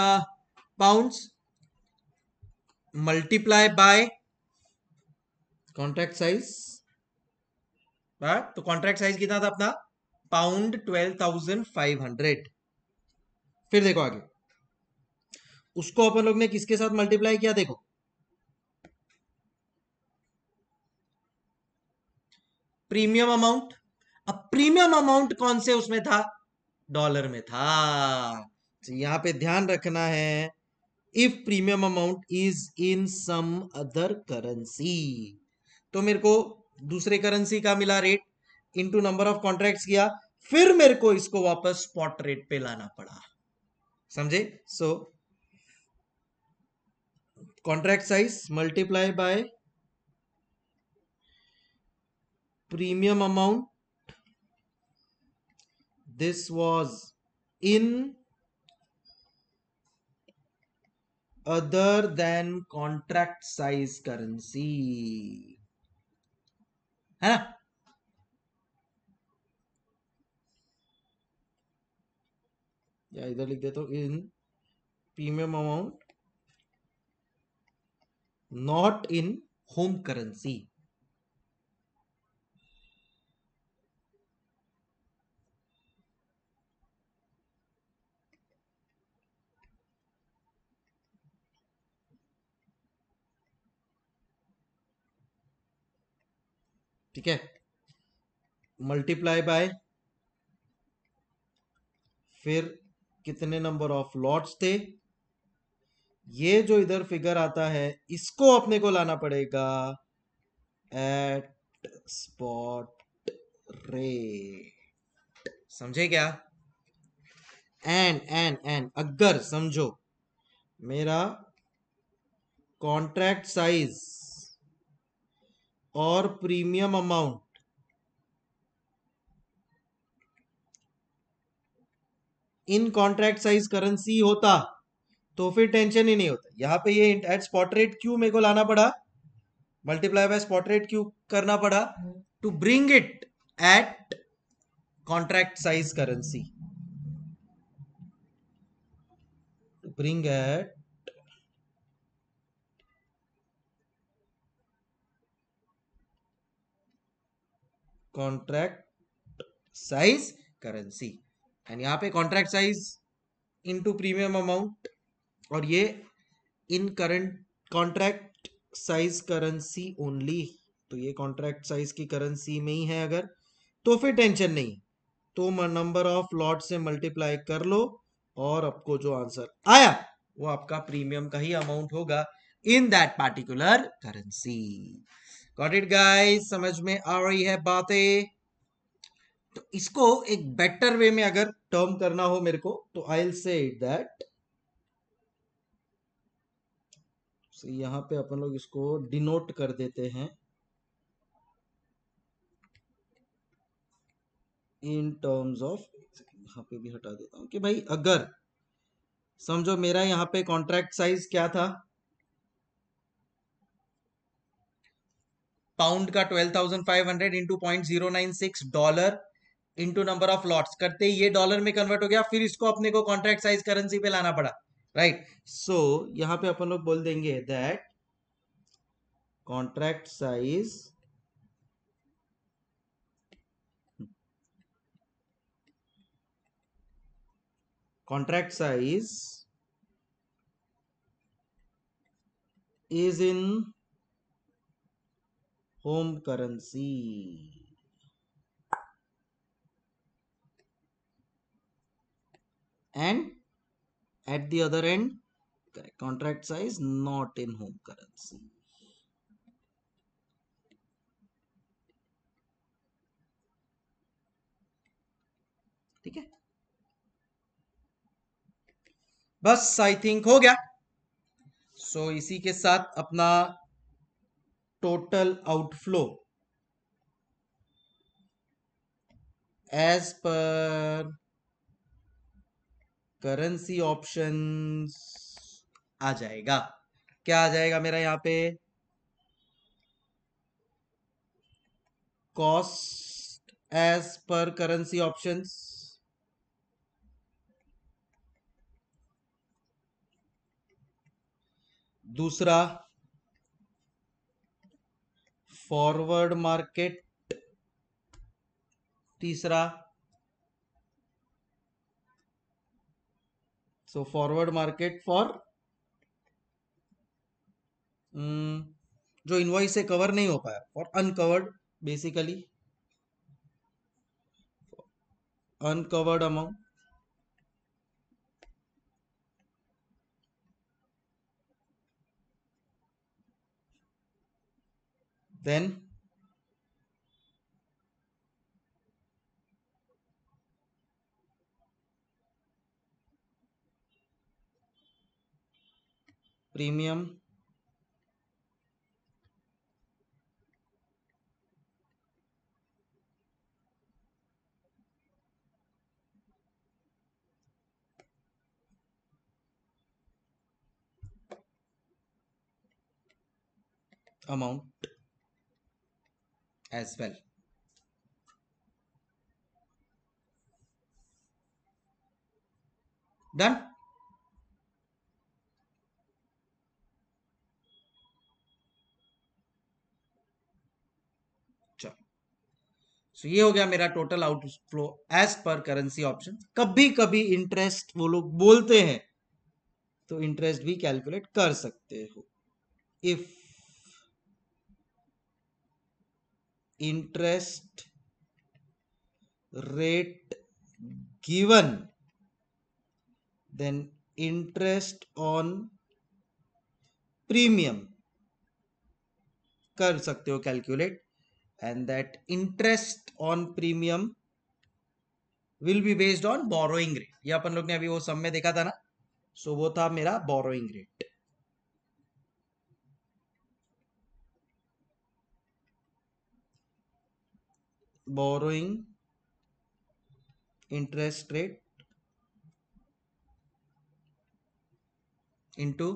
pound multiply by contract size तो कॉन्ट्रैक्ट साइज कितना था अपना pound twelve thousand five hundred फिर देखो आगे उसको अपन लोग ने किसके साथ मल्टीप्लाई किया देखो प्रीमियम अमाउंट अब प्रीमियम अमाउंट कौन से उसमें था डॉलर में था तो यहां पे ध्यान रखना है if premium amount is in some other currency तो मेरे को दूसरे करेंसी का मिला rate into number of contracts किया फिर मेरे को इसको वापस स्पॉट रेट पे लाना पड़ा समझे so contract size multiply by premium amount this was in other than contract size currency है ना या इधर लिख देता हूं in premium amount not in home currency ठीक है मल्टीप्लाई बाय फिर कितने नंबर ऑफ लॉट्स थे ये जो इधर फिगर आता है इसको अपने को लाना पड़ेगा एट स्पॉट रे समझे क्या एंड एंड एंड अगर समझो मेरा कॉन्ट्रैक्ट साइज और premium amount in contract size currency होता तो फिर टेंशन ही नहीं होता यहां पे ये एट स्पॉट रेट क्यू मेरे को लाना पड़ा मल्टीप्लाई बाय स्पॉट रेट क्यू करना पड़ा to bring it at contract size currency bring at contract size currency and यहाँ पे contract size into premium amount और ये in current contract size currency only तो ये कॉन्ट्रैक्ट साइज की करेंसी में ही है अगर तो फिर टेंशन नहीं तो नंबर ऑफ लॉट से मल्टीप्लाई कर लो और आपको जो आंसर आया वो आपका प्रीमियम का ही अमाउंट होगा in that particular currency got it guys समझ में आ रही है बातें तो इसको एक बेटर वे में अगर टर्म करना हो मेरे को तो आई से दैट यहां पे अपन लोग इसको डिनोट कर देते हैं इन टर्म्स ऑफ यहां पे भी हटा देता हूं कि भाई अगर समझो मेरा यहां पे कॉन्ट्रैक्ट साइज क्या था पाउंड का twelve thousand five hundred into point zero nine six dollar into number of lots करते ये डॉलर में कन्वर्ट हो गया फिर इसको अपने को कॉन्ट्रैक्ट साइज करेंसी पे लाना पड़ा राइट सो so, यहां पे अपन लोग बोल देंगे that contract size contract size is in home currency and at the other end correct contract size not in home currency ठीक है बस आई थिंक हो गया सो so, इसी के साथ अपना total outflow as per currency option आ जाएगा क्या आ जाएगा मेरा यहां पे cost as per currency options दूसरा फॉरवर्ड मार्केट तीसरा सो फॉरवर्ड मार्केट फॉर जो इनवॉइस से कवर नहीं हो पाया for uncovered basically uncovered amount then premium amount as well. Done. so, ये हो गया मेरा total outflow as per currency option कभी कभी इंटरेस्ट वो लोग बोलते हैं तो इंटरेस्ट भी कैलकुलेट कर सकते हो if interest rate given then interest on premium कर सकते हो calculate and that interest on premium will be based on borrowing rate ये अपन लोग ने अभी वो सब में देखा था ना सो so, वो था मेरा borrowing rate borrowing interest rate into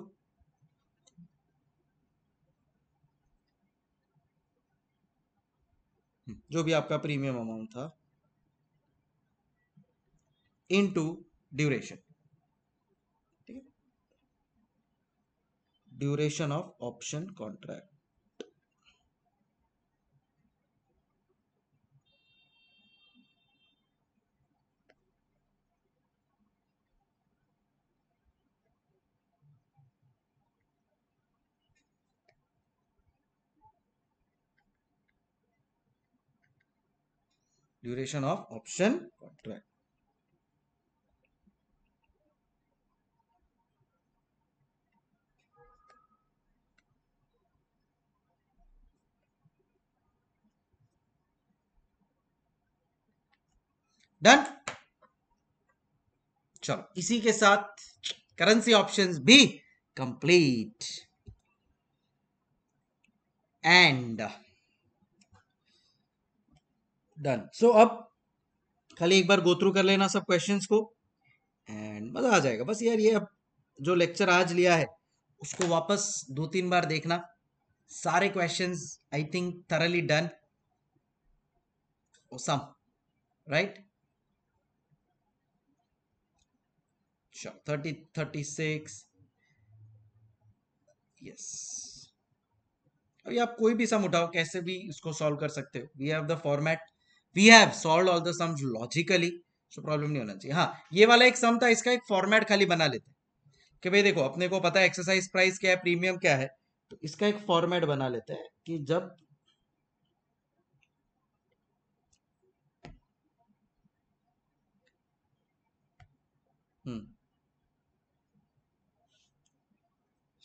जो भी आपका प्रीमियम अमाउंट था इनटू ड्यूरेशन ठीक है duration of option contract duration of option contract. Done चलो इसी के साथ करेंसी ऑप्शंस भी कंप्लीट एंड डन सो अब खाली एक बार गो थ्रू कर लेना सब क्वेश्चंस को एंड मज़ा आ जाएगा बस यार ये अब जो लेक्चर आज लिया है उसको वापस दो तीन बार देखना सारे questions I think thoroughly done sum right thirty thirty six yes अभी आप कोई भी सम उठाओ कैसे भी इसको सॉल्व कर सकते हो we have the format we have solve all the sums logically so problem नहीं होना चाहिए हाँ ये वाला एक सम था इसका एक फॉर्मेट खाली बना लेते हैं कि भाई देखो अपने को पता है एक्सरसाइज प्राइस क्या है प्रीमियम क्या है तो इसका एक फॉर्मेट बना लेते हैं कि जब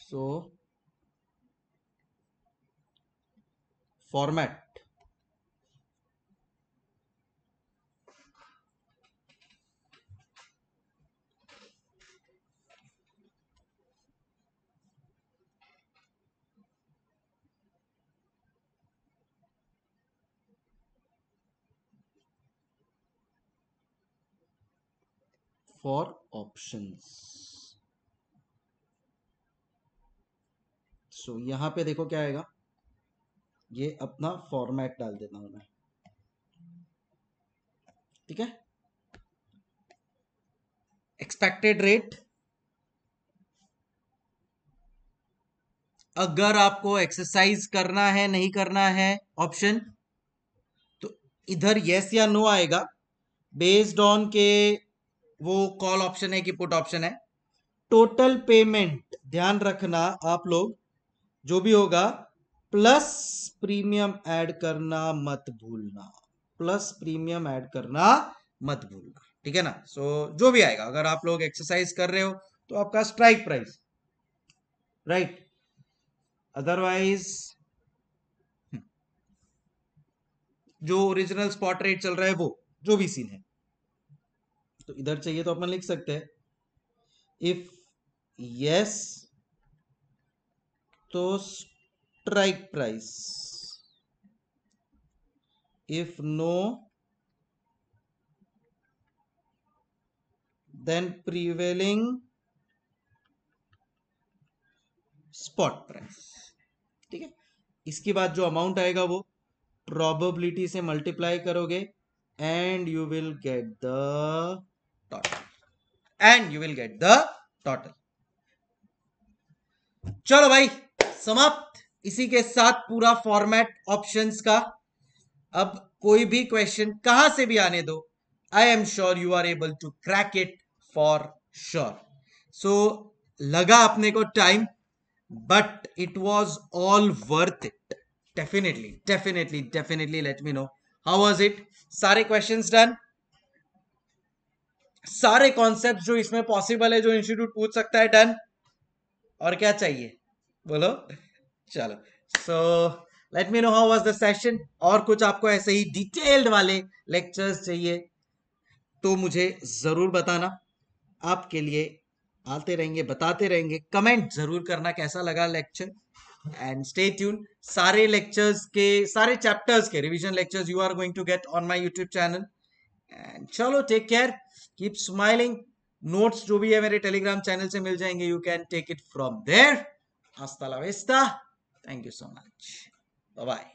so format hmm. for options so so, यहां पे देखो क्या आएगा ये अपना फॉर्मेट डाल देता हूं मैं ठीक है एक्सपेक्टेड रेट अगर आपको एक्सरसाइज करना है नहीं करना है ऑप्शन तो इधर यस या नो आएगा बेस्ड ऑन के वो कॉल ऑप्शन है कि पुट ऑप्शन है टोटल पेमेंट ध्यान रखना आप लोग जो भी होगा प्लस प्रीमियम ऐड करना मत भूलना प्लस प्रीमियम ऐड करना मत भूलना ठीक है ना सो so, जो भी आएगा अगर आप लोग एक्सरसाइज कर रहे हो तो आपका स्ट्राइक प्राइस राइट अदरवाइज जो ओरिजिनल स्पॉट रेट चल रहा है वो जो भी सीन है तो इधर चाहिए तो अपन लिख सकते हैं इफ यस तो strike price if no then prevailing spot price ठीक है इसके बाद जो अमाउंट आएगा वो प्रॉबिलिटी से मल्टीप्लाई करोगे and you will get the total and you will get the total चलो भाई समाप्त इसी के साथ पूरा फॉर्मेट ऑप्शंस का अब कोई भी क्वेश्चन कहां से भी आने दो I am sure you are able to crack it for sure so लगा अपने को time but it was all worth it definitely definitely definitely let me know how was it सारे क्वेश्चन डन सारे कॉन्सेप्ट जो इसमें possible है जो institute पूछ सकता है डन और क्या चाहिए बोलो चलो so let me know how was the session और कुछ आपको ऐसे ही डिटेल्ड वाले लेक्चर्स चाहिए तो मुझे जरूर बताना आपके लिए आते रहेंगे बताते रहेंगे कमेंट जरूर करना कैसा लगा लेक्चर एंड स्टे ट्यून सारे लेक्चर्स के सारे चैप्टर्स के revision lectures you are going to get on my YouTube channel and चलो take care keep smiling notes जो भी है मेरे टेलीग्राम चैनल से मिल जाएंगे you can take it from there हस्ता thank you so much bye